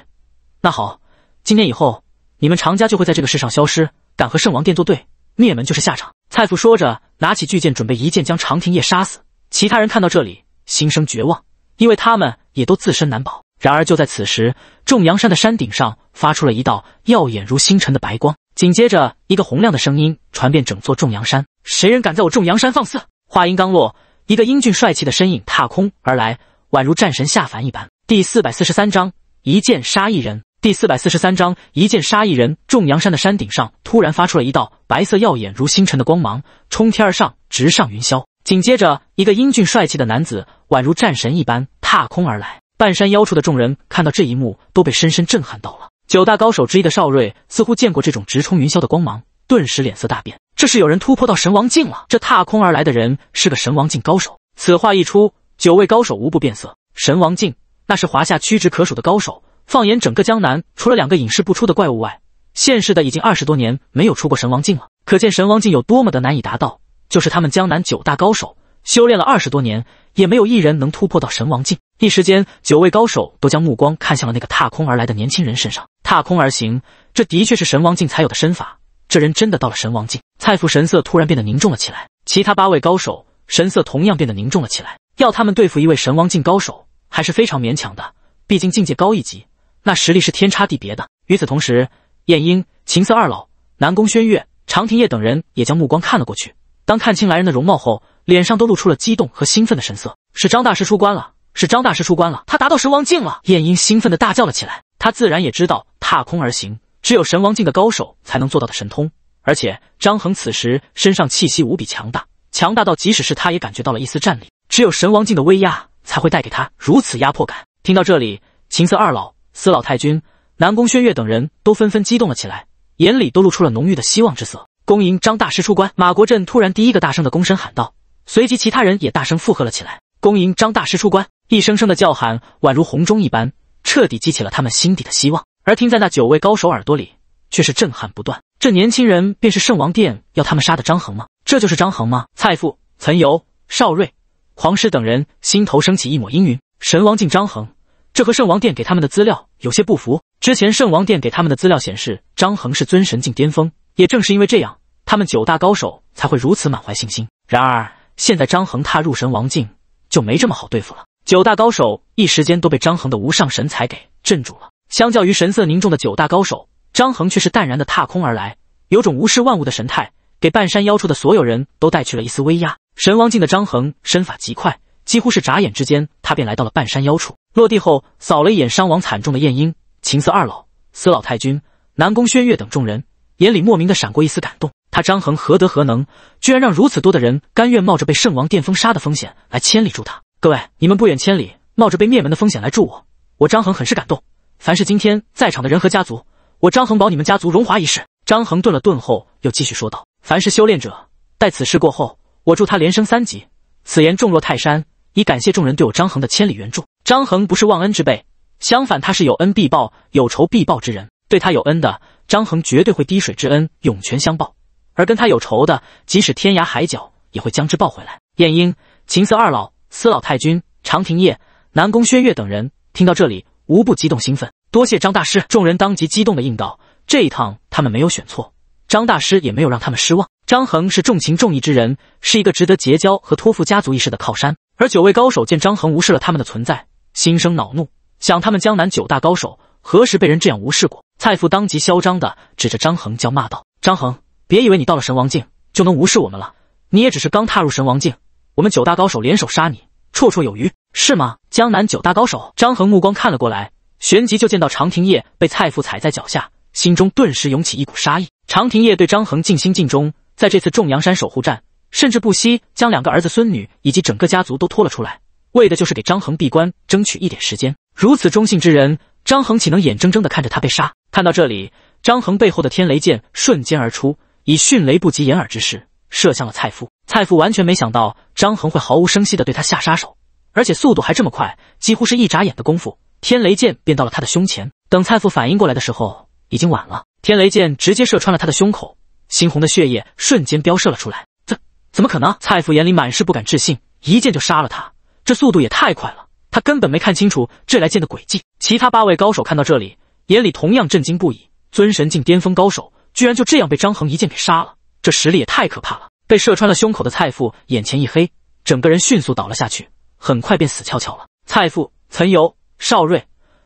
那好，今天以后你们常家就会在这个世上消失。敢和圣王殿作对，灭门就是下场。”蔡父说着，拿起巨剑，准备一剑将长亭叶杀死。其他人看到这里，心生绝望，因为他们也都自身难保。然而就在此时，众阳山的山顶上发出了一道耀眼如星辰的白光，紧接着，一个洪亮的声音传遍整座众阳山：“谁人敢在我众阳山放肆？”话音刚落。一个英俊帅气的身影踏空而来，宛如战神下凡一般。第四百四十三章一剑杀一人。第四百四十三章一剑杀一人。众阳山的山顶上突然发出了一道白色耀眼如星辰的光芒，冲天而上，直上云霄。紧接着，一个英俊帅气的男子，宛如战神一般踏空而来。半山腰处的众人看到这一幕，都被深深震撼到了。九大高手之一的邵瑞似乎见过这种直冲云霄的光芒，顿时脸色大变。这是有人突破到神王境了！这踏空而来的人是个神王境高手。此话一出，九位高手无不变色。神王境，那是华夏屈指可数的高手。放眼整个江南，除了两个隐世不出的怪物外，现世的已经二十多年没有出过神王境了。可见神王境有多么的难以达到。就是他们江南九大高手，修炼了二十多年，也没有一人能突破到神王境。一时间，九位高手都将目光看向了那个踏空而来的年轻人身上。踏空而行，这的确是神王境才有的身法。这人真的到了神王境，蔡父神色突然变得凝重了起来，其他八位高手神色同样变得凝重了起来。要他们对付一位神王境高手，还是非常勉强的，毕竟境界高一级，那实力是天差地别的。与此同时，晏婴、秦瑟二老、南宫轩月、长亭夜等人也将目光看了过去。当看清来人的容貌后，脸上都露出了激动和兴奋的神色。是张大师出关了！是张大师出关了！他达到神王境了！晏婴兴奋的大叫了起来。他自然也知道踏空而行。只有神王境的高手才能做到的神通，而且张衡此时身上气息无比强大，强大到即使是他也感觉到了一丝战力。只有神王境的威压才会带给他如此压迫感。听到这里，秦瑟二老、司老太君、南宫轩月等人都纷纷激动了起来，眼里都露出了浓郁的希望之色。恭迎张大师出关！马国镇突然第一个大声的躬身喊道，随即其他人也大声附和了起来：“恭迎张大师出关！”一声声的叫喊宛如洪钟一般，彻底激起了他们心底的希望。而听在那九位高手耳朵里，却是震撼不断。这年轻人便是圣王殿要他们杀的张衡吗？这就是张衡吗？蔡父、岑游、邵瑞、狂师等人心头升起一抹阴云。神王境张衡，这和圣王殿给他们的资料有些不符。之前圣王殿给他们的资料显示，张衡是尊神境巅峰。也正是因为这样，他们九大高手才会如此满怀信心。然而现在，张衡踏入神王境，就没这么好对付了。九大高手一时间都被张衡的无上神采给镇住了。相较于神色凝重的九大高手，张衡却是淡然的踏空而来，有种无视万物的神态，给半山腰处的所有人都带去了一丝威压。神王境的张衡身法极快，几乎是眨眼之间，他便来到了半山腰处。落地后，扫了一眼伤亡惨重的晏婴、秦四二老、司老太君、南宫轩月等众人，眼里莫名的闪过一丝感动。他张衡何德何能，居然让如此多的人甘愿冒着被圣王电风杀的风险来千里助他？各位，你们不远千里，冒着被灭门的风险来助我，我张衡很是感动。凡是今天在场的人和家族，我张恒保你们家族荣华一世。张恒顿了顿后，又继续说道：“凡是修炼者，待此事过后，我助他连升三级。”此言重若泰山，以感谢众人对我张恒的千里援助。张恒不是忘恩之辈，相反，他是有恩必报、有仇必报之人。对他有恩的，张恒绝对会滴水之恩涌泉相报；而跟他有仇的，即使天涯海角，也会将之报回来。燕婴、秦瑟二老、司老太君、长廷烨、南宫轩月等人听到这里。无不激动兴奋，多谢张大师！众人当即激动的应道：“这一趟他们没有选错，张大师也没有让他们失望。张恒是重情重义之人，是一个值得结交和托付家族一事的靠山。而九位高手见张恒无视了他们的存在，心生恼怒，想他们江南九大高手何时被人这样无视过？”蔡父当即嚣张的指着张恒叫骂道：“张恒，别以为你到了神王境就能无视我们了，你也只是刚踏入神王境，我们九大高手联手杀你绰绰有余，是吗？”江南九大高手张衡目光看了过来，旋即就见到常廷烨被蔡父踩在脚下，心中顿时涌起一股杀意。常廷烨对张衡尽心尽忠，在这次重阳山守护战，甚至不惜将两个儿子、孙女以及整个家族都拖了出来，为的就是给张衡闭关争取一点时间。如此忠信之人，张衡岂能眼睁睁的看着他被杀？看到这里，张衡背后的天雷剑瞬间而出，以迅雷不及掩耳之势射向了蔡父。蔡父完全没想到张衡会毫无声息的对他下杀手。而且速度还这么快，几乎是一眨眼的功夫，天雷剑便到了他的胸前。等蔡父反应过来的时候，已经晚了，天雷剑直接射穿了他的胸口，猩红的血液瞬间飙射了出来。怎怎么可能？蔡父眼里满是不敢置信，一剑就杀了他，这速度也太快了，他根本没看清楚这来剑的轨迹。其他八位高手看到这里，眼里同样震惊不已。尊神境巅峰高手居然就这样被张恒一剑给杀了，这实力也太可怕了。被射穿了胸口的蔡父眼前一黑，整个人迅速倒了下去。很快便死翘翘了。蔡父、岑游、少瑞、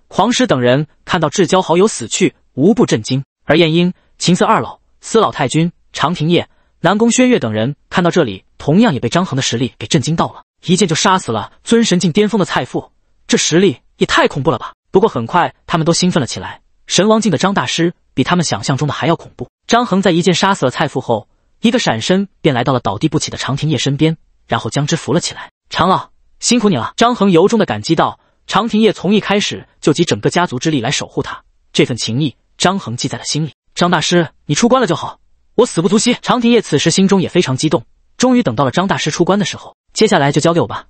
狂师等人看到至交好友死去，无不震惊。而晏婴、秦四二老、司老太君、长亭夜、南宫轩月等人看到这里，同样也被张衡的实力给震惊到了。一剑就杀死了尊神境巅峰的蔡父，这实力也太恐怖了吧！不过很快，他们都兴奋了起来。神王境的张大师比他们想象中的还要恐怖。张衡在一剑杀死了蔡父后，一个闪身便来到了倒地不起的长亭夜身边，然后将之扶了起来，长老。辛苦你了，张恒由衷的感激道。长亭业从一开始就集整个家族之力来守护他，这份情谊张恒记在了心里。张大师，你出关了就好，我死不足惜。长亭业此时心中也非常激动，终于等到了张大师出关的时候。接下来就交给我吧，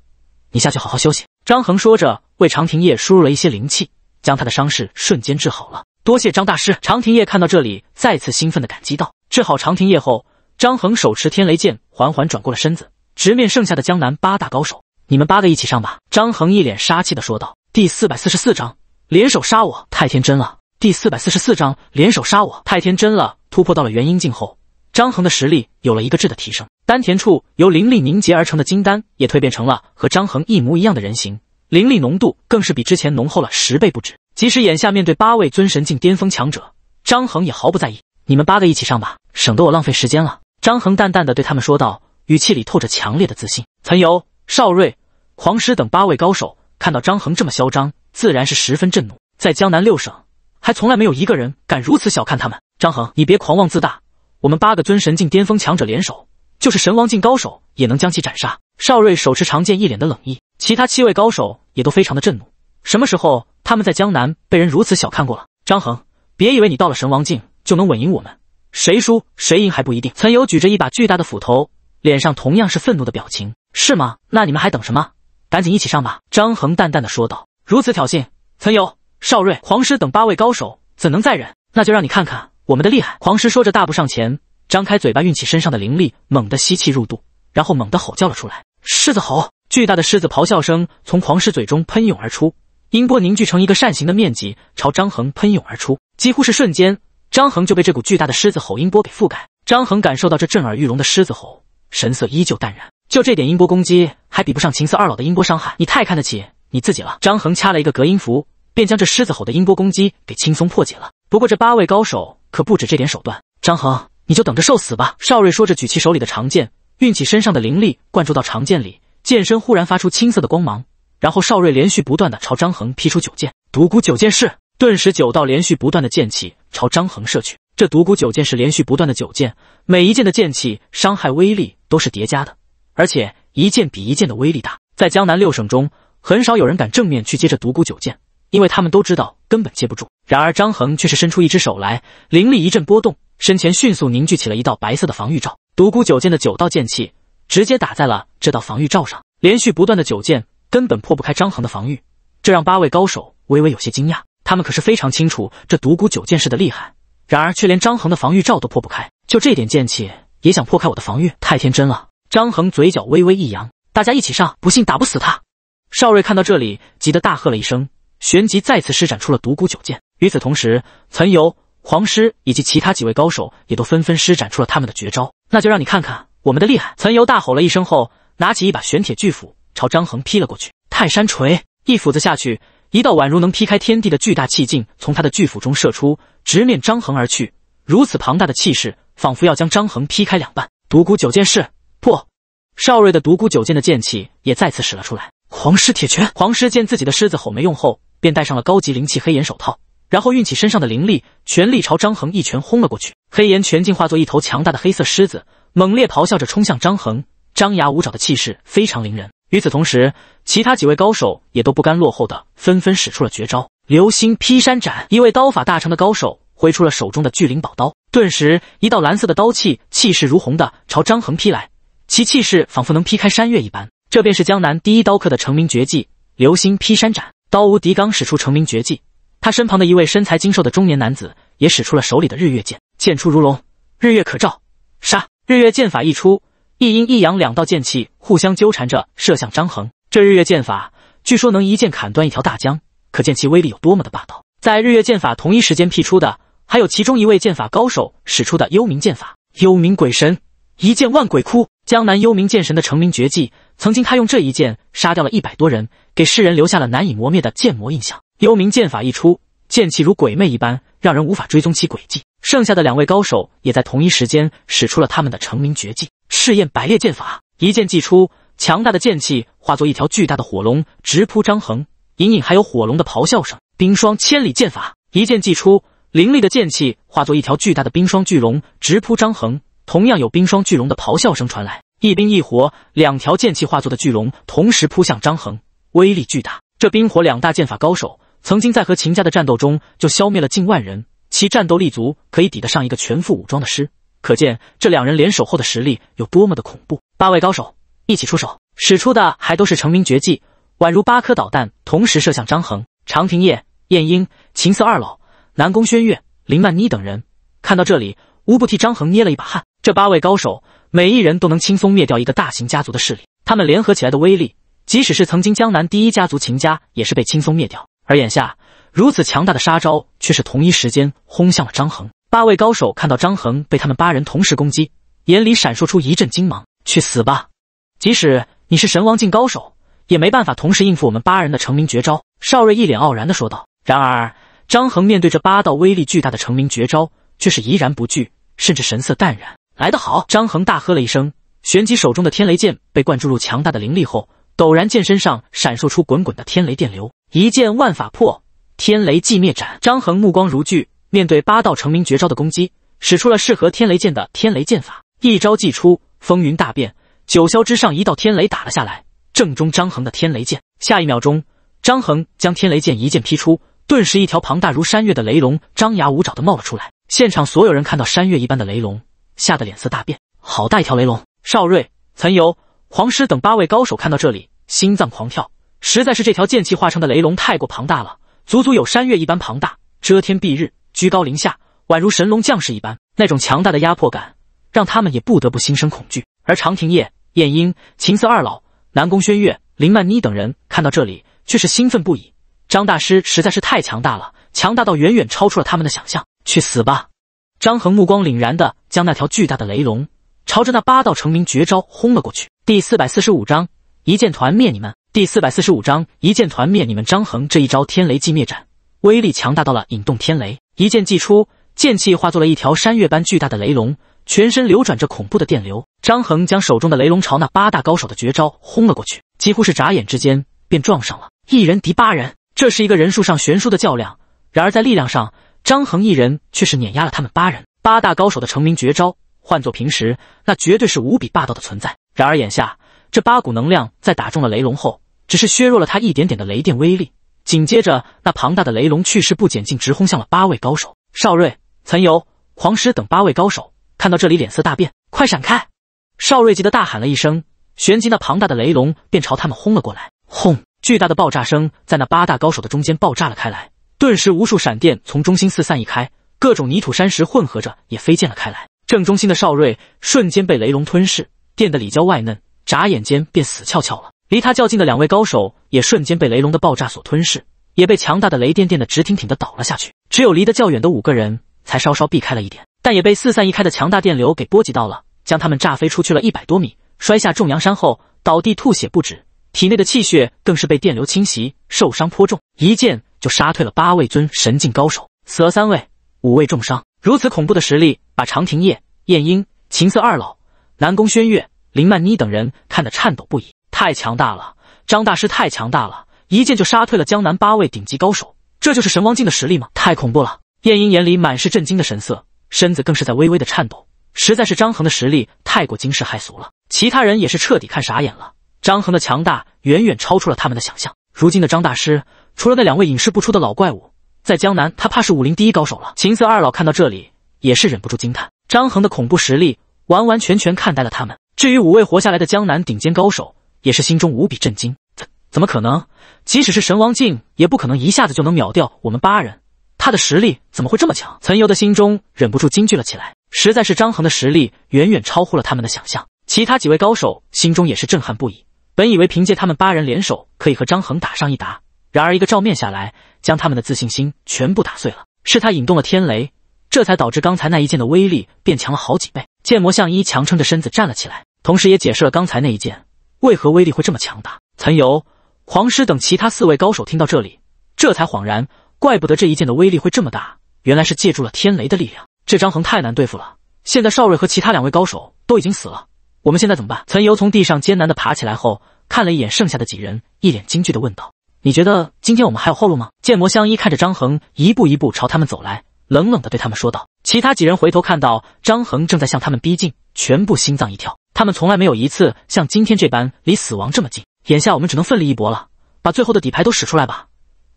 你下去好好休息。张恒说着，为长亭业输入了一些灵气，将他的伤势瞬间治好了。多谢张大师。长亭业看到这里，再次兴奋的感激道。治好长亭业后，张恒手持天雷剑，缓缓转过了身子，直面剩下的江南八大高手。你们八个一起上吧！张恒一脸杀气的说道。第四百四十四章联手杀我太天真了。第四百四十四章联手杀我太天真了。突破到了元婴境后，张恒的实力有了一个质的提升，丹田处由灵力凝结而成的金丹也蜕变成了和张恒一模一样的人形，灵力浓度更是比之前浓厚了十倍不止。即使眼下面对八位尊神境巅峰强者，张恒也毫不在意。你们八个一起上吧，省得我浪费时间了。张恒淡淡的对他们说道，语气里透着强烈的自信。曾游、邵瑞、黄师等八位高手看到张衡这么嚣张，自然是十分震怒。在江南六省，还从来没有一个人敢如此小看他们。张衡，你别狂妄自大！我们八个尊神境巅峰强者联手，就是神王境高手也能将其斩杀。少睿手持长剑，一脸的冷意。其他七位高手也都非常的震怒。什么时候他们在江南被人如此小看过了？张衡，别以为你到了神王境就能稳赢我们，谁输谁赢还不一定。岑友举着一把巨大的斧头，脸上同样是愤怒的表情。是吗？那你们还等什么？赶紧一起上吧！张衡淡淡的说道。如此挑衅，曾游、邵瑞、狂狮等八位高手怎能再忍？那就让你看看我们的厉害！狂狮说着，大步上前，张开嘴巴，运起身上的灵力，猛地吸气入肚，然后猛地吼叫了出来。狮子吼！巨大的狮子咆哮声从狂狮嘴中喷涌而出，音波凝聚成一个扇形的面积，朝张衡喷涌而出。几乎是瞬间，张衡就被这股巨大的狮子吼音波给覆盖。张衡感受到这震耳欲聋的狮子吼，神色依旧淡然。就这点音波攻击还比不上秦四二老的音波伤害，你太看得起你自己了。张恒掐了一个隔音符，便将这狮子吼的音波攻击给轻松破解了。不过这八位高手可不止这点手段，张恒，你就等着受死吧！邵瑞说着，举起手里的长剑，运起身上的灵力灌注到长剑里，剑身忽然发出青色的光芒。然后邵瑞连续不断的朝张恒劈出九剑，独孤九剑式。顿时九道连续不断的剑气朝张恒射去。这独孤九剑是连续不断的九剑，每一剑的剑气伤害威力都是叠加的。而且一剑比一剑的威力大，在江南六省中，很少有人敢正面去接这独孤九剑，因为他们都知道根本接不住。然而张衡却是伸出一只手来，灵力一阵波动，身前迅速凝聚起了一道白色的防御罩。独孤九剑的九道剑气直接打在了这道防御罩上，连续不断的九剑根本破不开张衡的防御，这让八位高手微微有些惊讶。他们可是非常清楚这独孤九剑式的厉害，然而却连张衡的防御罩都破不开，就这点剑气也想破开我的防御，太天真了。张衡嘴角微微一扬，大家一起上，不信打不死他。邵瑞看到这里，急得大喝了一声，旋即再次施展出了独孤九剑。与此同时，岑游、黄师以及其他几位高手也都纷纷施展出了他们的绝招。那就让你看看我们的厉害！岑游大吼了一声后，拿起一把玄铁巨斧，朝张衡劈了过去。泰山锤，一斧子下去，一道宛如能劈开天地的巨大气劲从他的巨斧中射出，直面张衡而去。如此庞大的气势，仿佛要将张衡劈开两半。独孤九剑是。少瑞的独孤九剑的剑气也再次使了出来。狂狮铁拳，狂狮见自己的狮子吼没用后，便戴上了高级灵气黑岩手套，然后运起身上的灵力，全力朝张恒一拳轰了过去。黑岩拳竟化作一头强大的黑色狮子，猛烈咆哮着冲向张恒，张牙舞爪的气势非常凌人。与此同时，其他几位高手也都不甘落后的，纷纷使出了绝招。流星劈山斩，一位刀法大成的高手挥出了手中的巨灵宝刀，顿时一道蓝色的刀气，气势如虹的朝张恒劈来。其气势仿佛能劈开山岳一般，这便是江南第一刀客的成名绝技——流星劈山斩。刀无敌刚使出成名绝技，他身旁的一位身材精瘦的中年男子也使出了手里的日月剑，剑出如龙，日月可照。杀！日月剑法一出，一阴一阳两道剑气互相纠缠着射向张衡。这日月剑法据说能一剑砍断一条大江，可见其威力有多么的霸道。在日月剑法同一时间劈出的，还有其中一位剑法高手使出的幽冥剑法——幽冥鬼神，一剑万鬼哭。江南幽冥剑神的成名绝技，曾经他用这一剑杀掉了一百多人，给世人留下了难以磨灭的剑魔印象。幽冥剑法一出，剑气如鬼魅一般，让人无法追踪其轨迹。剩下的两位高手也在同一时间使出了他们的成名绝技：赤焰百烈剑法，一剑既出，强大的剑气化作一条巨大的火龙，直扑张衡；隐隐还有火龙的咆哮声。冰霜千里剑法，一剑既出，凌厉的剑气化作一条巨大的冰霜巨龙，直扑张衡。同样有冰霜巨龙的咆哮声传来，一冰一火两条剑气化作的巨龙同时扑向张衡，威力巨大。这冰火两大剑法高手，曾经在和秦家的战斗中就消灭了近万人，其战斗力足可以抵得上一个全副武装的师，可见这两人联手后的实力有多么的恐怖。八位高手一起出手，使出的还都是成名绝技，宛如八颗导弹同时射向张衡。长亭夜、晏婴、秦四二老、南宫轩月、林曼妮等人看到这里，无不替张衡捏了一把汗。这八位高手，每一人都能轻松灭掉一个大型家族的势力。他们联合起来的威力，即使是曾经江南第一家族秦家，也是被轻松灭掉。而眼下，如此强大的杀招，却是同一时间轰向了张恒。八位高手看到张恒被他们八人同时攻击，眼里闪烁出一阵惊芒：“去死吧！即使你是神王境高手，也没办法同时应付我们八人的成名绝招。”邵瑞一脸傲然的说道。然而，张恒面对这八道威力巨大的成名绝招，却是怡然不惧，甚至神色淡然。来得好！张恒大喝了一声，旋即手中的天雷剑被灌注入强大的灵力后，陡然剑身上闪烁出滚滚的天雷电流。一剑万法破，天雷寂灭斩。张恒目光如炬，面对八道成名绝招的攻击，使出了适合天雷剑的天雷剑法。一招既出，风云大变。九霄之上，一道天雷打了下来，正中张恒的天雷剑。下一秒钟，张恒将天雷剑一剑劈出，顿时一条庞大如山岳的雷龙张牙舞爪的冒了出来。现场所有人看到山岳一般的雷龙。吓得脸色大变，好大一条雷龙！邵瑞、岑游、黄狮等八位高手看到这里，心脏狂跳，实在是这条剑气化成的雷龙太过庞大了，足足有山岳一般庞大，遮天蔽日，居高临下，宛如神龙将士一般。那种强大的压迫感，让他们也不得不心生恐惧。而长亭夜、晏婴、秦瑟二老、南宫轩月、林曼妮等人看到这里，却是兴奋不已。张大师实在是太强大了，强大到远远超出了他们的想象！去死吧！张恒目光凛然地将那条巨大的雷龙朝着那八道成名绝招轰了过去。第四百四十五章一剑团灭你们。第四百四十五章一剑团灭你们。张恒这一招天雷寂灭斩威力强大到了引动天雷，一剑祭出，剑气化作了一条山岳般巨大的雷龙，全身流转着恐怖的电流。张恒将手中的雷龙朝那八大高手的绝招轰了过去，几乎是眨眼之间便撞上了，一人敌八人，这是一个人数上悬殊的较量。然而在力量上，张衡一人却是碾压了他们八人，八大高手的成名绝招，换作平时，那绝对是无比霸道的存在。然而眼下，这八股能量在打中了雷龙后，只是削弱了他一点点的雷电威力。紧接着，那庞大的雷龙气势不减，竟直轰向了八位高手。邵瑞、岑游、狂狮等八位高手看到这里，脸色大变，快闪开！邵瑞急的大喊了一声，旋即那庞大的雷龙便朝他们轰了过来。轰！巨大的爆炸声在那八大高手的中间爆炸了开来。顿时，无数闪电从中心四散一开，各种泥土山石混合着也飞溅了开来。正中心的邵瑞瞬间被雷龙吞噬，电得里焦外嫩，眨眼间便死翘翘了。离他较近的两位高手也瞬间被雷龙的爆炸所吞噬，也被强大的雷电电得直挺挺的倒了下去。只有离得较远的五个人才稍稍避开了一点，但也被四散一开的强大电流给波及到了，将他们炸飞出去了一百多米，摔下重阳山后倒地吐血不止，体内的气血更是被电流侵袭，受伤颇重。一剑。就杀退了八位尊神境高手，死了三位，五位重伤。如此恐怖的实力，把长亭夜、晏婴、秦瑟二老、南宫轩月、林曼妮等人看得颤抖不已。太强大了，张大师太强大了！一剑就杀退了江南八位顶级高手，这就是神王境的实力吗？太恐怖了！晏婴眼里满是震惊的神色，身子更是在微微的颤抖。实在是张恒的实力太过惊世骇俗了。其他人也是彻底看傻眼了。张恒的强大远远超出了他们的想象。如今的张大师。除了那两位隐世不出的老怪物，在江南他怕是武林第一高手了。秦四二老看到这里，也是忍不住惊叹：张衡的恐怖实力，完完全全看呆了他们。至于五位活下来的江南顶尖高手，也是心中无比震惊：怎怎么可能？即使是神王境，也不可能一下子就能秒掉我们八人。他的实力怎么会这么强？岑游的心中忍不住惊惧了起来，实在是张衡的实力远远超乎了他们的想象。其他几位高手心中也是震撼不已，本以为凭借他们八人联手，可以和张衡打上一打。然而一个照面下来，将他们的自信心全部打碎了。是他引动了天雷，这才导致刚才那一剑的威力变强了好几倍。剑魔向一强撑着身子站了起来，同时也解释了刚才那一剑为何威力会这么强大。岑游、黄师等其他四位高手听到这里，这才恍然，怪不得这一剑的威力会这么大，原来是借助了天雷的力量。这张衡太难对付了，现在少瑞和其他两位高手都已经死了，我们现在怎么办？岑游从地上艰难的爬起来后，看了一眼剩下的几人，一脸惊惧的问道。你觉得今天我们还有后路吗？剑魔相依看着张衡一步一步朝他们走来，冷冷地对他们说道。其他几人回头看到张衡正在向他们逼近，全部心脏一跳。他们从来没有一次像今天这般离死亡这么近。眼下我们只能奋力一搏了，把最后的底牌都使出来吧，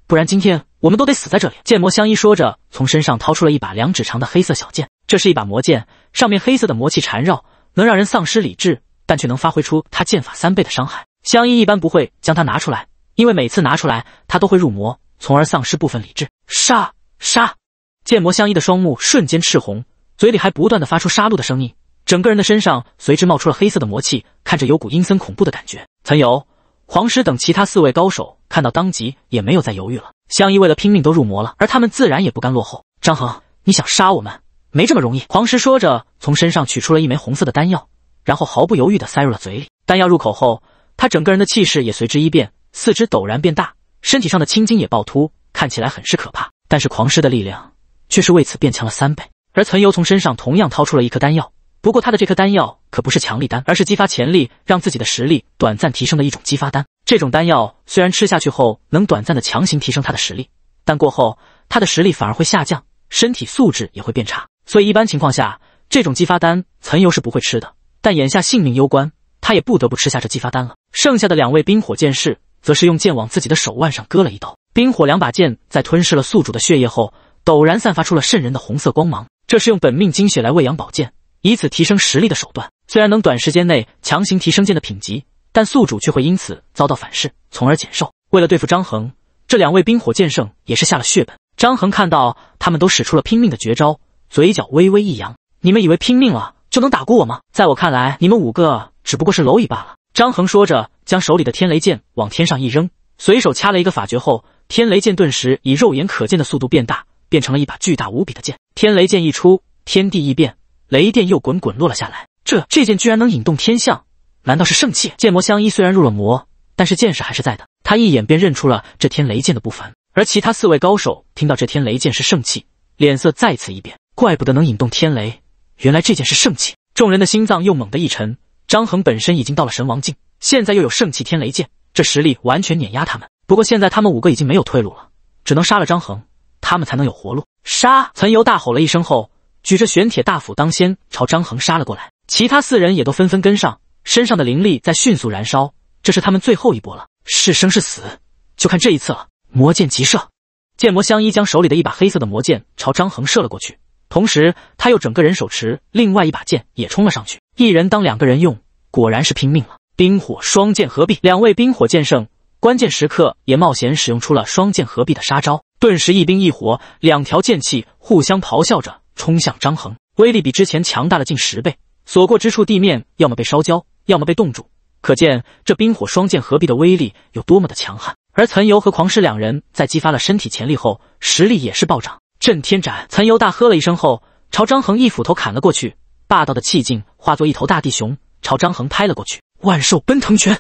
不然今天我们都得死在这里。剑魔相依说着，从身上掏出了一把两指长的黑色小剑，这是一把魔剑，上面黑色的魔气缠绕，能让人丧失理智，但却能发挥出他剑法三倍的伤害。相依一般不会将它拿出来。因为每次拿出来，他都会入魔，从而丧失部分理智。杀杀！剑魔相依的双目瞬间赤红，嘴里还不断的发出杀戮的声音，整个人的身上随之冒出了黑色的魔气，看着有股阴森恐怖的感觉。曾有，黄师等其他四位高手看到，当即也没有再犹豫了。相依为了拼命都入魔了，而他们自然也不甘落后。张恒，你想杀我们，没这么容易！黄师说着，从身上取出了一枚红色的丹药，然后毫不犹豫的塞入了嘴里。丹药入口后，他整个人的气势也随之一变。四肢陡然变大，身体上的青筋也暴突，看起来很是可怕。但是狂狮的力量却是为此变强了三倍。而岑游从身上同样掏出了一颗丹药，不过他的这颗丹药可不是强力丹，而是激发潜力，让自己的实力短暂提升的一种激发丹。这种丹药虽然吃下去后能短暂的强行提升他的实力，但过后他的实力反而会下降，身体素质也会变差。所以一般情况下，这种激发丹岑游是不会吃的。但眼下性命攸关，他也不得不吃下这激发丹了。剩下的两位冰火剑士。则是用剑往自己的手腕上割了一刀，冰火两把剑在吞噬了宿主的血液后，陡然散发出了渗人的红色光芒。这是用本命精血来喂养宝剑，以此提升实力的手段。虽然能短时间内强行提升剑的品级，但宿主却会因此遭到反噬，从而减寿。为了对付张衡，这两位冰火剑圣也是下了血本。张衡看到他们都使出了拼命的绝招，嘴角微微一扬：“你们以为拼命了就能打过我吗？在我看来，你们五个只不过是蝼蚁罢了。”张衡说着，将手里的天雷剑往天上一扔，随手掐了一个法诀后，天雷剑顿时以肉眼可见的速度变大，变成了一把巨大无比的剑。天雷剑一出，天地一变，雷电又滚滚落了下来。这这剑居然能引动天象，难道是圣器？剑魔相依虽然入了魔，但是剑识还是在的，他一眼便认出了这天雷剑的不凡。而其他四位高手听到这天雷剑是圣器，脸色再次一变，怪不得能引动天雷，原来这件是圣器。众人的心脏又猛地一沉。张衡本身已经到了神王境，现在又有圣器天雷剑，这实力完全碾压他们。不过现在他们五个已经没有退路了，只能杀了张衡，他们才能有活路。杀！岑游大吼了一声后，举着玄铁大斧当先朝张衡杀了过来，其他四人也都纷纷跟上，身上的灵力在迅速燃烧，这是他们最后一波了，是生是死就看这一次了。魔剑疾射，剑魔相依将手里的一把黑色的魔剑朝张衡射了过去，同时他又整个人手持另外一把剑也冲了上去。一人当两个人用，果然是拼命了。冰火双剑合璧，两位冰火剑圣关键时刻也冒险使用出了双剑合璧的杀招，顿时一冰一火两条剑气互相咆哮着冲向张衡，威力比之前强大了近十倍，所过之处地面要么被烧焦，要么被冻住，可见这冰火双剑合璧的威力有多么的强悍。而岑游和狂狮两人在激发了身体潜力后，实力也是暴涨，震天斩。岑游大喝了一声后，朝张衡一斧头砍了过去。霸道的气劲化作一头大地熊，朝张恒拍了过去。万兽奔腾拳，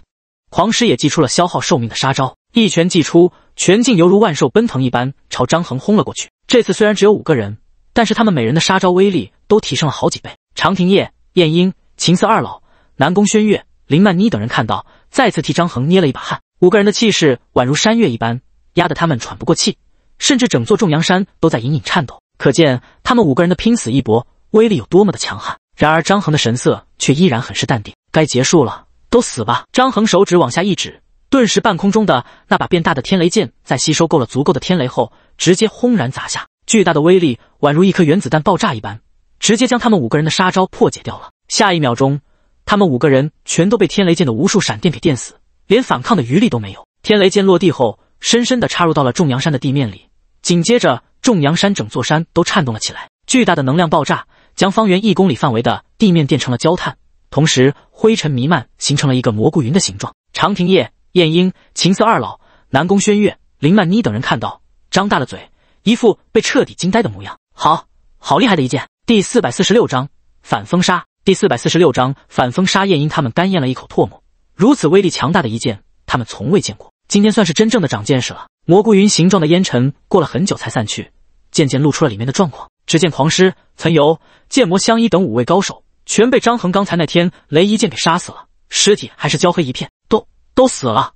狂狮也祭出了消耗寿命的杀招，一拳祭出，拳劲犹如万兽奔腾一般，朝张恒轰了过去。这次虽然只有五个人，但是他们每人的杀招威力都提升了好几倍。长亭夜、燕婴、秦四二老、南宫轩月、林曼妮等人看到，再次替张恒捏了一把汗。五个人的气势宛如山岳一般，压得他们喘不过气，甚至整座重阳山都在隐隐颤抖。可见他们五个人的拼死一搏。威力有多么的强悍？然而张衡的神色却依然很是淡定。该结束了，都死吧！张衡手指往下一指，顿时半空中的那把变大的天雷剑在吸收够了足够的天雷后，直接轰然砸下。巨大的威力宛如一颗原子弹爆炸一般，直接将他们五个人的杀招破解掉了。下一秒钟，他们五个人全都被天雷剑的无数闪电给电死，连反抗的余力都没有。天雷剑落地后，深深的插入到了众阳山的地面里，紧接着众阳山整座山都颤动了起来，巨大的能量爆炸。将方圆一公里范围的地面变成了焦炭，同时灰尘弥漫，形成了一个蘑菇云的形状。长亭夜、晏婴、秦四二老、南宫轩月、林曼妮等人看到，张大了嘴，一副被彻底惊呆的模样。好好厉害的一剑！第四百四十六章反封杀。第四百四十六章反封杀。晏婴他们干咽了一口唾沫，如此威力强大的一剑，他们从未见过，今天算是真正的长见识了。蘑菇云形状的烟尘过了很久才散去，渐渐露出了里面的状况。只见狂狮、岑游、剑魔相依等五位高手，全被张衡刚才那天雷一剑给杀死了，尸体还是焦黑一片，都都死了。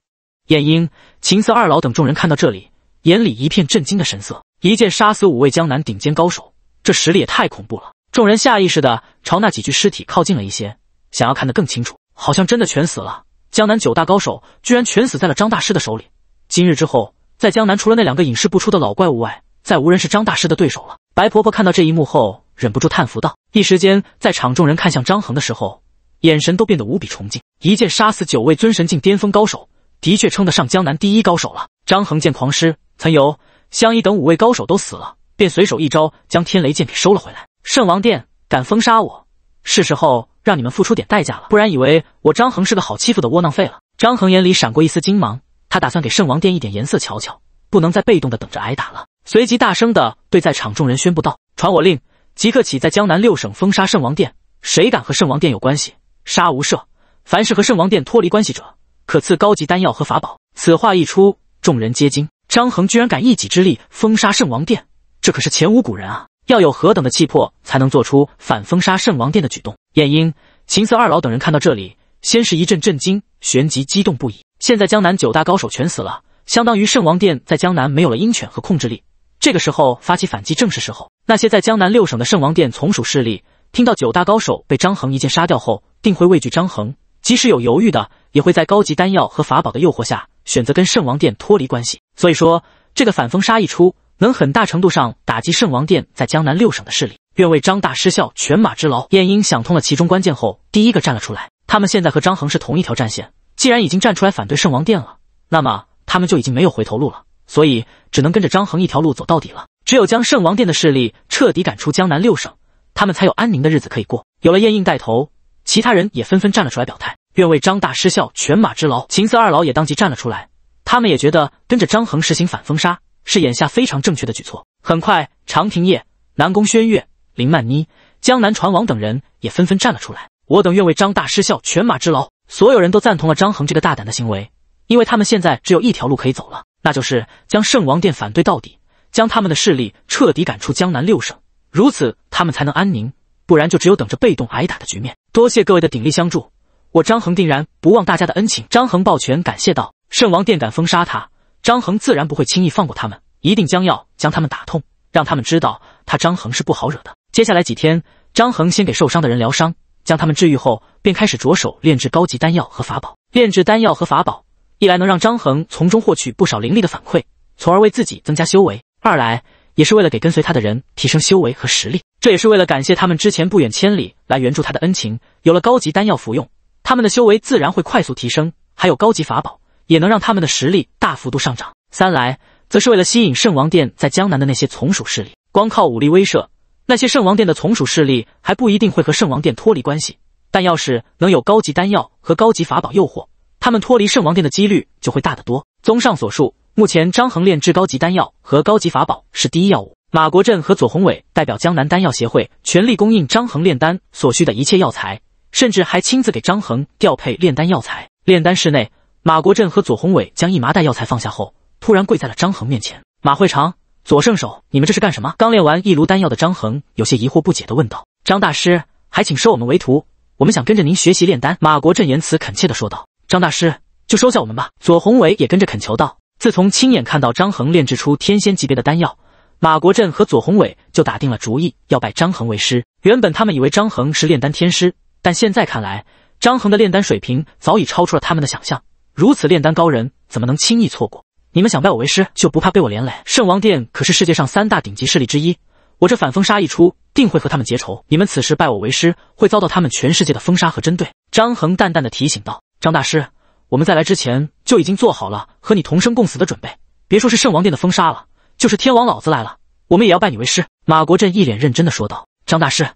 晏婴、秦四二老等众人看到这里，眼里一片震惊的神色。一剑杀死五位江南顶尖高手，这实力也太恐怖了。众人下意识的朝那几具尸体靠近了一些，想要看得更清楚。好像真的全死了。江南九大高手居然全死在了张大师的手里。今日之后，在江南除了那两个隐世不出的老怪物外，再无人是张大师的对手了。白婆婆看到这一幕后，忍不住叹服道：“一时间，在场众人看向张恒的时候，眼神都变得无比崇敬。一剑杀死九位尊神境巅峰高手，的确称得上江南第一高手了。”张恒见狂狮、曾由相依等五位高手都死了，便随手一招将天雷剑给收了回来。圣王殿敢封杀我，是时候让你们付出点代价了，不然以为我张恒是个好欺负的窝囊废了。张恒眼里闪过一丝精芒，他打算给圣王殿一点颜色瞧瞧，不能再被动的等着挨打了。随即大声的对在场众人宣布道：“传我令，即刻起在江南六省封杀圣王殿，谁敢和圣王殿有关系，杀无赦。凡是和圣王殿脱离关系者，可赐高级丹药和法宝。”此话一出，众人皆惊。张衡居然敢一己之力封杀圣王殿，这可是前无古人啊！要有何等的气魄，才能做出反封杀圣王殿的举动？燕婴、秦四二老等人看到这里，先是一阵震惊，旋即激动不已。现在江南九大高手全死了，相当于圣王殿在江南没有了鹰犬和控制力。这个时候发起反击正是时候。那些在江南六省的圣王殿从属势力，听到九大高手被张衡一剑杀掉后，定会畏惧张衡。即使有犹豫的，也会在高级丹药和法宝的诱惑下，选择跟圣王殿脱离关系。所以说，这个反封杀一出，能很大程度上打击圣王殿在江南六省的势力。愿为张大失效犬马之劳。晏婴想通了其中关键后，第一个站了出来。他们现在和张衡是同一条战线，既然已经站出来反对圣王殿了，那么他们就已经没有回头路了。所以只能跟着张衡一条路走到底了。只有将圣王殿的势力彻底赶出江南六省，他们才有安宁的日子可以过。有了燕应带头，其他人也纷纷站了出来表态，愿为张大师效犬马之劳。秦四二老也当即站了出来，他们也觉得跟着张衡实行反封杀是眼下非常正确的举措。很快，长亭夜、南宫轩月、林曼妮、江南船王等人也纷纷站了出来，我等愿为张大师效犬马之劳。所有人都赞同了张衡这个大胆的行为，因为他们现在只有一条路可以走了。那就是将圣王殿反对到底，将他们的势力彻底赶出江南六省，如此他们才能安宁，不然就只有等着被动挨打的局面。多谢各位的鼎力相助，我张恒定然不忘大家的恩情。张恒抱拳感谢道：“圣王殿敢封杀他，张恒自然不会轻易放过他们，一定将要将他们打痛，让他们知道他张恒是不好惹的。”接下来几天，张恒先给受伤的人疗伤，将他们治愈后，便开始着手炼制高级丹药和法宝，炼制丹药和法宝。一来能让张恒从中获取不少灵力的反馈，从而为自己增加修为；二来也是为了给跟随他的人提升修为和实力，这也是为了感谢他们之前不远千里来援助他的恩情。有了高级丹药服用，他们的修为自然会快速提升；还有高级法宝也能让他们的实力大幅度上涨。三来则是为了吸引圣王殿在江南的那些从属势力，光靠武力威慑，那些圣王殿的从属势力还不一定会和圣王殿脱离关系，但要是能有高级丹药和高级法宝诱惑。他们脱离圣王殿的几率就会大得多。综上所述，目前张衡炼制高级丹药和高级法宝是第一要务。马国镇和左宏伟代表江南丹药协会，全力供应张衡炼丹所需的一切药材，甚至还亲自给张衡调配炼丹药材。炼丹室内，马国镇和左宏伟将一麻袋药材放下后，突然跪在了张衡面前。马会长、左圣手，你们这是干什么？刚炼完一炉丹药的张衡有些疑惑不解地问道：“张大师，还请收我们为徒，我们想跟着您学习炼丹。”马国镇言辞恳切地说道。张大师，就收下我们吧。左宏伟也跟着恳求道。自从亲眼看到张衡炼制出天仙级别的丹药，马国镇和左宏伟就打定了主意要拜张衡为师。原本他们以为张衡是炼丹天师，但现在看来，张衡的炼丹水平早已超出了他们的想象。如此炼丹高人，怎么能轻易错过？你们想拜我为师，就不怕被我连累？圣王殿可是世界上三大顶级势力之一，我这反封杀一出，定会和他们结仇。你们此时拜我为师，会遭到他们全世界的封杀和针对。张衡淡淡的提醒道。张大师，我们在来之前就已经做好了和你同生共死的准备。别说是圣王殿的封杀了，就是天王老子来了，我们也要拜你为师。马国振一脸认真的说道：“张大师，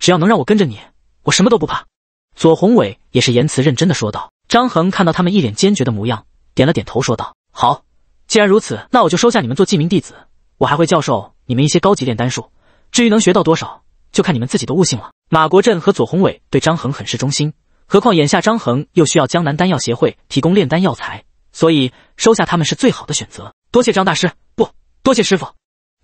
只要能让我跟着你，我什么都不怕。”左宏伟也是言辞认真的说道：“张恒，看到他们一脸坚决的模样，点了点头说道：‘好，既然如此，那我就收下你们做记名弟子。我还会教授你们一些高级炼丹术。至于能学到多少，就看你们自己的悟性了。’”马国振和左宏伟对张恒很是忠心。何况眼下张衡又需要江南丹药协会提供炼丹药材，所以收下他们是最好的选择。多谢张大师，不多谢师傅。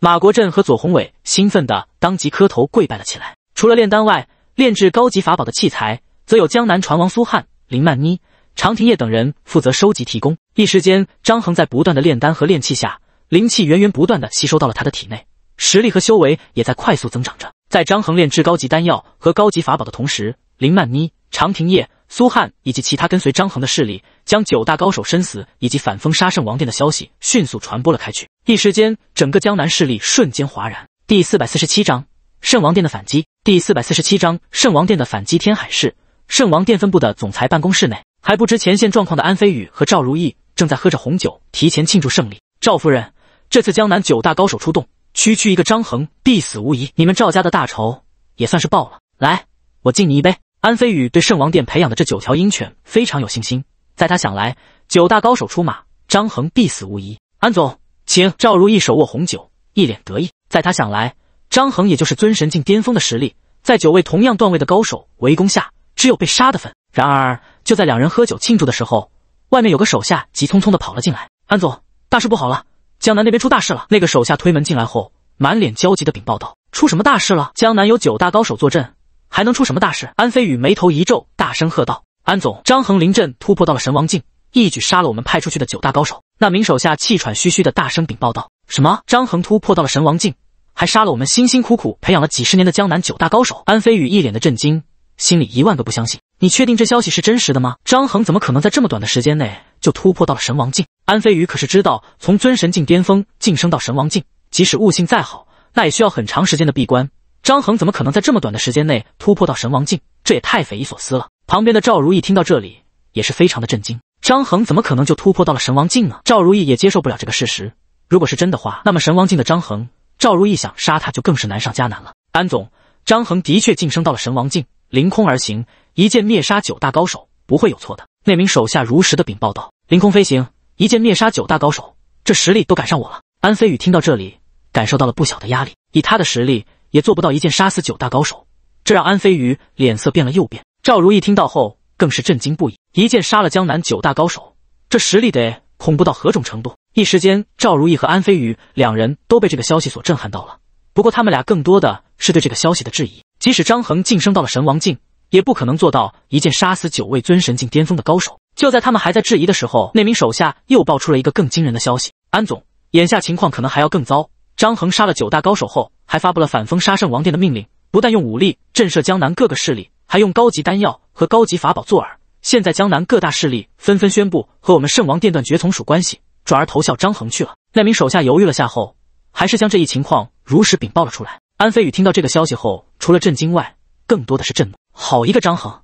马国振和左宏伟兴奋的当即磕头跪拜了起来。除了炼丹外，炼制高级法宝的器材，则有江南船王苏汉、林曼妮、常廷烨等人负责收集提供。一时间，张衡在不断的炼丹和炼器下，灵气源源不断的吸收到了他的体内，实力和修为也在快速增长着。在张衡炼制高级丹药和高级法宝的同时，林曼妮。长亭夜，苏汉以及其他跟随张衡的势力，将九大高手身死以及反封杀圣王殿的消息迅速传播了开去。一时间，整个江南势力瞬间哗然。第四百四十七章：圣王殿的反击。第四百四十七章：圣王殿的反击。天海市圣王殿分部的总裁办公室内，还不知前线状况的安飞宇和赵如意正在喝着红酒，提前庆祝胜利。赵夫人，这次江南九大高手出动，区区一个张衡必死无疑。你们赵家的大仇也算是报了。来，我敬你一杯。安飞宇对圣王殿培养的这九条鹰犬非常有信心，在他想来，九大高手出马，张恒必死无疑。安总，请赵如意手握红酒，一脸得意。在他想来，张恒也就是尊神境巅峰的实力，在九位同样段位的高手围攻下，只有被杀的份。然而，就在两人喝酒庆祝的时候，外面有个手下急匆匆的跑了进来。安总，大事不好了，江南那边出大事了！那个手下推门进来后，满脸焦急的禀报道：“出什么大事了？江南有九大高手坐镇。”还能出什么大事？安飞宇眉头一皱，大声喝道：“安总，张恒临阵突破到了神王境，一举杀了我们派出去的九大高手。”那名手下气喘吁吁的大声禀报道：“什么？张恒突破到了神王境，还杀了我们辛辛苦苦培养了几十年的江南九大高手？”安飞宇一脸的震惊，心里一万个不相信。你确定这消息是真实的吗？张恒怎么可能在这么短的时间内就突破到了神王境？安飞宇可是知道，从尊神境巅峰晋升到神王境，即使悟性再好，那也需要很长时间的闭关。张恒怎么可能在这么短的时间内突破到神王境？这也太匪夷所思了。旁边的赵如意听到这里也是非常的震惊。张恒怎么可能就突破到了神王境呢？赵如意也接受不了这个事实。如果是真的话，那么神王境的张恒，赵如意想杀他就更是难上加难了。安总，张恒的确晋升到了神王境，凌空而行，一剑灭杀九大高手，不会有错的。那名手下如实的禀报道：“凌空飞行，一剑灭杀九大高手，这实力都赶上我了。”安飞宇听到这里，感受到了不小的压力。以他的实力。也做不到一剑杀死九大高手，这让安飞宇脸色变了又变。赵如意听到后更是震惊不已，一剑杀了江南九大高手，这实力得恐怖到何种程度？一时间，赵如意和安飞宇两人都被这个消息所震撼到了。不过，他们俩更多的是对这个消息的质疑。即使张恒晋升到了神王境，也不可能做到一剑杀死九位尊神境巅峰的高手。就在他们还在质疑的时候，那名手下又爆出了一个更惊人的消息：安总，眼下情况可能还要更糟。张衡杀了九大高手后，还发布了反封杀圣王殿的命令，不但用武力震慑江南各个势力，还用高级丹药和高级法宝做饵。现在江南各大势力纷纷宣布和我们圣王殿断绝从属关系，转而投效张衡去了。那名手下犹豫了下后，还是将这一情况如实禀报了出来。安飞宇听到这个消息后，除了震惊外，更多的是震怒。好一个张衡，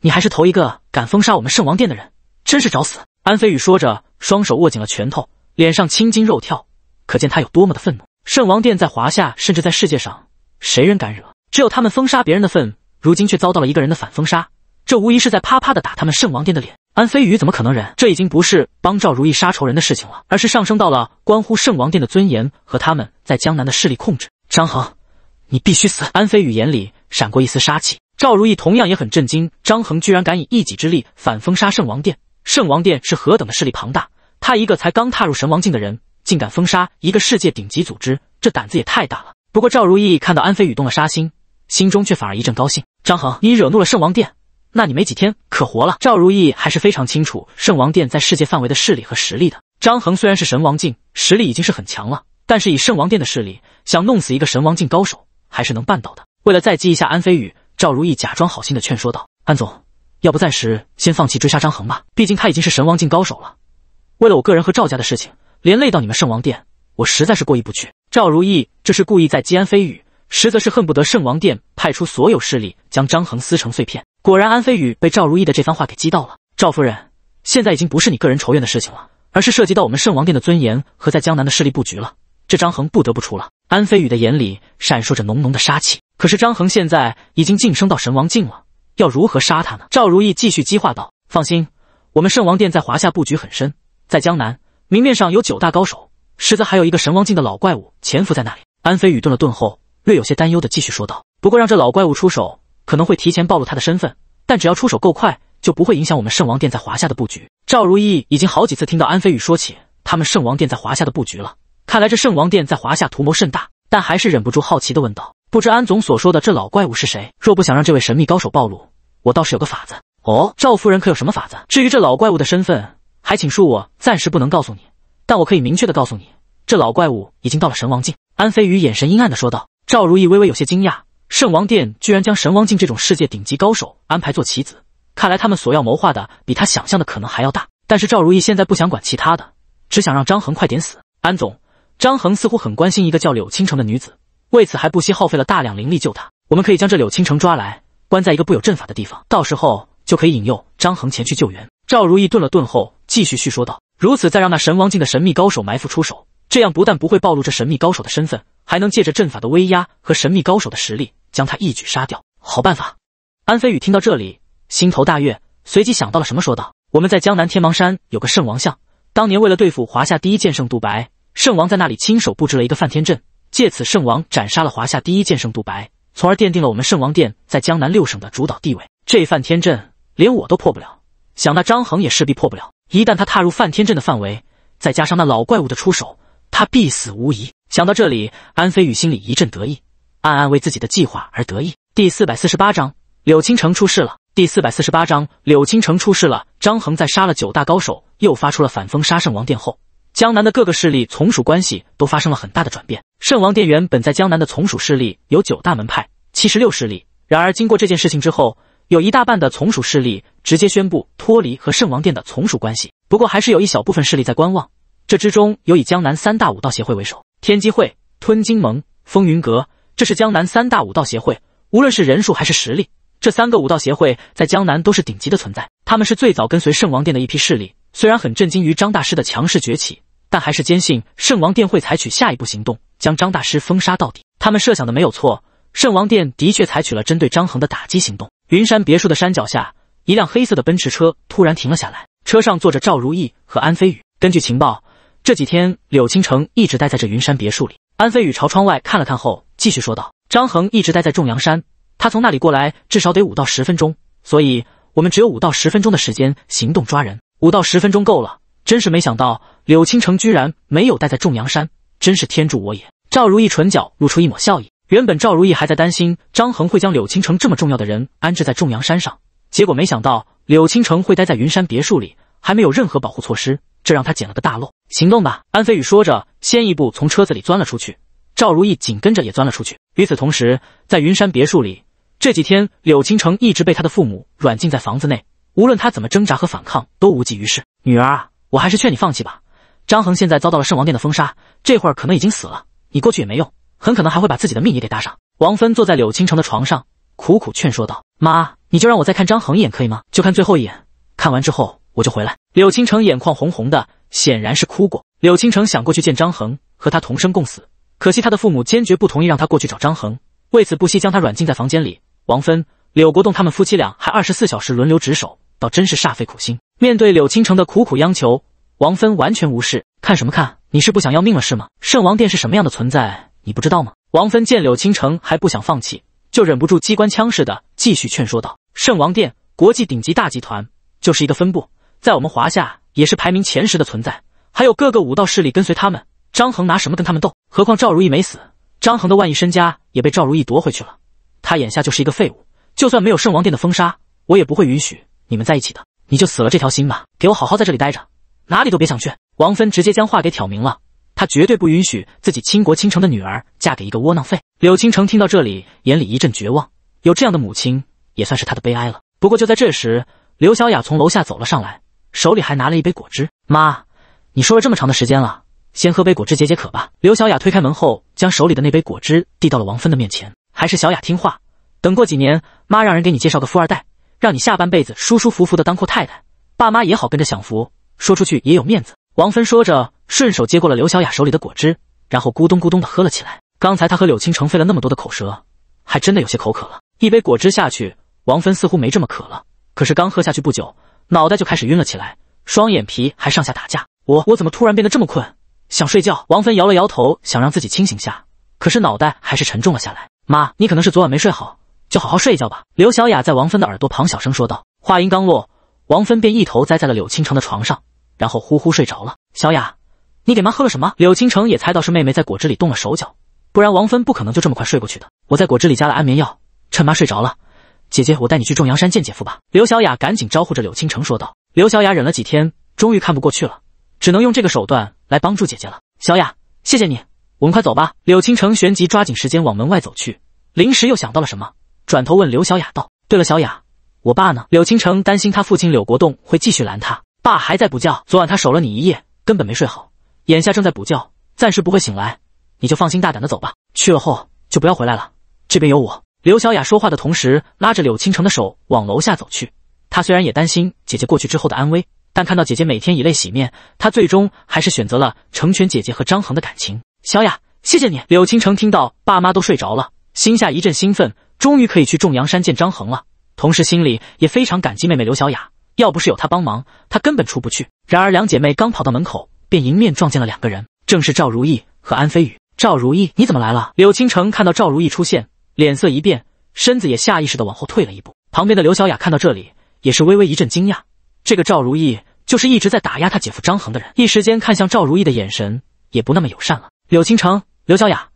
你还是头一个敢封杀我们圣王殿的人，真是找死！安飞宇说着，双手握紧了拳头，脸上青筋肉跳。可见他有多么的愤怒。圣王殿在华夏，甚至在世界上，谁人敢惹？只有他们封杀别人的份。如今却遭到了一个人的反封杀，这无疑是在啪啪的打他们圣王殿的脸。安飞宇怎么可能忍？这已经不是帮赵如意杀仇人的事情了，而是上升到了关乎圣王殿的尊严和他们在江南的势力控制。张恒，你必须死！安飞宇眼里闪过一丝杀气。赵如意同样也很震惊，张恒居然敢以一己之力反封杀圣王殿。圣王殿是何等的势力庞大，他一个才刚踏入神王境的人。竟敢封杀一个世界顶级组织，这胆子也太大了。不过赵如意看到安飞宇动了杀心，心中却反而一阵高兴。张恒，你惹怒了圣王殿，那你没几天可活了。赵如意还是非常清楚圣王殿在世界范围的势力和实力的。张恒虽然是神王境，实力已经是很强了，但是以圣王殿的势力，想弄死一个神王境高手还是能办到的。为了再激一下安飞宇，赵如意假装好心的劝说道：“安总，要不暂时先放弃追杀张恒吧，毕竟他已经是神王境高手了。为了我个人和赵家的事情。”连累到你们圣王殿，我实在是过意不去。赵如意这是故意在激安飞宇，实则是恨不得圣王殿派出所有势力将张衡撕成碎片。果然，安飞宇被赵如意的这番话给激到了。赵夫人，现在已经不是你个人仇怨的事情了，而是涉及到我们圣王殿的尊严和在江南的势力布局了。这张衡不得不除了。安飞宇的眼里闪烁着浓浓的杀气。可是张衡现在已经晋升到神王境了，要如何杀他呢？赵如意继续激化道：“放心，我们圣王殿在华夏布局很深，在江南。”明面上有九大高手，实则还有一个神王境的老怪物潜伏在那里。安飞宇顿了顿后，略有些担忧的继续说道：“不过让这老怪物出手，可能会提前暴露他的身份。但只要出手够快，就不会影响我们圣王殿在华夏的布局。”赵如意已经好几次听到安飞宇说起他们圣王殿在华夏的布局了，看来这圣王殿在华夏图谋甚大，但还是忍不住好奇的问道：“不知安总所说的这老怪物是谁？若不想让这位神秘高手暴露，我倒是有个法子。”哦，赵夫人可有什么法子？至于这老怪物的身份。还请恕我暂时不能告诉你，但我可以明确的告诉你，这老怪物已经到了神王境。安飞宇眼神阴暗的说道。赵如意微微有些惊讶，圣王殿居然将神王境这种世界顶级高手安排做棋子，看来他们所要谋划的比他想象的可能还要大。但是赵如意现在不想管其他的，只想让张恒快点死。安总，张恒似乎很关心一个叫柳倾城的女子，为此还不惜耗费了大量灵力救她。我们可以将这柳倾城抓来，关在一个不有阵法的地方，到时候就可以引诱张恒前去救援。赵如意顿了顿后。继续叙说道：“如此，再让那神王境的神秘高手埋伏出手，这样不但不会暴露这神秘高手的身份，还能借着阵法的威压和神秘高手的实力，将他一举杀掉。好办法！”安飞宇听到这里，心头大悦，随即想到了什么，说道：“我们在江南天芒山有个圣王像，当年为了对付华夏第一剑圣杜白，圣王在那里亲手布置了一个梵天阵，借此圣王斩杀了华夏第一剑圣杜白，从而奠定了我们圣王殿在江南六省的主导地位。这梵天阵连我都破不了，想那张衡也势必破不了。”一旦他踏入梵天阵的范围，再加上那老怪物的出手，他必死无疑。想到这里，安飞宇心里一阵得意，暗暗为自己的计划而得意。第四百四十八章，柳青城出事了。第四百四十八章，柳青城出事了。张衡在杀了九大高手，又发出了反封杀圣王殿后，江南的各个势力从属关系都发生了很大的转变。圣王殿原本在江南的从属势力有九大门派、七十六势力，然而经过这件事情之后。有一大半的从属势力直接宣布脱离和圣王殿的从属关系，不过还是有一小部分势力在观望。这之中有以江南三大武道协会为首，天机会、吞金盟、风云阁，这是江南三大武道协会。无论是人数还是实力，这三个武道协会在江南都是顶级的存在。他们是最早跟随圣王殿的一批势力，虽然很震惊于张大师的强势崛起，但还是坚信圣王殿会采取下一步行动，将张大师封杀到底。他们设想的没有错，圣王殿的确采取了针对张衡的打击行动。云山别墅的山脚下，一辆黑色的奔驰车突然停了下来。车上坐着赵如意和安飞宇。根据情报，这几天柳青城一直待在这云山别墅里。安飞宇朝窗外看了看后，继续说道：“张恒一直待在重阳山，他从那里过来至少得五到十分钟，所以我们只有五到十分钟的时间行动抓人。五到十分钟够了，真是没想到柳青城居然没有待在重阳山，真是天助我也。”赵如意唇角露出一抹笑意。原本赵如意还在担心张恒会将柳青城这么重要的人安置在重阳山上，结果没想到柳青城会待在云山别墅里，还没有任何保护措施，这让他捡了个大漏。行动吧！安飞宇说着，先一步从车子里钻了出去。赵如意紧跟着也钻了出去。与此同时，在云山别墅里，这几天柳青城一直被他的父母软禁在房子内，无论他怎么挣扎和反抗，都无济于事。女儿，啊，我还是劝你放弃吧。张恒现在遭到了圣王殿的封杀，这会儿可能已经死了，你过去也没用。很可能还会把自己的命也给搭上。王芬坐在柳青城的床上，苦苦劝说道：“妈，你就让我再看张恒一眼可以吗？就看最后一眼，看完之后我就回来。”柳青城眼眶红红的，显然是哭过。柳青城想过去见张恒，和他同生共死，可惜他的父母坚决不同意让他过去找张恒，为此不惜将他软禁在房间里。王芬、柳国栋他们夫妻俩还二十四小时轮流值守，倒真是煞费苦心。面对柳青城的苦苦央求，王芬完全无视：“看什么看？你是不想要命了是吗？圣王殿是什么样的存在？”你不知道吗？王芬见柳倾城还不想放弃，就忍不住机关枪似的继续劝说道：“圣王殿国际顶级大集团就是一个分部，在我们华夏也是排名前十的存在，还有各个武道势力跟随他们。张恒拿什么跟他们斗？何况赵如意没死，张恒的万亿身家也被赵如意夺回去了，他眼下就是一个废物。就算没有圣王殿的封杀，我也不会允许你们在一起的。你就死了这条心吧，给我好好在这里待着，哪里都别想去。”王芬直接将话给挑明了。他绝对不允许自己倾国倾城的女儿嫁给一个窝囊废。柳倾城听到这里，眼里一阵绝望。有这样的母亲，也算是他的悲哀了。不过就在这时，刘小雅从楼下走了上来，手里还拿了一杯果汁。妈，你说了这么长的时间了，先喝杯果汁解解渴吧。刘小雅推开门后，将手里的那杯果汁递到了王芬的面前。还是小雅听话。等过几年，妈让人给你介绍个富二代，让你下半辈子舒舒服服的当阔太太，爸妈也好跟着享福，说出去也有面子。王芬说着。顺手接过了刘小雅手里的果汁，然后咕咚咕咚的喝了起来。刚才他和柳青城费了那么多的口舌，还真的有些口渴了。一杯果汁下去，王芬似乎没这么渴了。可是刚喝下去不久，脑袋就开始晕了起来，双眼皮还上下打架。我我怎么突然变得这么困，想睡觉？王芬摇了摇头，想让自己清醒下，可是脑袋还是沉重了下来。妈，你可能是昨晚没睡好，就好好睡一觉吧。刘小雅在王芬的耳朵旁小声说道。话音刚落，王芬便一头栽在了柳青城的床上，然后呼呼睡着了。小雅。你给妈喝了什么？柳倾城也猜到是妹妹在果汁里动了手脚，不然王芬不可能就这么快睡过去的。我在果汁里加了安眠药，趁妈睡着了，姐姐，我带你去重阳山见姐夫吧。刘小雅赶紧招呼着柳倾城说道。刘小雅忍了几天，终于看不过去了，只能用这个手段来帮助姐姐了。小雅，谢谢你，我们快走吧。柳倾城旋即抓紧时间往门外走去，临时又想到了什么，转头问刘小雅道：“对了，小雅，我爸呢？”柳倾城担心他父亲柳国栋会继续拦他，爸还在补觉，昨晚他守了你一夜，根本没睡好。眼下正在补觉，暂时不会醒来，你就放心大胆的走吧。去了后就不要回来了，这边有我。刘小雅说话的同时，拉着柳倾城的手往楼下走去。她虽然也担心姐姐过去之后的安危，但看到姐姐每天以泪洗面，她最终还是选择了成全姐姐和张恒的感情。小雅，谢谢你。柳倾城听到爸妈都睡着了，心下一阵兴奋，终于可以去重阳山见张恒了。同时心里也非常感激妹妹刘小雅，要不是有她帮忙，她根本出不去。然而两姐妹刚跑到门口。便迎面撞见了两个人，正是赵如意和安飞宇。赵如意，你怎么来了？柳青城看到赵如意出现，脸色一变，身子也下意识的往后退了一步。旁边的刘小雅看到这里，也是微微一阵惊讶。这个赵如意就是一直在打压他姐夫张恒的人，一时间看向赵如意的眼神也不那么友善了。柳青城，刘小雅，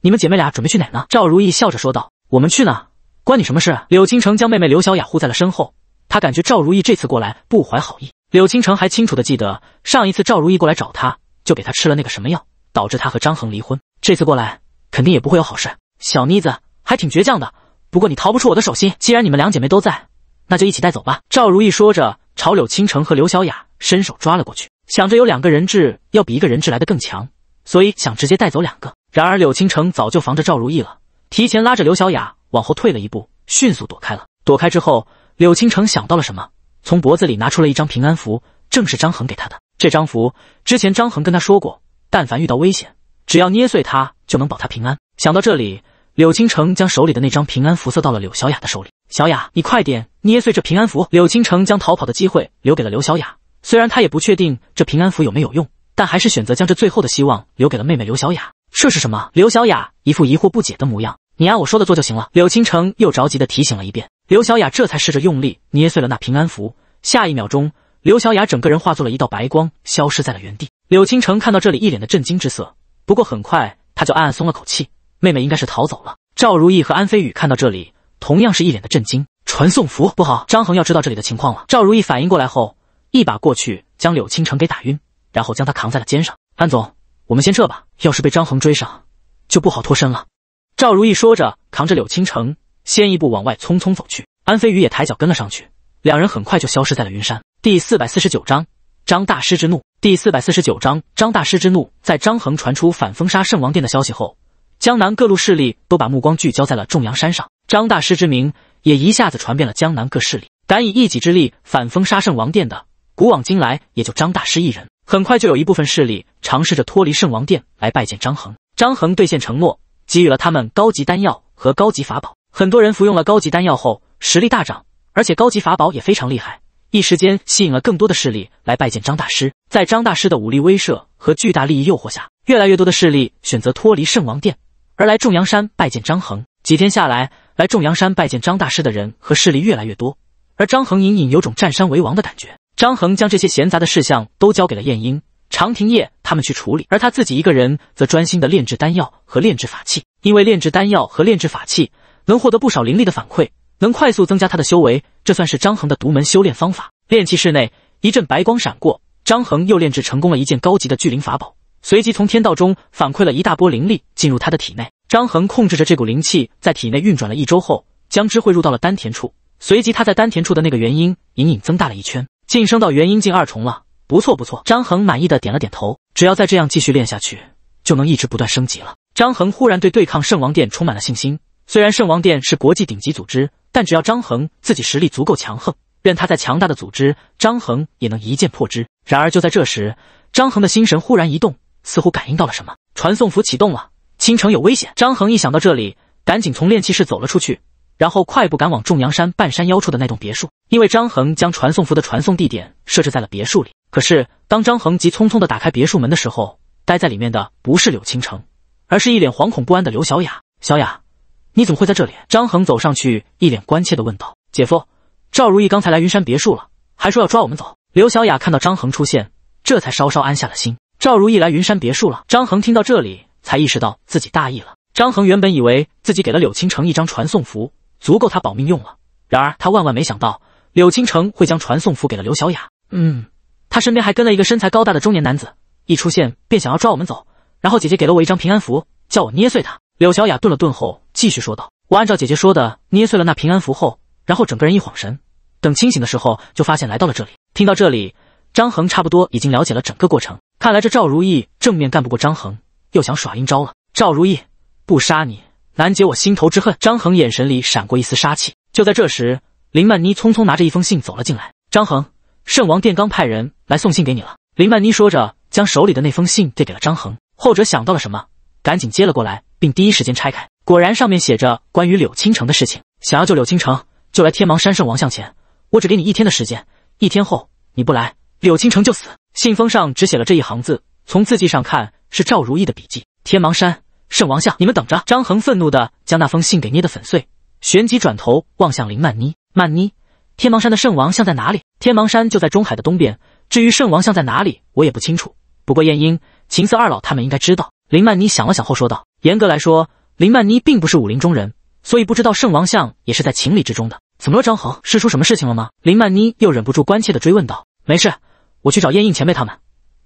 你们姐妹俩准备去哪呢？赵如意笑着说道：“我们去呢，关你什么事？”柳青城将妹妹刘小雅护在了身后，他感觉赵如意这次过来不怀好意。柳倾城还清楚的记得，上一次赵如意过来找他，就给他吃了那个什么药，导致他和张恒离婚。这次过来肯定也不会有好事。小妮子还挺倔强的，不过你逃不出我的手心。既然你们两姐妹都在，那就一起带走吧。赵如意说着，朝柳倾城和刘小雅伸手抓了过去，想着有两个人质要比一个人质来的更强，所以想直接带走两个。然而柳倾城早就防着赵如意了，提前拉着刘小雅往后退了一步，迅速躲开了。躲开之后，柳倾城想到了什么。从脖子里拿出了一张平安符，正是张恒给他的。这张符之前张恒跟他说过，但凡遇到危险，只要捏碎它就能保他平安。想到这里，柳青城将手里的那张平安符塞到了柳小雅的手里：“小雅，你快点捏碎这平安符。”柳青城将逃跑的机会留给了刘小雅，虽然他也不确定这平安符有没有用，但还是选择将这最后的希望留给了妹妹刘小雅。这是什么？刘小雅一副疑惑不解的模样。你按我说的做就行了。柳青城又着急的提醒了一遍。刘小雅这才试着用力捏碎了那平安符，下一秒钟，刘小雅整个人化作了一道白光，消失在了原地。柳倾城看到这里，一脸的震惊之色。不过很快，他就暗暗松了口气，妹妹应该是逃走了。赵如意和安飞宇看到这里，同样是一脸的震惊。传送符不好，张恒要知道这里的情况了。赵如意反应过来后，一把过去将柳倾城给打晕，然后将他扛在了肩上。安总，我们先撤吧，要是被张恒追上，就不好脱身了。赵如意说着，扛着柳倾城。先一步往外匆匆走去，安飞宇也抬脚跟了上去，两人很快就消失在了云山。第四百四十九章张大师之怒。第四百四十九章张大师之怒。在张衡传出反封杀圣王殿的消息后，江南各路势力都把目光聚焦在了重阳山上，张大师之名也一下子传遍了江南各势力。敢以一己之力反封杀圣王殿的，古往今来也就张大师一人。很快就有一部分势力尝试着脱离圣王殿来拜见张衡，张衡兑现承诺，给予了他们高级丹药和高级法宝。很多人服用了高级丹药后，实力大涨，而且高级法宝也非常厉害，一时间吸引了更多的势力来拜见张大师。在张大师的武力威慑和巨大利益诱惑下，越来越多的势力选择脱离圣王殿，而来重阳山拜见张衡。几天下来，来重阳山拜见张大师的人和势力越来越多，而张衡隐隐有种占山为王的感觉。张衡将这些闲杂的事项都交给了晏婴、长亭夜他们去处理，而他自己一个人则专心的炼制丹药和炼制法器，因为炼制丹药和炼制法器。能获得不少灵力的反馈，能快速增加他的修为，这算是张恒的独门修炼方法。炼器室内一阵白光闪过，张恒又炼制成功了一件高级的聚灵法宝，随即从天道中反馈了一大波灵力进入他的体内。张恒控制着这股灵气在体内运转了一周后，将之汇入到了丹田处，随即他在丹田处的那个元婴隐隐增大了一圈，晋升到元婴境二重了。不错不错，张恒满意的点了点头。只要再这样继续练下去，就能一直不断升级了。张恒忽然对对抗圣王殿充满了信心。虽然圣王殿是国际顶级组织，但只要张恒自己实力足够强横，任他在强大的组织，张恒也能一剑破之。然而就在这时，张恒的心神忽然一动，似乎感应到了什么，传送符启动了。倾城有危险！张恒一想到这里，赶紧从练气室走了出去，然后快步赶往众阳山半山腰处的那栋别墅，因为张恒将传送符的传送地点设置在了别墅里。可是当张恒急匆匆地打开别墅门的时候，待在里面的不是柳倾城，而是一脸惶恐不安的刘小雅。小雅。你怎么会在这里？张恒走上去，一脸关切的问道：“姐夫，赵如意刚才来云山别墅了，还说要抓我们走。”刘小雅看到张恒出现，这才稍稍安下了心。赵如意来云山别墅了，张恒听到这里才意识到自己大意了。张恒原本以为自己给了柳青城一张传送符，足够他保命用了，然而他万万没想到柳青城会将传送符给了刘小雅。嗯，他身边还跟了一个身材高大的中年男子，一出现便想要抓我们走。然后姐姐给了我一张平安符，叫我捏碎它。柳小雅顿了顿后，继续说道：“我按照姐姐说的，捏碎了那平安符后，然后整个人一晃神，等清醒的时候，就发现来到了这里。”听到这里，张恒差不多已经了解了整个过程。看来这赵如意正面干不过张恒，又想耍阴招了。赵如意，不杀你，难解我心头之恨。张恒眼神里闪过一丝杀气。就在这时，林曼妮匆匆拿着一封信走了进来。张恒，圣王殿刚派人来送信给你了。林曼妮说着，将手里的那封信递给了张恒。后者想到了什么，赶紧接了过来。并第一时间拆开，果然上面写着关于柳青城的事情。想要救柳青城，就来天芒山圣王像前。我只给你一天的时间，一天后你不来，柳青城就死。信封上只写了这一行字，从字迹上看是赵如意的笔迹。天芒山圣王像，你们等着！张恒愤怒地将那封信给捏得粉碎，旋即转头望向林曼妮。曼妮，天芒山的圣王像在哪里？天芒山就在中海的东边。至于圣王像在哪里，我也不清楚。不过燕英、秦瑟二老他们应该知道。林曼妮想了想后说道。严格来说，林曼妮并不是武林中人，所以不知道圣王像也是在情理之中的。怎么了，张恒？是出什么事情了吗？林曼妮又忍不住关切的追问道。没事，我去找燕英前辈他们，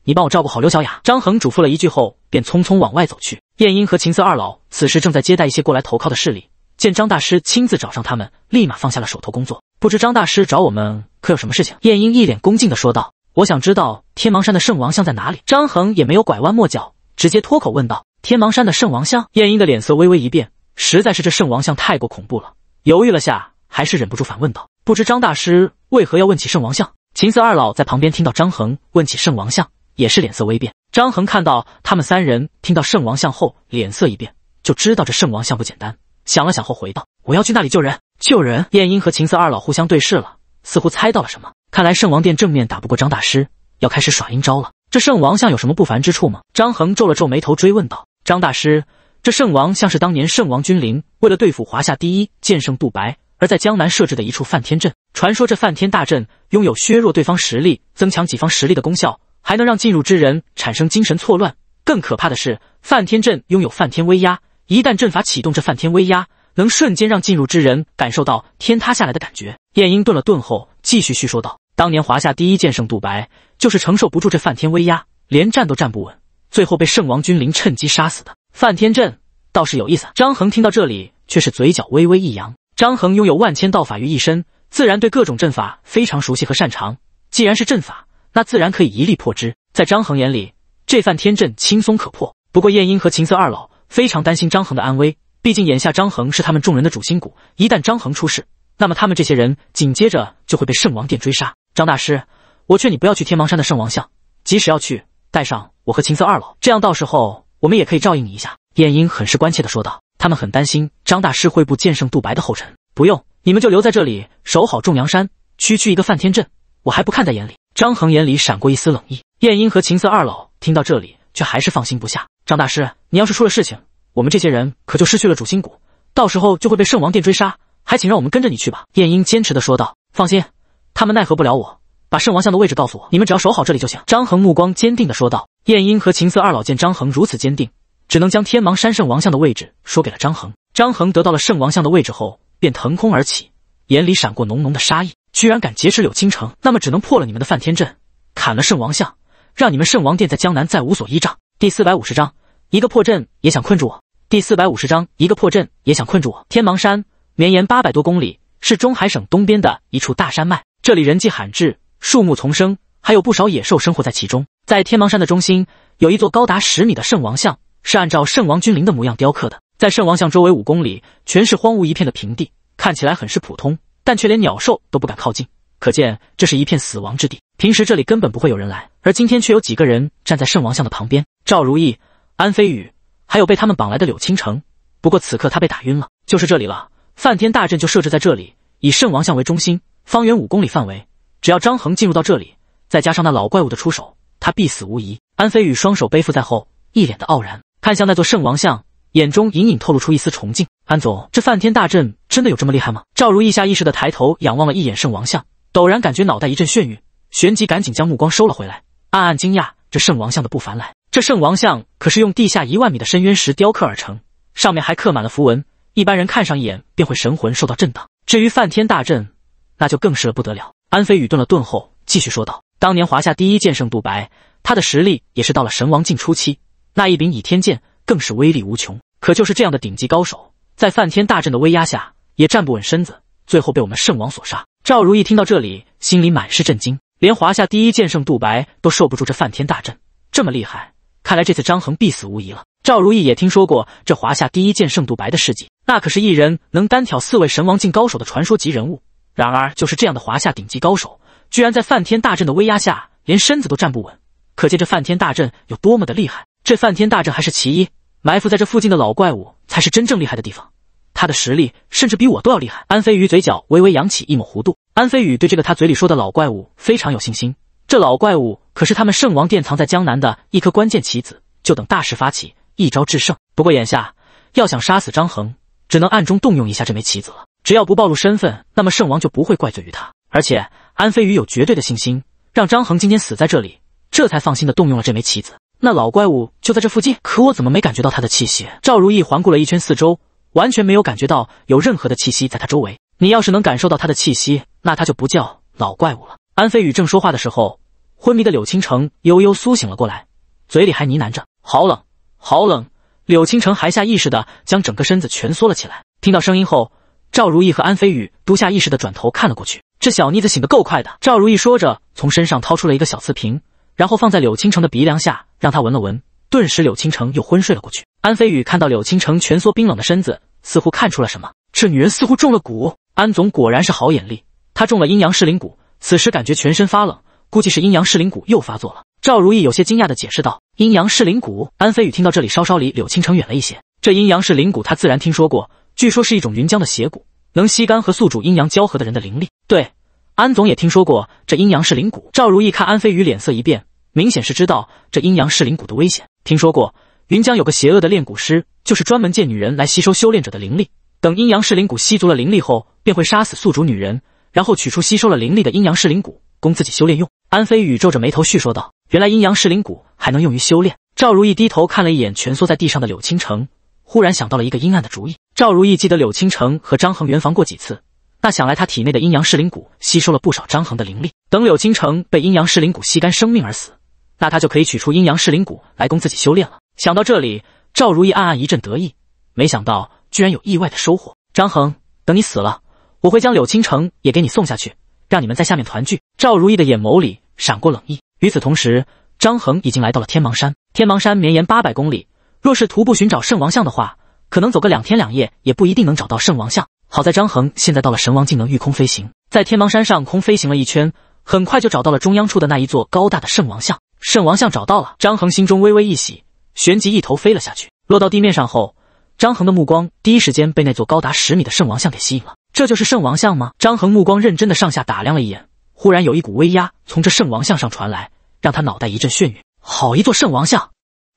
你帮我照顾好刘小雅。张恒嘱咐了一句后，便匆匆往外走去。燕英和秦瑟二老此时正在接待一些过来投靠的势力，见张大师亲自找上他们，立马放下了手头工作。不知张大师找我们可有什么事情？燕英一脸恭敬的说道。我想知道天芒山的圣王像在哪里。张恒也没有拐弯抹角，直接脱口问道。天芒山的圣王像，晏婴的脸色微微一变，实在是这圣王像太过恐怖了。犹豫了下，还是忍不住反问道：“不知张大师为何要问起圣王像？”秦瑟二老在旁边听到张衡问起圣王像，也是脸色微变。张衡看到他们三人听到圣王像后脸色一变，就知道这圣王像不简单。想了想后回道：“我要去那里救人。”救人。晏婴和秦瑟二老互相对视了，似乎猜到了什么。看来圣王殿正面打不过张大师，要开始耍阴招了。这圣王像有什么不凡之处吗？张衡皱了皱眉头，追问道。张大师，这圣王像是当年圣王君临为了对付华夏第一剑圣杜白而在江南设置的一处梵天阵。传说这梵天大阵拥有削弱对方实力、增强己方实力的功效，还能让进入之人产生精神错乱。更可怕的是，梵天阵拥有梵天威压，一旦阵法启动，这梵天威压能瞬间让进入之人感受到天塌下来的感觉。晏婴顿了顿后，继续叙说道：“当年华夏第一剑圣杜白就是承受不住这梵天威压，连站都站不稳。”最后被圣王君临趁机杀死的范天阵倒是有意思。张衡听到这里，却是嘴角微微一扬。张衡拥有万千道法于一身，自然对各种阵法非常熟悉和擅长。既然是阵法，那自然可以一力破之。在张衡眼里，这范天阵轻松可破。不过，燕婴和秦瑟二老非常担心张衡的安危，毕竟眼下张衡是他们众人的主心骨。一旦张衡出事，那么他们这些人紧接着就会被圣王殿追杀。张大师，我劝你不要去天芒山的圣王像，即使要去，带上。我和秦瑟二老，这样到时候我们也可以照应你一下。”晏婴很是关切地说道。他们很担心张大师会步剑圣杜白的后尘。不用，你们就留在这里守好重阳山。区区一个梵天阵，我还不看在眼里。”张恒眼里闪过一丝冷意。晏婴和秦瑟二老听到这里，却还是放心不下。张大师，你要是出了事情，我们这些人可就失去了主心骨，到时候就会被圣王殿追杀。还请让我们跟着你去吧。”晏婴坚持地说道。“放心，他们奈何不了我。把圣王像的位置告诉我，你们只要守好这里就行。”张恒目光坚定地说道。燕婴和秦瑟二老见张衡如此坚定，只能将天芒山圣王像的位置说给了张衡。张衡得到了圣王像的位置后，便腾空而起，眼里闪过浓浓的杀意。居然敢劫持柳倾城，那么只能破了你们的梵天阵，砍了圣王像，让你们圣王殿在江南再无所依仗。第四百五十章，一个破阵也想困住我。第四百五十章，一个破阵也想困住我。天芒山绵延八百多公里，是中海省东边的一处大山脉。这里人迹罕至，树木丛生。还有不少野兽生活在其中。在天芒山的中心，有一座高达十米的圣王像，是按照圣王君临的模样雕刻的。在圣王像周围五公里全是荒芜一片的平地，看起来很是普通，但却连鸟兽都不敢靠近，可见这是一片死亡之地。平时这里根本不会有人来，而今天却有几个人站在圣王像的旁边：赵如意、安飞宇，还有被他们绑来的柳倾城。不过此刻他被打晕了。就是这里了，梵天大阵就设置在这里，以圣王像为中心，方圆五公里范围，只要张衡进入到这里。再加上那老怪物的出手，他必死无疑。安飞宇双手背负在后，一脸的傲然，看向那座圣王像，眼中隐隐透露出一丝崇敬。安总，这梵天大阵真的有这么厉害吗？赵如意下意识的抬头仰望了一眼圣王像，陡然感觉脑袋一阵眩晕，旋即赶紧将目光收了回来，暗暗惊讶这圣王像的不凡。来，这圣王像可是用地下一万米的深渊石雕刻而成，上面还刻满了符文，一般人看上一眼便会神魂受到震荡。至于梵天大阵，那就更是了不得了。安飞宇顿了顿后，继续说道。当年华夏第一剑圣杜白，他的实力也是到了神王境初期，那一柄倚天剑更是威力无穷。可就是这样的顶级高手，在梵天大阵的威压下也站不稳身子，最后被我们圣王所杀。赵如意听到这里，心里满是震惊，连华夏第一剑圣杜白都受不住这梵天大阵，这么厉害，看来这次张衡必死无疑了。赵如意也听说过这华夏第一剑圣杜白的事迹，那可是一人能单挑四位神王境高手的传说级人物。然而就是这样的华夏顶级高手。居然在梵天大阵的威压下，连身子都站不稳，可见这梵天大阵有多么的厉害。这梵天大阵还是其一，埋伏在这附近的老怪物才是真正厉害的地方。他的实力甚至比我都要厉害。安飞宇嘴角微微扬起一抹弧度。安飞宇对这个他嘴里说的老怪物非常有信心。这老怪物可是他们圣王殿藏在江南的一颗关键棋子，就等大事发起一招制胜。不过眼下要想杀死张衡，只能暗中动用一下这枚棋子了。只要不暴露身份，那么圣王就不会怪罪于他，而且。安飞宇有绝对的信心，让张恒今天死在这里，这才放心的动用了这枚棋子。那老怪物就在这附近，可我怎么没感觉到他的气息？赵如意环顾了一圈四周，完全没有感觉到有任何的气息在他周围。你要是能感受到他的气息，那他就不叫老怪物了。安飞宇正说话的时候，昏迷的柳倾城悠悠苏醒了过来，嘴里还呢喃着：“好冷，好冷。”柳倾城还下意识的将整个身子蜷缩了起来。听到声音后。赵如意和安飞宇都下意识的转头看了过去，这小妮子醒得够快的。赵如意说着，从身上掏出了一个小瓷瓶，然后放在柳青城的鼻梁下，让他闻了闻。顿时，柳青城又昏睡了过去。安飞宇看到柳青城蜷缩冰冷的身子，似乎看出了什么。这女人似乎中了蛊。安总果然是好眼力，她中了阴阳噬灵蛊，此时感觉全身发冷，估计是阴阳噬灵蛊又发作了。赵如意有些惊讶的解释道：“阴阳噬灵蛊。”安飞宇听到这里，稍稍离柳青城远了一些。这阴阳噬灵蛊，他自然听说过。据说是一种云浆的邪骨，能吸干和宿主阴阳交合的人的灵力。对，安总也听说过这阴阳噬灵骨。赵如意看安飞宇脸色一变，明显是知道这阴阳噬灵骨的危险。听说过，云江有个邪恶的炼骨师，就是专门借女人来吸收修炼者的灵力。等阴阳噬灵骨吸足了灵力后，便会杀死宿主女人，然后取出吸收了灵力的阴阳噬灵骨供自己修炼用。安飞宇皱着眉头续说道：“原来阴阳噬灵骨还能用于修炼。”赵如意低头看了一眼蜷缩在地上的柳倾城，忽然想到了一个阴暗的主意。赵如意记得柳青城和张恒圆房过几次，那想来他体内的阴阳噬灵骨吸收了不少张衡的灵力。等柳青城被阴阳噬灵骨吸干生命而死，那他就可以取出阴阳噬灵骨来供自己修炼了。想到这里，赵如意暗暗一阵得意，没想到居然有意外的收获。张恒，等你死了，我会将柳青城也给你送下去，让你们在下面团聚。赵如意的眼眸里闪过冷意。与此同时，张恒已经来到了天芒山。天芒山绵延八百公里，若是徒步寻找圣王像的话。可能走个两天两夜也不一定能找到圣王像。好在张衡现在到了神王境，能御空飞行，在天芒山上空飞行了一圈，很快就找到了中央处的那一座高大的圣王像。圣王像找到了，张衡心中微微一喜，旋即一头飞了下去。落到地面上后，张衡的目光第一时间被那座高达十米的圣王像给吸引了。这就是圣王像吗？张衡目光认真的上下打量了一眼，忽然有一股威压从这圣王像上传来，让他脑袋一阵眩晕。好一座圣王像！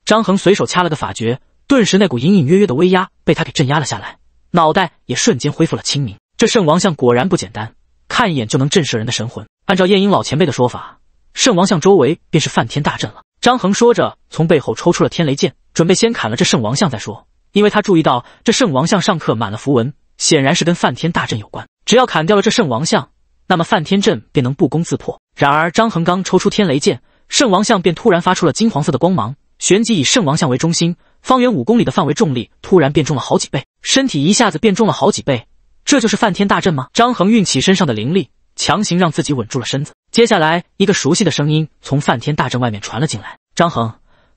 张衡随手掐了个法诀。顿时，那股隐隐约约的威压被他给镇压了下来，脑袋也瞬间恢复了清明。这圣王像果然不简单，看一眼就能震慑人的神魂。按照燕莺老前辈的说法，圣王像周围便是梵天大阵了。张恒说着，从背后抽出了天雷剑，准备先砍了这圣王像再说。因为他注意到，这圣王像上刻满了符文，显然是跟梵天大阵有关。只要砍掉了这圣王像，那么梵天阵便能不攻自破。然而，张恒刚抽出天雷剑，圣王像便突然发出了金黄色的光芒，旋即以圣王像为中心。方圆五公里的范围，重力突然变重了好几倍，身体一下子变重了好几倍。这就是梵天大阵吗？张恒运起身上的灵力，强行让自己稳住了身子。接下来，一个熟悉的声音从梵天大阵外面传了进来：“张恒，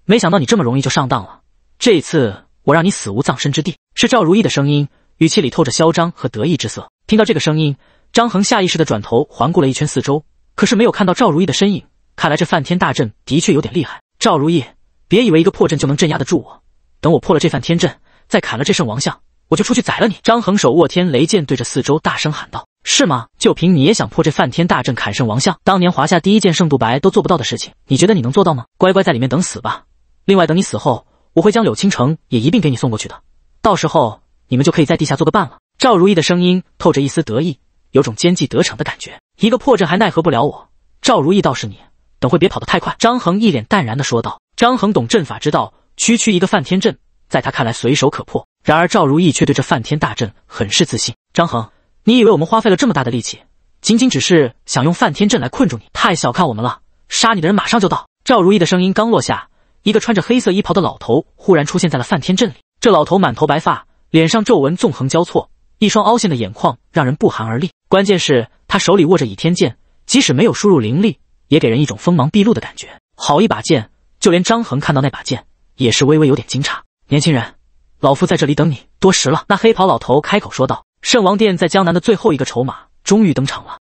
没想到你这么容易就上当了。这一次，我让你死无葬身之地。”是赵如意的声音，语气里透着嚣张和得意之色。听到这个声音，张恒下意识的转头环顾了一圈四周，可是没有看到赵如意的身影。看来这梵天大阵的确有点厉害。赵如意，别以为一个破阵就能镇压得住我。等我破了这梵天阵，再砍了这圣王像，我就出去宰了你！张恒手握天雷剑，对着四周大声喊道：“是吗？就凭你也想破这梵天大阵，砍圣王像？当年华夏第一剑圣杜白都做不到的事情，你觉得你能做到吗？乖乖在里面等死吧！另外，等你死后，我会将柳青城也一并给你送过去的，到时候你们就可以在地下做个伴了。”赵如意的声音透着一丝得意，有种奸计得逞的感觉。一个破阵还奈何不了我，赵如意倒是你，等会别跑得太快。”张恒一脸淡然的说道。张恒懂阵法之道。区区一个梵天阵，在他看来随手可破。然而赵如意却对这梵天大阵很是自信。张恒，你以为我们花费了这么大的力气，仅仅只是想用梵天阵来困住你？太小看我们了！杀你的人马上就到。赵如意的声音刚落下，一个穿着黑色衣袍的老头忽然出现在了梵天阵里。这老头满头白发，脸上皱纹纵横交错，一双凹陷的眼眶让人不寒而栗。关键是，他手里握着倚天剑，即使没有输入灵力，也给人一种锋芒毕露的感觉。好一把剑，就连张恒看到那把剑。也是微微有点惊诧，年轻人，老夫在这里等你多时了。那黑袍老头开口说道：“圣王殿在江南的最后一个筹码，终于登场了。”